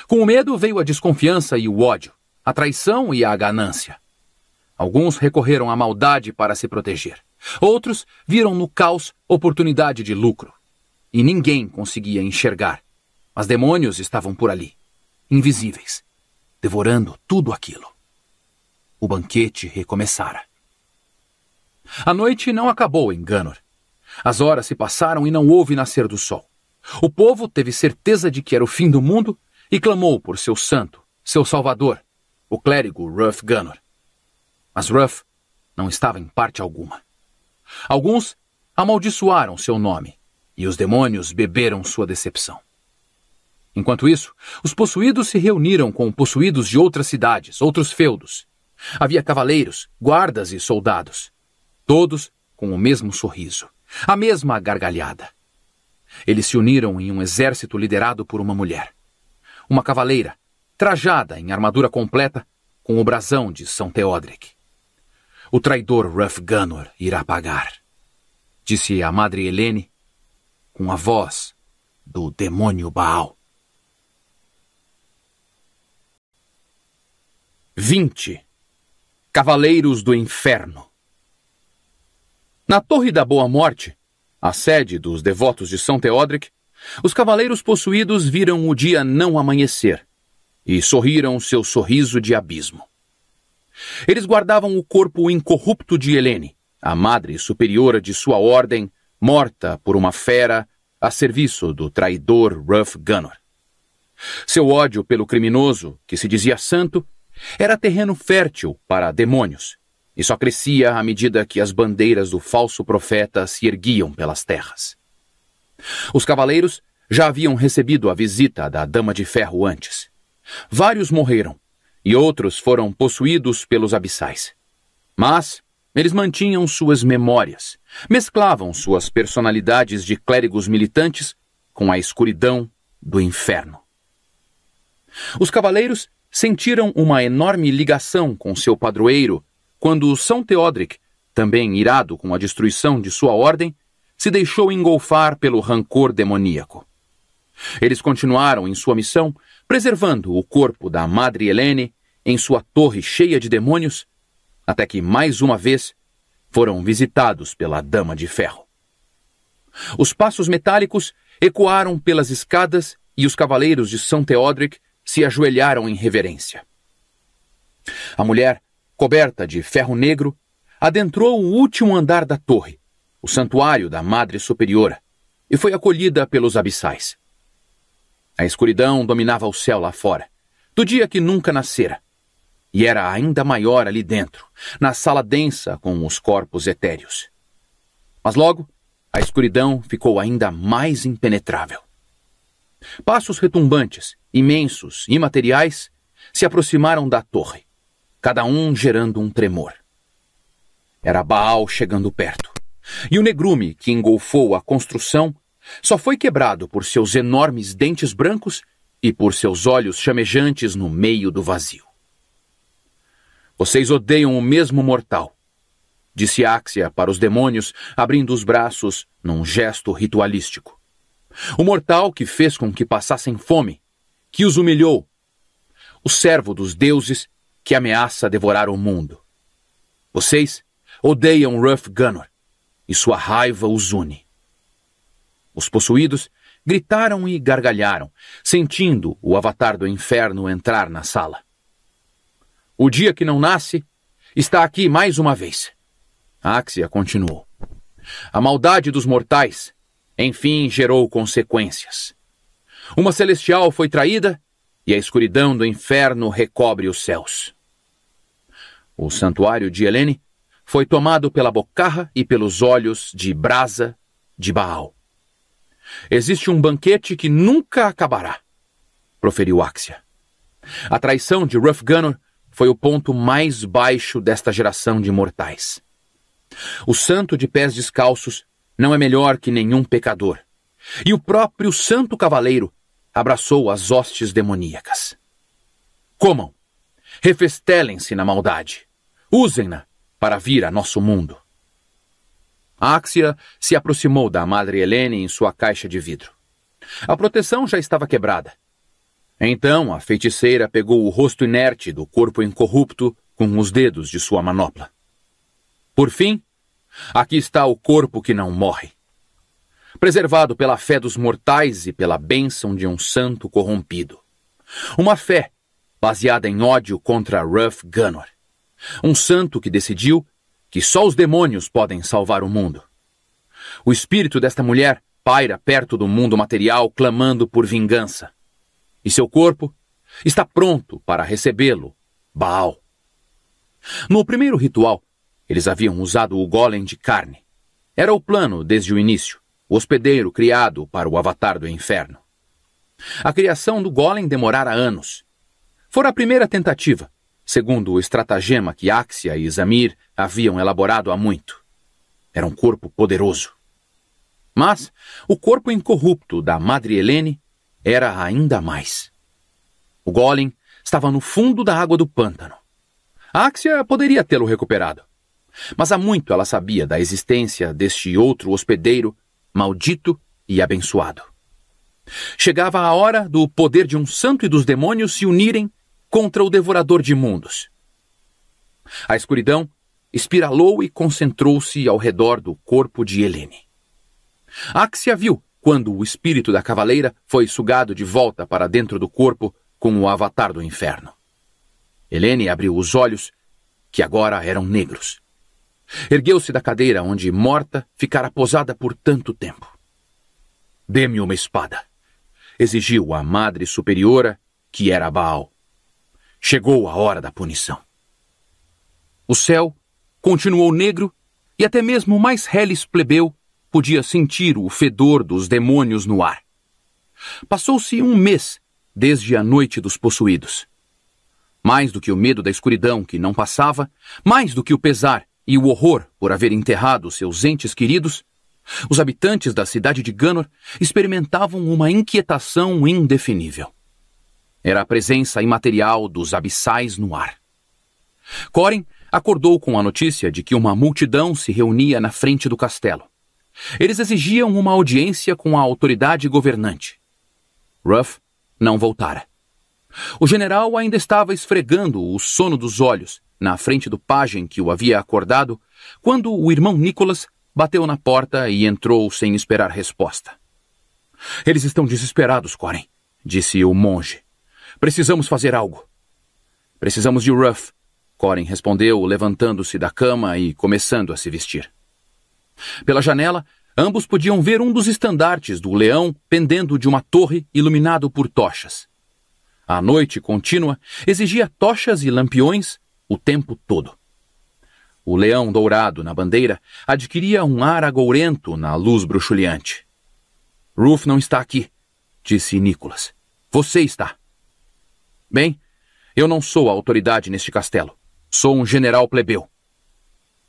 Com o medo veio a desconfiança e o ódio, a traição e a ganância. Alguns recorreram à maldade para se proteger. Outros viram no caos oportunidade de lucro. E ninguém conseguia enxergar mas demônios estavam por ali, invisíveis, devorando tudo aquilo. O banquete recomeçara. A noite não acabou em Ganor. As horas se passaram e não houve nascer do sol. O povo teve certeza de que era o fim do mundo e clamou por seu santo, seu salvador, o clérigo Ruff Ganor. Mas Ruff não estava em parte alguma. Alguns amaldiçoaram seu nome e os demônios beberam sua decepção. Enquanto isso, os possuídos se reuniram com possuídos de outras cidades, outros feudos. Havia cavaleiros, guardas e soldados. Todos com o mesmo sorriso, a mesma gargalhada. Eles se uniram em um exército liderado por uma mulher. Uma cavaleira, trajada em armadura completa, com o brasão de São Teodric. O traidor Ruff Gunnor irá pagar, disse a Madre Helene com a voz do demônio Baal. 20 Cavaleiros do Inferno Na Torre da Boa Morte, a sede dos devotos de São Teodric, os cavaleiros possuídos viram o dia não amanhecer e sorriram seu sorriso de abismo. Eles guardavam o corpo incorrupto de Helene, a madre superiora de sua ordem, morta por uma fera a serviço do traidor Ruff Gunnor. Seu ódio pelo criminoso, que se dizia santo, era terreno fértil para demônios, e só crescia à medida que as bandeiras do falso profeta se erguiam pelas terras. Os cavaleiros já haviam recebido a visita da Dama de Ferro antes. Vários morreram, e outros foram possuídos pelos abissais. Mas eles mantinham suas memórias, mesclavam suas personalidades de clérigos militantes com a escuridão do inferno. Os cavaleiros sentiram uma enorme ligação com seu padroeiro quando São Teodric, também irado com a destruição de sua ordem, se deixou engolfar pelo rancor demoníaco. Eles continuaram em sua missão, preservando o corpo da Madre Helene em sua torre cheia de demônios, até que mais uma vez foram visitados pela Dama de Ferro. Os passos metálicos ecoaram pelas escadas e os cavaleiros de São Teodric se ajoelharam em reverência. A mulher, coberta de ferro negro, adentrou o último andar da torre, o santuário da Madre Superiora, e foi acolhida pelos abissais. A escuridão dominava o céu lá fora, do dia que nunca nascera, e era ainda maior ali dentro, na sala densa com os corpos etéreos. Mas logo, a escuridão ficou ainda mais impenetrável. Passos retumbantes, imensos, imateriais, se aproximaram da torre, cada um gerando um tremor. Era Baal chegando perto. E o negrume que engolfou a construção só foi quebrado por seus enormes dentes brancos e por seus olhos chamejantes no meio do vazio. Vocês odeiam o mesmo mortal, disse Axia para os demônios, abrindo os braços num gesto ritualístico. O mortal que fez com que passassem fome, que os humilhou. O servo dos deuses que ameaça devorar o mundo. Vocês odeiam Ruff Gunner e sua raiva os une. Os possuídos gritaram e gargalharam, sentindo o avatar do inferno entrar na sala. O dia que não nasce está aqui mais uma vez. Axia continuou. A maldade dos mortais enfim gerou consequências. Uma celestial foi traída e a escuridão do inferno recobre os céus. O santuário de Helene foi tomado pela bocarra e pelos olhos de brasa de Baal. Existe um banquete que nunca acabará, proferiu Axia. A traição de Ruff Gunner foi o ponto mais baixo desta geração de mortais. O santo de pés descalços não é melhor que nenhum pecador. E o próprio santo cavaleiro abraçou as hostes demoníacas. Comam, refestelem-se na maldade, usem-na para vir a nosso mundo. Áxia se aproximou da Madre Helene em sua caixa de vidro. A proteção já estava quebrada. Então a feiticeira pegou o rosto inerte do corpo incorrupto com os dedos de sua manopla. Por fim, Aqui está o corpo que não morre, preservado pela fé dos mortais e pela bênção de um santo corrompido. Uma fé baseada em ódio contra Ruff Gunnor, um santo que decidiu que só os demônios podem salvar o mundo. O espírito desta mulher paira perto do mundo material clamando por vingança. E seu corpo está pronto para recebê-lo, Baal. No primeiro ritual, eles haviam usado o golem de carne. Era o plano desde o início, o hospedeiro criado para o avatar do inferno. A criação do golem demorara anos. Fora a primeira tentativa, segundo o estratagema que Axia e Zamir haviam elaborado há muito. Era um corpo poderoso. Mas o corpo incorrupto da Madre Helene era ainda mais. O golem estava no fundo da água do pântano. Axia poderia tê-lo recuperado. Mas há muito ela sabia da existência deste outro hospedeiro, maldito e abençoado. Chegava a hora do poder de um santo e dos demônios se unirem contra o devorador de mundos. A escuridão espiralou e concentrou-se ao redor do corpo de Helene. Axia viu quando o espírito da cavaleira foi sugado de volta para dentro do corpo com o avatar do inferno. Helene abriu os olhos, que agora eram negros. Ergueu-se da cadeira onde, morta, ficara posada por tanto tempo. Dê-me uma espada, exigiu a Madre Superiora, que era Baal. Chegou a hora da punição. O céu continuou negro e até mesmo o mais reles plebeu podia sentir o fedor dos demônios no ar. Passou-se um mês desde a noite dos possuídos. Mais do que o medo da escuridão que não passava, mais do que o pesar e o horror por haver enterrado seus entes queridos, os habitantes da cidade de Ganor experimentavam uma inquietação indefinível. Era a presença imaterial dos abissais no ar. Corin acordou com a notícia de que uma multidão se reunia na frente do castelo. Eles exigiam uma audiência com a autoridade governante. Ruff não voltara. O general ainda estava esfregando o sono dos olhos na frente do pajem que o havia acordado, quando o irmão Nicholas bateu na porta e entrou sem esperar resposta. Eles estão desesperados, Corin, disse o monge. Precisamos fazer algo. Precisamos de Ruff, Corin respondeu, levantando-se da cama e começando a se vestir. Pela janela, ambos podiam ver um dos estandartes do leão pendendo de uma torre iluminado por tochas. A noite contínua exigia tochas e lampiões o tempo todo. O leão dourado na bandeira adquiria um ar agourento na luz bruxuleante. Ruth não está aqui, disse Nicholas. Você está. Bem, eu não sou a autoridade neste castelo. Sou um general plebeu.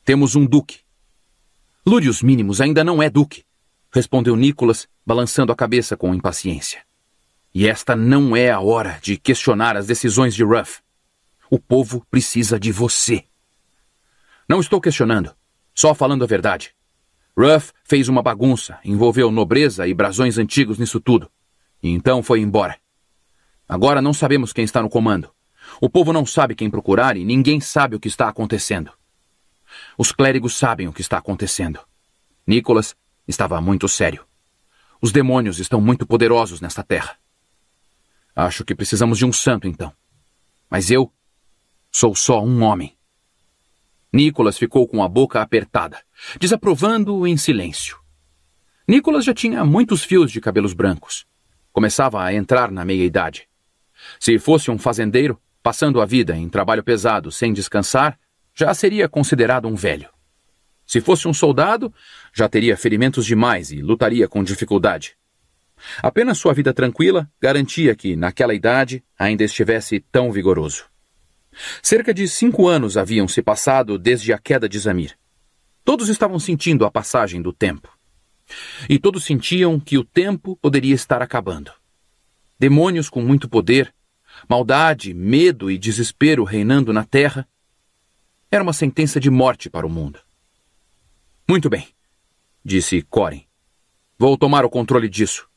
Temos um duque. Lúrius Mínimos ainda não é duque, respondeu Nicholas, balançando a cabeça com impaciência. E esta não é a hora de questionar as decisões de Ruff. O povo precisa de você. Não estou questionando, só falando a verdade. Ruff fez uma bagunça, envolveu nobreza e brasões antigos nisso tudo. E então foi embora. Agora não sabemos quem está no comando. O povo não sabe quem procurar e ninguém sabe o que está acontecendo. Os clérigos sabem o que está acontecendo. Nicholas estava muito sério. Os demônios estão muito poderosos nesta terra. Acho que precisamos de um santo, então. Mas eu Sou só um homem. Nicholas ficou com a boca apertada, desaprovando em silêncio. Nicholas já tinha muitos fios de cabelos brancos. Começava a entrar na meia-idade. Se fosse um fazendeiro, passando a vida em trabalho pesado sem descansar, já seria considerado um velho. Se fosse um soldado, já teria ferimentos demais e lutaria com dificuldade. Apenas sua vida tranquila garantia que, naquela idade, ainda estivesse tão vigoroso. Cerca de cinco anos haviam se passado desde a queda de Zamir. Todos estavam sentindo a passagem do tempo. E todos sentiam que o tempo poderia estar acabando. Demônios com muito poder, maldade, medo e desespero reinando na terra, era uma sentença de morte para o mundo. Muito bem, disse Corin. Vou tomar o controle disso.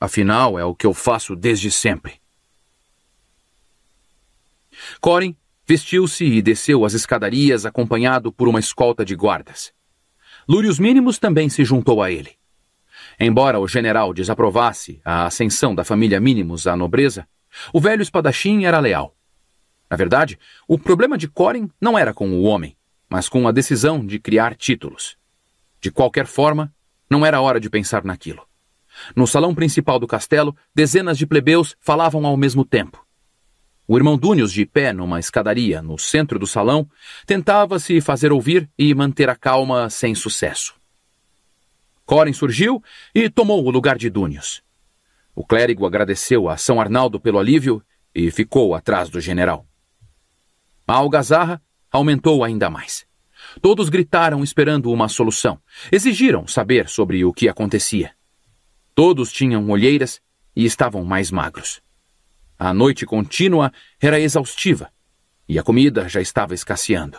Afinal, é o que eu faço desde sempre. Corin vestiu-se e desceu as escadarias acompanhado por uma escolta de guardas. Lúrius Mínimos também se juntou a ele. Embora o general desaprovasse a ascensão da família Mínimos à nobreza, o velho espadachim era leal. Na verdade, o problema de Corin não era com o homem, mas com a decisão de criar títulos. De qualquer forma, não era hora de pensar naquilo. No salão principal do castelo, dezenas de plebeus falavam ao mesmo tempo. O irmão Dúnios, de pé numa escadaria no centro do salão, tentava se fazer ouvir e manter a calma sem sucesso. Coren surgiu e tomou o lugar de Dúnios. O clérigo agradeceu a São Arnaldo pelo alívio e ficou atrás do general. A algazarra aumentou ainda mais. Todos gritaram esperando uma solução. Exigiram saber sobre o que acontecia. Todos tinham olheiras e estavam mais magros. A noite contínua era exaustiva e a comida já estava escasseando.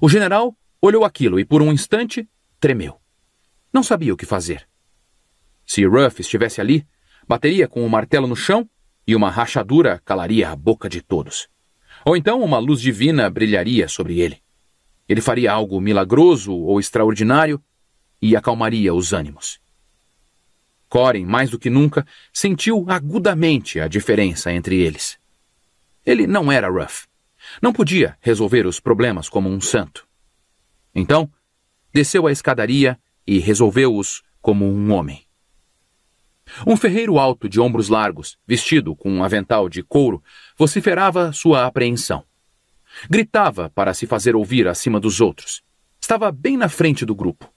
O general olhou aquilo e, por um instante, tremeu. Não sabia o que fazer. Se Ruff estivesse ali, bateria com o um martelo no chão e uma rachadura calaria a boca de todos. Ou então uma luz divina brilharia sobre ele. Ele faria algo milagroso ou extraordinário e acalmaria os ânimos. Corin, mais do que nunca, sentiu agudamente a diferença entre eles. Ele não era Ruff. Não podia resolver os problemas como um santo. Então, desceu a escadaria e resolveu-os como um homem. Um ferreiro alto de ombros largos, vestido com um avental de couro, vociferava sua apreensão. Gritava para se fazer ouvir acima dos outros. Estava bem na frente do grupo.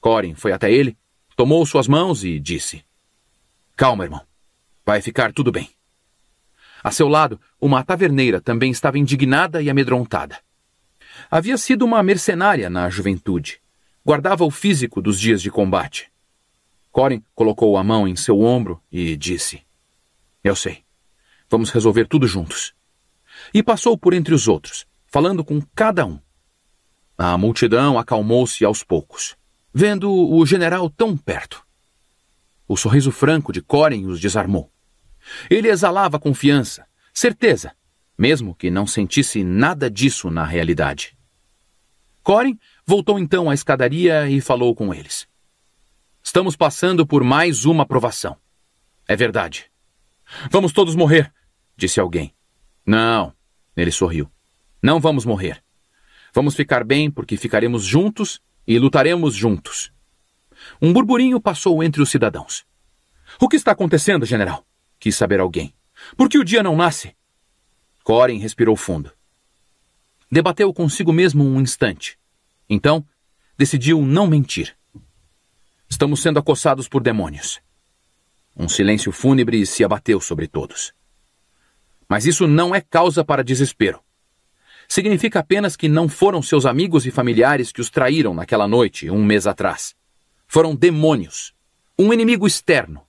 Corin foi até ele tomou suas mãos e disse: Calma, irmão. Vai ficar tudo bem. A seu lado, uma taverneira também estava indignada e amedrontada. Havia sido uma mercenária na juventude. Guardava o físico dos dias de combate. Corin colocou a mão em seu ombro e disse: Eu sei. Vamos resolver tudo juntos. E passou por entre os outros, falando com cada um. A multidão acalmou-se aos poucos vendo o general tão perto. O sorriso franco de Coren os desarmou. Ele exalava confiança, certeza, mesmo que não sentisse nada disso na realidade. Corin voltou então à escadaria e falou com eles. Estamos passando por mais uma aprovação. É verdade. Vamos todos morrer, disse alguém. Não, ele sorriu. Não vamos morrer. Vamos ficar bem porque ficaremos juntos e lutaremos juntos. Um burburinho passou entre os cidadãos. O que está acontecendo, general? Quis saber alguém. Por que o dia não nasce? Corin respirou fundo. Debateu consigo mesmo um instante. Então, decidiu não mentir. Estamos sendo acossados por demônios. Um silêncio fúnebre se abateu sobre todos. Mas isso não é causa para desespero significa apenas que não foram seus amigos e familiares que os traíram naquela noite, um mês atrás. Foram demônios, um inimigo externo.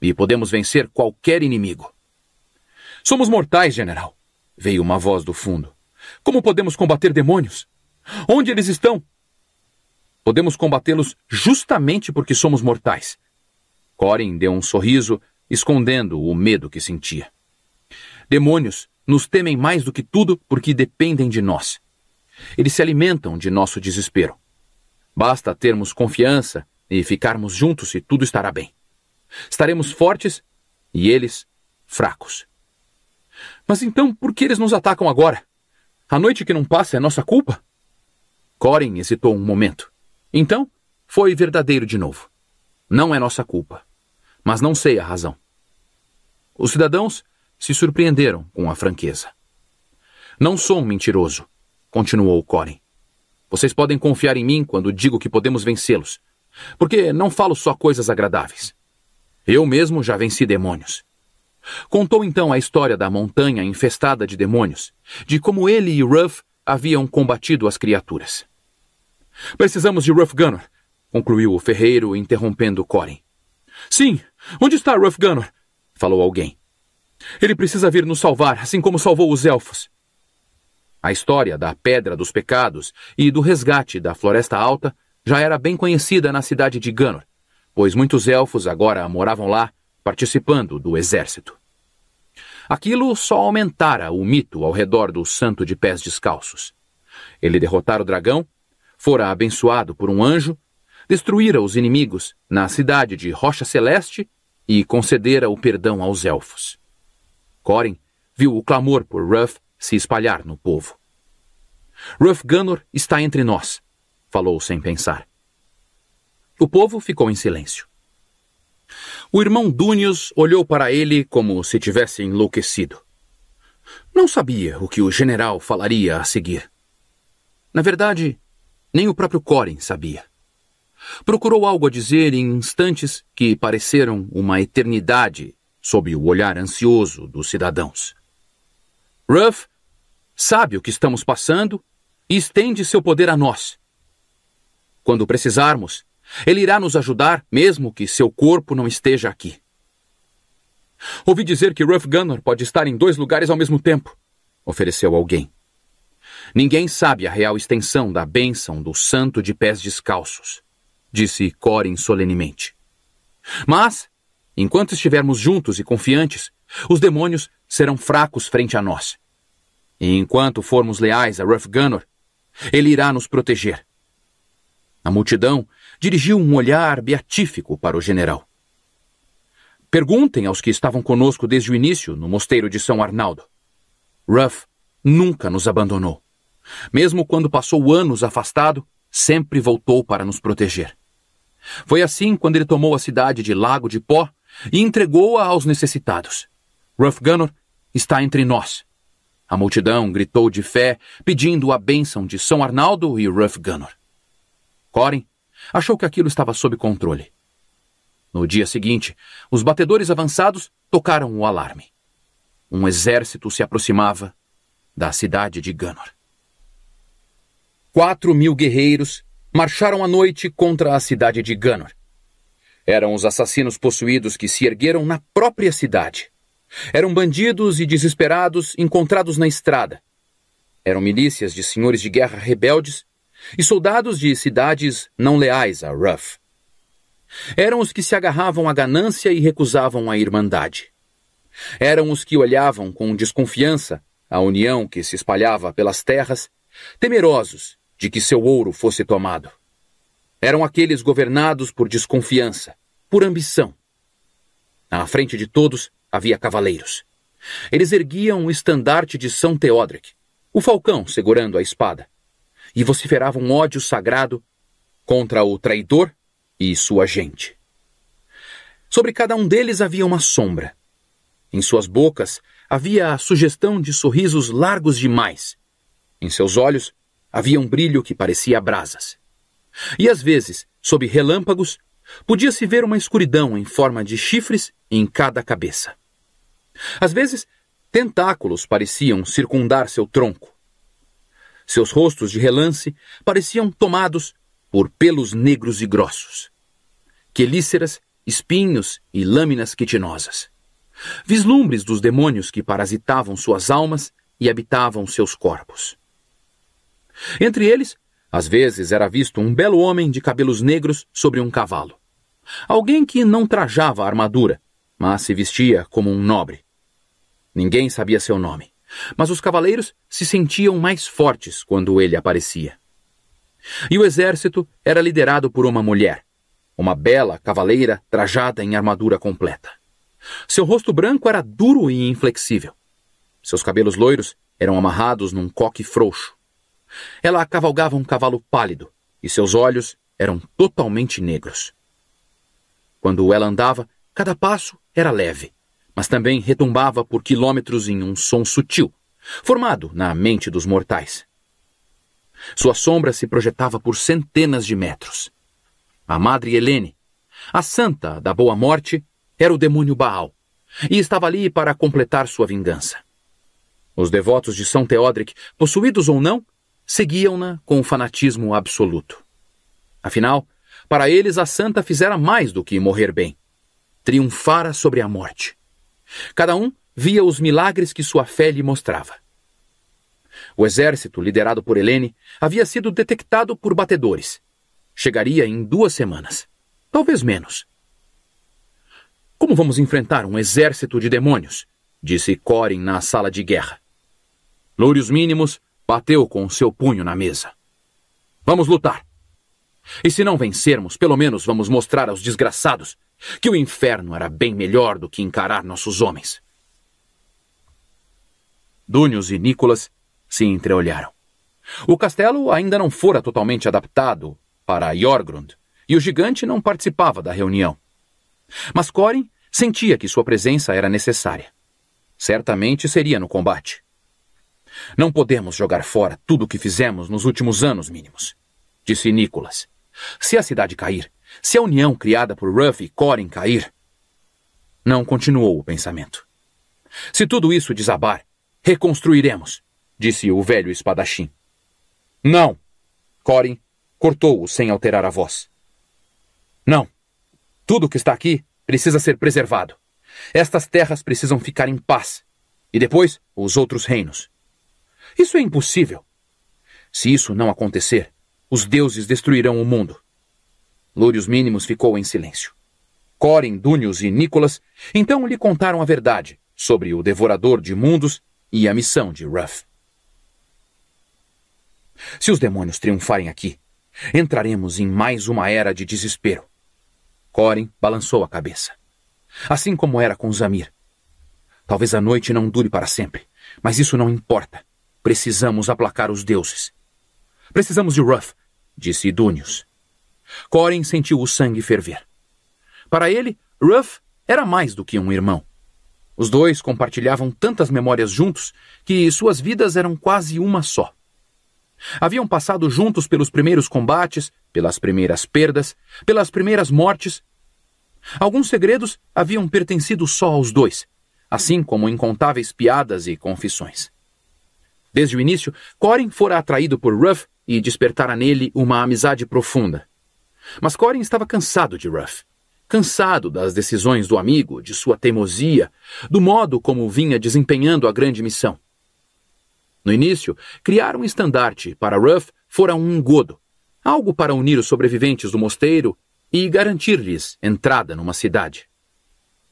E podemos vencer qualquer inimigo. Somos mortais, general, veio uma voz do fundo. Como podemos combater demônios? Onde eles estão? Podemos combatê-los justamente porque somos mortais. Corin deu um sorriso, escondendo o medo que sentia. Demônios nos temem mais do que tudo porque dependem de nós. Eles se alimentam de nosso desespero. Basta termos confiança e ficarmos juntos e tudo estará bem. Estaremos fortes e eles fracos. Mas então por que eles nos atacam agora? A noite que não passa é nossa culpa? Corin hesitou um momento. Então, foi verdadeiro de novo. Não é nossa culpa. Mas não sei a razão. Os cidadãos se surpreenderam com a franqueza. Não sou um mentiroso, continuou Corin. Vocês podem confiar em mim quando digo que podemos vencê-los, porque não falo só coisas agradáveis. Eu mesmo já venci demônios. Contou então a história da montanha infestada de demônios, de como ele e Ruff haviam combatido as criaturas. Precisamos de Ruff Gunner, concluiu o ferreiro, interrompendo Corin. Sim, onde está Ruff Gunner? falou alguém. Ele precisa vir nos salvar, assim como salvou os elfos. A história da Pedra dos Pecados e do resgate da Floresta Alta já era bem conhecida na cidade de Ganor, pois muitos elfos agora moravam lá, participando do exército. Aquilo só aumentara o mito ao redor do santo de pés descalços. Ele derrotara o dragão, fora abençoado por um anjo, destruíra os inimigos na cidade de Rocha Celeste e concedera o perdão aos elfos. Corin viu o clamor por Ruff se espalhar no povo. Ruff Gunnor está entre nós, falou sem pensar. O povo ficou em silêncio. O irmão Dúnios olhou para ele como se tivesse enlouquecido. Não sabia o que o general falaria a seguir. Na verdade, nem o próprio Corin sabia. Procurou algo a dizer em instantes que pareceram uma eternidade sob o olhar ansioso dos cidadãos. Ruff sabe o que estamos passando e estende seu poder a nós. Quando precisarmos, ele irá nos ajudar, mesmo que seu corpo não esteja aqui. Ouvi dizer que Ruff Gunner pode estar em dois lugares ao mesmo tempo, ofereceu alguém. Ninguém sabe a real extensão da bênção do santo de pés descalços, disse Corin solenemente. Mas Enquanto estivermos juntos e confiantes, os demônios serão fracos frente a nós. E enquanto formos leais a Ruff Gunnor, ele irá nos proteger. A multidão dirigiu um olhar beatífico para o general. Perguntem aos que estavam conosco desde o início no mosteiro de São Arnaldo. Ruff nunca nos abandonou. Mesmo quando passou anos afastado, sempre voltou para nos proteger. Foi assim quando ele tomou a cidade de Lago de Pó e entregou-a aos necessitados. Ruff Gunnor está entre nós. A multidão gritou de fé, pedindo a bênção de São Arnaldo e Ruff Gunnor. Corin achou que aquilo estava sob controle. No dia seguinte, os batedores avançados tocaram o alarme. Um exército se aproximava da cidade de Gunnor. Quatro mil guerreiros marcharam à noite contra a cidade de Gunnor. Eram os assassinos possuídos que se ergueram na própria cidade. Eram bandidos e desesperados encontrados na estrada. Eram milícias de senhores de guerra rebeldes e soldados de cidades não leais a Ruff. Eram os que se agarravam à ganância e recusavam a irmandade. Eram os que olhavam com desconfiança a união que se espalhava pelas terras, temerosos de que seu ouro fosse tomado eram aqueles governados por desconfiança, por ambição. À frente de todos havia cavaleiros. Eles erguiam o estandarte de São Teodric, o falcão segurando a espada, e vociferavam um ódio sagrado contra o traidor e sua gente. Sobre cada um deles havia uma sombra. Em suas bocas havia a sugestão de sorrisos largos demais. Em seus olhos havia um brilho que parecia brasas. E às vezes, sob relâmpagos, podia-se ver uma escuridão em forma de chifres em cada cabeça. Às vezes, tentáculos pareciam circundar seu tronco. Seus rostos de relance pareciam tomados por pelos negros e grossos, quelíceras, espinhos e lâminas quitinosas, vislumbres dos demônios que parasitavam suas almas e habitavam seus corpos. Entre eles, às vezes era visto um belo homem de cabelos negros sobre um cavalo. Alguém que não trajava armadura, mas se vestia como um nobre. Ninguém sabia seu nome, mas os cavaleiros se sentiam mais fortes quando ele aparecia. E o exército era liderado por uma mulher, uma bela cavaleira trajada em armadura completa. Seu rosto branco era duro e inflexível. Seus cabelos loiros eram amarrados num coque frouxo. Ela cavalgava um cavalo pálido e seus olhos eram totalmente negros. Quando ela andava, cada passo era leve, mas também retumbava por quilômetros em um som sutil, formado na mente dos mortais. Sua sombra se projetava por centenas de metros. A Madre Helene, a santa da Boa Morte, era o demônio Baal e estava ali para completar sua vingança. Os devotos de São Teodric, possuídos ou não, seguiam-na com fanatismo absoluto. Afinal, para eles a santa fizera mais do que morrer bem. Triunfara sobre a morte. Cada um via os milagres que sua fé lhe mostrava. O exército, liderado por Helene, havia sido detectado por batedores. Chegaria em duas semanas. Talvez menos. Como vamos enfrentar um exército de demônios? Disse Corin na sala de guerra. Lúrios mínimos, Bateu com o seu punho na mesa. Vamos lutar. E se não vencermos, pelo menos vamos mostrar aos desgraçados que o inferno era bem melhor do que encarar nossos homens. Dúnios e Nicolas se entreolharam. O castelo ainda não fora totalmente adaptado para Jorgrund, e o gigante não participava da reunião. Mas Corin sentia que sua presença era necessária. Certamente seria no combate. Não podemos jogar fora tudo o que fizemos nos últimos anos mínimos, disse Nicholas. Se a cidade cair, se a união criada por Ruff e Corin cair. Não continuou o pensamento. Se tudo isso desabar, reconstruiremos, disse o velho espadachim. Não! Corin cortou-o sem alterar a voz. Não! Tudo que está aqui precisa ser preservado. Estas terras precisam ficar em paz. E depois, os outros reinos. Isso é impossível. Se isso não acontecer, os deuses destruirão o mundo. Lúrius Mínimos ficou em silêncio. Corin, Dúnius e Nicholas então lhe contaram a verdade sobre o Devorador de Mundos e a missão de Ruff. Se os demônios triunfarem aqui, entraremos em mais uma era de desespero. Corin balançou a cabeça. Assim como era com Zamir. Talvez a noite não dure para sempre, mas isso não importa. Precisamos aplacar os deuses. Precisamos de Ruff, disse Idúnios. Corin sentiu o sangue ferver. Para ele, Ruff era mais do que um irmão. Os dois compartilhavam tantas memórias juntos que suas vidas eram quase uma só. Haviam passado juntos pelos primeiros combates, pelas primeiras perdas, pelas primeiras mortes. Alguns segredos haviam pertencido só aos dois, assim como incontáveis piadas e confissões. Desde o início, Corin fora atraído por Ruff e despertara nele uma amizade profunda. Mas Corin estava cansado de Ruff. Cansado das decisões do amigo, de sua teimosia, do modo como vinha desempenhando a grande missão. No início, criar um estandarte para Ruff fora um engodo, algo para unir os sobreviventes do mosteiro e garantir-lhes entrada numa cidade.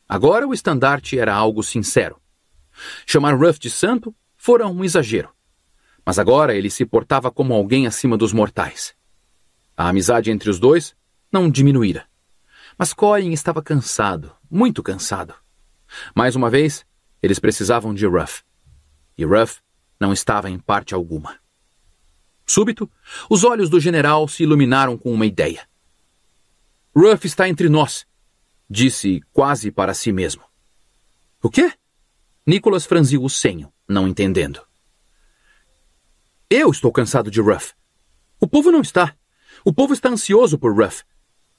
Agora o estandarte era algo sincero. Chamar Ruff de santo fora um exagero. Mas agora ele se portava como alguém acima dos mortais. A amizade entre os dois não diminuíra. Mas Colin estava cansado, muito cansado. Mais uma vez, eles precisavam de Ruff. E Ruff não estava em parte alguma. Súbito, os olhos do general se iluminaram com uma ideia. Ruff está entre nós, disse quase para si mesmo. O quê? Nicholas franziu o senho não entendendo. Eu estou cansado de Ruff. O povo não está. O povo está ansioso por Ruff.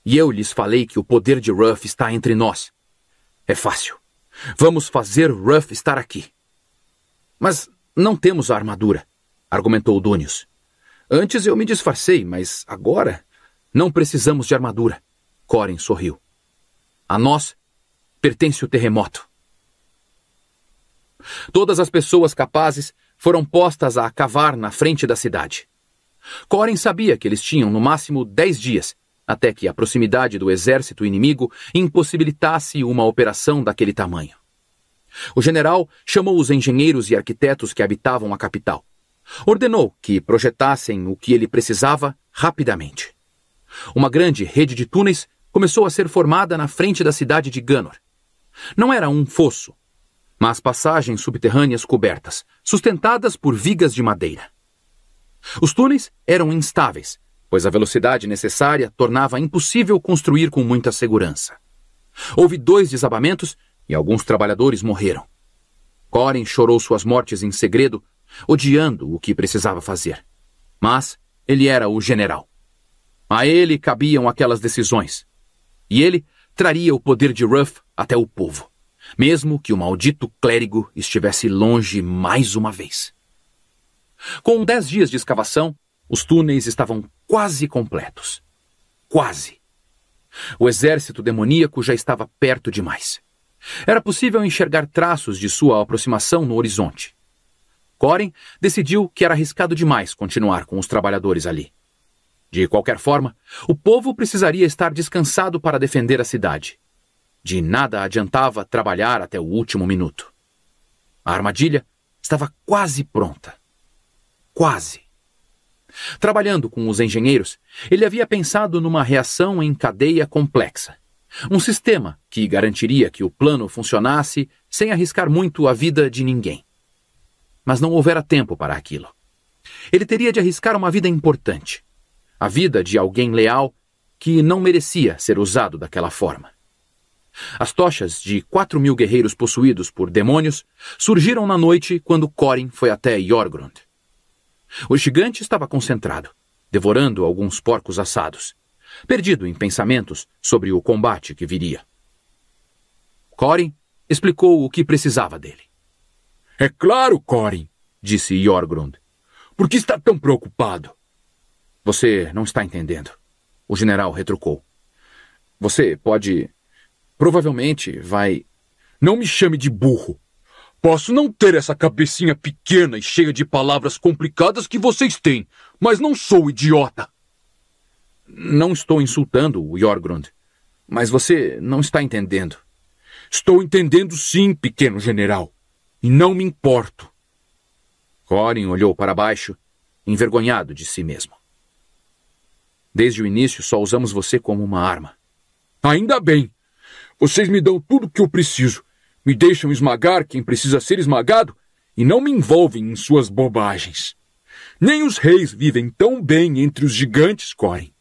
E eu lhes falei que o poder de Ruff está entre nós. É fácil. Vamos fazer Ruff estar aqui. Mas não temos a armadura, argumentou Dunius. Antes eu me disfarcei, mas agora não precisamos de armadura. Corin sorriu. A nós pertence o terremoto. Todas as pessoas capazes foram postas a cavar na frente da cidade. Coren sabia que eles tinham no máximo dez dias, até que a proximidade do exército inimigo impossibilitasse uma operação daquele tamanho. O general chamou os engenheiros e arquitetos que habitavam a capital. Ordenou que projetassem o que ele precisava rapidamente. Uma grande rede de túneis começou a ser formada na frente da cidade de Ganor. Não era um fosso, mas passagens subterrâneas cobertas, sustentadas por vigas de madeira. Os túneis eram instáveis, pois a velocidade necessária tornava impossível construir com muita segurança. Houve dois desabamentos e alguns trabalhadores morreram. Corin chorou suas mortes em segredo, odiando o que precisava fazer. Mas ele era o general. A ele cabiam aquelas decisões. E ele traria o poder de Ruff até o povo mesmo que o maldito clérigo estivesse longe mais uma vez. Com dez dias de escavação, os túneis estavam quase completos. Quase. O exército demoníaco já estava perto demais. Era possível enxergar traços de sua aproximação no horizonte. Corin decidiu que era arriscado demais continuar com os trabalhadores ali. De qualquer forma, o povo precisaria estar descansado para defender a cidade. De nada adiantava trabalhar até o último minuto. A armadilha estava quase pronta. Quase. Trabalhando com os engenheiros, ele havia pensado numa reação em cadeia complexa. Um sistema que garantiria que o plano funcionasse sem arriscar muito a vida de ninguém. Mas não houvera tempo para aquilo. Ele teria de arriscar uma vida importante a vida de alguém leal que não merecia ser usado daquela forma. As tochas de quatro mil guerreiros possuídos por demônios surgiram na noite quando Corin foi até Jorgrund. O gigante estava concentrado, devorando alguns porcos assados, perdido em pensamentos sobre o combate que viria. Corin explicou o que precisava dele. É claro, Corin, disse Jorgrund. Por que está tão preocupado? Você não está entendendo. O general retrucou. Você pode Provavelmente vai. Não me chame de burro. Posso não ter essa cabecinha pequena e cheia de palavras complicadas que vocês têm, mas não sou idiota. Não estou insultando o Jorgrund, mas você não está entendendo. Estou entendendo sim, pequeno general, e não me importo. Corin olhou para baixo, envergonhado de si mesmo. Desde o início só usamos você como uma arma. Ainda bem, vocês me dão tudo o que eu preciso, me deixam esmagar quem precisa ser esmagado e não me envolvem em suas bobagens. Nem os reis vivem tão bem entre os gigantes, Corin.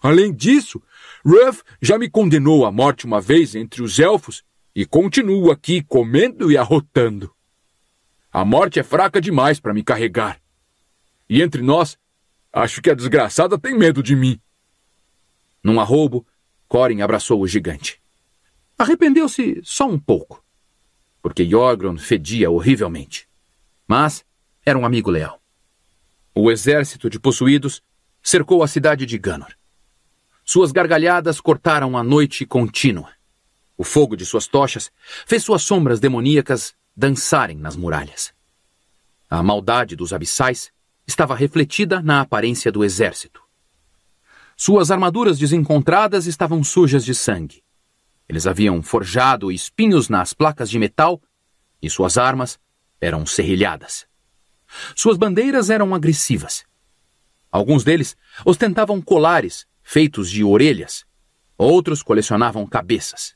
Além disso, Ruff já me condenou à morte uma vez entre os elfos e continuo aqui comendo e arrotando. A morte é fraca demais para me carregar. E entre nós, acho que a desgraçada tem medo de mim. Num arrobo, Corin abraçou o gigante. Arrependeu-se só um pouco, porque Jorgron fedia horrivelmente. Mas era um amigo leal. O exército de possuídos cercou a cidade de Ganor. Suas gargalhadas cortaram a noite contínua. O fogo de suas tochas fez suas sombras demoníacas dançarem nas muralhas. A maldade dos abissais estava refletida na aparência do exército. Suas armaduras desencontradas estavam sujas de sangue. Eles haviam forjado espinhos nas placas de metal e suas armas eram serrilhadas. Suas bandeiras eram agressivas. Alguns deles ostentavam colares feitos de orelhas, outros colecionavam cabeças.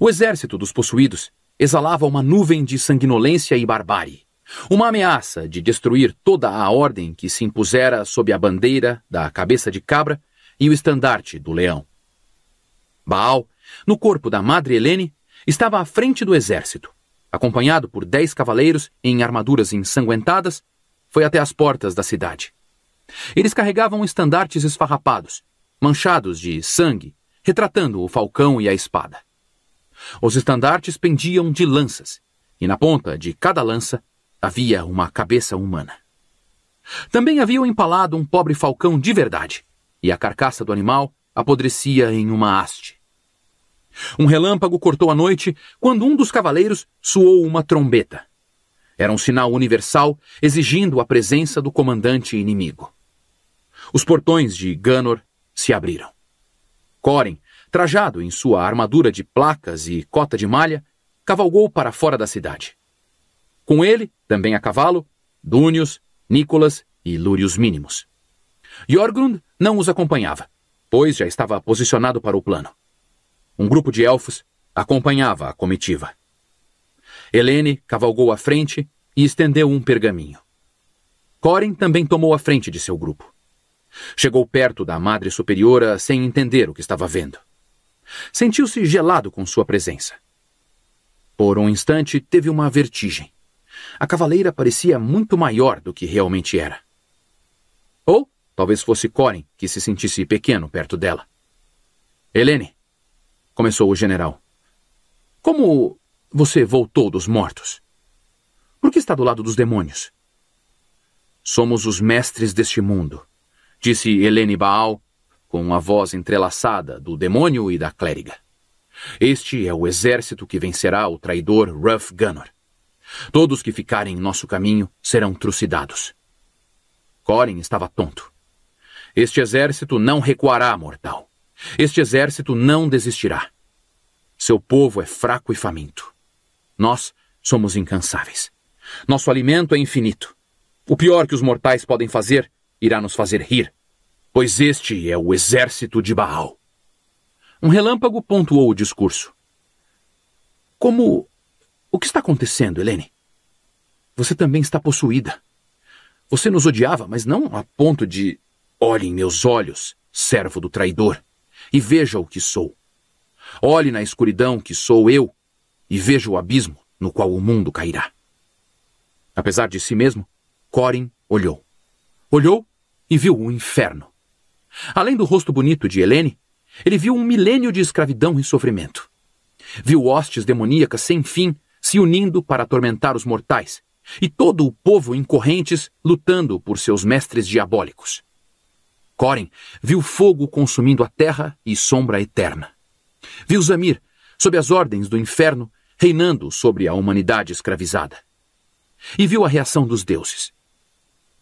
O exército dos possuídos exalava uma nuvem de sanguinolência e barbárie, uma ameaça de destruir toda a ordem que se impusera sob a bandeira da cabeça de cabra e o estandarte do leão. Baal, no corpo da Madre Helene, estava à frente do exército. Acompanhado por dez cavaleiros em armaduras ensanguentadas, foi até as portas da cidade. Eles carregavam estandartes esfarrapados, manchados de sangue, retratando o falcão e a espada. Os estandartes pendiam de lanças, e na ponta de cada lança havia uma cabeça humana. Também haviam empalado um pobre falcão de verdade, e a carcaça do animal apodrecia em uma haste. Um relâmpago cortou a noite quando um dos cavaleiros soou uma trombeta. Era um sinal universal exigindo a presença do comandante inimigo. Os portões de Ganor se abriram. Corin, trajado em sua armadura de placas e cota de malha, cavalgou para fora da cidade. Com ele, também a cavalo, Dúnios, Nicolas e Lúrios Mínimos. Jorgrund não os acompanhava, pois já estava posicionado para o plano. Um grupo de elfos acompanhava a comitiva. Helene cavalgou à frente e estendeu um pergaminho. Corin também tomou a frente de seu grupo. Chegou perto da Madre Superiora sem entender o que estava vendo. Sentiu-se gelado com sua presença. Por um instante teve uma vertigem. A cavaleira parecia muito maior do que realmente era. Ou oh, Talvez fosse Corin que se sentisse pequeno perto dela. Helene, começou o general. Como você voltou dos mortos? Por que está do lado dos demônios? Somos os mestres deste mundo, disse Helene Baal, com a voz entrelaçada do demônio e da clériga. Este é o exército que vencerá o traidor Ruff Gunnor. Todos que ficarem em nosso caminho serão trucidados. Corin estava tonto. Este exército não recuará, mortal. Este exército não desistirá. Seu povo é fraco e faminto. Nós somos incansáveis. Nosso alimento é infinito. O pior que os mortais podem fazer irá nos fazer rir, pois este é o exército de Baal. Um relâmpago pontuou o discurso. Como. O que está acontecendo, Helene? Você também está possuída. Você nos odiava, mas não a ponto de Olhe em meus olhos, servo do traidor, e veja o que sou. Olhe na escuridão que sou eu, e veja o abismo no qual o mundo cairá. Apesar de si mesmo, Corin olhou. Olhou e viu o inferno. Além do rosto bonito de Helene, ele viu um milênio de escravidão e sofrimento. Viu hostes demoníacas sem fim se unindo para atormentar os mortais, e todo o povo em correntes lutando por seus mestres diabólicos. Coren viu fogo consumindo a terra e sombra eterna. Viu Zamir, sob as ordens do inferno, reinando sobre a humanidade escravizada. E viu a reação dos deuses.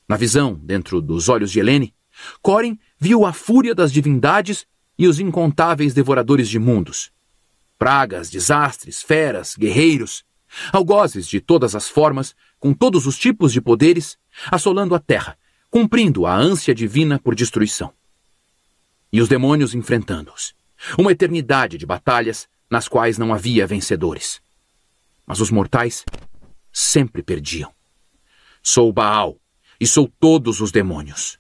Na visão, dentro dos olhos de Helene, Corin viu a fúria das divindades e os incontáveis devoradores de mundos. Pragas, desastres, feras, guerreiros, algozes de todas as formas, com todos os tipos de poderes, assolando a terra, cumprindo a ânsia divina por destruição. E os demônios enfrentando-os. Uma eternidade de batalhas nas quais não havia vencedores. Mas os mortais sempre perdiam. Sou Baal e sou todos os demônios.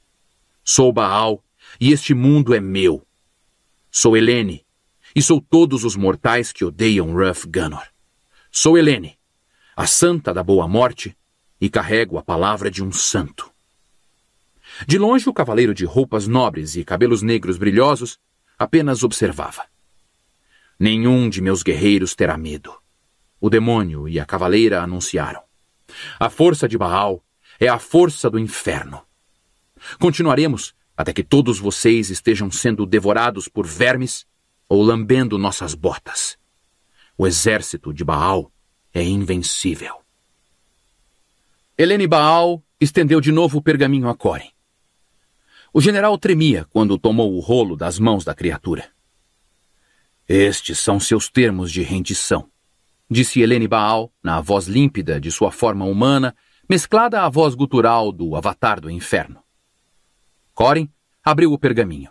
Sou Baal e este mundo é meu. Sou Helene e sou todos os mortais que odeiam Ruff Gunnor. Sou Helene, a santa da boa morte, e carrego a palavra de um santo. De longe, o cavaleiro de roupas nobres e cabelos negros brilhosos apenas observava. Nenhum de meus guerreiros terá medo. O demônio e a cavaleira anunciaram. A força de Baal é a força do inferno. Continuaremos até que todos vocês estejam sendo devorados por vermes ou lambendo nossas botas. O exército de Baal é invencível. Helene Baal estendeu de novo o pergaminho a Coren. O general tremia quando tomou o rolo das mãos da criatura. Estes são seus termos de rendição, disse Helene Baal, na voz límpida de sua forma humana, mesclada à voz gutural do avatar do inferno. Corin abriu o pergaminho.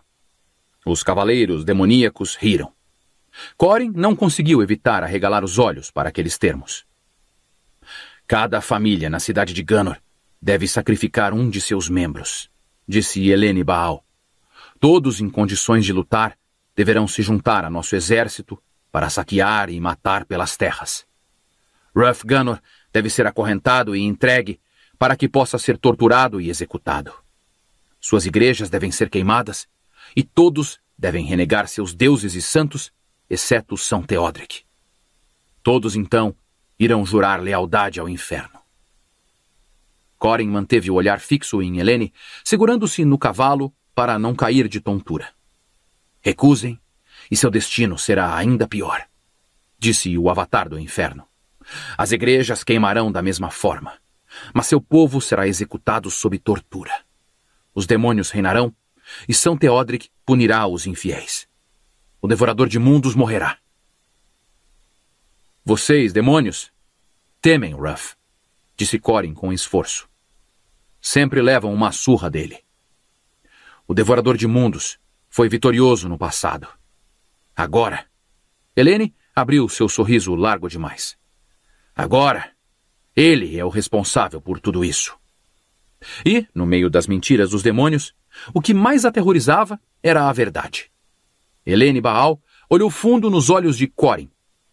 Os cavaleiros demoníacos riram. Corin não conseguiu evitar arregalar os olhos para aqueles termos. Cada família na cidade de Ganor deve sacrificar um de seus membros disse Helene Baal. Todos em condições de lutar deverão se juntar a nosso exército para saquear e matar pelas terras. Ruff Gunnor deve ser acorrentado e entregue para que possa ser torturado e executado. Suas igrejas devem ser queimadas e todos devem renegar seus deuses e santos, exceto São Teodric. Todos, então, irão jurar lealdade ao inferno. Corin manteve o olhar fixo em Helene, segurando-se no cavalo para não cair de tontura. Recusem, e seu destino será ainda pior, disse o Avatar do Inferno. As igrejas queimarão da mesma forma, mas seu povo será executado sob tortura. Os demônios reinarão, e São Teodric punirá os infiéis. O devorador de mundos morrerá. Vocês, demônios, temem Ruff, disse Corin com esforço. Sempre levam uma surra dele. O Devorador de Mundos foi vitorioso no passado. Agora. Helene abriu seu sorriso largo demais. Agora, ele é o responsável por tudo isso. E, no meio das mentiras dos demônios, o que mais aterrorizava era a verdade. Helene Baal olhou fundo nos olhos de Corin,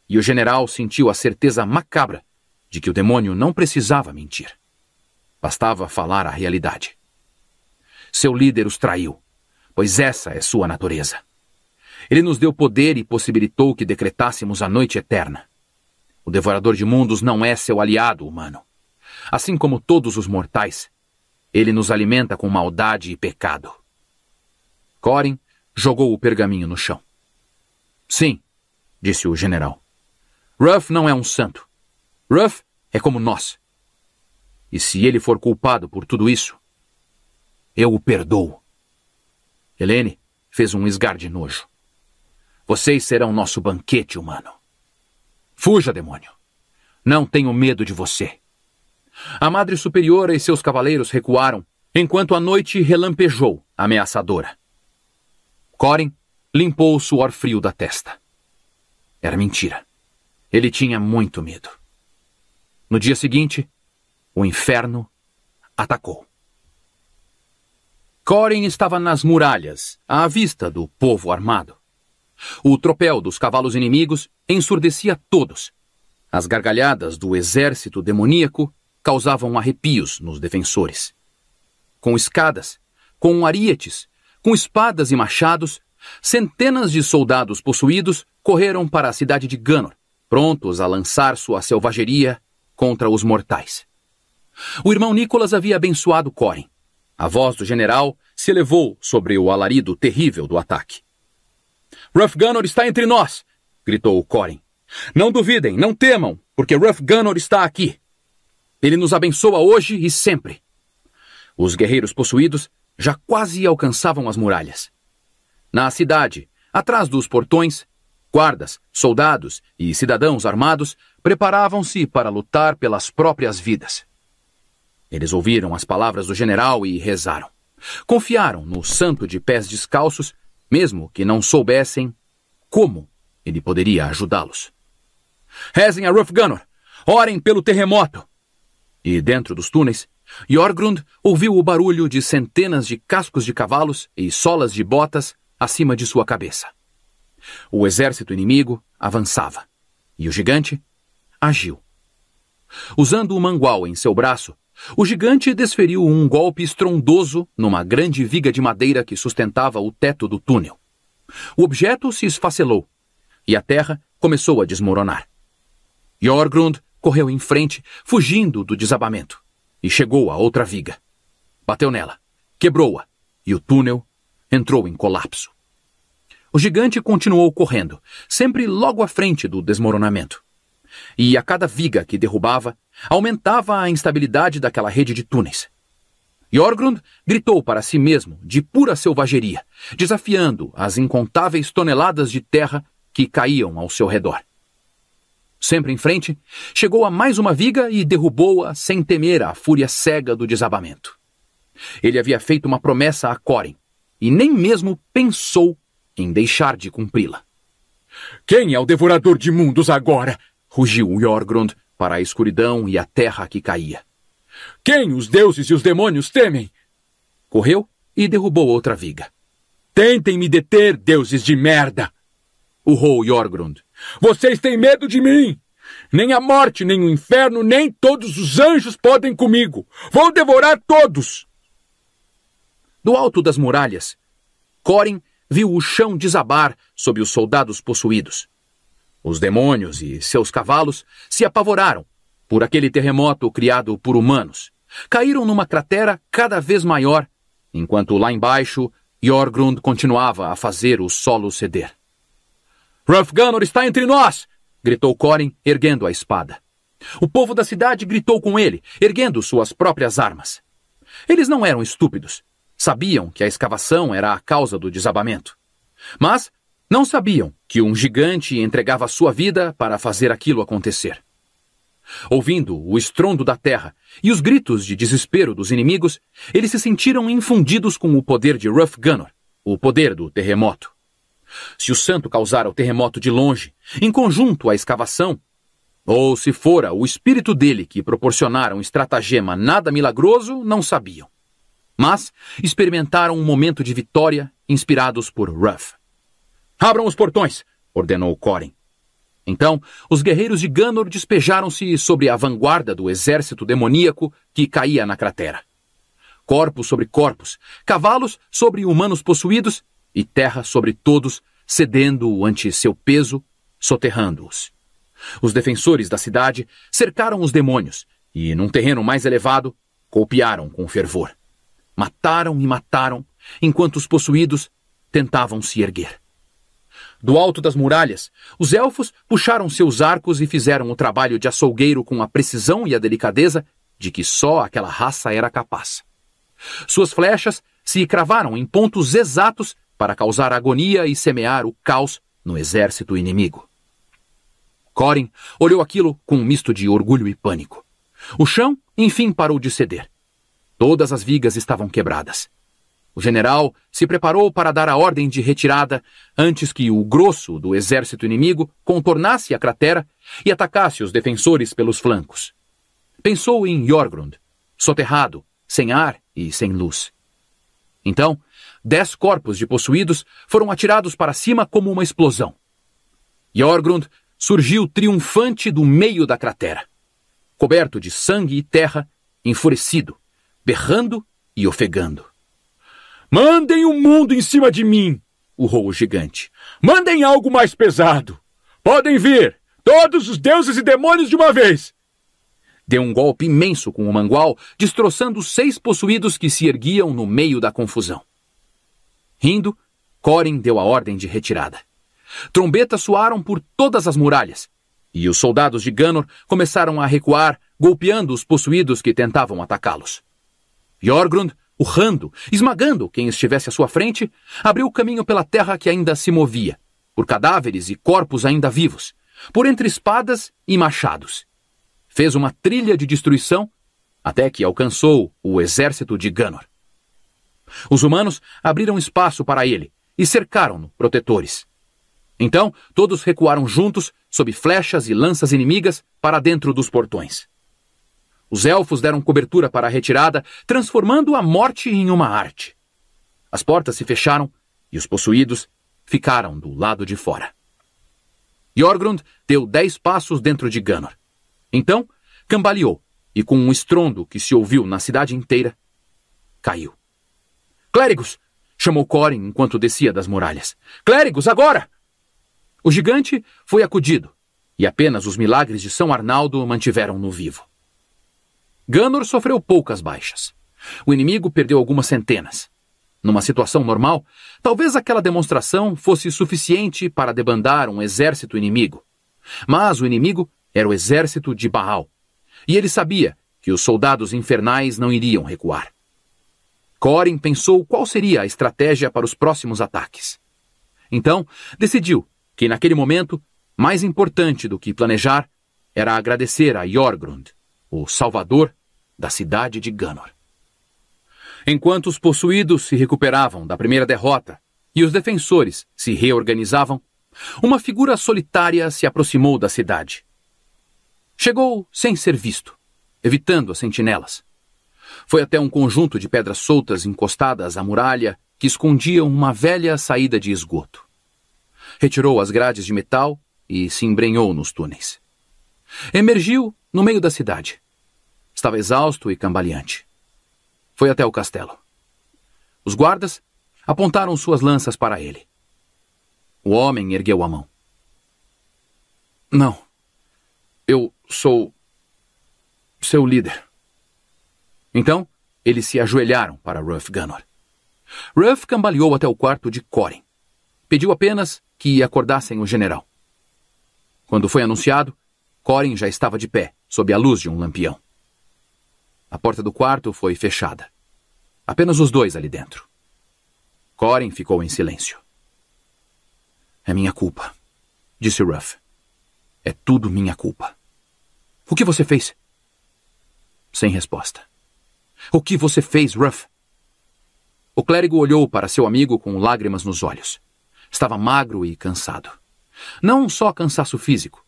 e o general sentiu a certeza macabra de que o demônio não precisava mentir. Bastava falar a realidade. Seu líder os traiu, pois essa é sua natureza. Ele nos deu poder e possibilitou que decretássemos a noite eterna. O devorador de mundos não é seu aliado humano. Assim como todos os mortais, ele nos alimenta com maldade e pecado. Corin jogou o pergaminho no chão. Sim, disse o general. Ruff não é um santo. Ruff é como nós. E se ele for culpado por tudo isso, eu o perdoo. Helene fez um esgar de nojo. Vocês serão nosso banquete humano. Fuja, demônio. Não tenho medo de você. A Madre Superiora e seus cavaleiros recuaram, enquanto a noite relampejou, ameaçadora. Corin limpou o suor frio da testa. Era mentira. Ele tinha muito medo. No dia seguinte, o inferno atacou. Corin estava nas muralhas, à vista do povo armado. O tropel dos cavalos inimigos ensurdecia todos. As gargalhadas do exército demoníaco causavam arrepios nos defensores. Com escadas, com arietes, com espadas e machados, centenas de soldados possuídos correram para a cidade de Ganor, prontos a lançar sua selvageria contra os mortais. O irmão Nicholas havia abençoado Corin. A voz do general se elevou sobre o alarido terrível do ataque. Ruff Gunnor está entre nós! gritou Corin. Não duvidem, não temam, porque Ruff Gunnor está aqui. Ele nos abençoa hoje e sempre. Os guerreiros possuídos já quase alcançavam as muralhas. Na cidade, atrás dos portões, Guardas, soldados e cidadãos armados preparavam-se para lutar pelas próprias vidas. Eles ouviram as palavras do general e rezaram. Confiaram no santo de pés descalços, mesmo que não soubessem como ele poderia ajudá-los. Rezem a Ruff Gunnar! Orem pelo terremoto! E dentro dos túneis, Jorgrund ouviu o barulho de centenas de cascos de cavalos e solas de botas acima de sua cabeça. O exército inimigo avançava e o gigante agiu. Usando o mangual em seu braço, o gigante desferiu um golpe estrondoso numa grande viga de madeira que sustentava o teto do túnel. O objeto se esfacelou e a terra começou a desmoronar. Jorgrund correu em frente, fugindo do desabamento, e chegou a outra viga. Bateu nela, quebrou-a e o túnel entrou em colapso. O gigante continuou correndo, sempre logo à frente do desmoronamento. E a cada viga que derrubava, aumentava a instabilidade daquela rede de túneis. Jorgrund gritou para si mesmo de pura selvageria, desafiando as incontáveis toneladas de terra que caíam ao seu redor. Sempre em frente, chegou a mais uma viga e derrubou-a sem temer a fúria cega do desabamento. Ele havia feito uma promessa a Corin e nem mesmo pensou em deixar de cumpri-la. Quem é o devorador de mundos agora? rugiu Jorgrond para a escuridão e a terra que caía. Quem os deuses e os demônios temem? Correu e derrubou outra viga. Tentem me deter, deuses de merda! urrou Jorgrund. Vocês têm medo de mim! Nem a morte, nem o inferno, nem todos os anjos podem comigo! Vou devorar todos! Do alto das muralhas, Corin viu o chão desabar sob os soldados possuídos. Os demônios e seus cavalos se apavoraram por aquele terremoto criado por humanos. Caíram numa cratera cada vez maior, enquanto lá embaixo Yorgund continuava a fazer o solo ceder. Hrafganor está entre nós! gritou Corin, erguendo a espada. O povo da cidade gritou com ele, erguendo suas próprias armas. Eles não eram estúpidos. Sabiam que a escavação era a causa do desabamento. Mas não sabiam que um gigante entregava sua vida para fazer aquilo acontecer. Ouvindo o estrondo da terra e os gritos de desespero dos inimigos, eles se sentiram infundidos com o poder de Ruff Gunnor, o poder do terremoto. Se o santo causara o terremoto de longe, em conjunto à escavação, ou se fora o espírito dele que proporcionara um estratagema nada milagroso, não sabiam mas experimentaram um momento de vitória inspirados por Ruff. Abram os portões, ordenou Corin. Então, os guerreiros de Ganor despejaram-se sobre a vanguarda do exército demoníaco que caía na cratera. Corpos sobre corpos, cavalos sobre humanos possuídos e terra sobre todos, cedendo ante seu peso, soterrando-os. Os defensores da cidade cercaram os demônios e, num terreno mais elevado, golpearam com fervor. Mataram e mataram, enquanto os possuídos tentavam se erguer. Do alto das muralhas, os elfos puxaram seus arcos e fizeram o trabalho de açougueiro com a precisão e a delicadeza de que só aquela raça era capaz. Suas flechas se cravaram em pontos exatos para causar agonia e semear o caos no exército inimigo. Corin olhou aquilo com um misto de orgulho e pânico. O chão, enfim, parou de ceder. Todas as vigas estavam quebradas. O general se preparou para dar a ordem de retirada antes que o grosso do exército inimigo contornasse a cratera e atacasse os defensores pelos flancos. Pensou em Jorgrund, soterrado, sem ar e sem luz. Então, dez corpos de possuídos foram atirados para cima como uma explosão. Jorgrund surgiu triunfante do meio da cratera, coberto de sangue e terra, enfurecido, berrando e ofegando. Mandem o um mundo em cima de mim! urrou o gigante. Mandem algo mais pesado! Podem vir! Todos os deuses e demônios de uma vez! Deu um golpe imenso com o mangual, destroçando seis possuídos que se erguiam no meio da confusão. Rindo, Corin deu a ordem de retirada. Trombetas soaram por todas as muralhas, e os soldados de Ganor começaram a recuar, golpeando os possuídos que tentavam atacá-los. Jorgrund, urrando, esmagando quem estivesse à sua frente, abriu caminho pela terra que ainda se movia, por cadáveres e corpos ainda vivos, por entre espadas e machados. Fez uma trilha de destruição até que alcançou o exército de Ganor. Os humanos abriram espaço para ele e cercaram-no protetores. Então, todos recuaram juntos, sob flechas e lanças inimigas, para dentro dos portões. Os elfos deram cobertura para a retirada, transformando a morte em uma arte. As portas se fecharam e os possuídos ficaram do lado de fora. Jorgrund deu dez passos dentro de Ganor. Então, cambaleou e, com um estrondo que se ouviu na cidade inteira, caiu. Clérigos! chamou Corin enquanto descia das muralhas. Clérigos, agora! O gigante foi acudido e apenas os milagres de São Arnaldo o mantiveram no vivo. Ganor sofreu poucas baixas. O inimigo perdeu algumas centenas. Numa situação normal, talvez aquela demonstração fosse suficiente para debandar um exército inimigo. Mas o inimigo era o exército de Baal, e ele sabia que os soldados infernais não iriam recuar. Corin pensou qual seria a estratégia para os próximos ataques. Então, decidiu que naquele momento, mais importante do que planejar, era agradecer a Jorgrund o salvador da cidade de Ganor. Enquanto os possuídos se recuperavam da primeira derrota e os defensores se reorganizavam, uma figura solitária se aproximou da cidade. Chegou sem ser visto, evitando as sentinelas. Foi até um conjunto de pedras soltas encostadas à muralha que escondiam uma velha saída de esgoto. Retirou as grades de metal e se embrenhou nos túneis. Emergiu no meio da cidade. Estava exausto e cambaleante. Foi até o castelo. Os guardas apontaram suas lanças para ele. O homem ergueu a mão. Não. Eu sou. seu líder. Então, eles se ajoelharam para Ruff Gunnor. Ruff cambaleou até o quarto de Corin. Pediu apenas que acordassem o general. Quando foi anunciado, Corin já estava de pé, sob a luz de um lampião. A porta do quarto foi fechada. Apenas os dois ali dentro. Corin ficou em silêncio. É minha culpa, disse Ruff. É tudo minha culpa. O que você fez? Sem resposta. O que você fez, Ruff? O clérigo olhou para seu amigo com lágrimas nos olhos. Estava magro e cansado. Não só cansaço físico.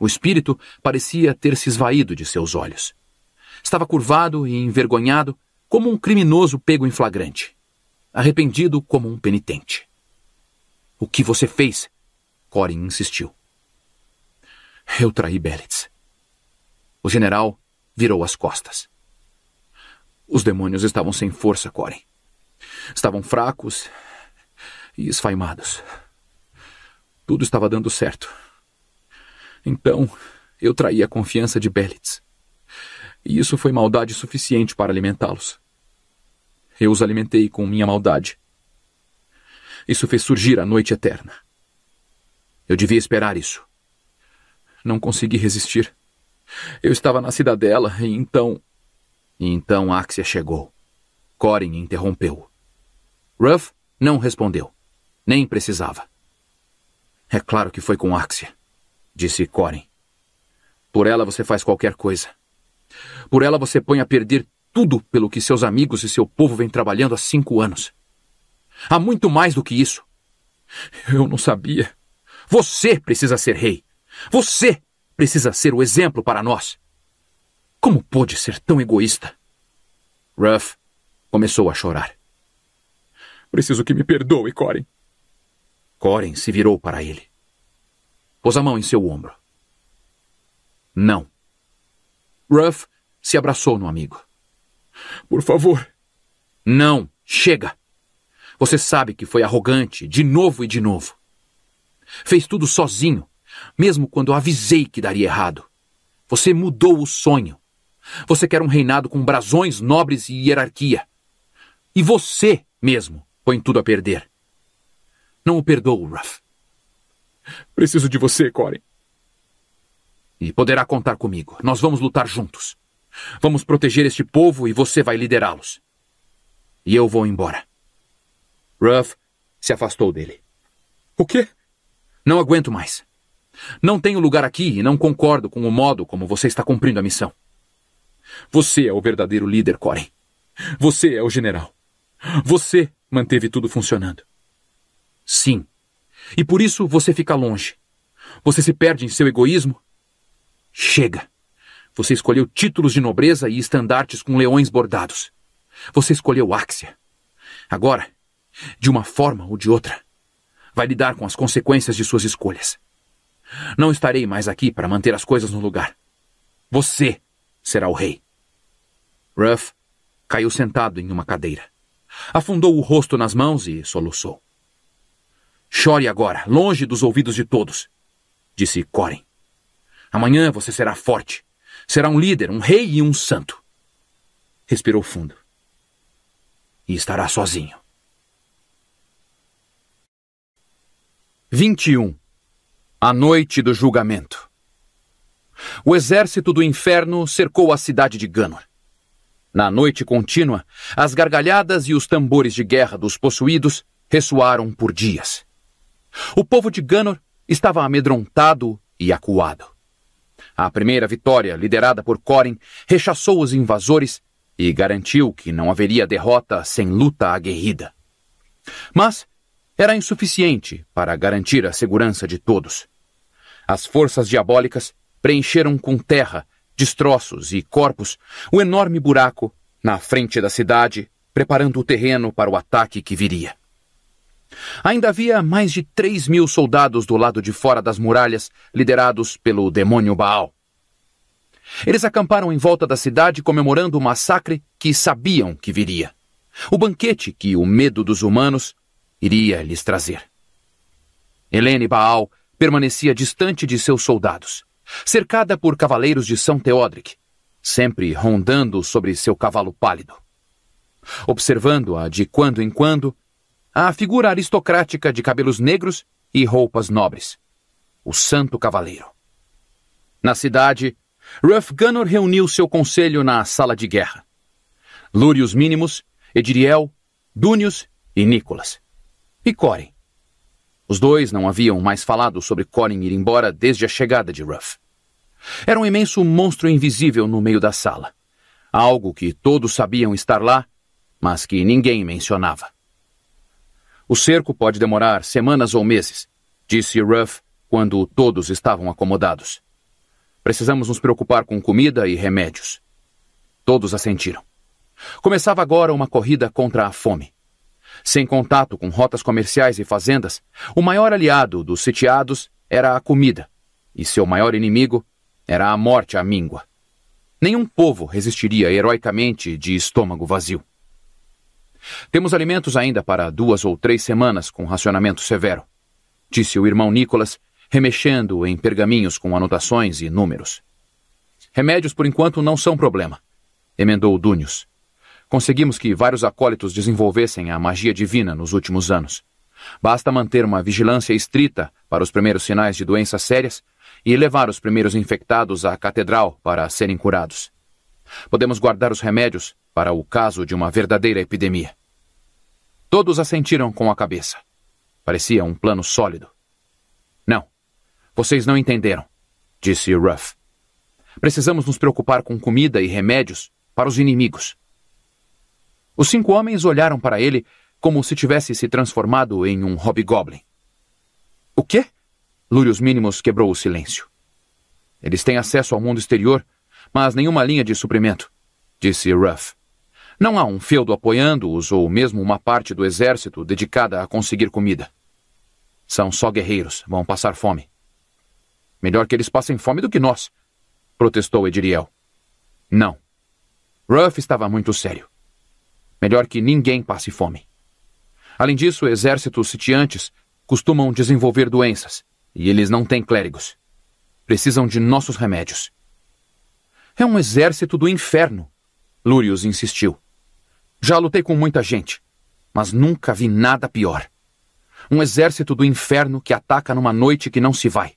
O espírito parecia ter se esvaído de seus olhos. Estava curvado e envergonhado, como um criminoso pego em flagrante, arrependido como um penitente. O que você fez? Corin insistiu. Eu traí Belitz. O general virou as costas. Os demônios estavam sem força, Corin. Estavam fracos e esfaimados. Tudo estava dando certo. Então, eu traí a confiança de Belitz e isso foi maldade suficiente para alimentá-los. Eu os alimentei com minha maldade. Isso fez surgir a noite eterna. Eu devia esperar isso. Não consegui resistir. Eu estava na cidadela e então. E então Axia chegou. Corin interrompeu. Ruff não respondeu. Nem precisava. É claro que foi com Axia, disse Corin. Por ela você faz qualquer coisa. Por ela você põe a perder tudo pelo que seus amigos e seu povo vêm trabalhando há cinco anos. Há muito mais do que isso. Eu não sabia. Você precisa ser rei. Você precisa ser o exemplo para nós. Como pôde ser tão egoísta? Ruff começou a chorar. Preciso que me perdoe, Corin. Corin se virou para ele. Pôs a mão em seu ombro. Não. Ruff se abraçou no amigo. Por favor. Não, chega. Você sabe que foi arrogante, de novo e de novo. Fez tudo sozinho, mesmo quando eu avisei que daria errado. Você mudou o sonho. Você quer um reinado com brasões nobres e hierarquia. E você mesmo põe tudo a perder. Não o perdoo, Ruff. Preciso de você, Corin. E poderá contar comigo. Nós vamos lutar juntos. Vamos proteger este povo e você vai liderá-los. E eu vou embora. Ruff se afastou dele. O quê? Não aguento mais. Não tenho lugar aqui e não concordo com o modo como você está cumprindo a missão. Você é o verdadeiro líder, Corey. Você é o general. Você manteve tudo funcionando. Sim. E por isso você fica longe. Você se perde em seu egoísmo Chega! Você escolheu títulos de nobreza e estandartes com leões bordados. Você escolheu Áxia. Agora, de uma forma ou de outra, vai lidar com as consequências de suas escolhas. Não estarei mais aqui para manter as coisas no lugar. Você será o rei. Ruff caiu sentado em uma cadeira. Afundou o rosto nas mãos e soluçou. Chore agora, longe dos ouvidos de todos, disse Corin. Amanhã você será forte. Será um líder, um rei e um santo. Respirou fundo. E estará sozinho. 21. A noite do julgamento. O exército do inferno cercou a cidade de Ganor. Na noite contínua, as gargalhadas e os tambores de guerra dos possuídos ressoaram por dias. O povo de Ganor estava amedrontado e acuado. A primeira vitória, liderada por Corin, rechaçou os invasores e garantiu que não haveria derrota sem luta aguerrida. Mas era insuficiente para garantir a segurança de todos. As forças diabólicas preencheram com terra, destroços e corpos o enorme buraco na frente da cidade, preparando o terreno para o ataque que viria. Ainda havia mais de 3 mil soldados do lado de fora das muralhas, liderados pelo demônio Baal. Eles acamparam em volta da cidade comemorando o massacre que sabiam que viria. O banquete que o medo dos humanos iria lhes trazer. Helene Baal permanecia distante de seus soldados, cercada por cavaleiros de São Teodric, sempre rondando sobre seu cavalo pálido. Observando-a de quando em quando, à figura aristocrática de cabelos negros e roupas nobres o Santo Cavaleiro. Na cidade, Ruff Gunnor reuniu seu conselho na sala de guerra. Lúrius Minimus, Ediriel, Dúnius e Nicolas. E Corin. Os dois não haviam mais falado sobre Corin ir embora desde a chegada de Ruff. Era um imenso monstro invisível no meio da sala. Algo que todos sabiam estar lá, mas que ninguém mencionava. O cerco pode demorar semanas ou meses, disse Ruff quando todos estavam acomodados. Precisamos nos preocupar com comida e remédios. Todos assentiram. Começava agora uma corrida contra a fome. Sem contato com rotas comerciais e fazendas, o maior aliado dos sitiados era a comida, e seu maior inimigo era a morte à míngua. Nenhum povo resistiria heroicamente de estômago vazio. Temos alimentos ainda para duas ou três semanas com racionamento severo, disse o irmão Nicolas, remexendo em pergaminhos com anotações e números. Remédios por enquanto não são problema, emendou Dúnios. Conseguimos que vários acólitos desenvolvessem a magia divina nos últimos anos. Basta manter uma vigilância estrita para os primeiros sinais de doenças sérias e levar os primeiros infectados à catedral para serem curados. Podemos guardar os remédios para o caso de uma verdadeira epidemia. Todos assentiram com a cabeça. Parecia um plano sólido. Não, vocês não entenderam, disse Ruff. Precisamos nos preocupar com comida e remédios para os inimigos. Os cinco homens olharam para ele como se tivesse se transformado em um hobgoblin. O quê? Lúrios Mínimos quebrou o silêncio. Eles têm acesso ao mundo exterior mas nenhuma linha de suprimento, disse Ruff. Não há um feudo apoiando-os ou mesmo uma parte do exército dedicada a conseguir comida. São só guerreiros, vão passar fome. Melhor que eles passem fome do que nós, protestou Ediriel. Não. Ruff estava muito sério. Melhor que ninguém passe fome. Além disso, exércitos sitiantes costumam desenvolver doenças, e eles não têm clérigos. Precisam de nossos remédios. É um exército do inferno, Lúrius insistiu. Já lutei com muita gente, mas nunca vi nada pior. Um exército do inferno que ataca numa noite que não se vai.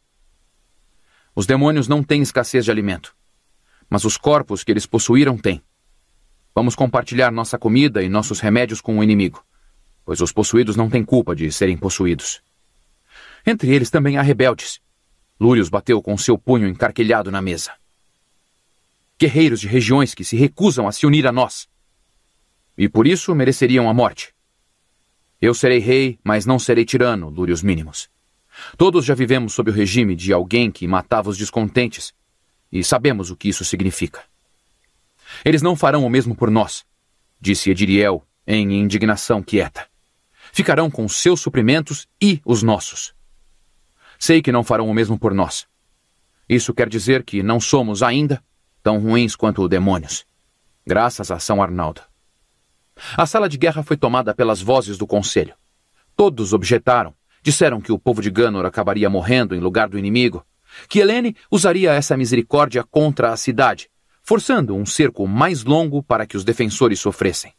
Os demônios não têm escassez de alimento, mas os corpos que eles possuíram têm. Vamos compartilhar nossa comida e nossos remédios com o inimigo, pois os possuídos não têm culpa de serem possuídos. Entre eles também há rebeldes. Lúrius bateu com seu punho encarquilhado na mesa guerreiros de regiões que se recusam a se unir a nós. E por isso mereceriam a morte. Eu serei rei, mas não serei tirano, Lúrios Mínimos. Todos já vivemos sob o regime de alguém que matava os descontentes, e sabemos o que isso significa. Eles não farão o mesmo por nós, disse Ediriel em indignação quieta. Ficarão com seus suprimentos e os nossos. Sei que não farão o mesmo por nós. Isso quer dizer que não somos ainda tão ruins quanto demônios. Graças a São Arnaldo. A sala de guerra foi tomada pelas vozes do conselho. Todos objetaram, disseram que o povo de Ganor acabaria morrendo em lugar do inimigo, que Helene usaria essa misericórdia contra a cidade, forçando um cerco mais longo para que os defensores sofressem.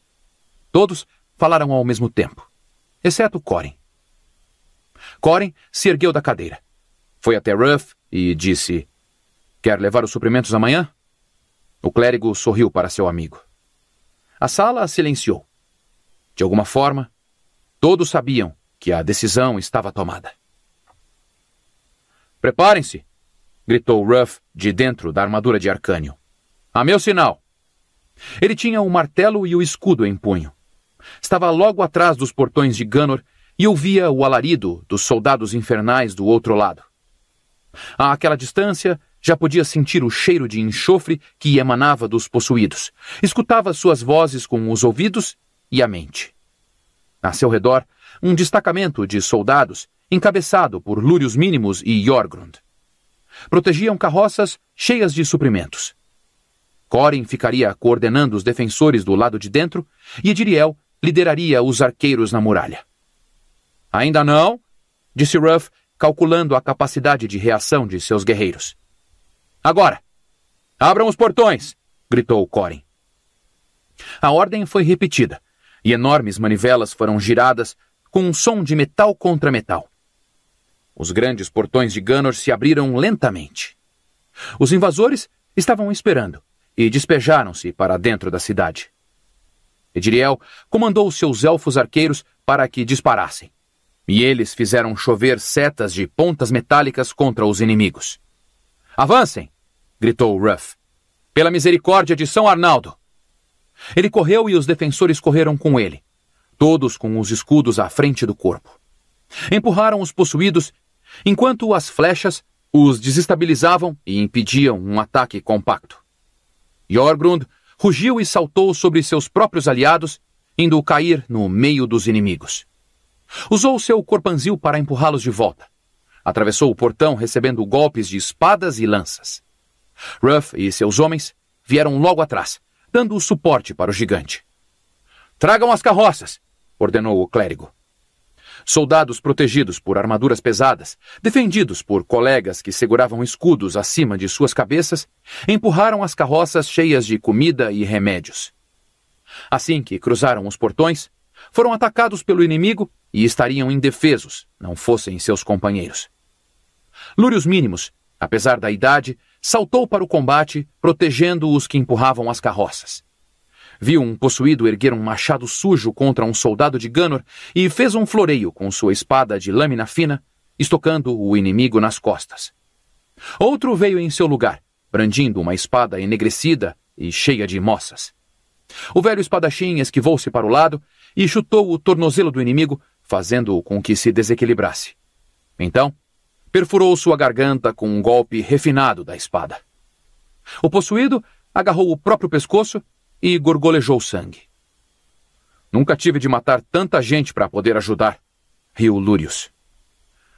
Todos falaram ao mesmo tempo, exceto Corin. Corin se ergueu da cadeira. Foi até Ruff e disse: Quer levar os suprimentos amanhã? O clérigo sorriu para seu amigo. A sala silenciou. De alguma forma, todos sabiam que a decisão estava tomada. Preparem-se! gritou Ruff de dentro da armadura de Arcânio. A meu sinal! Ele tinha o um martelo e o escudo em punho. Estava logo atrás dos portões de Ganor e ouvia o alarido dos soldados infernais do outro lado. Àquela distância, já podia sentir o cheiro de enxofre que emanava dos possuídos. Escutava suas vozes com os ouvidos e a mente. A seu redor, um destacamento de soldados, encabeçado por Lúrios Mínimos e Jorgrund. Protegiam carroças cheias de suprimentos. Corin ficaria coordenando os defensores do lado de dentro e Ediriel lideraria os arqueiros na muralha. Ainda não, disse Ruff, calculando a capacidade de reação de seus guerreiros. Agora! Abram os portões! gritou Corin. A ordem foi repetida, e enormes manivelas foram giradas com um som de metal contra metal. Os grandes portões de Gunnor se abriram lentamente. Os invasores estavam esperando e despejaram-se para dentro da cidade. Ediriel comandou seus elfos arqueiros para que disparassem, e eles fizeram chover setas de pontas metálicas contra os inimigos. Avancem! gritou Ruff. Pela misericórdia de São Arnaldo! Ele correu e os defensores correram com ele, todos com os escudos à frente do corpo. Empurraram os possuídos, enquanto as flechas os desestabilizavam e impediam um ataque compacto. Jorgrund rugiu e saltou sobre seus próprios aliados, indo cair no meio dos inimigos. Usou seu corpanzil para empurrá-los de volta. Atravessou o portão recebendo golpes de espadas e lanças. Ruff e seus homens vieram logo atrás, dando o suporte para o gigante. Tragam as carroças, ordenou o clérigo. Soldados protegidos por armaduras pesadas, defendidos por colegas que seguravam escudos acima de suas cabeças, empurraram as carroças cheias de comida e remédios. Assim que cruzaram os portões, foram atacados pelo inimigo e estariam indefesos, não fossem seus companheiros. Lúrios Mínimos, apesar da idade, saltou para o combate, protegendo os que empurravam as carroças. Viu um possuído erguer um machado sujo contra um soldado de Ganor e fez um floreio com sua espada de lâmina fina, estocando o inimigo nas costas. Outro veio em seu lugar, brandindo uma espada enegrecida e cheia de moças. O velho espadachim esquivou-se para o lado e chutou o tornozelo do inimigo, fazendo-o com que se desequilibrasse. Então, Perfurou sua garganta com um golpe refinado da espada. O possuído agarrou o próprio pescoço e gorgolejou sangue. Nunca tive de matar tanta gente para poder ajudar, riu Lúrius.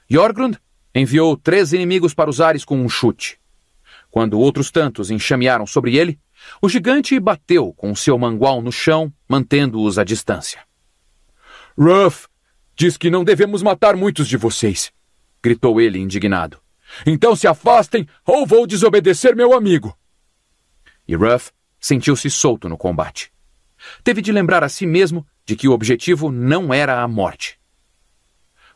Jorgrund enviou três inimigos para os ares com um chute. Quando outros tantos enxamearam sobre ele, o gigante bateu com seu mangual no chão, mantendo-os à distância. Ruff diz que não devemos matar muitos de vocês, gritou ele indignado. Então se afastem ou vou desobedecer meu amigo. E Ruff sentiu-se solto no combate. Teve de lembrar a si mesmo de que o objetivo não era a morte.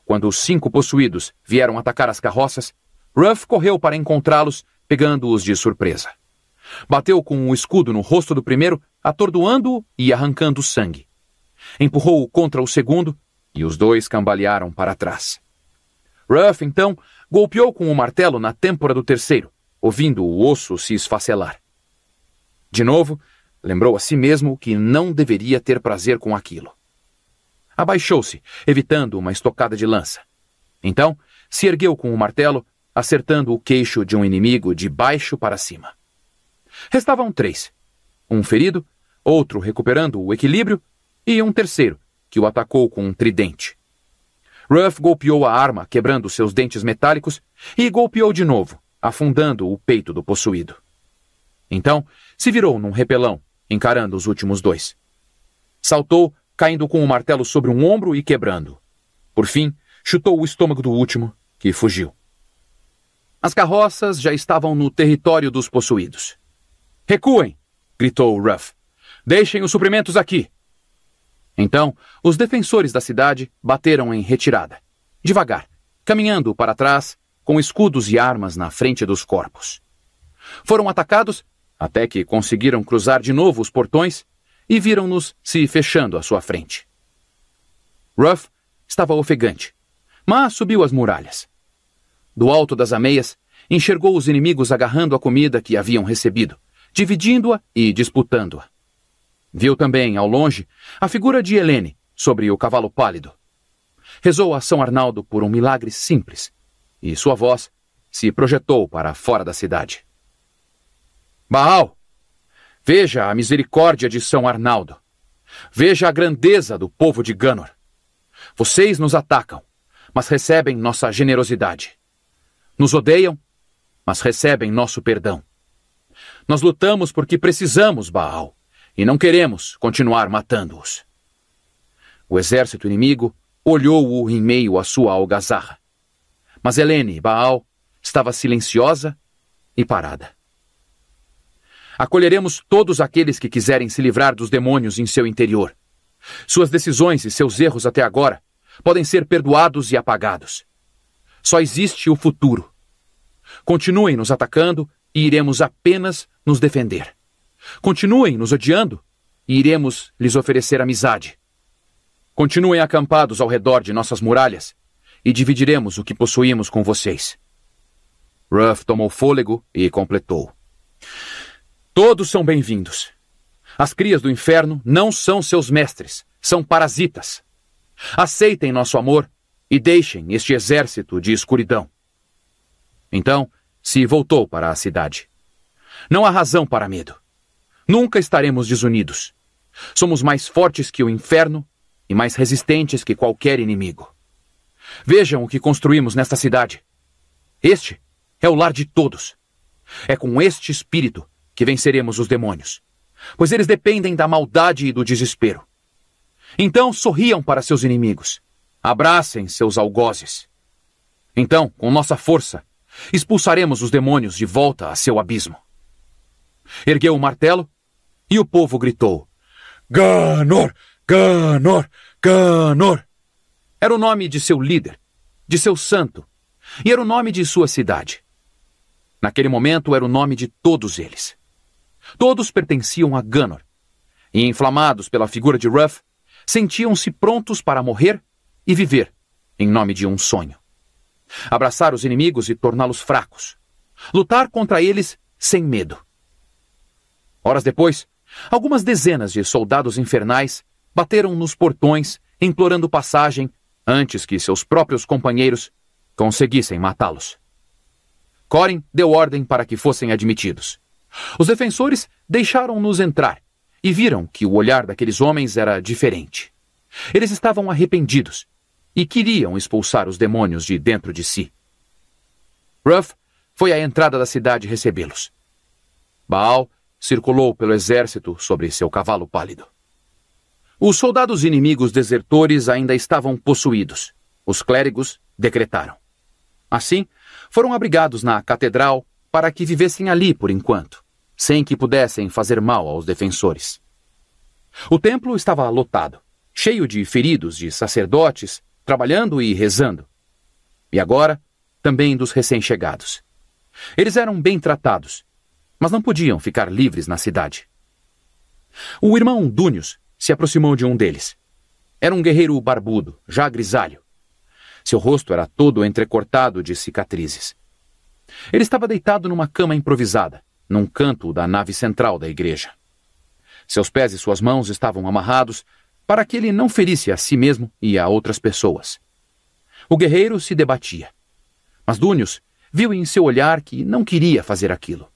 Quando os cinco possuídos vieram atacar as carroças, Ruff correu para encontrá-los, pegando-os de surpresa. Bateu com o um escudo no rosto do primeiro, atordoando-o e arrancando sangue. Empurrou-o contra o segundo, e os dois cambalearam para trás. Ruff, então, golpeou com o martelo na têmpora do terceiro, ouvindo o osso se esfacelar. De novo, lembrou a si mesmo que não deveria ter prazer com aquilo. Abaixou-se, evitando uma estocada de lança. Então, se ergueu com o martelo, acertando o queixo de um inimigo de baixo para cima. Restavam três: um ferido, outro recuperando o equilíbrio e um terceiro, que o atacou com um tridente. Ruff golpeou a arma, quebrando seus dentes metálicos, e golpeou de novo, afundando o peito do possuído. Então, se virou num repelão, encarando os últimos dois. Saltou, caindo com o martelo sobre um ombro e quebrando. Por fim, chutou o estômago do último, que fugiu. As carroças já estavam no território dos possuídos. Recuem! gritou Ruff. Deixem os suprimentos aqui! Então, os defensores da cidade bateram em retirada, devagar, caminhando para trás, com escudos e armas na frente dos corpos. Foram atacados até que conseguiram cruzar de novo os portões e viram-nos se fechando à sua frente. Ruff estava ofegante, mas subiu as muralhas. Do alto das ameias, enxergou os inimigos agarrando a comida que haviam recebido, dividindo-a e disputando-a. Viu também, ao longe, a figura de Helene, sobre o cavalo pálido. Rezou a São Arnaldo por um milagre simples, e sua voz se projetou para fora da cidade. Baal, veja a misericórdia de São Arnaldo. Veja a grandeza do povo de Ganor. Vocês nos atacam, mas recebem nossa generosidade. Nos odeiam, mas recebem nosso perdão. Nós lutamos porque precisamos, Baal e não queremos continuar matando-os. O exército inimigo olhou-o em meio à sua algazarra. Mas Helene Baal estava silenciosa e parada. Acolheremos todos aqueles que quiserem se livrar dos demônios em seu interior. Suas decisões e seus erros até agora podem ser perdoados e apagados. Só existe o futuro. Continuem nos atacando e iremos apenas nos defender. Continuem nos odiando e iremos lhes oferecer amizade. Continuem acampados ao redor de nossas muralhas e dividiremos o que possuímos com vocês. Ruff tomou fôlego e completou. Todos são bem-vindos. As crias do inferno não são seus mestres, são parasitas. Aceitem nosso amor e deixem este exército de escuridão. Então, se voltou para a cidade. Não há razão para medo. Nunca estaremos desunidos. Somos mais fortes que o inferno e mais resistentes que qualquer inimigo. Vejam o que construímos nesta cidade. Este é o lar de todos. É com este espírito que venceremos os demônios, pois eles dependem da maldade e do desespero. Então sorriam para seus inimigos, abracem seus algozes. Então, com nossa força, expulsaremos os demônios de volta a seu abismo. Ergueu o martelo e o povo gritou: Ganor! Ganor! Ganor! Era o nome de seu líder, de seu santo, e era o nome de sua cidade. Naquele momento era o nome de todos eles. Todos pertenciam a Ganor, e inflamados pela figura de Ruff, sentiam-se prontos para morrer e viver em nome de um sonho. Abraçar os inimigos e torná-los fracos. Lutar contra eles sem medo. Horas depois, Algumas dezenas de soldados infernais bateram nos portões, implorando passagem antes que seus próprios companheiros conseguissem matá-los. Corin deu ordem para que fossem admitidos. Os defensores deixaram-nos entrar e viram que o olhar daqueles homens era diferente. Eles estavam arrependidos e queriam expulsar os demônios de dentro de si. Ruff foi à entrada da cidade recebê-los. Baal circulou pelo exército sobre seu cavalo pálido. Os soldados inimigos desertores ainda estavam possuídos. Os clérigos decretaram. Assim, foram abrigados na catedral para que vivessem ali por enquanto, sem que pudessem fazer mal aos defensores. O templo estava lotado, cheio de feridos de sacerdotes, trabalhando e rezando. E agora, também dos recém-chegados. Eles eram bem tratados, mas não podiam ficar livres na cidade. O irmão Dúnios se aproximou de um deles. Era um guerreiro barbudo, já grisalho. Seu rosto era todo entrecortado de cicatrizes. Ele estava deitado numa cama improvisada, num canto da nave central da igreja. Seus pés e suas mãos estavam amarrados para que ele não ferisse a si mesmo e a outras pessoas. O guerreiro se debatia. Mas Dúnios viu em seu olhar que não queria fazer aquilo.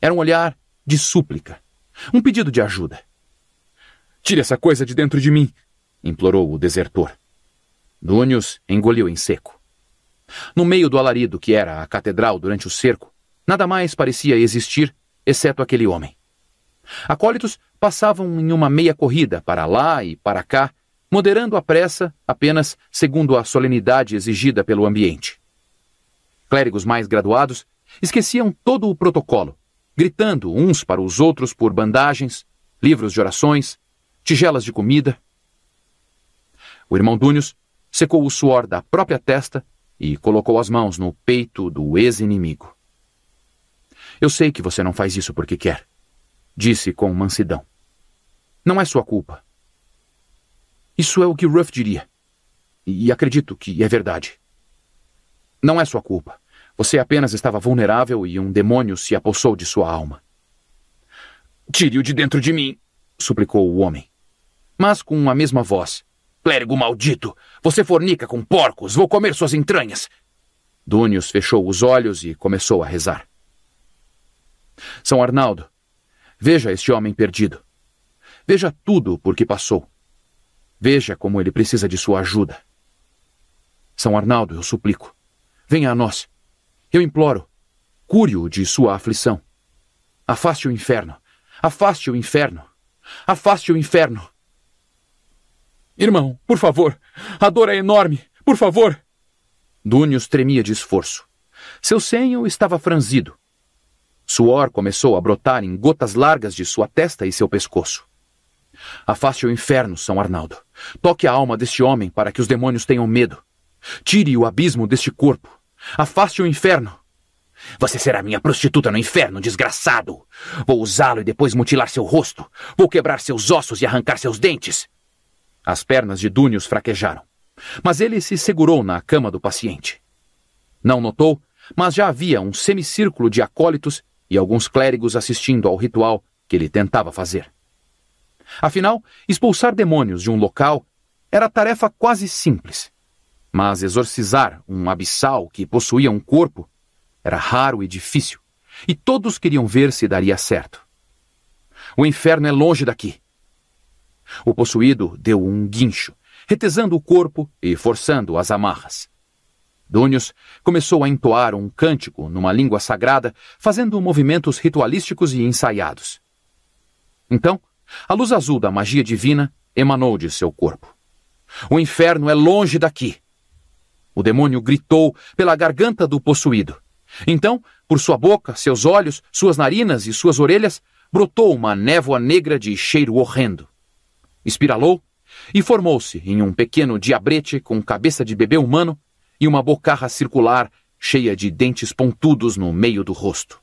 Era um olhar de súplica, um pedido de ajuda. Tire essa coisa de dentro de mim, implorou o desertor. Núñez engoliu em seco. No meio do alarido que era a catedral durante o cerco, nada mais parecia existir exceto aquele homem. Acólitos passavam em uma meia corrida para lá e para cá, moderando a pressa apenas segundo a solenidade exigida pelo ambiente. Clérigos mais graduados esqueciam todo o protocolo gritando uns para os outros por bandagens, livros de orações, tigelas de comida. O irmão Dúnios secou o suor da própria testa e colocou as mãos no peito do ex-inimigo. Eu sei que você não faz isso porque quer, disse com mansidão. Não é sua culpa. Isso é o que Ruff diria. E acredito que é verdade. Não é sua culpa. Você apenas estava vulnerável e um demônio se apossou de sua alma. Tire-o de dentro de mim, suplicou o homem. Mas com a mesma voz. Clérigo maldito! Você fornica com porcos! Vou comer suas entranhas! Dúnios fechou os olhos e começou a rezar. São Arnaldo, veja este homem perdido. Veja tudo por que passou. Veja como ele precisa de sua ajuda. São Arnaldo, eu suplico. Venha a nós. Eu imploro, cure-o de sua aflição. Afaste o inferno, afaste o inferno, afaste o inferno. Irmão, por favor, a dor é enorme, por favor. Dúnios tremia de esforço. Seu senho estava franzido. Suor começou a brotar em gotas largas de sua testa e seu pescoço. Afaste o inferno, São Arnaldo. Toque a alma deste homem para que os demônios tenham medo. Tire o abismo deste corpo. Afaste o inferno! Você será minha prostituta no inferno, desgraçado! Vou usá-lo e depois mutilar seu rosto. Vou quebrar seus ossos e arrancar seus dentes. As pernas de Dúnios fraquejaram, mas ele se segurou na cama do paciente. Não notou, mas já havia um semicírculo de acólitos e alguns clérigos assistindo ao ritual que ele tentava fazer. Afinal, expulsar demônios de um local era tarefa quase simples. Mas exorcizar um abissal que possuía um corpo era raro e difícil, e todos queriam ver se daria certo. O inferno é longe daqui. O possuído deu um guincho, retesando o corpo e forçando as amarras. Dúnios começou a entoar um cântico numa língua sagrada, fazendo movimentos ritualísticos e ensaiados. Então, a luz azul da magia divina emanou de seu corpo. O inferno é longe daqui. O demônio gritou pela garganta do possuído. Então, por sua boca, seus olhos, suas narinas e suas orelhas, brotou uma névoa negra de cheiro horrendo. Espiralou e formou-se em um pequeno diabrete com cabeça de bebê humano e uma bocarra circular cheia de dentes pontudos no meio do rosto.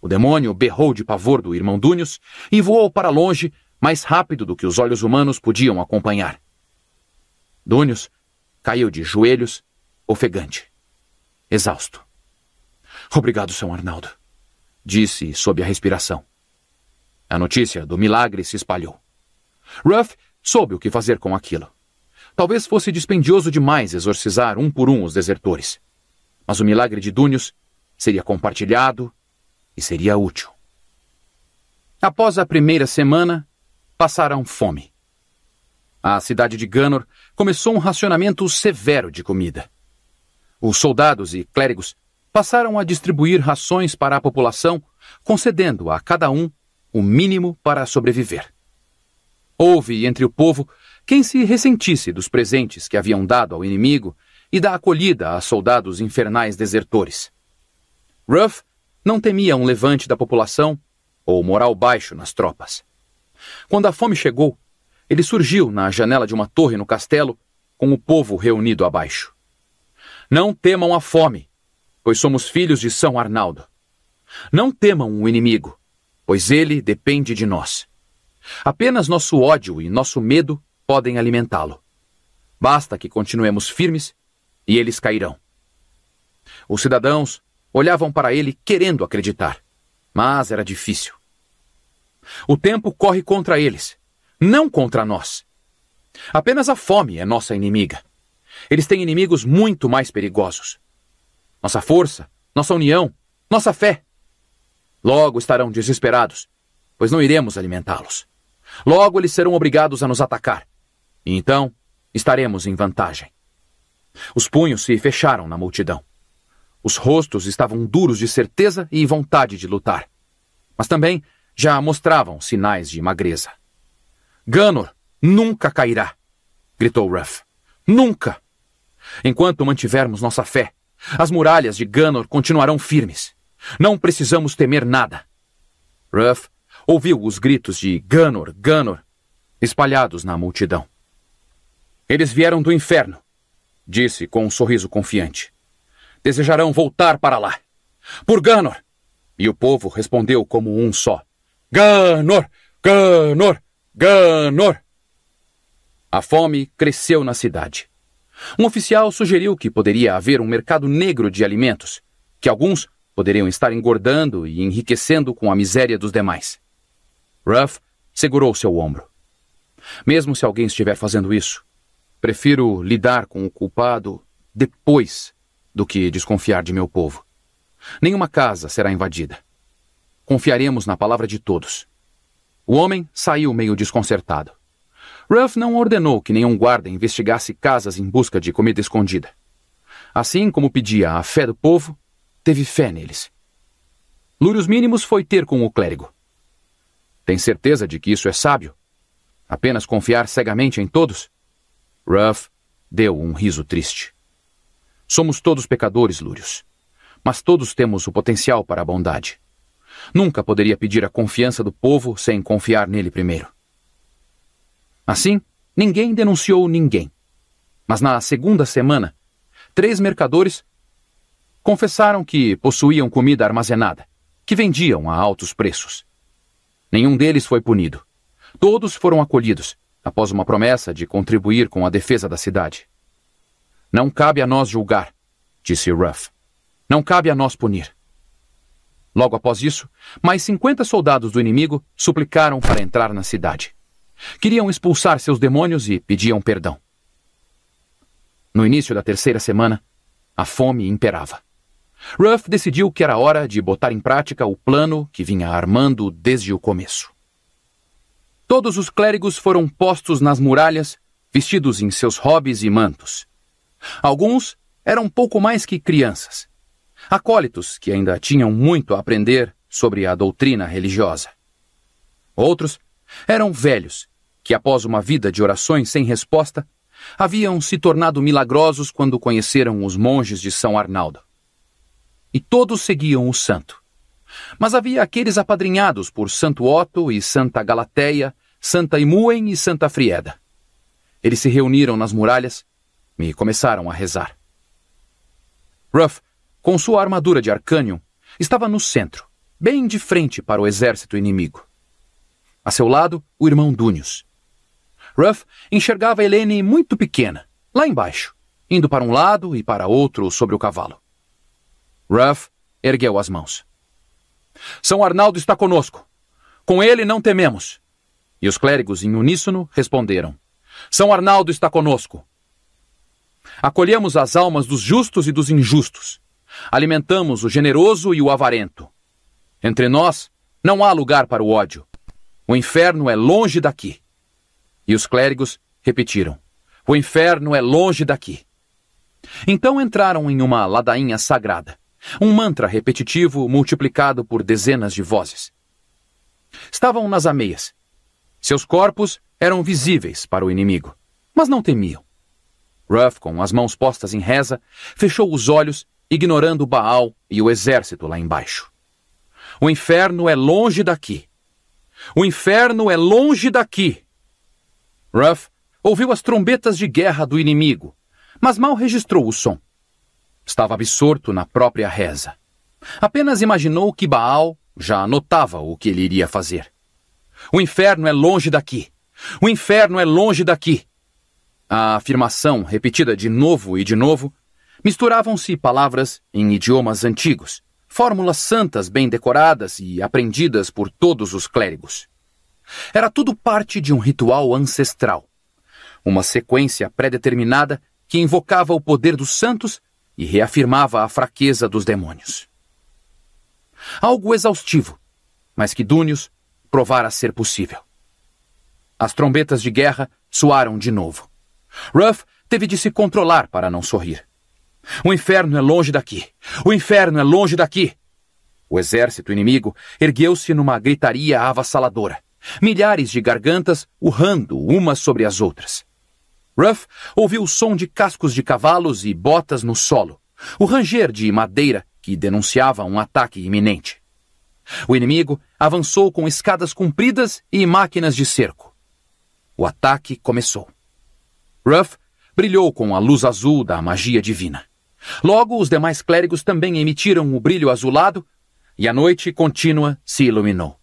O demônio berrou de pavor do irmão Dúnios e voou para longe, mais rápido do que os olhos humanos podiam acompanhar. Dúnios Caiu de joelhos, ofegante, exausto. Obrigado, São Arnaldo, disse sob a respiração. A notícia do milagre se espalhou. Ruff soube o que fazer com aquilo. Talvez fosse dispendioso demais exorcizar um por um os desertores. Mas o milagre de Dúnios seria compartilhado e seria útil. Após a primeira semana, passaram fome. A cidade de Ganor começou um racionamento severo de comida. Os soldados e clérigos passaram a distribuir rações para a população, concedendo a cada um o mínimo para sobreviver. Houve entre o povo quem se ressentisse dos presentes que haviam dado ao inimigo e da acolhida a soldados infernais desertores. Ruff não temia um levante da população ou moral baixo nas tropas. Quando a fome chegou, ele surgiu na janela de uma torre no castelo, com o povo reunido abaixo. Não temam a fome, pois somos filhos de São Arnaldo. Não temam o inimigo, pois ele depende de nós. Apenas nosso ódio e nosso medo podem alimentá-lo. Basta que continuemos firmes e eles cairão. Os cidadãos olhavam para ele querendo acreditar, mas era difícil. O tempo corre contra eles não contra nós. Apenas a fome é nossa inimiga. Eles têm inimigos muito mais perigosos. Nossa força, nossa união, nossa fé. Logo estarão desesperados, pois não iremos alimentá-los. Logo eles serão obrigados a nos atacar. E então estaremos em vantagem. Os punhos se fecharam na multidão. Os rostos estavam duros de certeza e vontade de lutar, mas também já mostravam sinais de magreza. Ganor nunca cairá! gritou Ruff. Nunca! Enquanto mantivermos nossa fé, as muralhas de Ganor continuarão firmes. Não precisamos temer nada. Ruff ouviu os gritos de Ganor, Ganor, espalhados na multidão. Eles vieram do inferno, disse com um sorriso confiante. Desejarão voltar para lá. Por Ganor! E o povo respondeu como um só: Ganor! Ganor! Ganor! A fome cresceu na cidade. Um oficial sugeriu que poderia haver um mercado negro de alimentos, que alguns poderiam estar engordando e enriquecendo com a miséria dos demais. Ruff segurou seu ombro. Mesmo se alguém estiver fazendo isso, prefiro lidar com o culpado depois do que desconfiar de meu povo. Nenhuma casa será invadida. Confiaremos na palavra de todos. O homem saiu meio desconcertado. Ruff não ordenou que nenhum guarda investigasse casas em busca de comida escondida. Assim como pedia a fé do povo, teve fé neles. Lúrios Mínimos foi ter com o clérigo. Tem certeza de que isso é sábio? Apenas confiar cegamente em todos? Ruff deu um riso triste. Somos todos pecadores, Lúrios. Mas todos temos o potencial para a bondade. Nunca poderia pedir a confiança do povo sem confiar nele primeiro. Assim, ninguém denunciou ninguém. Mas na segunda semana, três mercadores confessaram que possuíam comida armazenada, que vendiam a altos preços. Nenhum deles foi punido. Todos foram acolhidos, após uma promessa de contribuir com a defesa da cidade. Não cabe a nós julgar, disse Ruff. Não cabe a nós punir. Logo após isso, mais 50 soldados do inimigo suplicaram para entrar na cidade. Queriam expulsar seus demônios e pediam perdão. No início da terceira semana, a fome imperava. Ruff decidiu que era hora de botar em prática o plano que vinha armando desde o começo. Todos os clérigos foram postos nas muralhas, vestidos em seus hobbies e mantos. Alguns eram pouco mais que crianças, acólitos que ainda tinham muito a aprender sobre a doutrina religiosa. Outros eram velhos que, após uma vida de orações sem resposta, haviam se tornado milagrosos quando conheceram os monges de São Arnaldo. E todos seguiam o santo. Mas havia aqueles apadrinhados por Santo Otto e Santa Galateia, Santa Imuen e Santa Frieda. Eles se reuniram nas muralhas e começaram a rezar. Ruff com sua armadura de arcânion, estava no centro, bem de frente para o exército inimigo. A seu lado, o irmão Dúnios. Ruff enxergava Helene muito pequena, lá embaixo, indo para um lado e para outro sobre o cavalo. Ruff ergueu as mãos. São Arnaldo está conosco. Com ele não tememos. E os clérigos, em uníssono, responderam: São Arnaldo está conosco. Acolhemos as almas dos justos e dos injustos alimentamos o generoso e o avarento. Entre nós não há lugar para o ódio. O inferno é longe daqui. E os clérigos repetiram: O inferno é longe daqui. Então entraram em uma ladainha sagrada, um mantra repetitivo multiplicado por dezenas de vozes. Estavam nas ameias. Seus corpos eram visíveis para o inimigo, mas não temiam. Ruff, com as mãos postas em reza, fechou os olhos ignorando Baal e o exército lá embaixo. O inferno é longe daqui. O inferno é longe daqui. Ruff ouviu as trombetas de guerra do inimigo, mas mal registrou o som. Estava absorto na própria reza. Apenas imaginou que Baal já anotava o que ele iria fazer. O inferno é longe daqui. O inferno é longe daqui. A afirmação, repetida de novo e de novo, Misturavam-se palavras em idiomas antigos, fórmulas santas bem decoradas e aprendidas por todos os clérigos. Era tudo parte de um ritual ancestral, uma sequência pré-determinada que invocava o poder dos santos e reafirmava a fraqueza dos demônios. Algo exaustivo, mas que Dúnios provara ser possível. As trombetas de guerra soaram de novo. Ruff teve de se controlar para não sorrir. O inferno é longe daqui! O inferno é longe daqui! O exército inimigo ergueu-se numa gritaria avassaladora, milhares de gargantas urrando umas sobre as outras. Ruff ouviu o som de cascos de cavalos e botas no solo, o ranger de madeira que denunciava um ataque iminente. O inimigo avançou com escadas compridas e máquinas de cerco. O ataque começou. Ruff brilhou com a luz azul da magia divina. Logo, os demais clérigos também emitiram o brilho azulado e a noite contínua se iluminou.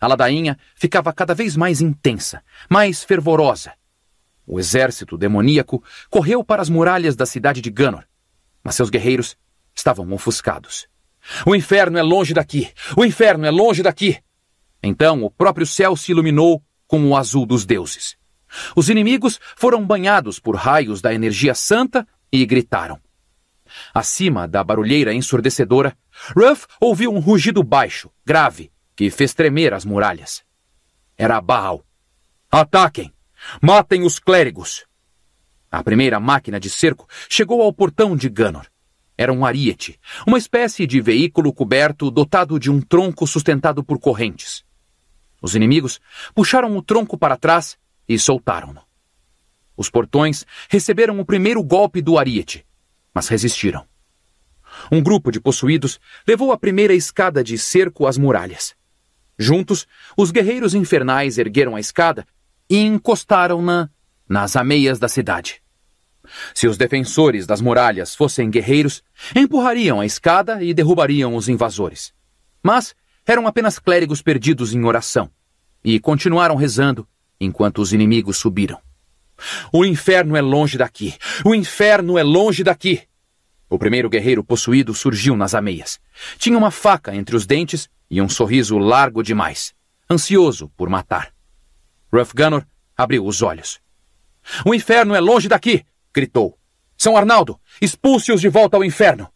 A ladainha ficava cada vez mais intensa, mais fervorosa. O exército demoníaco correu para as muralhas da cidade de Ganor, mas seus guerreiros estavam ofuscados. O inferno é longe daqui! O inferno é longe daqui! Então o próprio céu se iluminou com o azul dos deuses. Os inimigos foram banhados por raios da energia santa e gritaram. Acima da barulheira ensurdecedora, Ruff ouviu um rugido baixo, grave, que fez tremer as muralhas. Era Baal. Ataquem! Matem os clérigos! A primeira máquina de cerco chegou ao portão de Ganor. Era um ariete, uma espécie de veículo coberto dotado de um tronco sustentado por correntes. Os inimigos puxaram o tronco para trás e soltaram-no. Os portões receberam o primeiro golpe do ariete, mas resistiram. Um grupo de possuídos levou a primeira escada de cerco às muralhas. Juntos, os guerreiros infernais ergueram a escada e encostaram-na nas ameias da cidade. Se os defensores das muralhas fossem guerreiros, empurrariam a escada e derrubariam os invasores. Mas eram apenas clérigos perdidos em oração e continuaram rezando enquanto os inimigos subiram. O inferno é longe daqui! O inferno é longe daqui! O primeiro guerreiro possuído surgiu nas ameias. Tinha uma faca entre os dentes e um sorriso largo demais, ansioso por matar. Ruff Gunnor abriu os olhos. O inferno é longe daqui! gritou. São Arnaldo, expulse-os de volta ao inferno!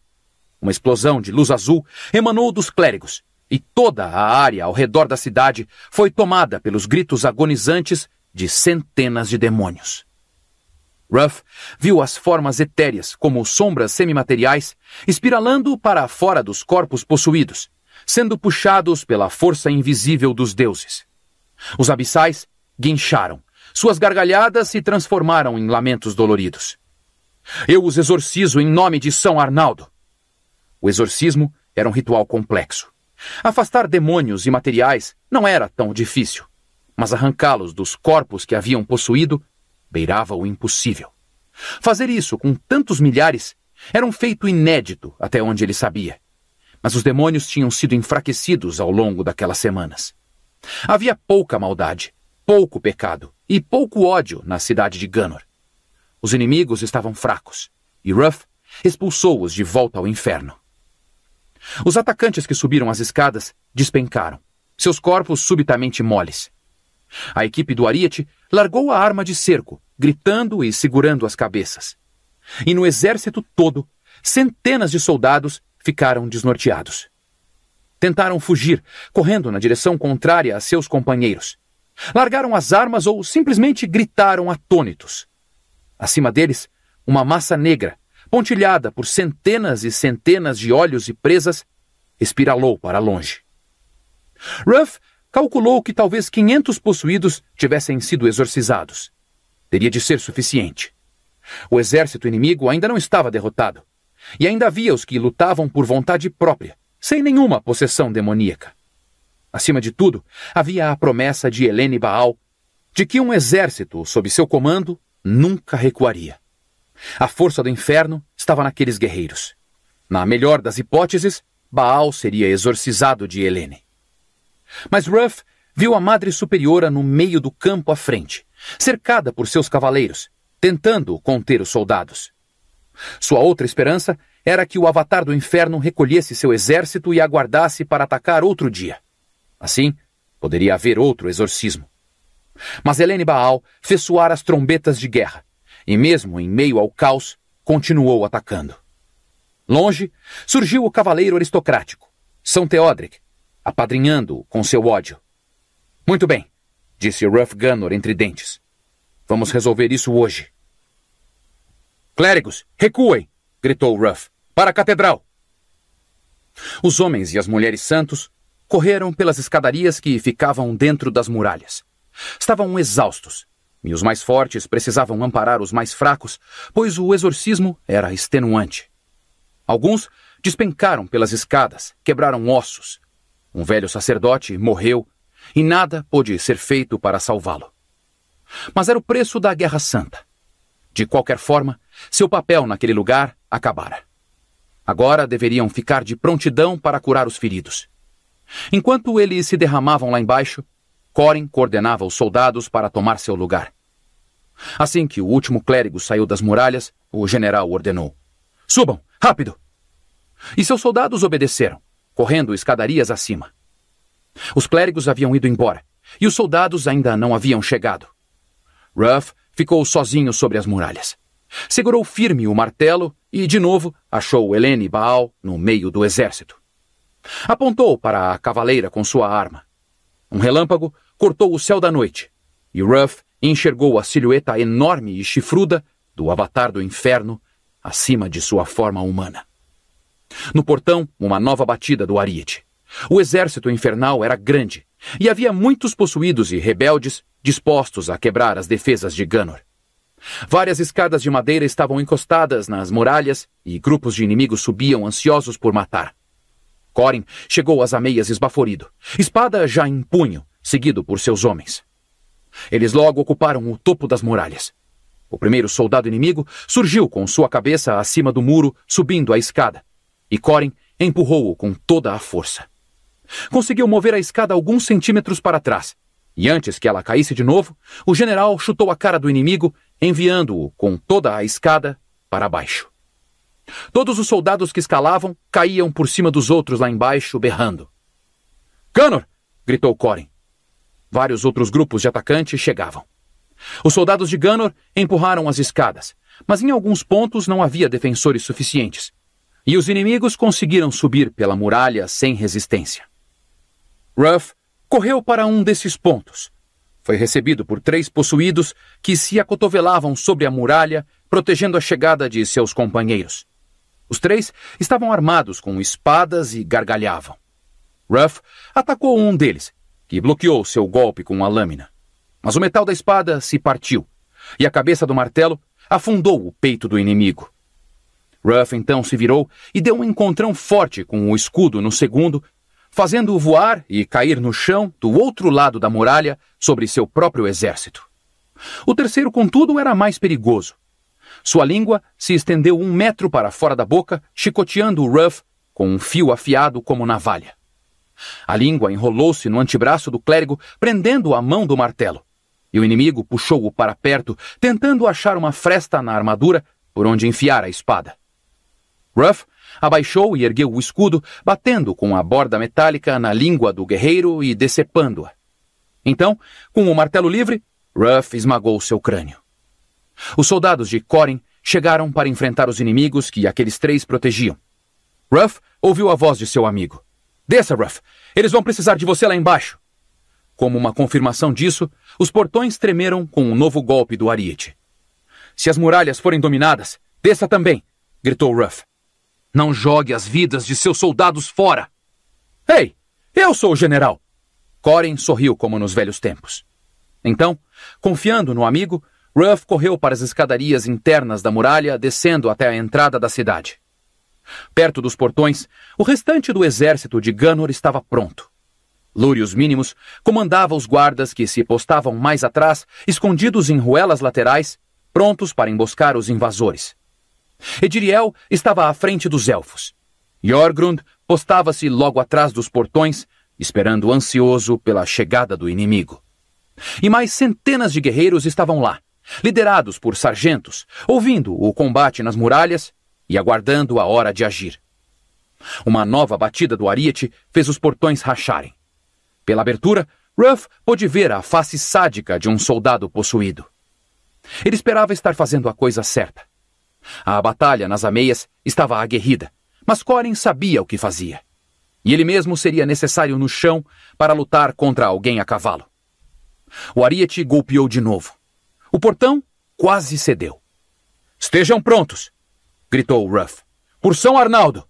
Uma explosão de luz azul emanou dos clérigos, e toda a área ao redor da cidade foi tomada pelos gritos agonizantes de centenas de demônios. Ruff viu as formas etéreas, como sombras semimateriais, espiralando para fora dos corpos possuídos, sendo puxados pela força invisível dos deuses. Os abissais guincharam, suas gargalhadas se transformaram em lamentos doloridos. Eu os exorcizo em nome de São Arnaldo. O exorcismo era um ritual complexo. Afastar demônios e materiais não era tão difícil mas arrancá-los dos corpos que haviam possuído beirava o impossível. Fazer isso com tantos milhares era um feito inédito até onde ele sabia. Mas os demônios tinham sido enfraquecidos ao longo daquelas semanas. Havia pouca maldade, pouco pecado e pouco ódio na cidade de Ganor. Os inimigos estavam fracos e Ruff expulsou-os de volta ao inferno. Os atacantes que subiram as escadas despencaram, seus corpos subitamente moles. A equipe do Ariete largou a arma de cerco, gritando e segurando as cabeças. E no exército todo, centenas de soldados ficaram desnorteados. Tentaram fugir, correndo na direção contrária a seus companheiros. Largaram as armas ou simplesmente gritaram atônitos. Acima deles, uma massa negra, pontilhada por centenas e centenas de olhos e presas, espiralou para longe. Ruff calculou que talvez 500 possuídos tivessem sido exorcizados. Teria de ser suficiente. O exército inimigo ainda não estava derrotado, e ainda havia os que lutavam por vontade própria, sem nenhuma possessão demoníaca. Acima de tudo, havia a promessa de Helene Baal de que um exército sob seu comando nunca recuaria. A força do inferno estava naqueles guerreiros. Na melhor das hipóteses, Baal seria exorcizado de Helene. Mas Ruff viu a Madre Superiora no meio do campo à frente, cercada por seus cavaleiros, tentando conter os soldados. Sua outra esperança era que o Avatar do Inferno recolhesse seu exército e aguardasse para atacar outro dia. Assim, poderia haver outro exorcismo. Mas Helene Baal fez soar as trombetas de guerra, e mesmo em meio ao caos, continuou atacando. Longe, surgiu o cavaleiro aristocrático, São Teodric, apadrinhando-o com seu ódio. Muito bem, disse Ruff Gunnor entre dentes. Vamos resolver isso hoje. Clérigos, recuem! gritou Ruff. Para a catedral! Os homens e as mulheres santos correram pelas escadarias que ficavam dentro das muralhas. Estavam exaustos, e os mais fortes precisavam amparar os mais fracos, pois o exorcismo era extenuante. Alguns despencaram pelas escadas, quebraram ossos, um velho sacerdote morreu e nada pôde ser feito para salvá-lo. Mas era o preço da Guerra Santa. De qualquer forma, seu papel naquele lugar acabara. Agora deveriam ficar de prontidão para curar os feridos. Enquanto eles se derramavam lá embaixo, Corin coordenava os soldados para tomar seu lugar. Assim que o último clérigo saiu das muralhas, o general ordenou: Subam, rápido! E seus soldados obedeceram correndo escadarias acima. Os clérigos haviam ido embora, e os soldados ainda não haviam chegado. Ruff ficou sozinho sobre as muralhas. Segurou firme o martelo e, de novo, achou Helene Baal no meio do exército. Apontou para a cavaleira com sua arma. Um relâmpago cortou o céu da noite, e Ruff enxergou a silhueta enorme e chifruda do Avatar do Inferno acima de sua forma humana. No portão, uma nova batida do ariete. O exército infernal era grande e havia muitos possuídos e rebeldes dispostos a quebrar as defesas de Ganor. Várias escadas de madeira estavam encostadas nas muralhas e grupos de inimigos subiam ansiosos por matar. Corin chegou às ameias esbaforido, espada já em punho, seguido por seus homens. Eles logo ocuparam o topo das muralhas. O primeiro soldado inimigo surgiu com sua cabeça acima do muro, subindo a escada e Corin empurrou-o com toda a força. Conseguiu mover a escada alguns centímetros para trás, e antes que ela caísse de novo, o general chutou a cara do inimigo, enviando-o com toda a escada para baixo. Todos os soldados que escalavam caíam por cima dos outros lá embaixo, berrando. Canor! gritou Corin. Vários outros grupos de atacantes chegavam. Os soldados de Ganor empurraram as escadas, mas em alguns pontos não havia defensores suficientes, e os inimigos conseguiram subir pela muralha sem resistência. Ruff correu para um desses pontos. Foi recebido por três possuídos que se acotovelavam sobre a muralha, protegendo a chegada de seus companheiros. Os três estavam armados com espadas e gargalhavam. Ruff atacou um deles, que bloqueou seu golpe com a lâmina. Mas o metal da espada se partiu, e a cabeça do martelo afundou o peito do inimigo. Ruff então se virou e deu um encontrão forte com o escudo no segundo, fazendo-o voar e cair no chão do outro lado da muralha sobre seu próprio exército. O terceiro, contudo, era mais perigoso. Sua língua se estendeu um metro para fora da boca, chicoteando o Ruff com um fio afiado como navalha. A língua enrolou-se no antebraço do clérigo, prendendo a mão do martelo. E o inimigo puxou-o para perto, tentando achar uma fresta na armadura por onde enfiar a espada. Ruff abaixou e ergueu o escudo, batendo com a borda metálica na língua do guerreiro e decepando-a. Então, com o martelo livre, Ruff esmagou seu crânio. Os soldados de Corin chegaram para enfrentar os inimigos que aqueles três protegiam. Ruff ouviu a voz de seu amigo. Desça, Ruff. Eles vão precisar de você lá embaixo. Como uma confirmação disso, os portões tremeram com um novo golpe do ariete. Se as muralhas forem dominadas, desça também, gritou Ruff. Não jogue as vidas de seus soldados fora! Ei, eu sou o general! Corin sorriu como nos velhos tempos. Então, confiando no amigo, Ruff correu para as escadarias internas da muralha, descendo até a entrada da cidade. Perto dos portões, o restante do exército de Ganor estava pronto. Lúrius Mínimos comandava os guardas que se postavam mais atrás, escondidos em ruelas laterais, prontos para emboscar os invasores. Ediriel estava à frente dos elfos. Jorgrund postava-se logo atrás dos portões, esperando ansioso pela chegada do inimigo. E mais centenas de guerreiros estavam lá, liderados por sargentos, ouvindo o combate nas muralhas e aguardando a hora de agir. Uma nova batida do ariete fez os portões racharem. Pela abertura, Ruff pôde ver a face sádica de um soldado possuído. Ele esperava estar fazendo a coisa certa. A batalha nas ameias estava aguerrida, mas Corin sabia o que fazia. E ele mesmo seria necessário no chão para lutar contra alguém a cavalo. O ariete golpeou de novo. O portão quase cedeu. Estejam prontos! gritou Ruff. Por São Arnaldo!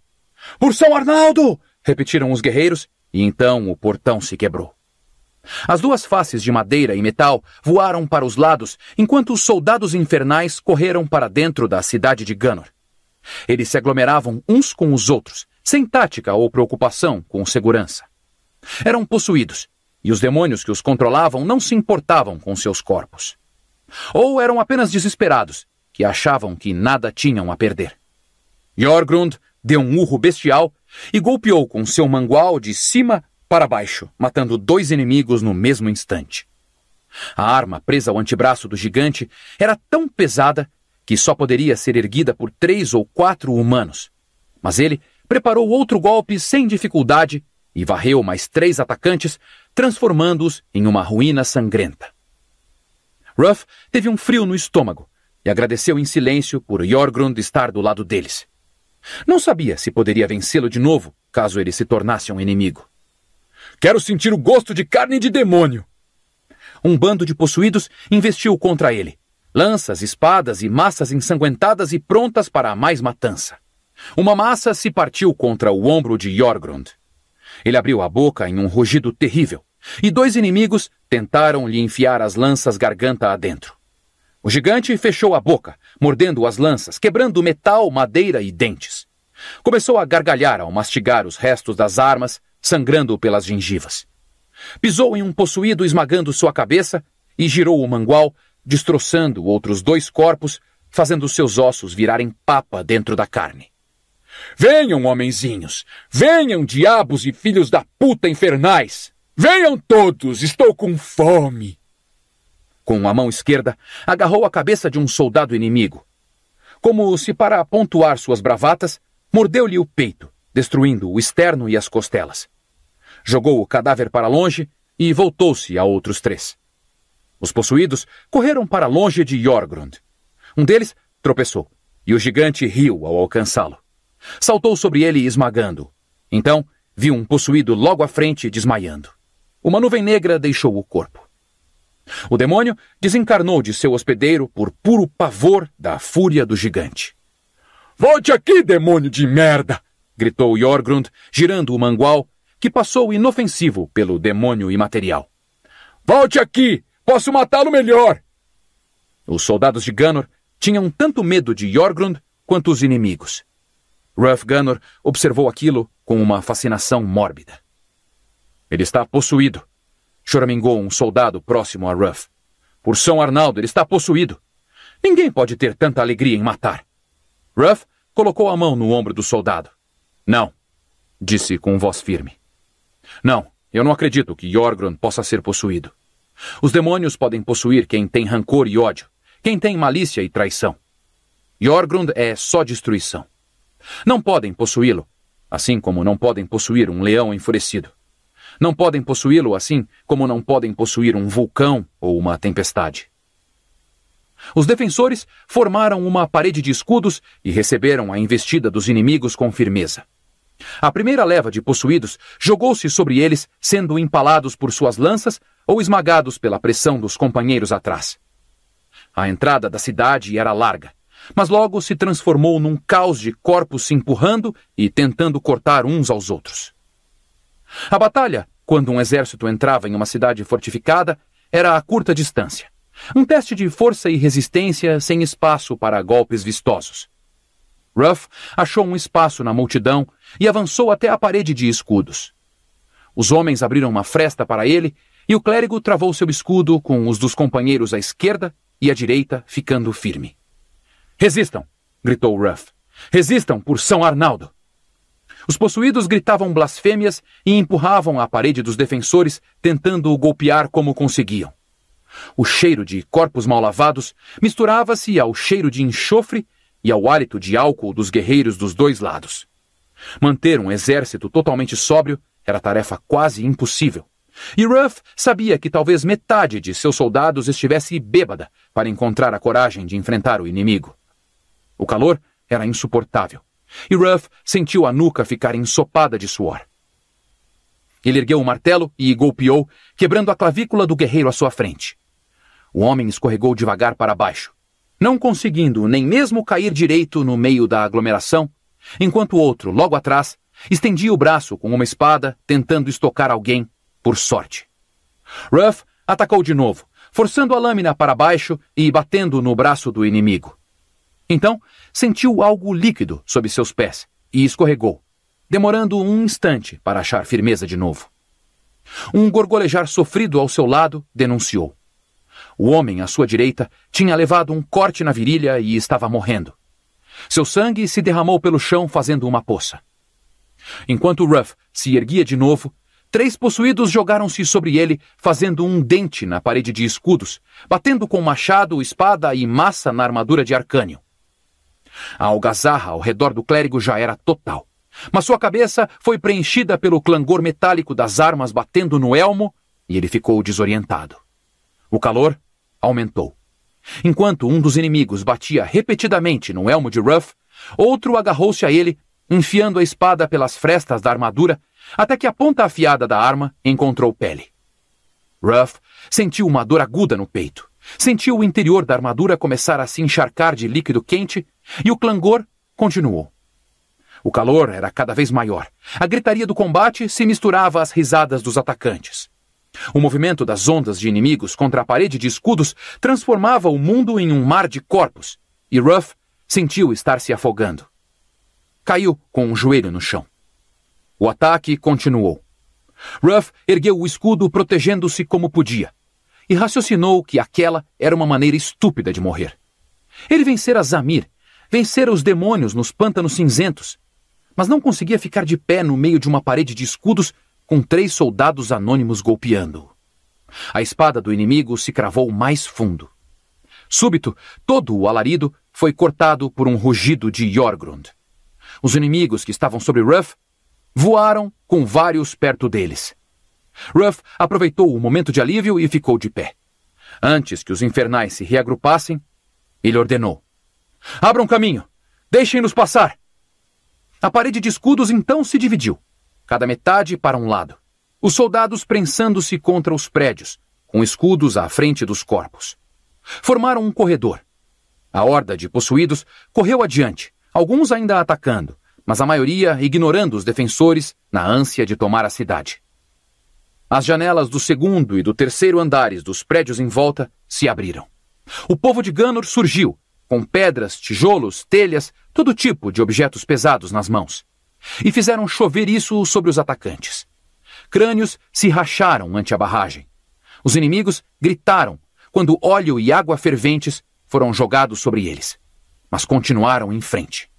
Por São Arnaldo! repetiram os guerreiros, e então o portão se quebrou. As duas faces de madeira e metal voaram para os lados enquanto os soldados infernais correram para dentro da cidade de Ganor. Eles se aglomeravam uns com os outros, sem tática ou preocupação com segurança. Eram possuídos, e os demônios que os controlavam não se importavam com seus corpos. Ou eram apenas desesperados, que achavam que nada tinham a perder. Jorgrund deu um urro bestial e golpeou com seu mangual de cima para baixo, matando dois inimigos no mesmo instante. A arma presa ao antebraço do gigante era tão pesada que só poderia ser erguida por três ou quatro humanos. Mas ele preparou outro golpe sem dificuldade e varreu mais três atacantes, transformando-os em uma ruína sangrenta. Ruff teve um frio no estômago e agradeceu em silêncio por Jorgrund estar do lado deles. Não sabia se poderia vencê-lo de novo caso ele se tornasse um inimigo. Quero sentir o gosto de carne de demônio. Um bando de possuídos investiu contra ele. Lanças, espadas e massas ensanguentadas e prontas para a mais matança. Uma massa se partiu contra o ombro de Jorgrund. Ele abriu a boca em um rugido terrível, e dois inimigos tentaram lhe enfiar as lanças garganta adentro. O gigante fechou a boca, mordendo as lanças, quebrando metal, madeira e dentes. Começou a gargalhar ao mastigar os restos das armas, sangrando pelas gengivas. Pisou em um possuído esmagando sua cabeça e girou o mangual, destroçando outros dois corpos, fazendo seus ossos virarem papa dentro da carne. Venham, homenzinhos! Venham, diabos e filhos da puta infernais! Venham todos! Estou com fome! Com a mão esquerda, agarrou a cabeça de um soldado inimigo. Como se para pontuar suas bravatas, mordeu-lhe o peito, destruindo o externo e as costelas jogou o cadáver para longe e voltou-se a outros três. Os possuídos correram para longe de Jorgrund. Um deles tropeçou, e o gigante riu ao alcançá-lo. Saltou sobre ele esmagando. -o. Então, viu um possuído logo à frente desmaiando. Uma nuvem negra deixou o corpo. O demônio desencarnou de seu hospedeiro por puro pavor da fúria do gigante. Volte aqui, demônio de merda! gritou Jorgrund, girando o mangual que passou inofensivo pelo demônio imaterial. Volte aqui! Posso matá-lo melhor! Os soldados de Ganor tinham tanto medo de Jorgrund quanto os inimigos. Ruff Ganor observou aquilo com uma fascinação mórbida. Ele está possuído, choramingou um soldado próximo a Ruff. Por São Arnaldo, ele está possuído. Ninguém pode ter tanta alegria em matar. Ruff colocou a mão no ombro do soldado. Não, disse com voz firme. Não, eu não acredito que Jorgrun possa ser possuído. Os demônios podem possuir quem tem rancor e ódio, quem tem malícia e traição. Jorgrund é só destruição. Não podem possuí-lo, assim como não podem possuir um leão enfurecido. Não podem possuí-lo assim como não podem possuir um vulcão ou uma tempestade. Os defensores formaram uma parede de escudos e receberam a investida dos inimigos com firmeza. A primeira leva de possuídos jogou-se sobre eles, sendo empalados por suas lanças ou esmagados pela pressão dos companheiros atrás. A entrada da cidade era larga, mas logo se transformou num caos de corpos se empurrando e tentando cortar uns aos outros. A batalha, quando um exército entrava em uma cidade fortificada, era a curta distância. Um teste de força e resistência sem espaço para golpes vistosos. Ruff achou um espaço na multidão e avançou até a parede de escudos. Os homens abriram uma fresta para ele e o clérigo travou seu escudo com os dos companheiros à esquerda e à direita, ficando firme. Resistam! gritou Ruff. Resistam por São Arnaldo! Os possuídos gritavam blasfêmias e empurravam a parede dos defensores, tentando golpear como conseguiam. O cheiro de corpos mal lavados misturava-se ao cheiro de enxofre e ao hálito de álcool dos guerreiros dos dois lados. Manter um exército totalmente sóbrio era tarefa quase impossível. E Ruff sabia que talvez metade de seus soldados estivesse bêbada para encontrar a coragem de enfrentar o inimigo. O calor era insuportável, e Ruff sentiu a nuca ficar ensopada de suor. Ele ergueu o martelo e golpeou, quebrando a clavícula do guerreiro à sua frente. O homem escorregou devagar para baixo, não conseguindo nem mesmo cair direito no meio da aglomeração, enquanto o outro, logo atrás, estendia o braço com uma espada, tentando estocar alguém, por sorte. Ruff atacou de novo, forçando a lâmina para baixo e batendo no braço do inimigo. Então, sentiu algo líquido sob seus pés e escorregou, demorando um instante para achar firmeza de novo. Um gorgolejar sofrido ao seu lado denunciou. O homem à sua direita tinha levado um corte na virilha e estava morrendo. Seu sangue se derramou pelo chão, fazendo uma poça. Enquanto Ruff se erguia de novo, três possuídos jogaram-se sobre ele, fazendo um dente na parede de escudos, batendo com machado, espada e massa na armadura de Arcânio. A algazarra ao redor do clérigo já era total, mas sua cabeça foi preenchida pelo clangor metálico das armas batendo no elmo e ele ficou desorientado. O calor aumentou. Enquanto um dos inimigos batia repetidamente no elmo de Ruff, outro agarrou-se a ele, enfiando a espada pelas frestas da armadura, até que a ponta afiada da arma encontrou pele. Ruff sentiu uma dor aguda no peito. Sentiu o interior da armadura começar a se encharcar de líquido quente e o clangor continuou. O calor era cada vez maior. A gritaria do combate se misturava às risadas dos atacantes. O movimento das ondas de inimigos contra a parede de escudos transformava o mundo em um mar de corpos, e Ruff sentiu estar se afogando. Caiu com um joelho no chão. O ataque continuou. Ruff ergueu o escudo protegendo-se como podia, e raciocinou que aquela era uma maneira estúpida de morrer. Ele vencera Zamir, vencera os demônios nos pântanos cinzentos, mas não conseguia ficar de pé no meio de uma parede de escudos com três soldados anônimos golpeando-o. A espada do inimigo se cravou mais fundo. Súbito, todo o alarido foi cortado por um rugido de Jorgrund. Os inimigos que estavam sobre Ruff voaram com vários perto deles. Ruff aproveitou o momento de alívio e ficou de pé. Antes que os infernais se reagrupassem, ele ordenou: Abram caminho! Deixem-nos passar! A parede de escudos então se dividiu cada metade para um lado. Os soldados prensando-se contra os prédios, com escudos à frente dos corpos. Formaram um corredor. A horda de possuídos correu adiante, alguns ainda atacando, mas a maioria ignorando os defensores na ânsia de tomar a cidade. As janelas do segundo e do terceiro andares dos prédios em volta se abriram. O povo de Ganor surgiu, com pedras, tijolos, telhas, todo tipo de objetos pesados nas mãos e fizeram chover isso sobre os atacantes. Crânios se racharam ante a barragem. Os inimigos gritaram quando óleo e água ferventes foram jogados sobre eles, mas continuaram em frente.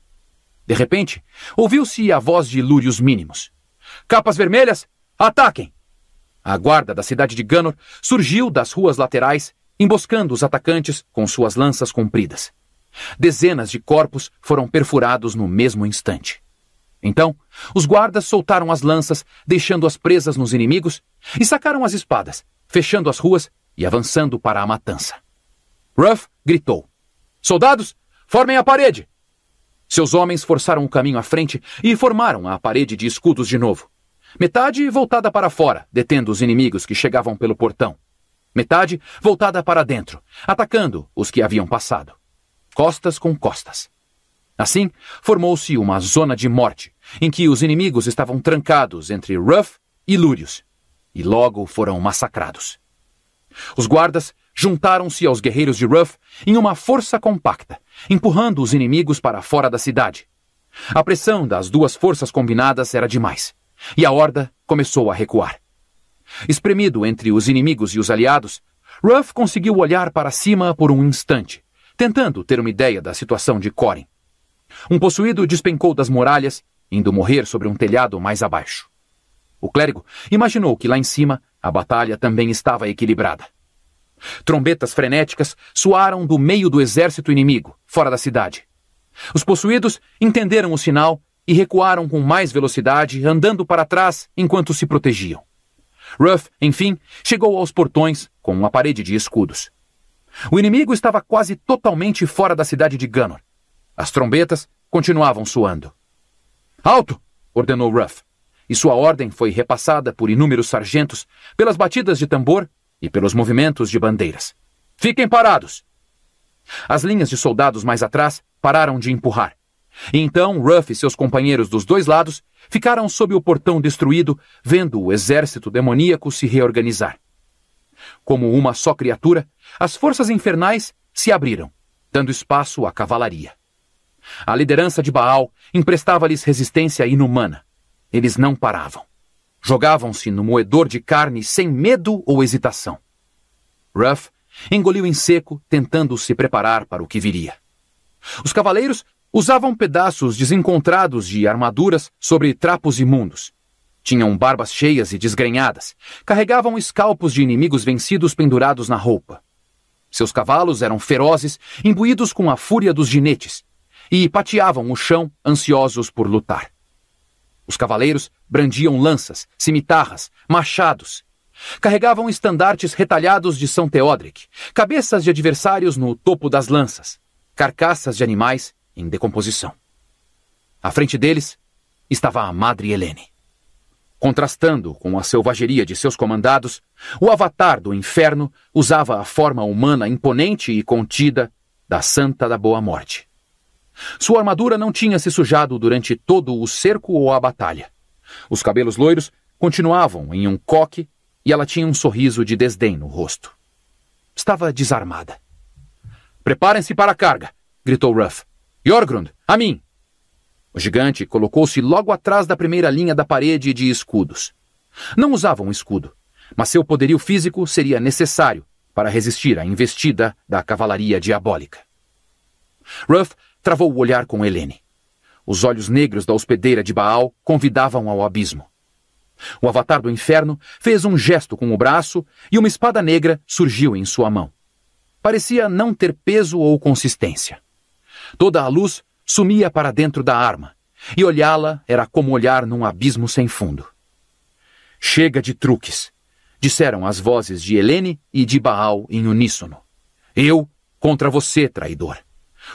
De repente, ouviu-se a voz de Lúrios Mínimos. Capas vermelhas, ataquem! A guarda da cidade de Ganor surgiu das ruas laterais, emboscando os atacantes com suas lanças compridas. Dezenas de corpos foram perfurados no mesmo instante. Então, os guardas soltaram as lanças, deixando-as presas nos inimigos, e sacaram as espadas, fechando as ruas e avançando para a matança. Ruff gritou: Soldados, formem a parede! Seus homens forçaram o caminho à frente e formaram a parede de escudos de novo. Metade voltada para fora, detendo os inimigos que chegavam pelo portão. Metade voltada para dentro, atacando os que haviam passado. Costas com costas. Assim, formou-se uma zona de morte, em que os inimigos estavam trancados entre Ruff e Lúrius, e logo foram massacrados. Os guardas juntaram-se aos guerreiros de Ruff em uma força compacta, empurrando os inimigos para fora da cidade. A pressão das duas forças combinadas era demais, e a horda começou a recuar. Espremido entre os inimigos e os aliados, Ruff conseguiu olhar para cima por um instante, tentando ter uma ideia da situação de Corin. Um possuído despencou das muralhas indo morrer sobre um telhado mais abaixo. O clérigo imaginou que lá em cima a batalha também estava equilibrada. Trombetas frenéticas soaram do meio do exército inimigo, fora da cidade. Os possuídos entenderam o sinal e recuaram com mais velocidade, andando para trás enquanto se protegiam. Ruff, enfim, chegou aos portões com uma parede de escudos. O inimigo estava quase totalmente fora da cidade de Ganor. As trombetas continuavam soando. Alto! ordenou Ruff, e sua ordem foi repassada por inúmeros sargentos, pelas batidas de tambor e pelos movimentos de bandeiras. Fiquem parados! As linhas de soldados mais atrás pararam de empurrar. E então Ruff e seus companheiros dos dois lados ficaram sob o portão destruído, vendo o exército demoníaco se reorganizar. Como uma só criatura, as forças infernais se abriram, dando espaço à cavalaria. A liderança de Baal emprestava-lhes resistência inumana. Eles não paravam. Jogavam-se no moedor de carne sem medo ou hesitação. Ruff engoliu em seco, tentando se preparar para o que viria. Os cavaleiros usavam pedaços desencontrados de armaduras sobre trapos imundos. Tinham barbas cheias e desgrenhadas, carregavam escalpos de inimigos vencidos pendurados na roupa. Seus cavalos eram ferozes, imbuídos com a fúria dos jinetes, e pateavam o chão, ansiosos por lutar. Os cavaleiros brandiam lanças, cimitarras, machados. Carregavam estandartes retalhados de São Teodric, cabeças de adversários no topo das lanças, carcaças de animais em decomposição. À frente deles estava a Madre Helene. Contrastando com a selvageria de seus comandados, o avatar do inferno usava a forma humana imponente e contida da Santa da Boa Morte. Sua armadura não tinha se sujado durante todo o cerco ou a batalha. Os cabelos loiros continuavam em um coque e ela tinha um sorriso de desdém no rosto. Estava desarmada. Preparem-se para a carga! gritou Ruff. Jorgrund, a mim! O gigante colocou-se logo atrás da primeira linha da parede de escudos. Não usava um escudo, mas seu poderio físico seria necessário para resistir à investida da cavalaria diabólica. Ruff Travou o olhar com Helene. Os olhos negros da hospedeira de Baal convidavam ao abismo. O avatar do inferno fez um gesto com o braço e uma espada negra surgiu em sua mão. Parecia não ter peso ou consistência. Toda a luz sumia para dentro da arma, e olhá-la era como olhar num abismo sem fundo. Chega de truques, disseram as vozes de Helene e de Baal em uníssono. Eu contra você, traidor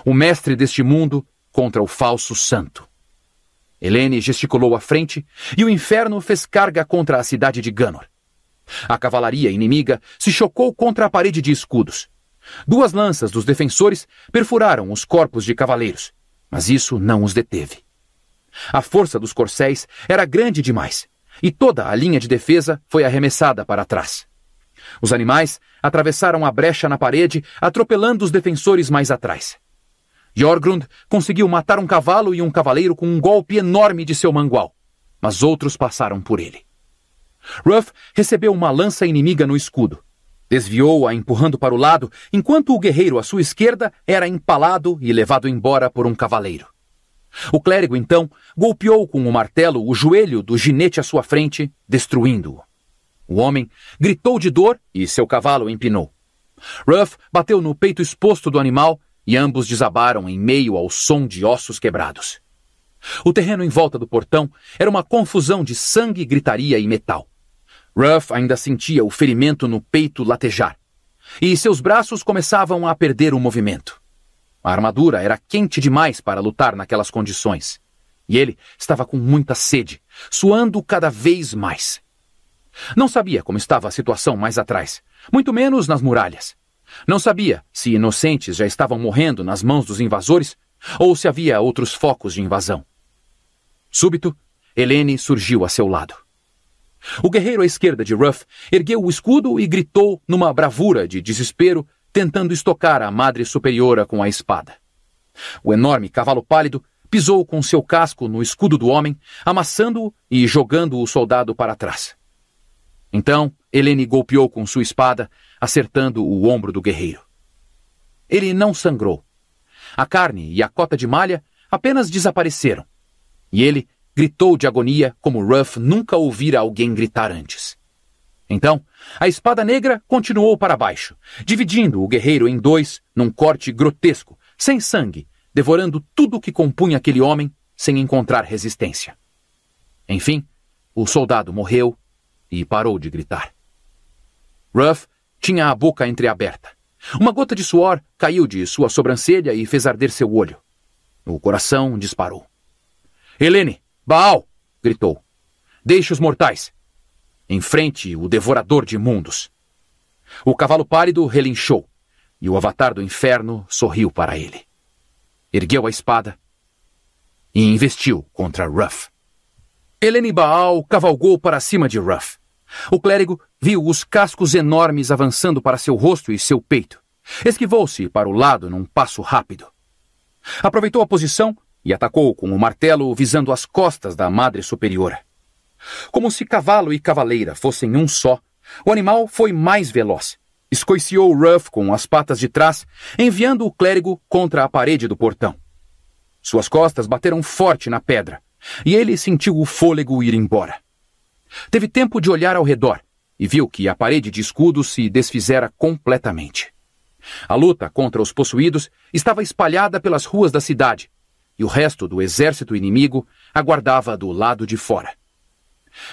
o mestre deste mundo contra o falso santo. Helene gesticulou à frente e o inferno fez carga contra a cidade de Ganor. A cavalaria inimiga se chocou contra a parede de escudos. Duas lanças dos defensores perfuraram os corpos de cavaleiros, mas isso não os deteve. A força dos corcéis era grande demais, e toda a linha de defesa foi arremessada para trás. Os animais atravessaram a brecha na parede, atropelando os defensores mais atrás. Jorgrund conseguiu matar um cavalo e um cavaleiro com um golpe enorme de seu mangual, mas outros passaram por ele. Ruff recebeu uma lança inimiga no escudo. Desviou-a empurrando para o lado, enquanto o guerreiro à sua esquerda era empalado e levado embora por um cavaleiro. O clérigo, então, golpeou com o martelo o joelho do ginete à sua frente, destruindo-o. O homem gritou de dor e seu cavalo empinou. Ruff bateu no peito exposto do animal e ambos desabaram em meio ao som de ossos quebrados. O terreno em volta do portão era uma confusão de sangue, gritaria e metal. Ruff ainda sentia o ferimento no peito latejar, e seus braços começavam a perder o movimento. A armadura era quente demais para lutar naquelas condições, e ele estava com muita sede, suando cada vez mais. Não sabia como estava a situação mais atrás, muito menos nas muralhas. Não sabia se inocentes já estavam morrendo nas mãos dos invasores ou se havia outros focos de invasão. Súbito, Helene surgiu a seu lado. O guerreiro à esquerda de Ruff ergueu o escudo e gritou numa bravura de desespero, tentando estocar a madre superiora com a espada. O enorme cavalo pálido pisou com seu casco no escudo do homem, amassando-o e jogando o soldado para trás. Então, Helene golpeou com sua espada, acertando o ombro do guerreiro. Ele não sangrou. A carne e a cota de malha apenas desapareceram. E ele gritou de agonia como Ruff nunca ouvira alguém gritar antes. Então, a espada negra continuou para baixo, dividindo o guerreiro em dois num corte grotesco, sem sangue, devorando tudo o que compunha aquele homem sem encontrar resistência. Enfim, o soldado morreu e parou de gritar. Ruff tinha a boca entreaberta. Uma gota de suor caiu de sua sobrancelha e fez arder seu olho. O coração disparou. Helene! Baal! gritou. Deixe os mortais! Enfrente o devorador de mundos. O cavalo pálido relinchou, e o avatar do inferno sorriu para ele. Ergueu a espada e investiu contra Ruff. Helene Baal cavalgou para cima de Ruff. O clérigo viu os cascos enormes avançando para seu rosto e seu peito. Esquivou-se para o lado num passo rápido. Aproveitou a posição e atacou com o martelo visando as costas da Madre Superiora. Como se cavalo e cavaleira fossem um só, o animal foi mais veloz. Escoiciou Ruff com as patas de trás, enviando o clérigo contra a parede do portão. Suas costas bateram forte na pedra, e ele sentiu o fôlego ir embora. Teve tempo de olhar ao redor e viu que a parede de escudos se desfizera completamente. A luta contra os possuídos estava espalhada pelas ruas da cidade e o resto do exército inimigo aguardava do lado de fora.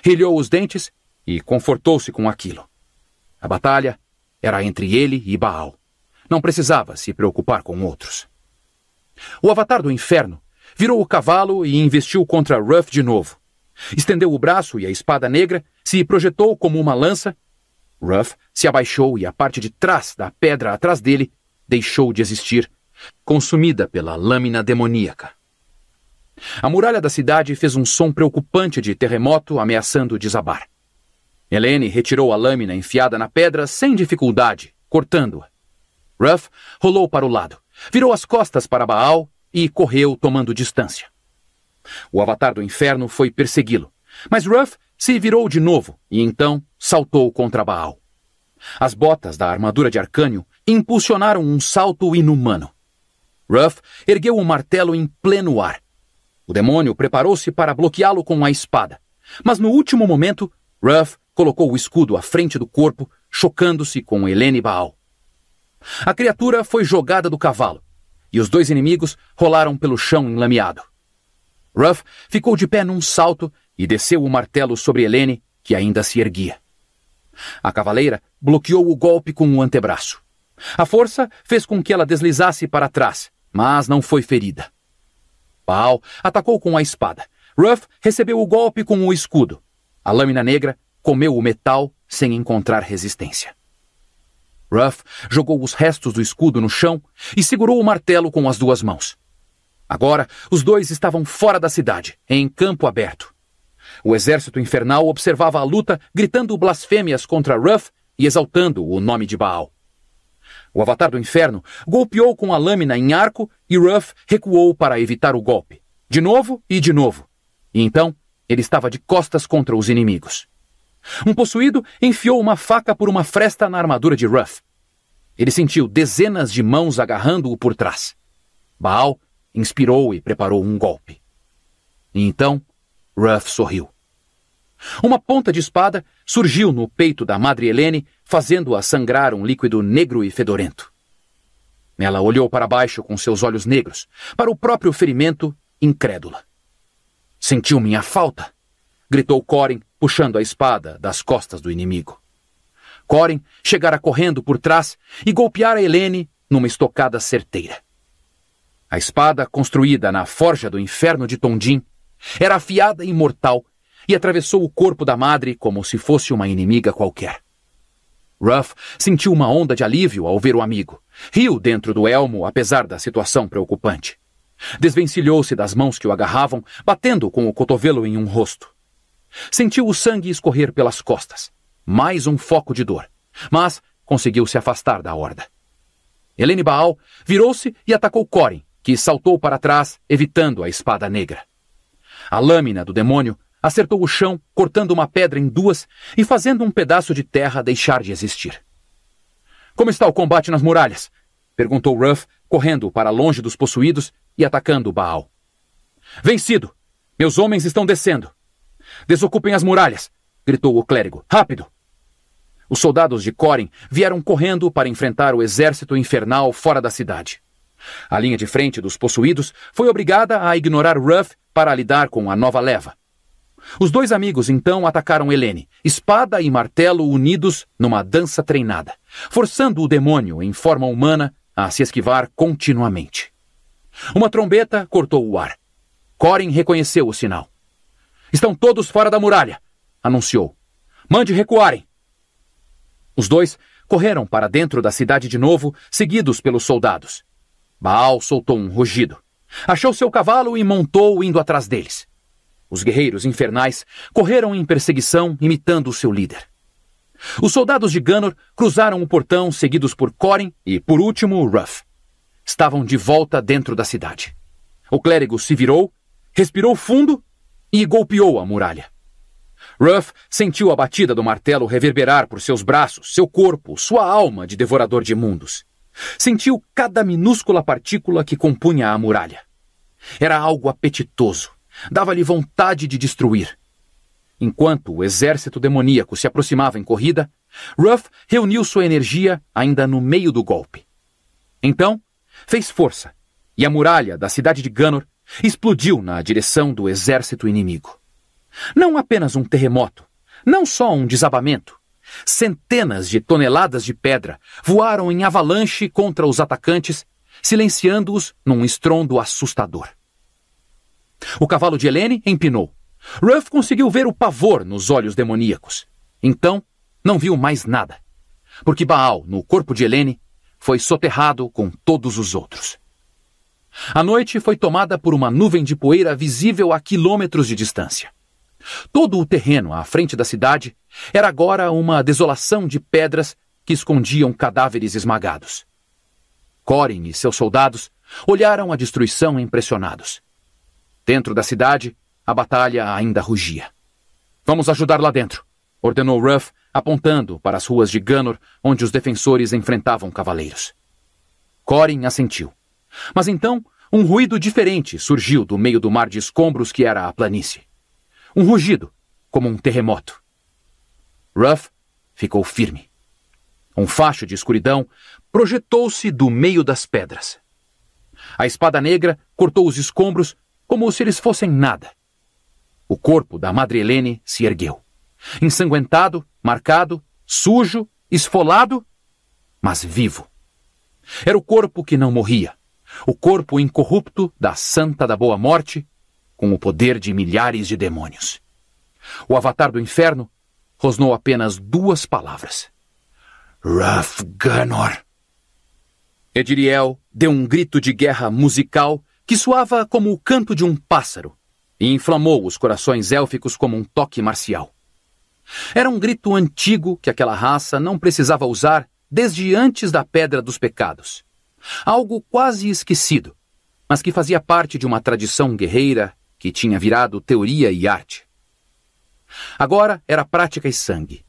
Rilhou os dentes e confortou-se com aquilo. A batalha era entre ele e Baal. Não precisava se preocupar com outros. O Avatar do Inferno virou o cavalo e investiu contra Ruff de novo. Estendeu o braço e a espada negra se projetou como uma lança. Ruff se abaixou e a parte de trás da pedra atrás dele deixou de existir, consumida pela lâmina demoníaca. A muralha da cidade fez um som preocupante de terremoto ameaçando desabar. Helene retirou a lâmina enfiada na pedra sem dificuldade, cortando-a. Ruff rolou para o lado, virou as costas para Baal e correu tomando distância. O Avatar do Inferno foi persegui-lo, mas Ruff se virou de novo e então saltou contra Baal. As botas da armadura de Arcânio impulsionaram um salto inumano. Ruff ergueu o um martelo em pleno ar. O demônio preparou-se para bloqueá-lo com a espada, mas no último momento, Ruff colocou o escudo à frente do corpo, chocando-se com Helene Baal. A criatura foi jogada do cavalo, e os dois inimigos rolaram pelo chão enlameado. Ruff ficou de pé num salto e desceu o martelo sobre Helene, que ainda se erguia. A cavaleira bloqueou o golpe com o antebraço. A força fez com que ela deslizasse para trás, mas não foi ferida. Paul atacou com a espada. Ruff recebeu o golpe com o escudo. A lâmina negra comeu o metal sem encontrar resistência. Ruff jogou os restos do escudo no chão e segurou o martelo com as duas mãos. Agora, os dois estavam fora da cidade, em campo aberto. O exército infernal observava a luta, gritando blasfêmias contra Ruff e exaltando o nome de Baal. O Avatar do Inferno golpeou com a lâmina em arco e Ruff recuou para evitar o golpe. De novo e de novo. E então, ele estava de costas contra os inimigos. Um possuído enfiou uma faca por uma fresta na armadura de Ruff. Ele sentiu dezenas de mãos agarrando-o por trás. Baal inspirou e preparou um golpe. E então, Ruff sorriu. Uma ponta de espada surgiu no peito da Madre Helene, fazendo-a sangrar um líquido negro e fedorento. Ela olhou para baixo com seus olhos negros, para o próprio ferimento, incrédula. Sentiu minha falta? gritou Corin, puxando a espada das costas do inimigo. Corin chegara correndo por trás e golpeara Helene numa estocada certeira. A espada, construída na forja do inferno de Tondim, era afiada e mortal e atravessou o corpo da madre como se fosse uma inimiga qualquer. Ruff sentiu uma onda de alívio ao ver o amigo. Riu dentro do elmo, apesar da situação preocupante. Desvencilhou-se das mãos que o agarravam, batendo com o cotovelo em um rosto. Sentiu o sangue escorrer pelas costas. Mais um foco de dor. Mas conseguiu se afastar da horda. Helene Baal virou-se e atacou Corin, que saltou para trás, evitando a espada negra. A lâmina do demônio acertou o chão, cortando uma pedra em duas e fazendo um pedaço de terra deixar de existir. Como está o combate nas muralhas? perguntou Ruff, correndo para longe dos possuídos e atacando Baal. Vencido! Meus homens estão descendo. Desocupem as muralhas! gritou o clérigo. Rápido! Os soldados de Corin vieram correndo para enfrentar o exército infernal fora da cidade. A linha de frente dos possuídos foi obrigada a ignorar Ruff para lidar com a nova leva. Os dois amigos então atacaram Helene, espada e martelo unidos numa dança treinada, forçando o demônio, em forma humana, a se esquivar continuamente. Uma trombeta cortou o ar. Corin reconheceu o sinal. Estão todos fora da muralha, anunciou. Mande recuarem. Os dois correram para dentro da cidade de novo, seguidos pelos soldados. Baal soltou um rugido. Achou seu cavalo e montou indo atrás deles. Os guerreiros infernais correram em perseguição, imitando o seu líder. Os soldados de Ganor cruzaram o portão, seguidos por Corin e, por último, Ruff. Estavam de volta dentro da cidade. O clérigo se virou, respirou fundo e golpeou a muralha. Ruff sentiu a batida do martelo reverberar por seus braços, seu corpo, sua alma de devorador de mundos. Sentiu cada minúscula partícula que compunha a muralha. Era algo apetitoso. Dava-lhe vontade de destruir. Enquanto o exército demoníaco se aproximava em corrida, Ruff reuniu sua energia ainda no meio do golpe. Então, fez força, e a muralha da cidade de Ganor explodiu na direção do exército inimigo. Não apenas um terremoto, não só um desabamento, Centenas de toneladas de pedra voaram em avalanche contra os atacantes, silenciando-os num estrondo assustador. O cavalo de Helene empinou. Ruff conseguiu ver o pavor nos olhos demoníacos. Então, não viu mais nada, porque Baal, no corpo de Helene, foi soterrado com todos os outros. A noite foi tomada por uma nuvem de poeira visível a quilômetros de distância. Todo o terreno à frente da cidade era agora uma desolação de pedras que escondiam cadáveres esmagados. Corin e seus soldados olharam a destruição impressionados. Dentro da cidade, a batalha ainda rugia. Vamos ajudar lá dentro, ordenou Ruff, apontando para as ruas de Ganor, onde os defensores enfrentavam cavaleiros. Corin assentiu. Mas então, um ruído diferente surgiu do meio do mar de escombros que era a planície um rugido, como um terremoto. Ruff ficou firme. Um facho de escuridão projetou-se do meio das pedras. A espada negra cortou os escombros como se eles fossem nada. O corpo da Madre Helene se ergueu. Ensanguentado, marcado, sujo, esfolado, mas vivo. Era o corpo que não morria. O corpo incorrupto da Santa da Boa Morte, com o poder de milhares de demônios. O Avatar do Inferno rosnou apenas duas palavras: Ruff Ediriel deu um grito de guerra musical que soava como o canto de um pássaro e inflamou os corações élficos como um toque marcial. Era um grito antigo que aquela raça não precisava usar desde antes da Pedra dos Pecados. Algo quase esquecido, mas que fazia parte de uma tradição guerreira que tinha virado teoria e arte. Agora era prática e sangue.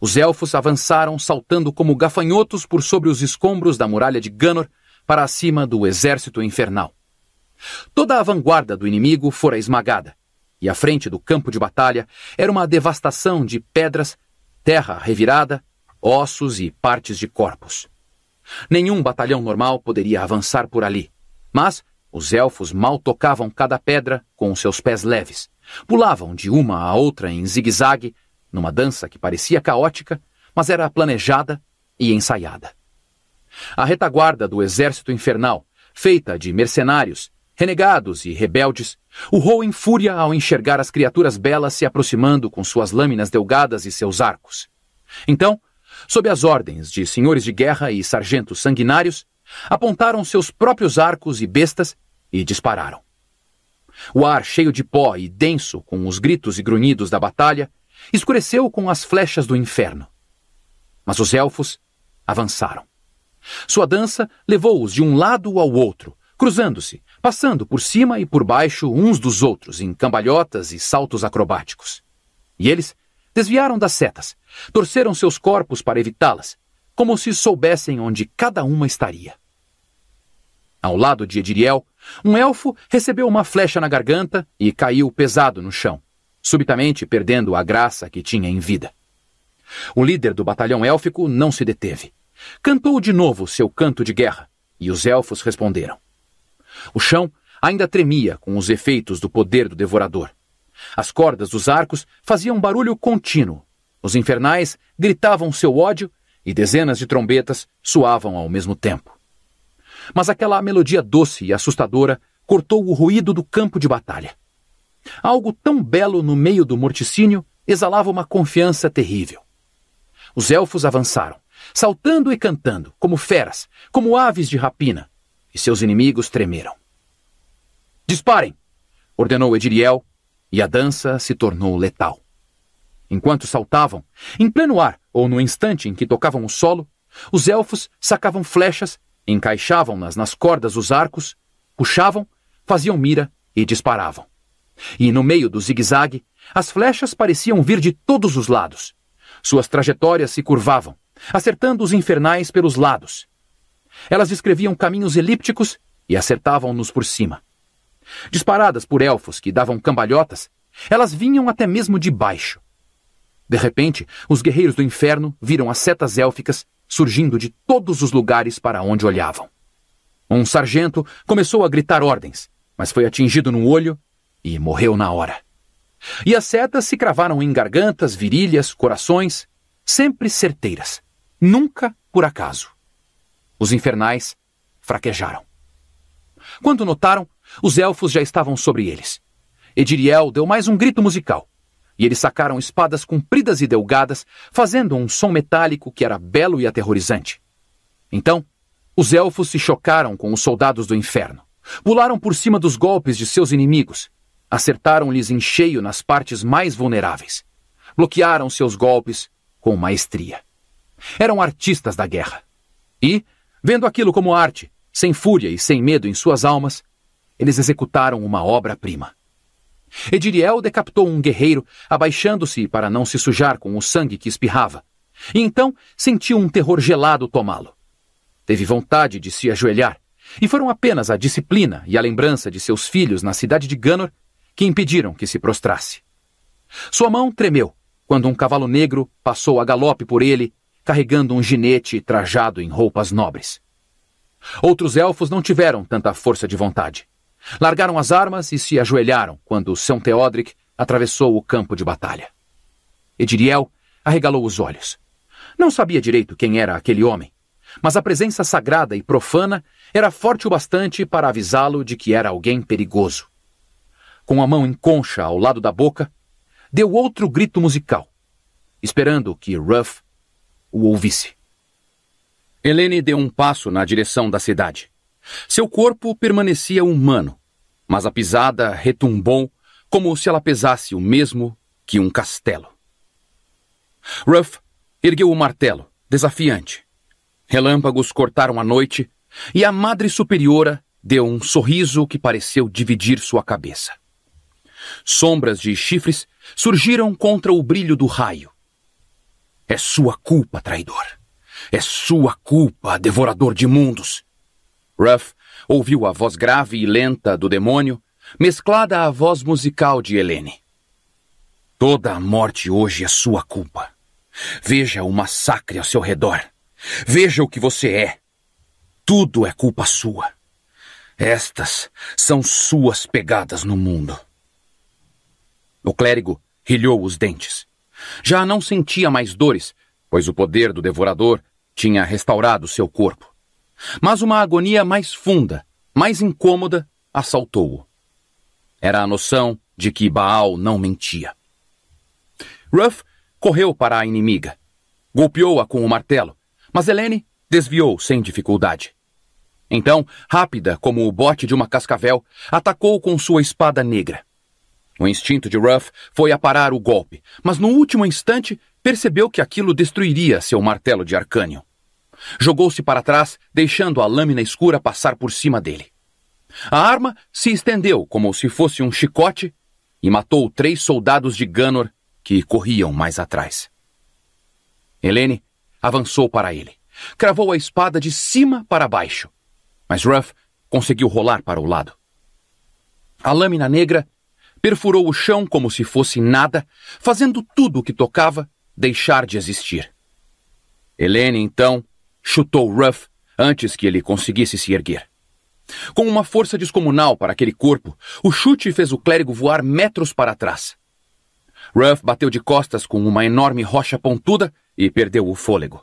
Os elfos avançaram saltando como gafanhotos por sobre os escombros da muralha de Ganor para cima do exército infernal. Toda a vanguarda do inimigo fora esmagada, e à frente do campo de batalha era uma devastação de pedras, terra revirada, ossos e partes de corpos. Nenhum batalhão normal poderia avançar por ali, mas os elfos mal tocavam cada pedra com seus pés leves. Pulavam de uma a outra em zigue-zague, numa dança que parecia caótica, mas era planejada e ensaiada. A retaguarda do exército infernal, feita de mercenários, renegados e rebeldes, urrou em fúria ao enxergar as criaturas belas se aproximando com suas lâminas delgadas e seus arcos. Então, sob as ordens de senhores de guerra e sargentos sanguinários, apontaram seus próprios arcos e bestas e dispararam. O ar, cheio de pó e denso com os gritos e grunhidos da batalha, escureceu com as flechas do inferno. Mas os elfos avançaram. Sua dança levou-os de um lado ao outro, cruzando-se, passando por cima e por baixo uns dos outros em cambalhotas e saltos acrobáticos. E eles desviaram das setas, torceram seus corpos para evitá-las, como se soubessem onde cada uma estaria. Ao lado de Ediriel, um elfo recebeu uma flecha na garganta e caiu pesado no chão, subitamente perdendo a graça que tinha em vida. O líder do batalhão élfico não se deteve. Cantou de novo seu canto de guerra, e os elfos responderam. O chão ainda tremia com os efeitos do poder do devorador. As cordas dos arcos faziam barulho contínuo. Os infernais gritavam seu ódio e dezenas de trombetas soavam ao mesmo tempo mas aquela melodia doce e assustadora cortou o ruído do campo de batalha. Algo tão belo no meio do morticínio exalava uma confiança terrível. Os elfos avançaram, saltando e cantando, como feras, como aves de rapina, e seus inimigos tremeram. Disparem! ordenou Ediriel, e a dança se tornou letal. Enquanto saltavam, em pleno ar ou no instante em que tocavam o solo, os elfos sacavam flechas Encaixavam-nas nas cordas dos arcos, puxavam, faziam mira e disparavam. E no meio do zigue-zague, as flechas pareciam vir de todos os lados. Suas trajetórias se curvavam, acertando os infernais pelos lados. Elas descreviam caminhos elípticos e acertavam-nos por cima. Disparadas por elfos que davam cambalhotas, elas vinham até mesmo de baixo. De repente, os guerreiros do inferno viram as setas élficas surgindo de todos os lugares para onde olhavam. Um sargento começou a gritar ordens, mas foi atingido no olho e morreu na hora. E as setas se cravaram em gargantas, virilhas, corações, sempre certeiras, nunca por acaso. Os infernais fraquejaram. Quando notaram, os elfos já estavam sobre eles. Ediriel deu mais um grito musical. E eles sacaram espadas compridas e delgadas, fazendo um som metálico que era belo e aterrorizante. Então, os elfos se chocaram com os soldados do inferno. Pularam por cima dos golpes de seus inimigos. Acertaram-lhes em cheio nas partes mais vulneráveis. Bloquearam seus golpes com maestria. Eram artistas da guerra. E, vendo aquilo como arte, sem fúria e sem medo em suas almas, eles executaram uma obra-prima. Ediriel decapitou um guerreiro, abaixando-se para não se sujar com o sangue que espirrava. E então sentiu um terror gelado tomá-lo. Teve vontade de se ajoelhar, e foram apenas a disciplina e a lembrança de seus filhos na cidade de Ganor que impediram que se prostrasse. Sua mão tremeu quando um cavalo negro passou a galope por ele, carregando um jinete trajado em roupas nobres. Outros elfos não tiveram tanta força de vontade. Largaram as armas e se ajoelharam quando São Teodric atravessou o campo de batalha. Ediriel arregalou os olhos. Não sabia direito quem era aquele homem, mas a presença sagrada e profana era forte o bastante para avisá-lo de que era alguém perigoso. Com a mão em concha ao lado da boca, deu outro grito musical, esperando que Ruff o ouvisse. Helene deu um passo na direção da cidade. Seu corpo permanecia humano, mas a pisada retumbou como se ela pesasse o mesmo que um castelo. Ruff ergueu o martelo, desafiante. Relâmpagos cortaram a noite e a Madre Superiora deu um sorriso que pareceu dividir sua cabeça. Sombras de chifres surgiram contra o brilho do raio. É sua culpa, traidor. É sua culpa, devorador de mundos. Ruff ouviu a voz grave e lenta do demônio, mesclada à voz musical de Helene. Toda a morte hoje é sua culpa. Veja o massacre ao seu redor. Veja o que você é. Tudo é culpa sua. Estas são suas pegadas no mundo. O clérigo rilhou os dentes. Já não sentia mais dores, pois o poder do devorador tinha restaurado seu corpo. Mas uma agonia mais funda, mais incômoda, assaltou-o. Era a noção de que Baal não mentia. Ruff correu para a inimiga. Golpeou-a com o martelo, mas Helene desviou sem dificuldade. Então, rápida como o bote de uma cascavel, atacou com sua espada negra. O instinto de Ruff foi aparar o golpe, mas no último instante percebeu que aquilo destruiria seu martelo de arcânio. Jogou-se para trás, deixando a lâmina escura passar por cima dele. A arma se estendeu como se fosse um chicote e matou três soldados de Ganor que corriam mais atrás. Helene avançou para ele, cravou a espada de cima para baixo, mas Ruff conseguiu rolar para o lado. A lâmina negra perfurou o chão como se fosse nada, fazendo tudo o que tocava deixar de existir. Helene, então, chutou Ruff antes que ele conseguisse se erguer. Com uma força descomunal para aquele corpo, o chute fez o clérigo voar metros para trás. Ruff bateu de costas com uma enorme rocha pontuda e perdeu o fôlego.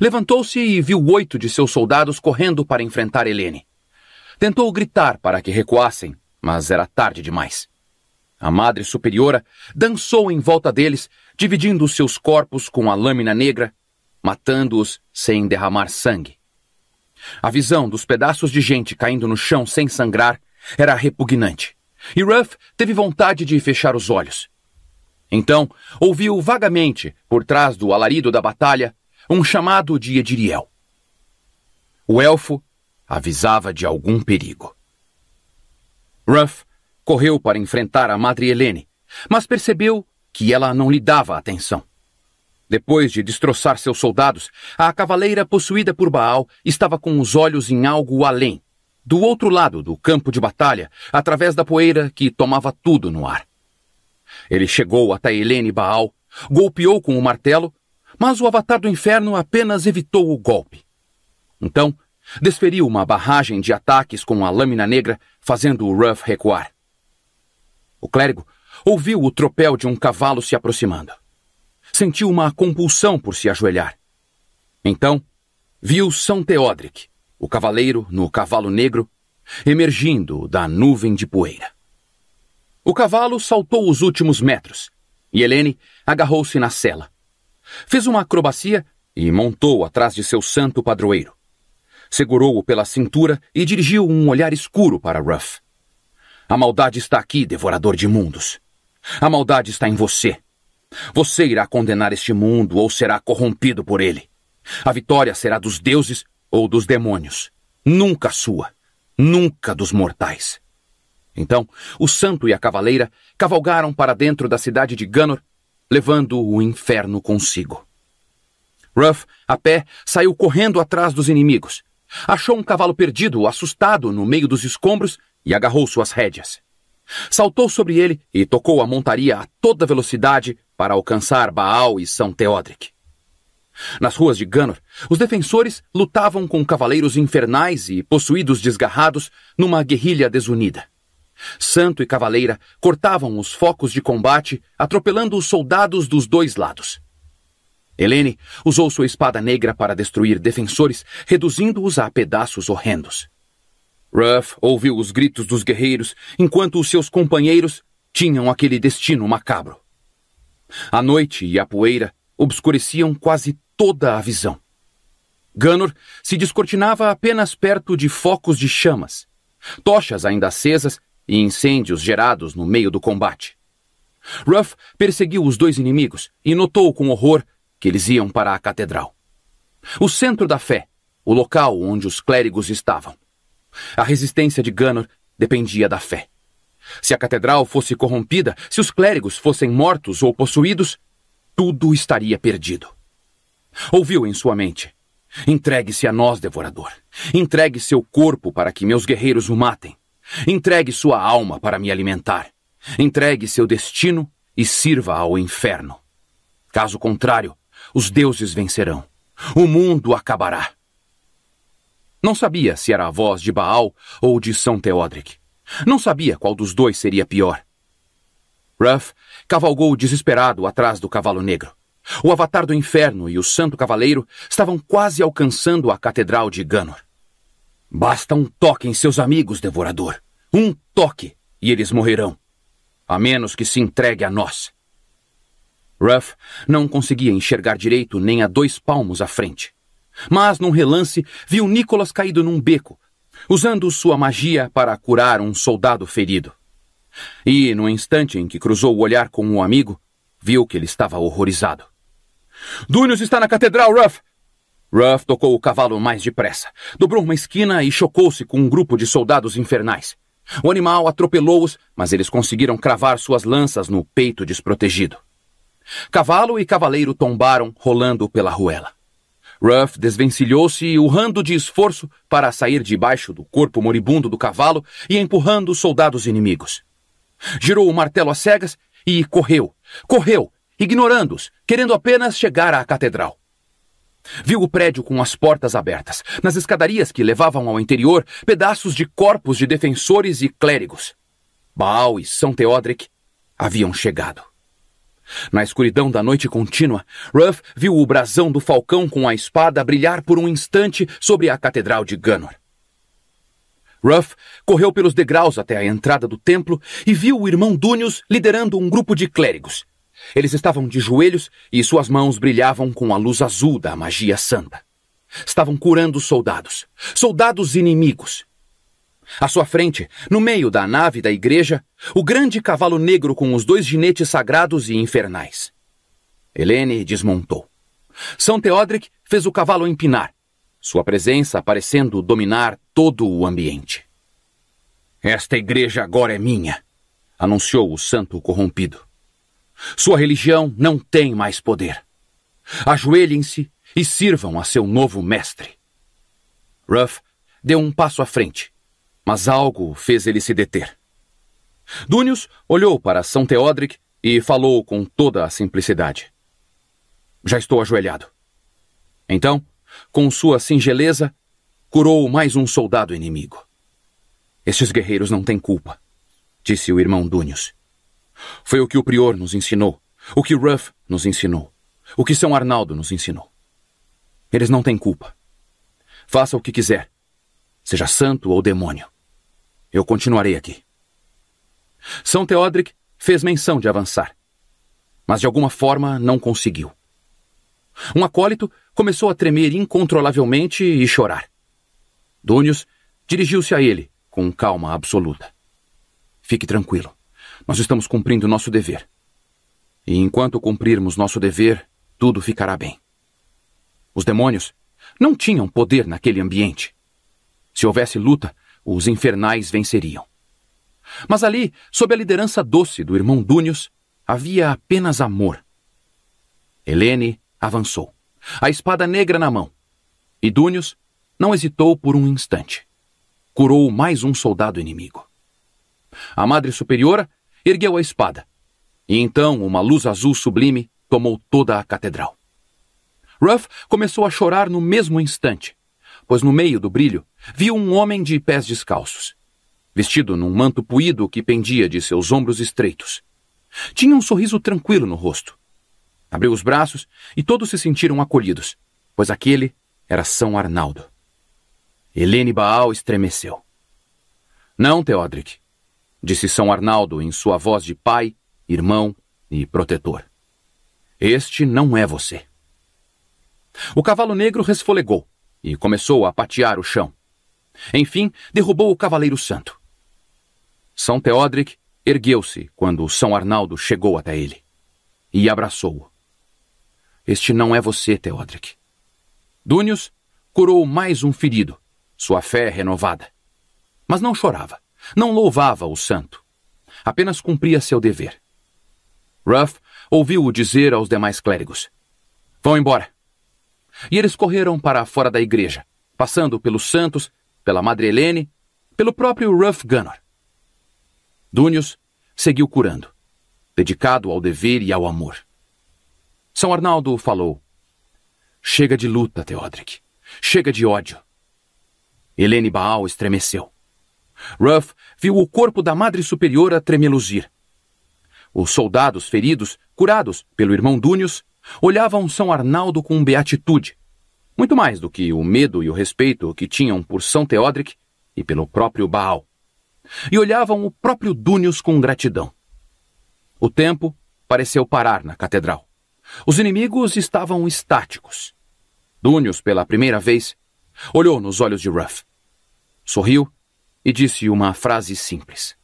Levantou-se e viu oito de seus soldados correndo para enfrentar Helene. Tentou gritar para que recuassem, mas era tarde demais. A Madre Superiora dançou em volta deles, dividindo seus corpos com a lâmina negra matando-os sem derramar sangue. A visão dos pedaços de gente caindo no chão sem sangrar era repugnante, e Ruff teve vontade de fechar os olhos. Então, ouviu vagamente, por trás do alarido da batalha, um chamado de Ediriel. O elfo avisava de algum perigo. Ruff correu para enfrentar a Madre Helene, mas percebeu que ela não lhe dava atenção. Depois de destroçar seus soldados, a cavaleira possuída por Baal estava com os olhos em algo além, do outro lado do campo de batalha, através da poeira que tomava tudo no ar. Ele chegou até Helene Baal, golpeou com o martelo, mas o avatar do inferno apenas evitou o golpe. Então, desferiu uma barragem de ataques com a lâmina negra, fazendo o Ruff recuar. O clérigo ouviu o tropel de um cavalo se aproximando sentiu uma compulsão por se ajoelhar. Então, viu São Teodric, o cavaleiro no cavalo negro, emergindo da nuvem de poeira. O cavalo saltou os últimos metros e Helene agarrou-se na sela. Fez uma acrobacia e montou atrás de seu santo padroeiro. Segurou-o pela cintura e dirigiu um olhar escuro para Ruff. A maldade está aqui, devorador de mundos. A maldade está em você. Você irá condenar este mundo ou será corrompido por ele. A vitória será dos deuses ou dos demônios, nunca sua, nunca dos mortais. Então, o santo e a cavaleira cavalgaram para dentro da cidade de Ganor, levando o inferno consigo. Ruff, a pé, saiu correndo atrás dos inimigos. Achou um cavalo perdido, assustado, no meio dos escombros e agarrou suas rédeas. Saltou sobre ele e tocou a montaria a toda velocidade para alcançar Baal e São Teodric. Nas ruas de Ganor, os defensores lutavam com cavaleiros infernais e possuídos desgarrados numa guerrilha desunida. Santo e Cavaleira cortavam os focos de combate, atropelando os soldados dos dois lados. Helene usou sua espada negra para destruir defensores, reduzindo-os a pedaços horrendos. Ruff ouviu os gritos dos guerreiros enquanto os seus companheiros tinham aquele destino macabro. A noite e a poeira obscureciam quase toda a visão. Ganor se descortinava apenas perto de focos de chamas, tochas ainda acesas e incêndios gerados no meio do combate. Ruff perseguiu os dois inimigos e notou com horror que eles iam para a catedral. O centro da fé, o local onde os clérigos estavam. A resistência de Ganor dependia da fé. Se a catedral fosse corrompida, se os clérigos fossem mortos ou possuídos, tudo estaria perdido. Ouviu em sua mente: entregue-se a nós, devorador. Entregue seu corpo para que meus guerreiros o matem. Entregue sua alma para me alimentar. Entregue seu destino e sirva ao inferno. Caso contrário, os deuses vencerão. O mundo acabará. Não sabia se era a voz de Baal ou de São Teodric. Não sabia qual dos dois seria pior. Ruff cavalgou desesperado atrás do cavalo negro. O Avatar do Inferno e o Santo Cavaleiro estavam quase alcançando a Catedral de Ganor. Basta um toque em seus amigos, Devorador. Um toque e eles morrerão. A menos que se entregue a nós. Ruff não conseguia enxergar direito nem a dois palmos à frente. Mas, num relance, viu Nicholas caído num beco, usando sua magia para curar um soldado ferido. E, no instante em que cruzou o olhar com um amigo, viu que ele estava horrorizado. Dunius está na catedral, Ruff! Ruff tocou o cavalo mais depressa, dobrou uma esquina e chocou-se com um grupo de soldados infernais. O animal atropelou-os, mas eles conseguiram cravar suas lanças no peito desprotegido. Cavalo e cavaleiro tombaram, rolando pela ruela. Ruff desvencilhou-se, urrando de esforço para sair debaixo do corpo moribundo do cavalo e empurrando os soldados inimigos. Girou o martelo às cegas e correu, correu, ignorando-os, querendo apenas chegar à catedral. Viu o prédio com as portas abertas, nas escadarias que levavam ao interior pedaços de corpos de defensores e clérigos. Baal e São Teodric haviam chegado. Na escuridão da noite contínua, Ruff viu o brasão do falcão com a espada brilhar por um instante sobre a catedral de Ganor. Ruff correu pelos degraus até a entrada do templo e viu o irmão Dúnios liderando um grupo de clérigos. Eles estavam de joelhos e suas mãos brilhavam com a luz azul da magia santa. Estavam curando soldados, soldados inimigos. À sua frente, no meio da nave da igreja, o grande cavalo negro com os dois jinetes sagrados e infernais. Helene desmontou. São Teodric fez o cavalo empinar, sua presença parecendo dominar todo o ambiente. Esta igreja agora é minha, anunciou o santo corrompido. Sua religião não tem mais poder. Ajoelhem-se e sirvam a seu novo mestre. Ruff deu um passo à frente mas algo fez ele se deter. Dúnius olhou para São Teodric e falou com toda a simplicidade. Já estou ajoelhado. Então, com sua singeleza, curou mais um soldado inimigo. Estes guerreiros não têm culpa, disse o irmão Dúnius. Foi o que o prior nos ensinou, o que Ruff nos ensinou, o que São Arnaldo nos ensinou. Eles não têm culpa. Faça o que quiser, seja santo ou demônio. Eu continuarei aqui. São Teodric fez menção de avançar, mas de alguma forma não conseguiu. Um acólito começou a tremer incontrolavelmente e chorar. Dúnios dirigiu-se a ele com calma absoluta. Fique tranquilo. Nós estamos cumprindo nosso dever. E enquanto cumprirmos nosso dever, tudo ficará bem. Os demônios não tinham poder naquele ambiente. Se houvesse luta, os infernais venceriam. Mas ali, sob a liderança doce do irmão Dúnios, havia apenas amor. Helene avançou, a espada negra na mão. E Dúnios não hesitou por um instante. Curou mais um soldado inimigo. A Madre Superiora ergueu a espada, e então uma luz azul sublime tomou toda a catedral. Ruff começou a chorar no mesmo instante, pois no meio do brilho viu um homem de pés descalços, vestido num manto puído que pendia de seus ombros estreitos. Tinha um sorriso tranquilo no rosto. Abriu os braços e todos se sentiram acolhidos, pois aquele era São Arnaldo. Helene Baal estremeceu. Não, Teodric, disse São Arnaldo em sua voz de pai, irmão e protetor. Este não é você. O cavalo negro resfolegou e começou a patear o chão. Enfim, derrubou o Cavaleiro Santo. São Teodric ergueu-se quando São Arnaldo chegou até ele e abraçou-o. Este não é você, Teodric. Dúnios curou mais um ferido, sua fé renovada. Mas não chorava, não louvava o santo. Apenas cumpria seu dever. Ruff ouviu-o dizer aos demais clérigos: Vão embora. E eles correram para fora da igreja, passando pelos Santos, pela Madre Helene, pelo próprio Ruff Gunnar. Dúnios seguiu curando, dedicado ao dever e ao amor. São Arnaldo falou: Chega de luta, Teodric. Chega de ódio. Helene Baal estremeceu. Ruff viu o corpo da Madre Superiora tremeluzir. Os soldados feridos, curados pelo irmão Dúnios, olhavam São Arnaldo com beatitude, muito mais do que o medo e o respeito que tinham por São Teodric e pelo próprio Baal, e olhavam o próprio Dúnios com gratidão. O tempo pareceu parar na catedral. Os inimigos estavam estáticos. Dúnios, pela primeira vez, olhou nos olhos de Ruff, sorriu e disse uma frase simples.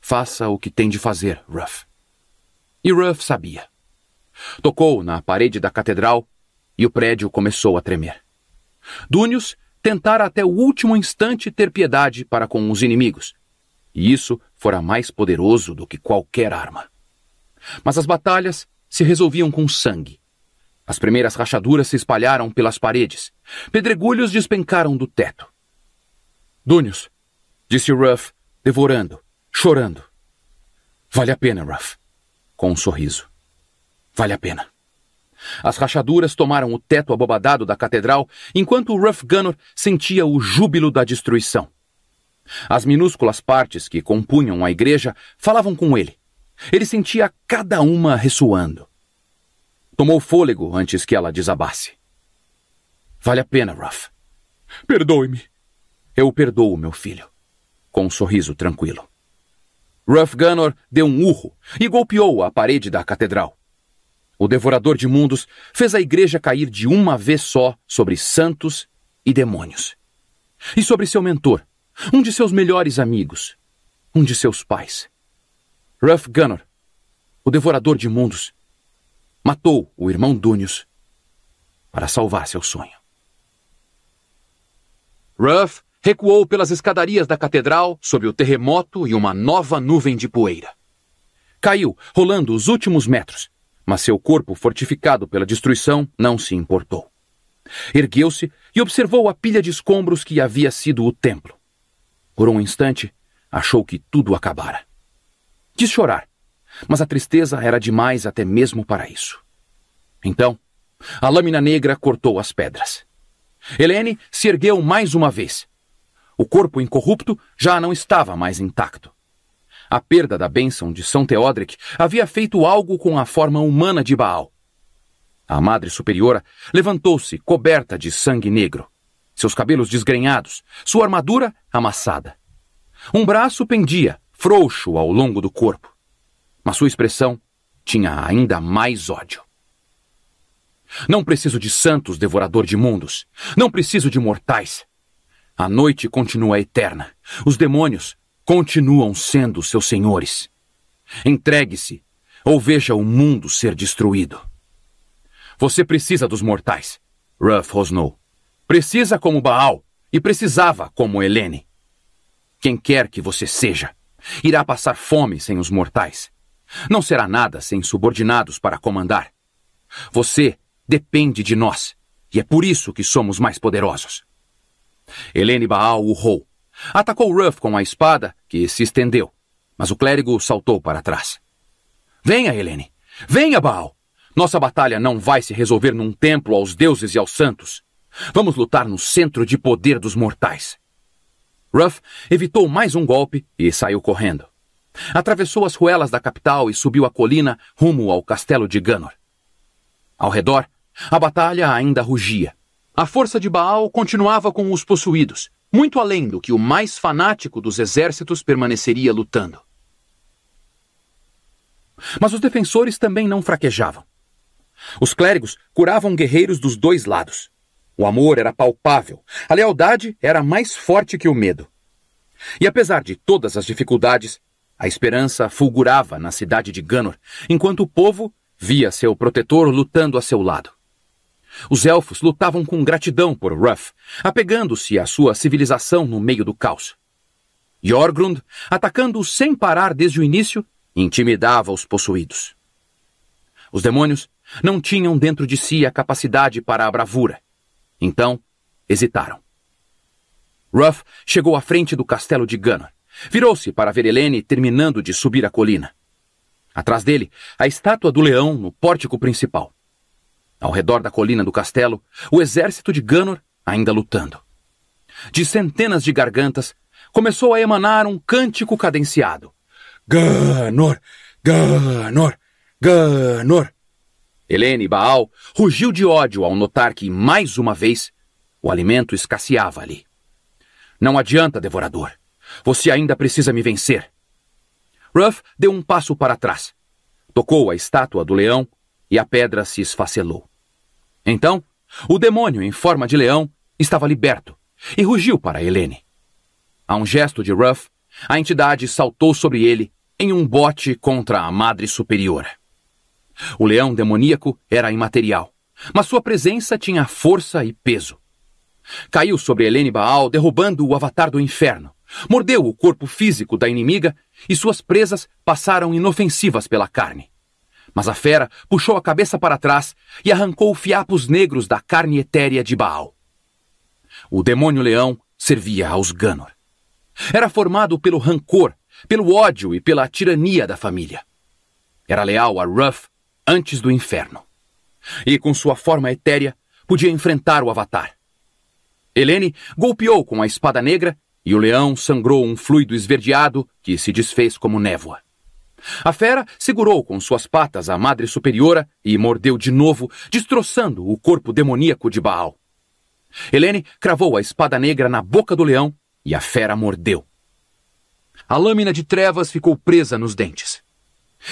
Faça o que tem de fazer, Ruff. E Ruff sabia. Tocou na parede da catedral e o prédio começou a tremer. Dúnios tentara até o último instante ter piedade para com os inimigos, e isso fora mais poderoso do que qualquer arma. Mas as batalhas se resolviam com sangue. As primeiras rachaduras se espalharam pelas paredes. Pedregulhos despencaram do teto. Dúnios, disse Ruff, devorando, chorando. Vale a pena, Ruff, com um sorriso. Vale a pena. As rachaduras tomaram o teto abobadado da catedral, enquanto Ruff Gunner sentia o júbilo da destruição. As minúsculas partes que compunham a igreja falavam com ele. Ele sentia cada uma ressoando. Tomou fôlego antes que ela desabasse. Vale a pena, Ruff. Perdoe-me. Eu perdoo, meu filho. Com um sorriso tranquilo. Ruff Gunner deu um urro e golpeou a parede da catedral o devorador de mundos, fez a igreja cair de uma vez só sobre santos e demônios. E sobre seu mentor, um de seus melhores amigos, um de seus pais. Ruff Gunnar, o devorador de mundos, matou o irmão Dúnios para salvar seu sonho. Ruff recuou pelas escadarias da catedral sob o terremoto e uma nova nuvem de poeira. Caiu, rolando os últimos metros, mas seu corpo, fortificado pela destruição, não se importou. Ergueu-se e observou a pilha de escombros que havia sido o templo. Por um instante, achou que tudo acabara. Quis chorar, mas a tristeza era demais até mesmo para isso. Então, a lâmina negra cortou as pedras. Helene se ergueu mais uma vez. O corpo incorrupto já não estava mais intacto. A perda da bênção de São Teodric havia feito algo com a forma humana de Baal. A Madre Superiora levantou-se, coberta de sangue negro, seus cabelos desgrenhados, sua armadura amassada. Um braço pendia, frouxo, ao longo do corpo, mas sua expressão tinha ainda mais ódio. Não preciso de santos, devorador de mundos. Não preciso de mortais. A noite continua eterna. Os demônios continuam sendo seus senhores. Entregue-se, ou veja o mundo ser destruído. Você precisa dos mortais, Ruff rosnou. Precisa como Baal e precisava como Helene. Quem quer que você seja, irá passar fome sem os mortais. Não será nada sem subordinados para comandar. Você depende de nós, e é por isso que somos mais poderosos. Helene Baal urrou, Atacou Ruff com a espada, que se estendeu, mas o clérigo saltou para trás. Venha, Helene! Venha, Baal! Nossa batalha não vai se resolver num templo aos deuses e aos santos. Vamos lutar no centro de poder dos mortais. Ruff evitou mais um golpe e saiu correndo. Atravessou as ruelas da capital e subiu a colina rumo ao castelo de Ganor. Ao redor, a batalha ainda rugia. A força de Baal continuava com os possuídos, muito além do que o mais fanático dos exércitos permaneceria lutando. Mas os defensores também não fraquejavam. Os clérigos curavam guerreiros dos dois lados. O amor era palpável, a lealdade era mais forte que o medo. E apesar de todas as dificuldades, a esperança fulgurava na cidade de Ganor, enquanto o povo via seu protetor lutando a seu lado. Os elfos lutavam com gratidão por Ruff, apegando-se à sua civilização no meio do caos. Jorgrund, atacando sem parar desde o início, intimidava os possuídos. Os demônios não tinham dentro de si a capacidade para a bravura. Então, hesitaram. Ruff chegou à frente do castelo de Gunnar. Virou-se para ver Helene terminando de subir a colina. Atrás dele, a estátua do leão no pórtico principal. Ao redor da colina do castelo, o exército de Ganor ainda lutando. De centenas de gargantas, começou a emanar um cântico cadenciado. Ganor! Ganor! Ganor! Helene Baal rugiu de ódio ao notar que, mais uma vez, o alimento escasseava ali. Não adianta, devorador. Você ainda precisa me vencer. Ruff deu um passo para trás. Tocou a estátua do leão e a pedra se esfacelou. Então, o demônio, em forma de leão, estava liberto e rugiu para Helene. A um gesto de Ruff, a entidade saltou sobre ele em um bote contra a Madre Superiora. O leão demoníaco era imaterial, mas sua presença tinha força e peso. Caiu sobre Helene Baal, derrubando o avatar do inferno. Mordeu o corpo físico da inimiga e suas presas passaram inofensivas pela carne. Mas a fera puxou a cabeça para trás e arrancou fiapos negros da carne etérea de Baal. O demônio-leão servia aos Ganor. Era formado pelo rancor, pelo ódio e pela tirania da família. Era leal a Ruff antes do inferno. E com sua forma etérea, podia enfrentar o Avatar. Helene golpeou com a espada negra e o leão sangrou um fluido esverdeado que se desfez como névoa. A fera segurou com suas patas a madre superiora e mordeu de novo, destroçando o corpo demoníaco de Baal. Helene cravou a espada negra na boca do leão e a fera mordeu. A lâmina de trevas ficou presa nos dentes.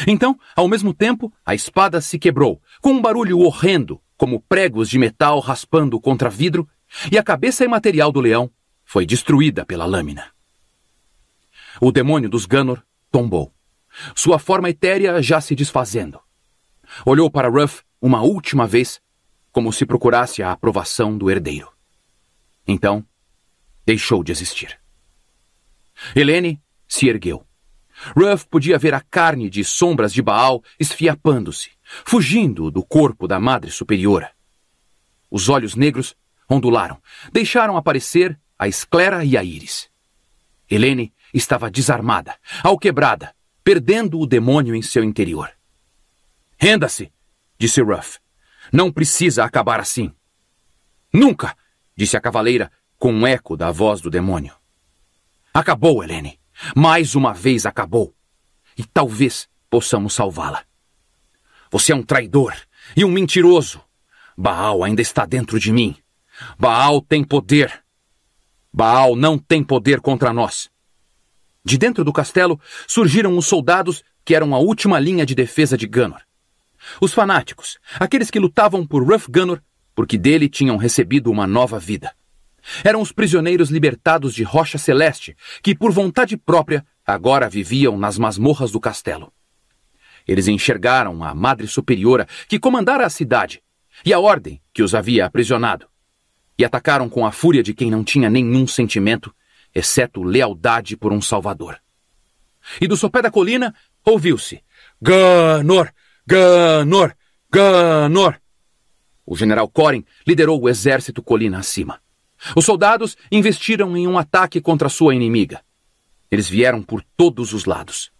Então, ao mesmo tempo, a espada se quebrou, com um barulho horrendo, como pregos de metal raspando contra vidro, e a cabeça imaterial do leão foi destruída pela lâmina. O demônio dos Ganor tombou sua forma etérea já se desfazendo. Olhou para Ruff uma última vez, como se procurasse a aprovação do herdeiro. Então, deixou de existir. Helene se ergueu. Ruff podia ver a carne de sombras de Baal esfiapando-se, fugindo do corpo da Madre Superiora. Os olhos negros ondularam, deixaram aparecer a esclera e a íris. Helene estava desarmada, alquebrada, perdendo o demônio em seu interior. Renda-se, disse Ruff. Não precisa acabar assim. Nunca, disse a cavaleira, com um eco da voz do demônio. Acabou, Helene. Mais uma vez acabou. E talvez possamos salvá-la. Você é um traidor e um mentiroso. Baal ainda está dentro de mim. Baal tem poder. Baal não tem poder contra nós. De dentro do castelo surgiram os soldados que eram a última linha de defesa de Ganor. Os fanáticos, aqueles que lutavam por Ruff Ganor porque dele tinham recebido uma nova vida. Eram os prisioneiros libertados de Rocha Celeste que, por vontade própria, agora viviam nas masmorras do castelo. Eles enxergaram a Madre Superiora que comandara a cidade e a ordem que os havia aprisionado, e atacaram com a fúria de quem não tinha nenhum sentimento exceto lealdade por um salvador. E do sopé da colina ouviu-se: Ganor! Ganor! Ganor! O general Corin liderou o exército colina acima. Os soldados investiram em um ataque contra sua inimiga. Eles vieram por todos os lados.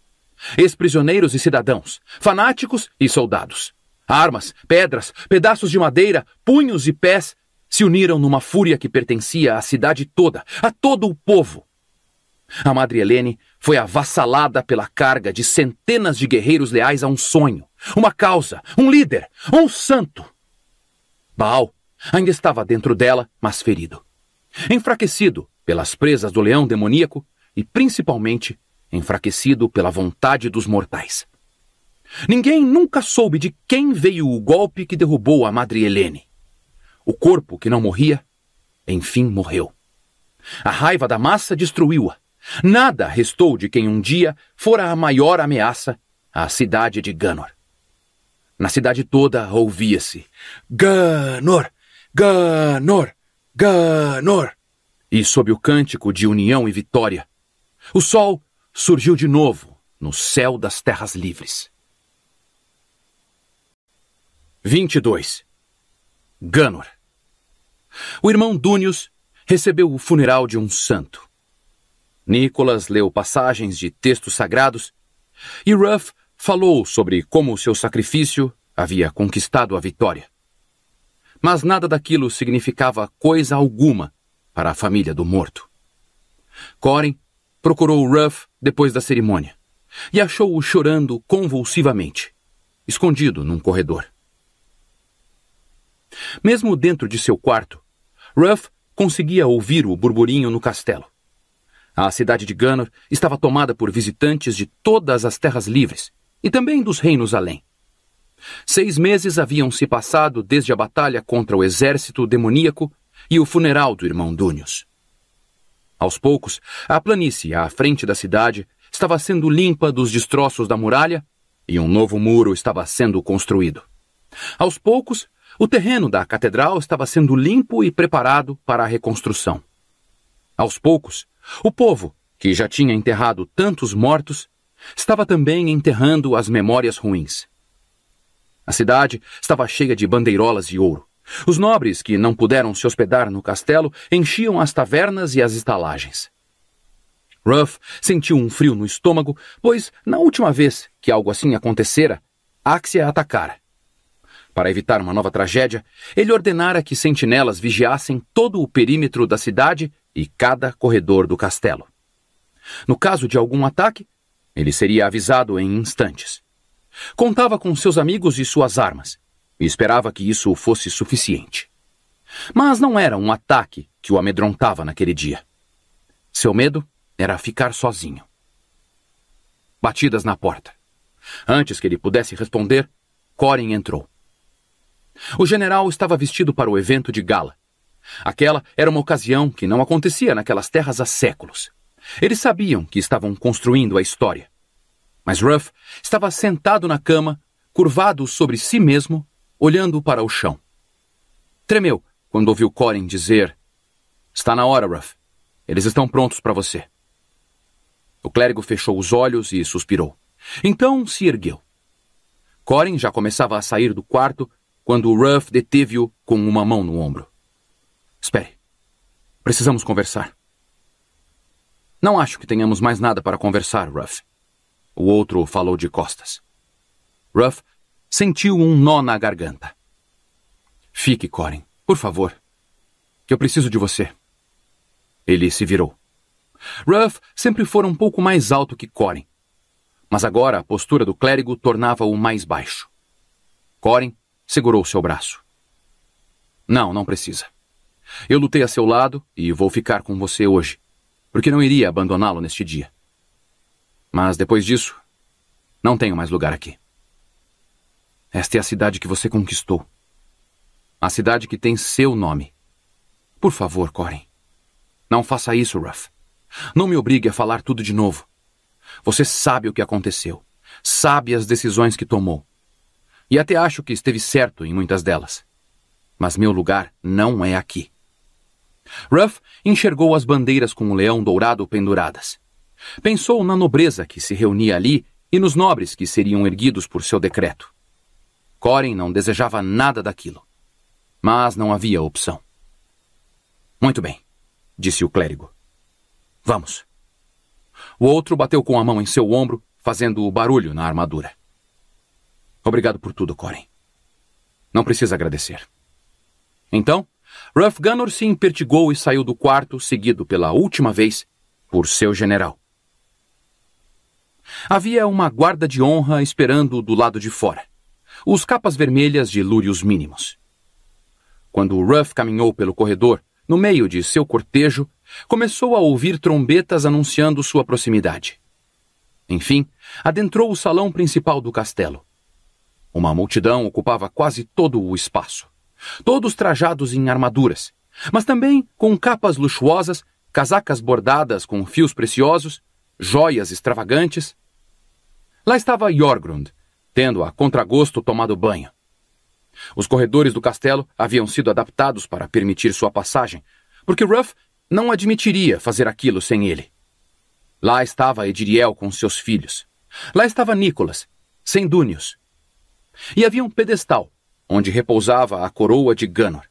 Ex-prisioneiros e cidadãos, fanáticos e soldados. Armas, pedras, pedaços de madeira, punhos e pés se uniram numa fúria que pertencia à cidade toda, a todo o povo. A Madre Helene foi avassalada pela carga de centenas de guerreiros leais a um sonho, uma causa, um líder, um santo. Baal ainda estava dentro dela, mas ferido. Enfraquecido pelas presas do leão demoníaco e, principalmente, enfraquecido pela vontade dos mortais. Ninguém nunca soube de quem veio o golpe que derrubou a Madre Helene. O corpo que não morria, enfim morreu. A raiva da massa destruiu-a. Nada restou de quem um dia fora a maior ameaça à cidade de Ganor. Na cidade toda ouvia-se: Ganor! Ganor! Ganor! E sob o cântico de união e vitória, o sol surgiu de novo no céu das terras livres. 22. Ganor o irmão Dúnius recebeu o funeral de um santo. Nicholas leu passagens de textos sagrados e Ruff falou sobre como o seu sacrifício havia conquistado a vitória. Mas nada daquilo significava coisa alguma para a família do morto. Corin procurou Ruff depois da cerimônia e achou-o chorando convulsivamente, escondido num corredor. Mesmo dentro de seu quarto, Ruff conseguia ouvir o burburinho no castelo. A cidade de Gunnor estava tomada por visitantes de todas as terras livres e também dos reinos além. Seis meses haviam se passado desde a batalha contra o exército demoníaco e o funeral do irmão Dúnios. Aos poucos, a planície à frente da cidade estava sendo limpa dos destroços da muralha e um novo muro estava sendo construído. Aos poucos, o terreno da catedral estava sendo limpo e preparado para a reconstrução. Aos poucos, o povo, que já tinha enterrado tantos mortos, estava também enterrando as memórias ruins. A cidade estava cheia de bandeirolas de ouro. Os nobres que não puderam se hospedar no castelo enchiam as tavernas e as estalagens. Ruff sentiu um frio no estômago, pois, na última vez que algo assim acontecera, Axia atacara. Para evitar uma nova tragédia, ele ordenara que sentinelas vigiassem todo o perímetro da cidade e cada corredor do castelo. No caso de algum ataque, ele seria avisado em instantes. Contava com seus amigos e suas armas, e esperava que isso fosse suficiente. Mas não era um ataque que o amedrontava naquele dia. Seu medo era ficar sozinho. Batidas na porta. Antes que ele pudesse responder, Corin entrou. O general estava vestido para o evento de gala. Aquela era uma ocasião que não acontecia naquelas terras há séculos. Eles sabiam que estavam construindo a história. Mas Ruff estava sentado na cama, curvado sobre si mesmo, olhando para o chão. Tremeu quando ouviu Corin dizer: Está na hora, Ruff. Eles estão prontos para você. O clérigo fechou os olhos e suspirou. Então se ergueu. Corin já começava a sair do quarto quando Ruff deteve-o com uma mão no ombro. Espere. Precisamos conversar. Não acho que tenhamos mais nada para conversar, Ruff. O outro falou de costas. Ruff sentiu um nó na garganta. Fique, Corin, por favor. Eu preciso de você. Ele se virou. Ruff sempre fora um pouco mais alto que Corin, mas agora a postura do clérigo tornava-o mais baixo. Corin Segurou seu braço. Não, não precisa. Eu lutei a seu lado e vou ficar com você hoje, porque não iria abandoná-lo neste dia. Mas depois disso, não tenho mais lugar aqui. Esta é a cidade que você conquistou. A cidade que tem seu nome. Por favor, Corin. Não faça isso, Ruff. Não me obrigue a falar tudo de novo. Você sabe o que aconteceu. Sabe as decisões que tomou e até acho que esteve certo em muitas delas. Mas meu lugar não é aqui. Ruff enxergou as bandeiras com o leão dourado penduradas. Pensou na nobreza que se reunia ali e nos nobres que seriam erguidos por seu decreto. Corin não desejava nada daquilo. Mas não havia opção. Muito bem, disse o clérigo. Vamos. O outro bateu com a mão em seu ombro, fazendo barulho na armadura. Obrigado por tudo, Corin. Não precisa agradecer. Então, Ruff Gunnor se impertigou e saiu do quarto, seguido pela última vez por seu general. Havia uma guarda de honra esperando do lado de fora. Os capas vermelhas de lúrios mínimos. Quando Ruff caminhou pelo corredor, no meio de seu cortejo, começou a ouvir trombetas anunciando sua proximidade. Enfim, adentrou o salão principal do castelo. Uma multidão ocupava quase todo o espaço. Todos trajados em armaduras, mas também com capas luxuosas, casacas bordadas com fios preciosos, joias extravagantes. Lá estava Jorgrund, tendo a contragosto tomado banho. Os corredores do castelo haviam sido adaptados para permitir sua passagem, porque Ruff não admitiria fazer aquilo sem ele. Lá estava Ediriel com seus filhos. Lá estava Nicholas, sem Dúnios, e havia um pedestal, onde repousava a coroa de Ganor.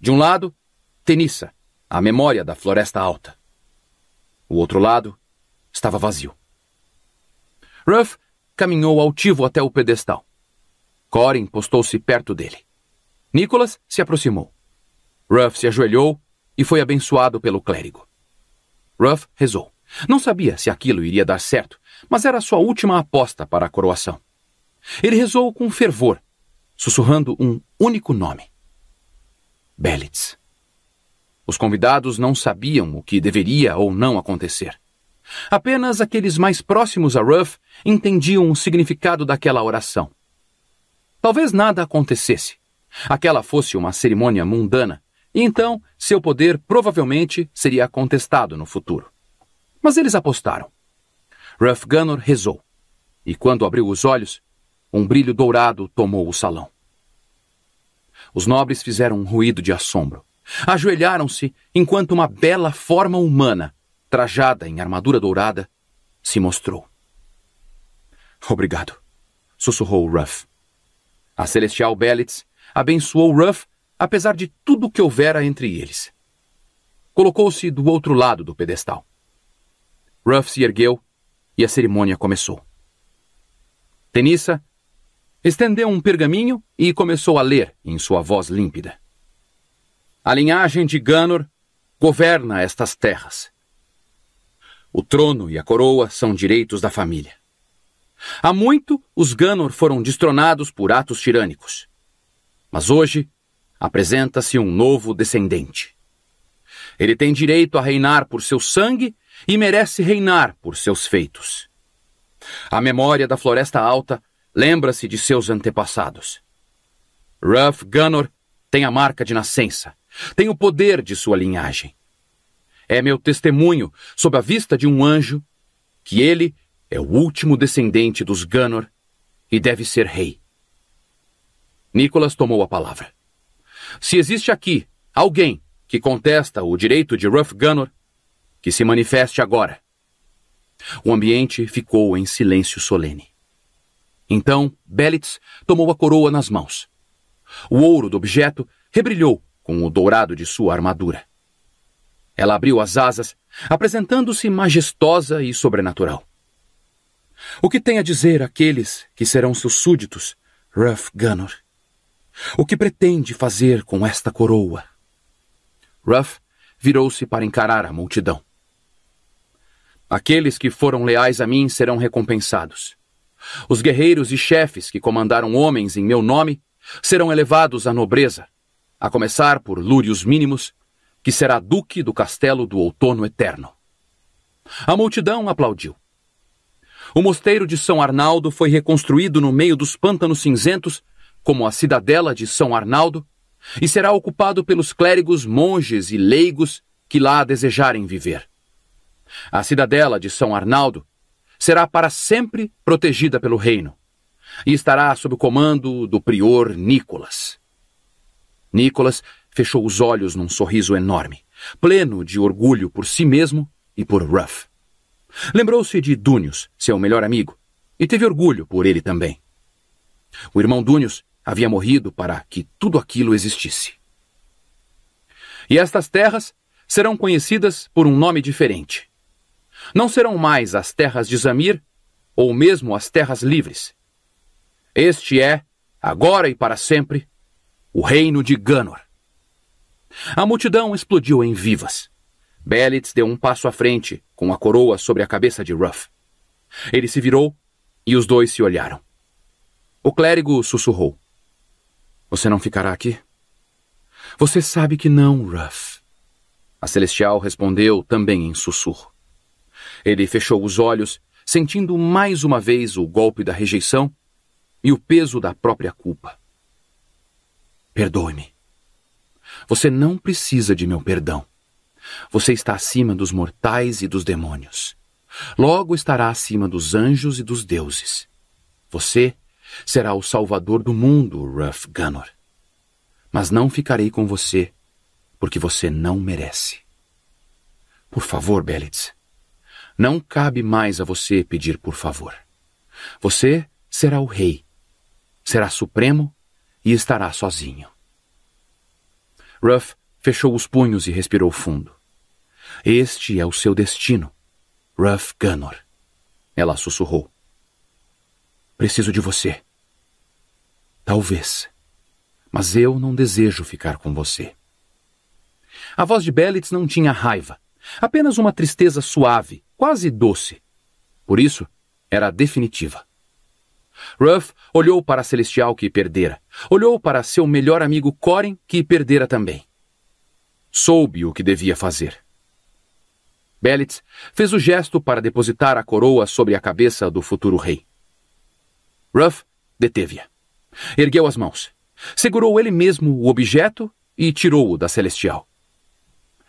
De um lado, Tenissa, a memória da Floresta Alta. O outro lado estava vazio. Ruff caminhou altivo até o pedestal. Corin postou-se perto dele. Nicholas se aproximou. Ruff se ajoelhou e foi abençoado pelo clérigo. Ruff rezou. Não sabia se aquilo iria dar certo, mas era sua última aposta para a coroação. Ele rezou com fervor, sussurrando um único nome: Belitz. Os convidados não sabiam o que deveria ou não acontecer. Apenas aqueles mais próximos a Ruff entendiam o significado daquela oração. Talvez nada acontecesse. Aquela fosse uma cerimônia mundana, e então seu poder provavelmente seria contestado no futuro. Mas eles apostaram. Ruff Gunnor rezou, e quando abriu os olhos, um brilho dourado tomou o salão. Os nobres fizeram um ruído de assombro. Ajoelharam-se enquanto uma bela forma humana, trajada em armadura dourada, se mostrou. Obrigado, sussurrou Ruff. A celestial Belitz abençoou Ruff apesar de tudo o que houvera entre eles. Colocou-se do outro lado do pedestal. Ruff se ergueu e a cerimônia começou. Tenissa Estendeu um pergaminho e começou a ler em sua voz límpida. A linhagem de Ganor governa estas terras. O trono e a coroa são direitos da família. Há muito os Ganor foram destronados por atos tirânicos. Mas hoje apresenta-se um novo descendente. Ele tem direito a reinar por seu sangue e merece reinar por seus feitos. A memória da Floresta Alta Lembra-se de seus antepassados. Ruff Gunnor tem a marca de nascença. Tem o poder de sua linhagem. É meu testemunho, sob a vista de um anjo, que ele é o último descendente dos Gunnor e deve ser rei. Nicholas tomou a palavra. Se existe aqui alguém que contesta o direito de Ruff Gunnor, que se manifeste agora. O ambiente ficou em silêncio solene. Então, Belitz tomou a coroa nas mãos. O ouro do objeto rebrilhou com o dourado de sua armadura. Ela abriu as asas, apresentando-se majestosa e sobrenatural. O que tem a dizer aqueles que serão seus súditos, Ruff Gunnor? O que pretende fazer com esta coroa? Ruff virou-se para encarar a multidão. Aqueles que foram leais a mim serão recompensados. Os guerreiros e chefes que comandaram homens em meu nome serão elevados à nobreza, a começar por Lúrius Mínimos, que será duque do castelo do outono eterno. A multidão aplaudiu. O mosteiro de São Arnaldo foi reconstruído no meio dos pântanos cinzentos, como a cidadela de São Arnaldo, e será ocupado pelos clérigos, monges e leigos que lá desejarem viver. A cidadela de São Arnaldo será para sempre protegida pelo reino e estará sob o comando do prior Nicolas. Nicolas fechou os olhos num sorriso enorme, pleno de orgulho por si mesmo e por Ruff. Lembrou-se de Dúnios, seu melhor amigo, e teve orgulho por ele também. O irmão Dúnios havia morrido para que tudo aquilo existisse. E estas terras serão conhecidas por um nome diferente. Não serão mais as terras de Zamir, ou mesmo as terras livres. Este é, agora e para sempre, o reino de Ganor. A multidão explodiu em vivas. Belitz deu um passo à frente, com a coroa sobre a cabeça de Ruff. Ele se virou e os dois se olharam. O clérigo sussurrou. Você não ficará aqui? Você sabe que não, Ruff. A Celestial respondeu também em sussurro. Ele fechou os olhos, sentindo mais uma vez o golpe da rejeição e o peso da própria culpa. Perdoe-me. Você não precisa de meu perdão. Você está acima dos mortais e dos demônios. Logo estará acima dos anjos e dos deuses. Você será o salvador do mundo, Ruff Gunnor. Mas não ficarei com você, porque você não merece. Por favor, Belitz, não cabe mais a você pedir por favor. Você será o rei, será supremo e estará sozinho. Ruff fechou os punhos e respirou fundo. Este é o seu destino, Ruff Gunnor. Ela sussurrou. Preciso de você. Talvez. Mas eu não desejo ficar com você. A voz de Bellitz não tinha raiva, apenas uma tristeza suave, quase doce. Por isso, era definitiva. Ruff olhou para a Celestial que perdera. Olhou para seu melhor amigo Corin que perdera também. Soube o que devia fazer. Belitz fez o gesto para depositar a coroa sobre a cabeça do futuro rei. Ruff deteve-a. Ergueu as mãos. Segurou ele mesmo o objeto e tirou-o da Celestial.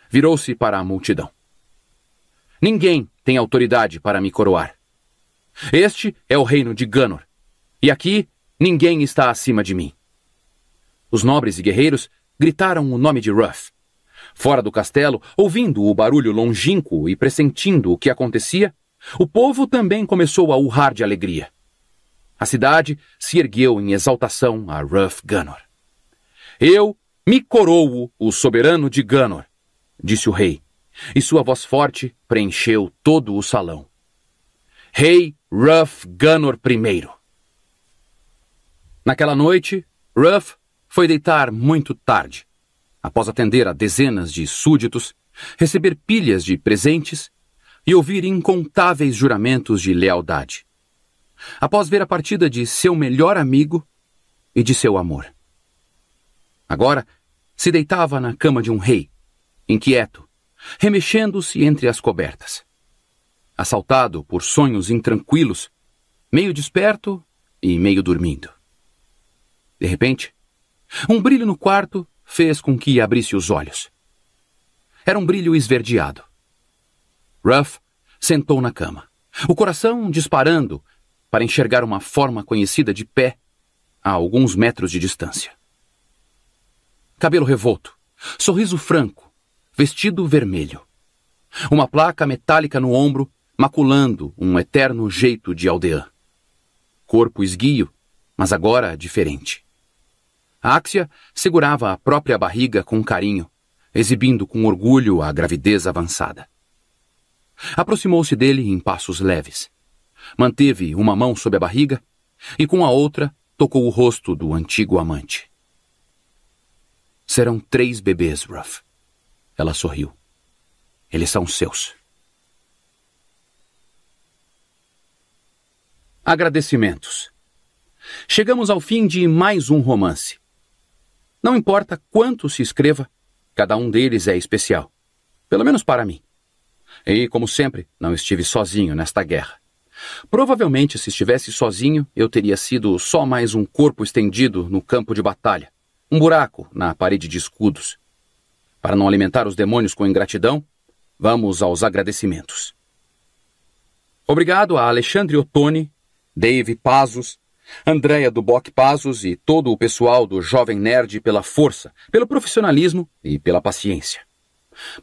Virou-se para a multidão. Ninguém tem autoridade para me coroar. Este é o reino de Ganor, e aqui ninguém está acima de mim. Os nobres e guerreiros gritaram o nome de Ruff. Fora do castelo, ouvindo o barulho longínquo e pressentindo o que acontecia, o povo também começou a urrar de alegria. A cidade se ergueu em exaltação a Ruff Ganor. Eu me coroo o soberano de Ganor, disse o rei, e sua voz forte preencheu todo o salão. Rei Ruff Gunnor I. Naquela noite, Ruff foi deitar muito tarde, após atender a dezenas de súditos, receber pilhas de presentes e ouvir incontáveis juramentos de lealdade. Após ver a partida de seu melhor amigo e de seu amor. Agora, se deitava na cama de um rei, inquieto, remexendo-se entre as cobertas. Assaltado por sonhos intranquilos, meio desperto e meio dormindo. De repente, um brilho no quarto fez com que abrisse os olhos. Era um brilho esverdeado. Ruff sentou na cama, o coração disparando para enxergar uma forma conhecida de pé a alguns metros de distância. Cabelo revolto, sorriso franco, vestido vermelho. Uma placa metálica no ombro, maculando um eterno jeito de aldeã. Corpo esguio, mas agora diferente. A Axia segurava a própria barriga com carinho, exibindo com orgulho a gravidez avançada. Aproximou-se dele em passos leves. Manteve uma mão sob a barriga e com a outra tocou o rosto do antigo amante. Serão três bebês, Ruff. Ela sorriu. Eles são seus. Agradecimentos. Chegamos ao fim de mais um romance. Não importa quanto se escreva, cada um deles é especial. Pelo menos para mim. E, como sempre, não estive sozinho nesta guerra. Provavelmente, se estivesse sozinho, eu teria sido só mais um corpo estendido no campo de batalha, um buraco na parede de escudos, para não alimentar os demônios com ingratidão, vamos aos agradecimentos. Obrigado a Alexandre Ottoni, Dave Pazos, Andréia Duboc Pazos e todo o pessoal do Jovem Nerd pela força, pelo profissionalismo e pela paciência.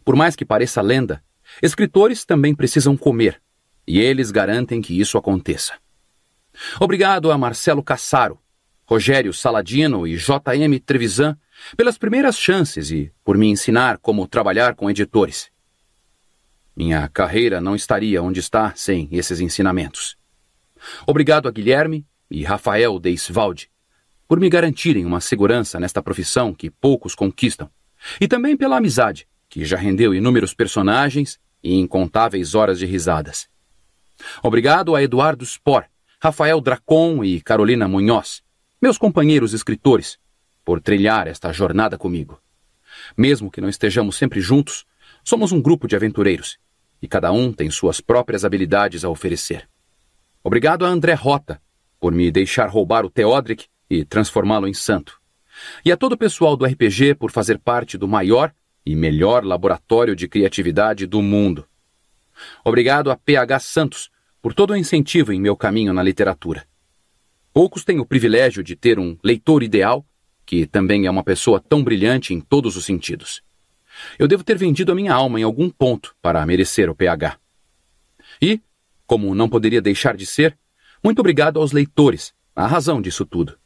Por mais que pareça lenda, escritores também precisam comer, e eles garantem que isso aconteça. Obrigado a Marcelo Cassaro, Rogério Saladino e J.M. Trevisan pelas primeiras chances e por me ensinar como trabalhar com editores. Minha carreira não estaria onde está sem esses ensinamentos. Obrigado a Guilherme e Rafael Deisvalde por me garantirem uma segurança nesta profissão que poucos conquistam, e também pela amizade, que já rendeu inúmeros personagens e incontáveis horas de risadas. Obrigado a Eduardo Spor, Rafael Dracon e Carolina Munhoz, meus companheiros escritores, por trilhar esta jornada comigo. Mesmo que não estejamos sempre juntos, somos um grupo de aventureiros e cada um tem suas próprias habilidades a oferecer. Obrigado a André Rota por me deixar roubar o Teodric e transformá-lo em santo. E a todo o pessoal do RPG por fazer parte do maior e melhor laboratório de criatividade do mundo. Obrigado a PH Santos por todo o incentivo em meu caminho na literatura. Poucos têm o privilégio de ter um leitor ideal que também é uma pessoa tão brilhante em todos os sentidos. Eu devo ter vendido a minha alma em algum ponto para merecer o PH. E, como não poderia deixar de ser, muito obrigado aos leitores, a razão disso tudo.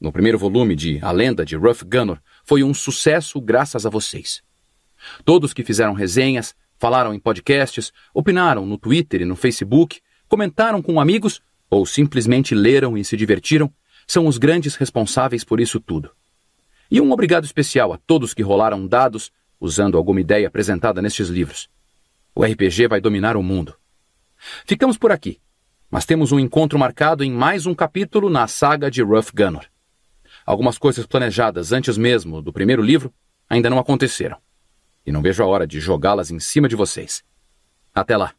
No primeiro volume de A Lenda de Ruff Gunner foi um sucesso graças a vocês. Todos que fizeram resenhas, falaram em podcasts, opinaram no Twitter e no Facebook, comentaram com amigos ou simplesmente leram e se divertiram, são os grandes responsáveis por isso tudo. E um obrigado especial a todos que rolaram dados usando alguma ideia apresentada nestes livros. O RPG vai dominar o mundo. Ficamos por aqui, mas temos um encontro marcado em mais um capítulo na saga de Ruff Gunner. Algumas coisas planejadas antes mesmo do primeiro livro ainda não aconteceram, e não vejo a hora de jogá-las em cima de vocês. Até lá!